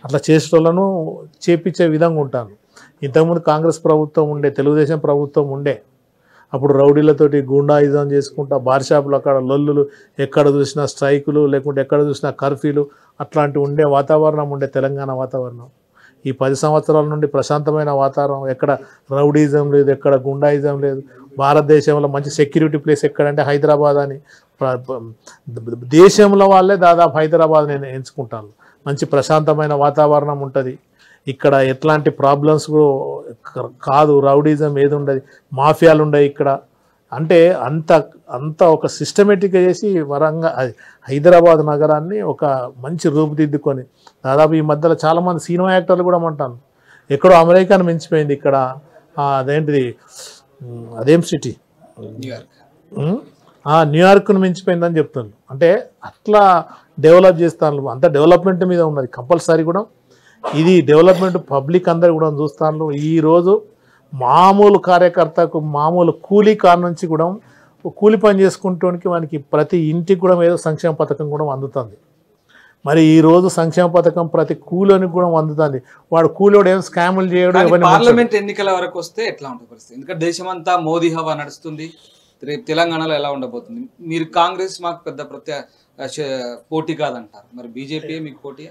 అట్లా చేసేటోళ్ళను చేపించే విధంగా ఉంటాను ఇంతకుముందు కాంగ్రెస్ ప్రభుత్వం ఉండే తెలుగుదేశం ప్రభుత్వం ఉండే అప్పుడు రౌడీలతోటి గూండాయిజం చేసుకుంటా బార్ షాపులు అక్కడ లొల్లులు ఎక్కడ చూసినా స్ట్రైకులు లేకుంటే ఎక్కడ చూసినా కర్ఫ్యూలు అట్లాంటి ఉండే వాతావరణం ఉండే తెలంగాణ వాతావరణం ఈ పది సంవత్సరాల నుండి ప్రశాంతమైన వాతావరణం ఎక్కడ రౌడీజం లేదు ఎక్కడ గుండాయిజం లేదు భారతదేశంలో మంచి సెక్యూరిటీ ప్లేస్ ఎక్కడంటే హైదరాబాద్ అని దేశంలో వాళ్ళే దాదాపు హైదరాబాద్ నేను ఎంచుకుంటాను మంచి ప్రశాంతమైన వాతావరణం ఉంటుంది ఇక్కడ ఎట్లాంటి ప్రాబ్లమ్స్ కాదు రౌడీజం ఏది ఉండదు మాఫియాలు ఉండవు ఇక్కడ అంటే అంత అంత ఒక సిస్టమేటిక్గా చేసి వరంగా హైదరాబాద్ నగరాన్ని ఒక మంచి రూపుదిద్దుకొని దాదాపు ఈ మధ్యలో చాలామంది సినిమా యాక్టర్లు కూడా ఉంటాను ఎక్కడో అమెరికాను మించిపోయింది ఇక్కడ అదేంటిది అదేం సిటీ న్యూయార్క్ న్యూయార్క్ను మించిపోయిందని చెప్తున్నారు అంటే అట్లా డెవలప్ చేస్తాను అంత డెవలప్మెంట్ మీద ఉన్నది కంపల్సరీ కూడా ఇది డెవలప్మెంట్ పబ్లిక్ అందరు కూడా చూస్తాను ఈరోజు మామూలు కార్యకర్తకు మామూలు కూలీ కార్ నుంచి కూడా కూలి పని చేసుకుంటానికి మనకి ప్రతి ఇంటికి కూడా ఏదో సంక్షేమ పథకం కూడా అందుతుంది మరి ఈరోజు సంక్షేమ పథకం ప్రతి కూలోనికి కూడా అందుతుంది వాడు కూలోడు ఏం స్కాములు చేయడం పార్లమెంట్ ఎన్నికల వరకు వస్తే ఎట్లా ఉంటుంది పరిస్థితి ఎందుకంటే దేశమంతా మోదీ హవా నడుస్తుంది రేపు తెలంగాణలో ఎలా ఉండబోతుంది మీరు కాంగ్రెస్ మాకు పెద్ద ప్రత్యా పోటీ కాదంటారు మరి బీజేపీ మీకు పోటీ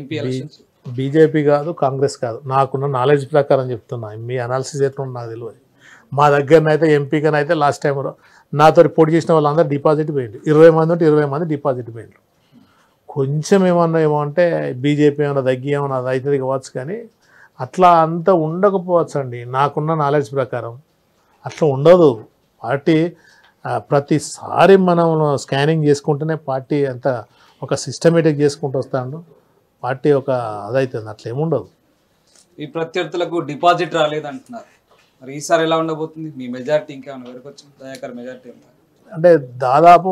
ఎంపీ ఎలక్షన్స్ బీజేపీ కాదు కాంగ్రెస్ కాదు నాకున్న నాలెడ్జ్ ప్రకారం చెప్తున్నా మీ అనాలిసిస్ ఎట్లా నాకు తెలియదు మా దగ్గరనైతే అయితే లాస్ట్ టైం నాతో పోటీ చేసిన వాళ్ళందరూ డిపాజిట్ పోయిండు ఇరవై మంది ఉంటే ఇరవై మంది డిపాజిట్ పోయిండ్రు కొంచెం ఏమన్నా ఏమో అంటే బీజేపీ ఏమైనా తగ్గి ఏమైనా అవుతుంది కావచ్చు కానీ అట్లా అంత ఉండకపోవచ్చు అండి నాకున్న నాలెడ్జ్ ప్రకారం అట్లా ఉండదు పార్టీ ప్రతిసారి మనం స్కానింగ్ చేసుకుంటేనే పార్టీ అంత ఒక సిస్టమేటిక్ చేసుకుంటూ వస్తాడు పార్టీ ఒక అదైతుంది అట్లా ఏముండదు ఈ ప్రత్యర్థులకు డిపాజిట్ రాలేదంటున్నారు మరి ఈసారి ఎలా ఉండబోతుంది మీ మెజార్టీ ఇంకా వరకు దయాకర్ మెజార్టీ ఎంత అంటే దాదాపు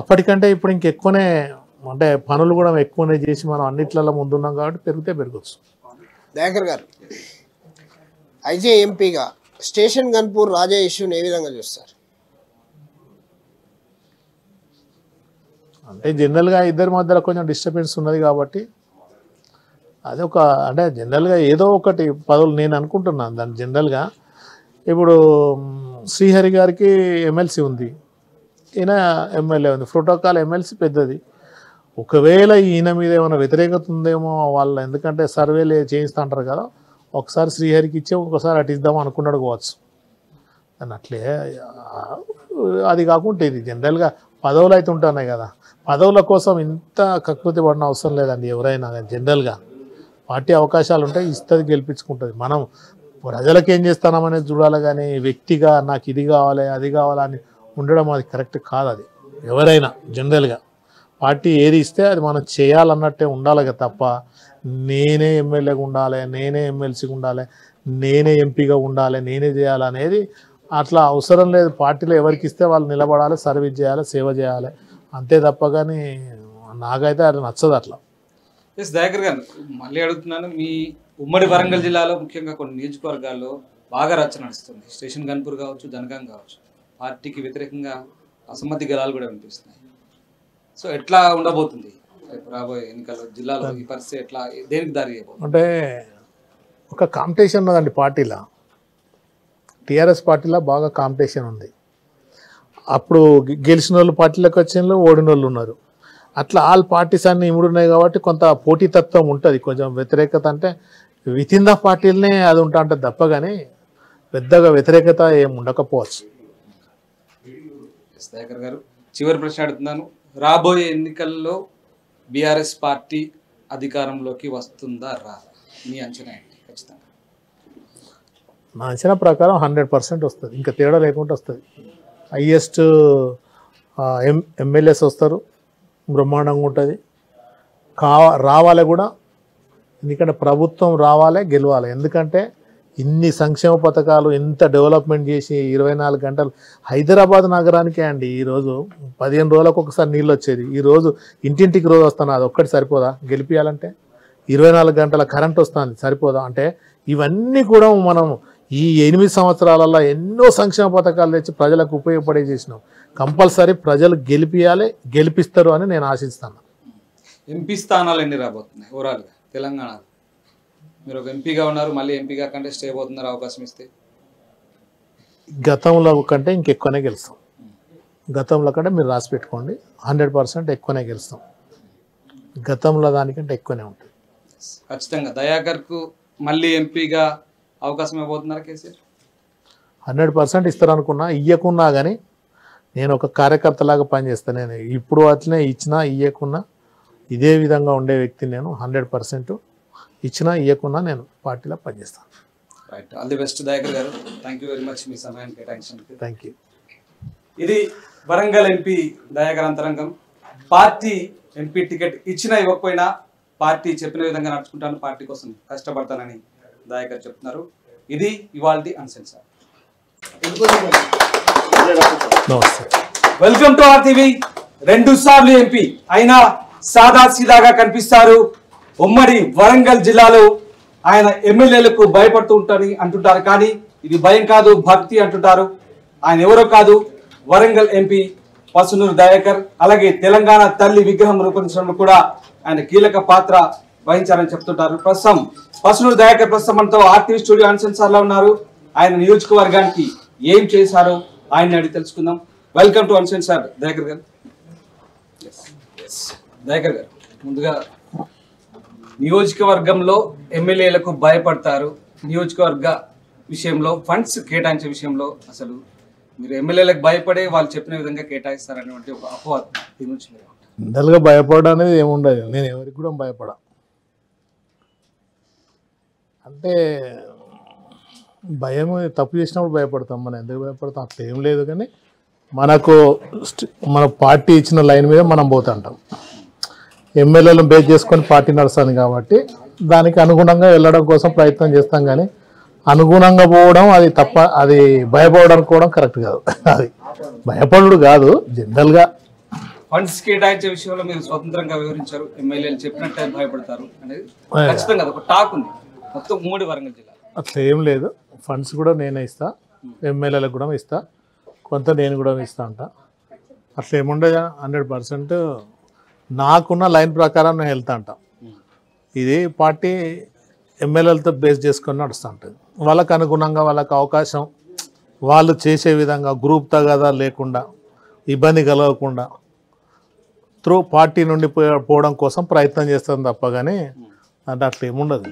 అప్పటికంటే ఇప్పుడు ఇంకెక్కువనే అంటే పనులు కూడా ఎక్కువనే చేసి మనం అన్నిట్లలో ముందున్నాం కాబట్టి పెరిగితే పెరగచ్చు దయాకర్ గారు ఐజే ఎంపీగా స్టేషన్ గన్పూర్ రాజా ఇష్యూని ఏ విధంగా చూస్తారు అంటే జనరల్గా ఇద్దరి మధ్యలో కొంచెం డిస్టర్బెన్స్ ఉన్నది కాబట్టి అది ఒక అంటే జనరల్గా ఏదో ఒకటి పదవులు నేను అనుకుంటున్నాను దాన్ని జనరల్గా ఇప్పుడు శ్రీహరి గారికి ఎమ్మెల్సీ ఉంది ఈయన ఎమ్మెల్యే ఉంది ప్రోటోకాల్ ఎమ్మెల్సీ పెద్దది ఒకవేళ ఈయన మీద ఏమైనా వ్యతిరేకత ఉందేమో వాళ్ళ ఎందుకంటే సర్వేలు చేయిస్తూ అంటారు కదా ఒకసారి శ్రీహరికి ఇచ్చే ఒకసారి అటు ఇద్దాం అనుకున్నాడు కావచ్చు అని అట్లే అది కాకుండా ఇది జనరల్గా పదవులు అయితే ఉంటున్నాయి కదా పదవుల కోసం ఇంత కకృతి పడిన అవసరం లేదండి ఎవరైనా జనరల్గా పార్టీ అవకాశాలు ఉంటాయి ఇస్తుంది గెలిపించుకుంటుంది మనం ప్రజలకు ఏం చేస్తానమనేది చూడాలి కానీ వ్యక్తిగా నాకు ఇది కావాలి అది కావాలి అని ఉండడం అది కరెక్ట్ కాదు అది ఎవరైనా జనరల్గా పార్టీ ఏది ఇస్తే అది మనం చేయాలన్నట్టే ఉండాలి తప్ప నేనే ఎమ్మెల్యేగా ఉండాలి నేనే ఎమ్మెల్సీగా ఉండాలి నేనే ఎంపీగా ఉండాలి నేనే చేయాలనేది అట్లా అవసరం లేదు పార్టీలో ఎవరికి ఇస్తే వాళ్ళు నిలబడాలి సర్వీస్ చేయాలి సేవ చేయాలి అంతే తప్ప కానీ నాకైతే అది నచ్చదు అట్లా ఎస్ దయాకర్ గారు మళ్ళీ అడుగుతున్నాను మీ ఉమ్మడి వరంగల్ జిల్లాలో ముఖ్యంగా కొన్ని నియోజకవర్గాల్లో బాగా రచ్చ నడుస్తుంది స్టేషన్ గన్పూర్ కావచ్చు జనగాం కావచ్చు పార్టీకి వ్యతిరేకంగా అసమ్మతి గలాలు కూడా వినిపిస్తున్నాయి సో ఎట్లా ఉండబోతుంది రాబోయే ఎన్నికల్లో జిల్లాలో ఈ పరిస్థితి ఎట్లా దేనికి దారి అంటే ఒక కాంపిటీషన్ ఉన్నదండి పార్టీలా టీఆర్ఎస్ పార్టీలో బాగా కాంపిటీషన్ ఉంది అప్పుడు గెలిచిన వాళ్ళు పార్టీలకు వచ్చిన ఓడిన వాళ్ళు ఉన్నారు అట్లా ఆల్ పార్టీస్ అన్ని ఉన్నాయి కాబట్టి కొంత పోటీతత్వం ఉంటుంది కొంచెం వ్యతిరేకత అంటే విత్ ఇన్ ద పార్టీలనే అది ఉంటా అంటే తప్ప కానీ పెద్దగా వ్యతిరేకత ఏమి ఉండకపోవచ్చు గారు చివరి ప్రశ్న అడుగుతున్నాను రాబోయే ఎన్నికల్లో బీఆర్ఎస్ పార్టీ అధికారంలోకి వస్తుందా రా మీ అంచనా ఏంటి ఖచ్చితంగా నా అంచనా ప్రకారం హండ్రెడ్ పర్సెంట్ వస్తుంది ఇంకా తేడా లేకుండా వస్తుంది హయ్యెస్ట్ ఎం ఎమ్మెల్యేస్ వస్తారు బ్రహ్మాండంగా ఉంటుంది కావ రావాలి కూడా ఎందుకంటే ప్రభుత్వం రావాలి గెలవాలి ఎందుకంటే ఇన్ని సంక్షేమ పథకాలు ఇంత డెవలప్మెంట్ చేసి ఇరవై నాలుగు గంటలు హైదరాబాద్ నగరానికే అండి ఈరోజు పదిహేను రోజులకు ఒకసారి నీళ్ళు వచ్చేది ఈరోజు ఇంటింటికి రోజు వస్తాను అది ఒక్కటి సరిపోదా గెలిపించాలంటే ఇరవై నాలుగు గంటల కరెంట్ వస్తుంది సరిపోదా అంటే ఇవన్నీ కూడా మనం ఈ ఎనిమిది సంవత్సరాలలో ఎన్నో సంక్షేమ పథకాలు తెచ్చి ప్రజలకు ఉపయోగపడే చేసినాం కంపల్సరీ ప్రజలు గెలిపియాలి గెలిపిస్తారు అని నేను ఆశిస్తాను ఎంపీ స్థానాలు ఎన్ని రాబోతున్నాయి ఓవరాల్గా తెలంగాణ మీరు ఒక ఎంపీగా ఉన్నారు మళ్ళీ ఎంపీగా కంటే స్టే అవుతున్నారు అవకాశం ఇస్తే గతంలో కంటే ఇంకెక్కువనే గెలుస్తాం గతంలో కంటే మీరు రాసి పెట్టుకోండి హండ్రెడ్ పర్సెంట్ ఎక్కువనే గెలుస్తాం గతంలో దానికంటే ఎక్కువనే ఉంటుంది ఖచ్చితంగా దయాకర్కు మళ్ళీ ఎంపీగా అవకాశం ఇవ్వబోతున్నారు కేసీఆర్ హండ్రెడ్ పర్సెంట్ ఇస్తారనుకున్నా ఇయ్యకున్నా కానీ నేను ఒక కార్యకర్తలాగా పనిచేస్తా నేను ఇప్పుడు అట్లనే ఇచ్చినా ఇయ్యకున్నా ఇదే విధంగా ఉండే వ్యక్తి నేను హండ్రెడ్ పర్సెంట్ ఇచ్చినా ఇయ్యకున్నా నేను పార్టీలో పనిచేస్తాను right all the best Dayakar garu thank you very much మీ సమయానికి కేటాయించినందుకు థ్యాంక్ యూ ఇది వరంగల్ ఎంపీ దయాకర్ అంతరంగం పార్టీ ఎంపీ టికెట్ ఇచ్చినా ఇవ్వకపోయినా పార్టీ చెప్పిన విధంగా నడుచుకుంటాను పార్టీ కోసం కష్టపడతానని దాయ గారు చెప్తున్నారు ఇది ఇవాళ సార్ వెల్కమ్ టు ఆర్టీవీ రెండు సార్లు ఎంపీ అయినా సాదా సీదాగా కనిపిస్తారు ఉమ్మడి వరంగల్ జిల్లాలో ఆయన ఎమ్మెల్యేలకు భయపడుతూ ఉంటారని అంటుంటారు కానీ ఇది భయం కాదు భక్తి అంటుంటారు ఆయన ఎవరో కాదు వరంగల్ ఎంపీ పసునూరు దయాకర్ అలాగే తెలంగాణ తల్లి విగ్రహం రూపొందించడంలో కూడా ఆయన కీలక పాత్ర వహించారని చెప్తుంటారు ప్రస్తుతం పసునూరు దయాకర్ ప్రస్తుతం మనతో ఆర్టీవీ స్టూడియో అన్సన్ సార్ ఉన్నారు ఆయన నియోజకవర్గానికి ఏం చేశారో ఆయన అడిగి తెలుసుకుందాం వెల్కమ్ టు అన్సన్ సార్ దయాకర్ గారు దయాకర్ గారు ముందుగా నియోజకవర్గంలో ఎమ్మెల్యేలకు భయపడతారు నియోజకవర్గ విషయంలో ఫండ్స్ కేటాయించే విషయంలో అసలు మీరు ఎమ్మెల్యేలకు భయపడే వాళ్ళు చెప్పిన విధంగా కేటాయిస్తారు అనేటువంటి ఒక అపోహ దీని నుంచి భయపడడం అనేది ఏముండదు నేను ఎవరికి కూడా భయపడా అంటే భయం తప్పు చేసినప్పుడు భయపడతాం మనం ఎందుకు భయపడతాం అట్లా ఏం లేదు కానీ మనకు మన పార్టీ ఇచ్చిన లైన్ మీద మనం పోతుంటాం ఎమ్మెల్యేలను బేస్ చేసుకొని పార్టీ నడుస్తాను కాబట్టి దానికి అనుగుణంగా వెళ్ళడం కోసం ప్రయత్నం చేస్తాం కానీ అనుగుణంగా పోవడం అది తప్ప అది భయపడడానికి కూడా కరెక్ట్ కాదు అది భయపడు కాదు జనరల్గా ఫండ్స్ కేటాయించే విషయంలో మీరు స్వతంత్రంగా వివరించారు ఎమ్మెల్యేలు చెప్పినట్టు భయపడతారు అనేది ఖచ్చితంగా ఒక టాక్ ఉంది అట్లా ఏం లేదు ఫండ్స్ కూడా నేనే ఇస్తా ఎమ్మెల్యేలకు కూడా ఇస్తా కొంత నేను కూడా ఇస్తా అంట అట్లా ఏముండదు హండ్రెడ్ పర్సెంట్ నాకున్న లైన్ ప్రకారం నేను వెళ్తా అంట ఇది పార్టీ ఎమ్మెల్యేలతో బేస్ చేసుకొని నడుస్తూ ఉంటుంది వాళ్ళకు అనుగుణంగా వాళ్ళకు అవకాశం వాళ్ళు చేసే విధంగా గ్రూప్ తగదా లేకుండా ఇబ్బంది కలగకుండా త్రూ పార్టీ నుండి పోవడం కోసం ప్రయత్నం చేస్తుంది తప్ప కానీ అంటే అట్లా ఏముండదు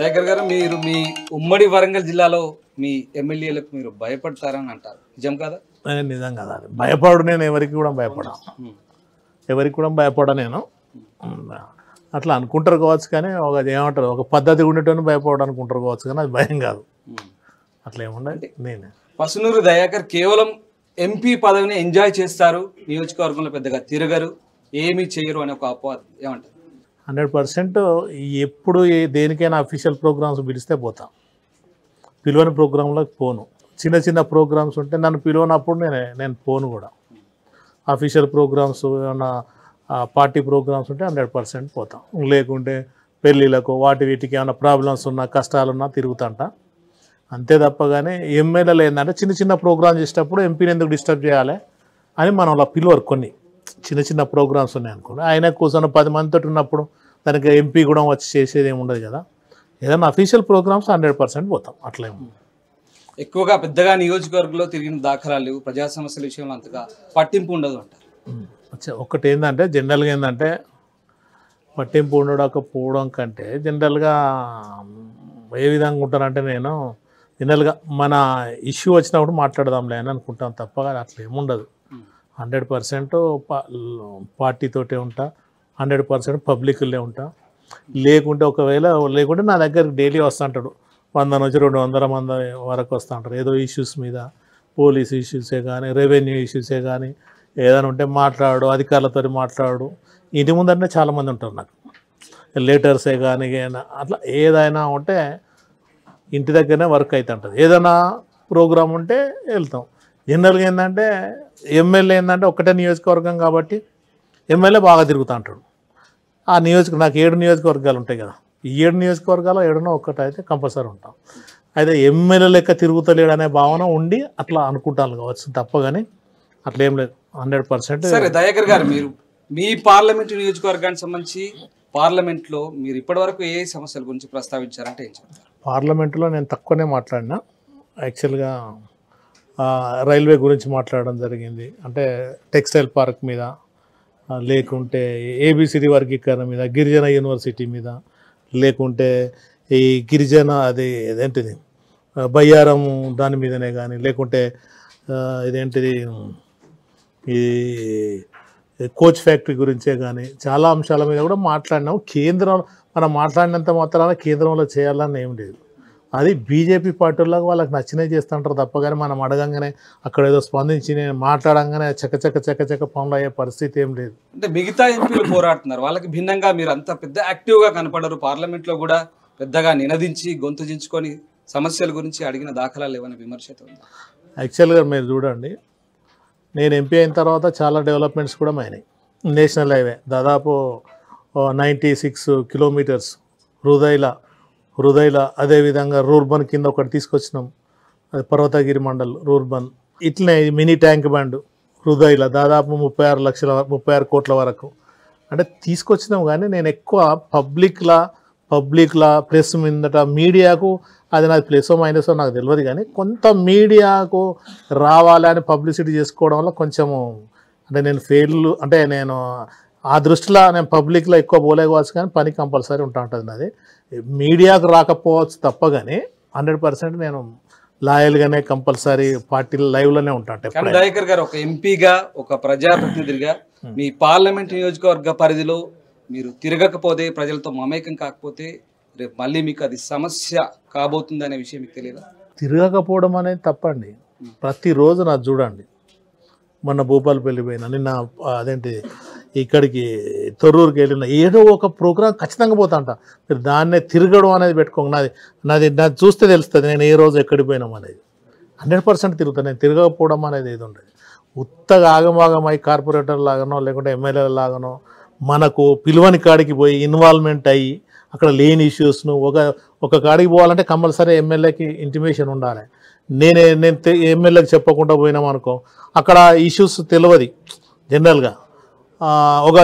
దయాకర్ గారు మీరు మీ ఉమ్మడి వరంగల్ జిల్లాలో మీ ఎమ్మెల్యేలకు మీరు భయపడతారని అంటారు నిజం కదా నిజం కదా భయపడు నేను ఎవరికి కూడా భయపడా ఎవరికి కూడా భయపడా నేను అట్లా అనుకుంటారు కావచ్చు కానీ ఒక ఏమంటారు ఒక పద్ధతి ఉండేటోని భయపడడం అనుకుంటారు కావచ్చు కానీ అది భయం కాదు అట్లా ఏముండీ నేను పసునూరు దయాకర్ కేవలం ఎంపీ పదవిని ఎంజాయ్ చేస్తారు నియోజకవర్గంలో పెద్దగా తిరగరు ఏమీ చేయరు అనే ఒక అపవాదం ఏమంటారు హండ్రెడ్ పర్సెంట్ ఎప్పుడు దేనికైనా అఫీషియల్ ప్రోగ్రామ్స్ పిలిస్తే పోతాం పిలువని ప్రోగ్రాంలకు పోను చిన్న చిన్న ప్రోగ్రామ్స్ ఉంటే నన్ను పిలువనప్పుడు నేను నేను పోను కూడా అఫీషియల్ ప్రోగ్రామ్స్ ఏమన్నా పార్టీ ప్రోగ్రామ్స్ ఉంటే హండ్రెడ్ పర్సెంట్ పోతాం లేకుంటే పెళ్ళిళ్ళకు వాటి వీటికి ఏమైనా ప్రాబ్లమ్స్ ఉన్నా కష్టాలున్నా తిరుగుతాంట అంతే తప్ప కానీ ఎమ్మెల్యేలు ఏంటంటే చిన్న చిన్న ప్రోగ్రామ్స్ చేసేటప్పుడు ఎంపీని ఎందుకు డిస్టర్బ్ చేయాలి అని మనం అలా పిలువరు కొన్ని చిన్న చిన్న ప్రోగ్రామ్స్ ఉన్నాయి అనుకోండి ఆయన కోసం పది మందితో ఉన్నప్పుడు దానికి ఎంపీ కూడా వచ్చి చేసేది ఏమి ఉండదు కదా ఏదైనా అఫీషియల్ ప్రోగ్రామ్స్ హండ్రెడ్ పర్సెంట్ పోతాం అట్లే ఎక్కువగా పెద్దగా నియోజకవర్గంలో తిరిగిన దాఖలాలు ప్రజా సమస్యల విషయంలో అంతగా పట్టింపు ఉండదు అంటారు ఒకటి ఏంటంటే జనరల్గా ఏంటంటే పట్టింపు ఉండకపోవడం కంటే జనరల్గా ఏ విధంగా ఉంటానంటే నేను జనరల్గా మన ఇష్యూ వచ్చినప్పుడు మాట్లాడదాంలే అని అనుకుంటాం తప్ప అట్లా ఏముండదు హండ్రెడ్ పర్సెంట్ పార్టీతోటే ఉంటా హండ్రెడ్ పర్సెంట్ పబ్లిక్లే ఉంటా లేకుంటే ఒకవేళ లేకుంటే నా దగ్గర డైలీ వస్తుంటాడు వంద నుంచి రెండు వందల మంది వరకు వస్తూ ఉంటారు ఏదో ఇష్యూస్ మీద పోలీస్ ఇష్యూసే కానీ రెవెన్యూ ఇష్యూసే కానీ ఏదైనా ఉంటే మాట్లాడు అధికారులతో మాట్లాడు ఇంటి ముందంటే చాలామంది ఉంటారు నాకు లెటర్సే కానీ అట్లా ఏదైనా ఉంటే ఇంటి దగ్గరనే వర్క్ అవుతుంటుంది ఏదైనా ప్రోగ్రామ్ ఉంటే వెళ్తాం జనరల్గా ఏంటంటే ఎమ్మెల్యే ఏంటంటే ఒక్కటే నియోజకవర్గం కాబట్టి ఎమ్మెల్యే బాగా తిరుగుతూ ఉంటాడు ఆ నియోజక నాకు ఏడు నియోజకవర్గాలు ఉంటాయి కదా ఈ ఏడు నియోజకవర్గాలు ఏడునో ఒక్కటి అయితే కంపల్సరీ ఉంటాం అయితే ఎమ్మెల్యే లెక్క తిరుగుతలేడు అనే భావన ఉండి అట్లా అనుకుంటాను కావచ్చు తప్ప కానీ అట్లా ఏం లేదు హండ్రెడ్ పర్సెంట్ సరే దయాకర్ గారు మీరు మీ పార్లమెంట్ నియోజకవర్గానికి సంబంధించి పార్లమెంట్లో మీరు ఇప్పటివరకు ఏ సమస్యల గురించి ప్రస్తావించారంటే ఏం చెప్తారు పార్లమెంట్లో నేను తక్కువనే మాట్లాడినా యాక్చువల్గా రైల్వే గురించి మాట్లాడడం జరిగింది అంటే టెక్స్టైల్ పార్క్ మీద లేకుంటే ఏబిసిడి వర్గీకరణ మీద గిరిజన యూనివర్సిటీ మీద లేకుంటే ఈ గిరిజన అది ఏదేంటిది బయ్యారం దాని మీదనే కానీ లేకుంటే ఇదేంటిది ఈ కోచ్ ఫ్యాక్టరీ గురించే కానీ చాలా అంశాల మీద కూడా మాట్లాడినాము కేంద్రం మనం మాట్లాడినంత మాత్రాన కేంద్రంలో చేయాలని ఏం లేదు అది బీజేపీ పార్టీలో వాళ్ళకి నచ్చినవి చేస్తుంటారు తప్ప కానీ మనం అడగంగానే అక్కడ ఏదో స్పందించి నేను మాట్లాడంగానే చకచక చకచక పనులు అయ్యే పరిస్థితి ఏం లేదు అంటే మిగతా ఎంపీలు పోరాడుతున్నారు వాళ్ళకి భిన్నంగా మీరు అంత పెద్ద యాక్టివ్గా కనపడరు పార్లమెంట్లో కూడా పెద్దగా నినదించి గొంతుజించుకొని సమస్యల గురించి అడిగిన దాఖలాలు ఏమైనా విమర్శ యాక్చువల్గా మీరు చూడండి నేను ఎంపీ అయిన తర్వాత చాలా డెవలప్మెంట్స్ కూడా అయినాయి నేషనల్ హైవే దాదాపు నైంటీ సిక్స్ కిలోమీటర్స్ హృదయల హృదయల అదేవిధంగా రూర్బన్ కింద ఒకటి తీసుకొచ్చినాం అది పర్వతగిరి మండల్ రూర్బన్ ఇట్లనే మినీ ట్యాంక్ బండ్ హృదయల దాదాపు ముప్పై ఆరు లక్షల ముప్పై ఆరు కోట్ల వరకు అంటే తీసుకొచ్చినాం కానీ నేను ఎక్కువ పబ్లిక్లా పబ్లిక్లా ప్రెస్ మీదట మీడియాకు అది ప్లేస్ ప్లస్ మైనస్ నాకు తెలియదు కానీ కొంత మీడియాకు రావాలని పబ్లిసిటీ చేసుకోవడం వల్ల కొంచెము అంటే నేను ఫెయిల్ అంటే నేను ఆ దృష్టిలో నేను పబ్లిక్లో ఎక్కువ పోలేకపోవచ్చు కానీ పని కంపల్సరీ ఉంటా ఉంటుంది నాది మీడియాకు రాకపోవచ్చు తప్పగానే హండ్రెడ్ పర్సెంట్ నేను లాయల్గానే కంపల్సరీ పార్టీ లైవ్లోనే ఉంటాను డైకర్ గారు ఒక ఎంపీగా ఒక ప్రజాప్రతినిధిగా hmm. మీ పార్లమెంట్ నియోజకవర్గ పరిధిలో మీరు తిరగకపోతే ప్రజలతో మమేకం కాకపోతే రేపు మళ్ళీ మీకు అది సమస్య కాబోతుంది అనే విషయం మీకు తెలియదా తిరగకపోవడం అనేది తప్పండి hmm. ప్రతిరోజు నాకు చూడండి మొన్న భూపాలపల్లి పోయినా నిన్న అదేంటి ఇక్కడికి తొర్రూరుకి వెళ్ళిన ఏదో ఒక ప్రోగ్రాం ఖచ్చితంగా పోతా అంట మీరు దాన్నే తిరగడం అనేది పెట్టుకోండి నాది నాది నాది చూస్తే తెలుస్తుంది నేను ఏ రోజు ఎక్కడికి పోయినాం అనేది హండ్రెడ్ పర్సెంట్ తిరుగుతాను నేను తిరగకపోవడం అనేది ఏది ఉండదు ఉత్తగా ఆగమాగమై కార్పొరేటర్ లాగానో లేకుంటే ఎమ్మెల్యేల లాగానో మనకు పిలువని కాడికి పోయి ఇన్వాల్వ్మెంట్ అయ్యి అక్కడ లేని ఇష్యూస్ను ఒక ఒక కాడికి పోవాలంటే కంపల్సరీ ఎమ్మెల్యేకి ఇంటిమేషన్ ఉండాలి నేనే నేను ఎమ్మెల్యేకి చెప్పకుండా పోయినామనుకో అక్కడ ఇష్యూస్ తెలియదు జనరల్గా 啊，我个。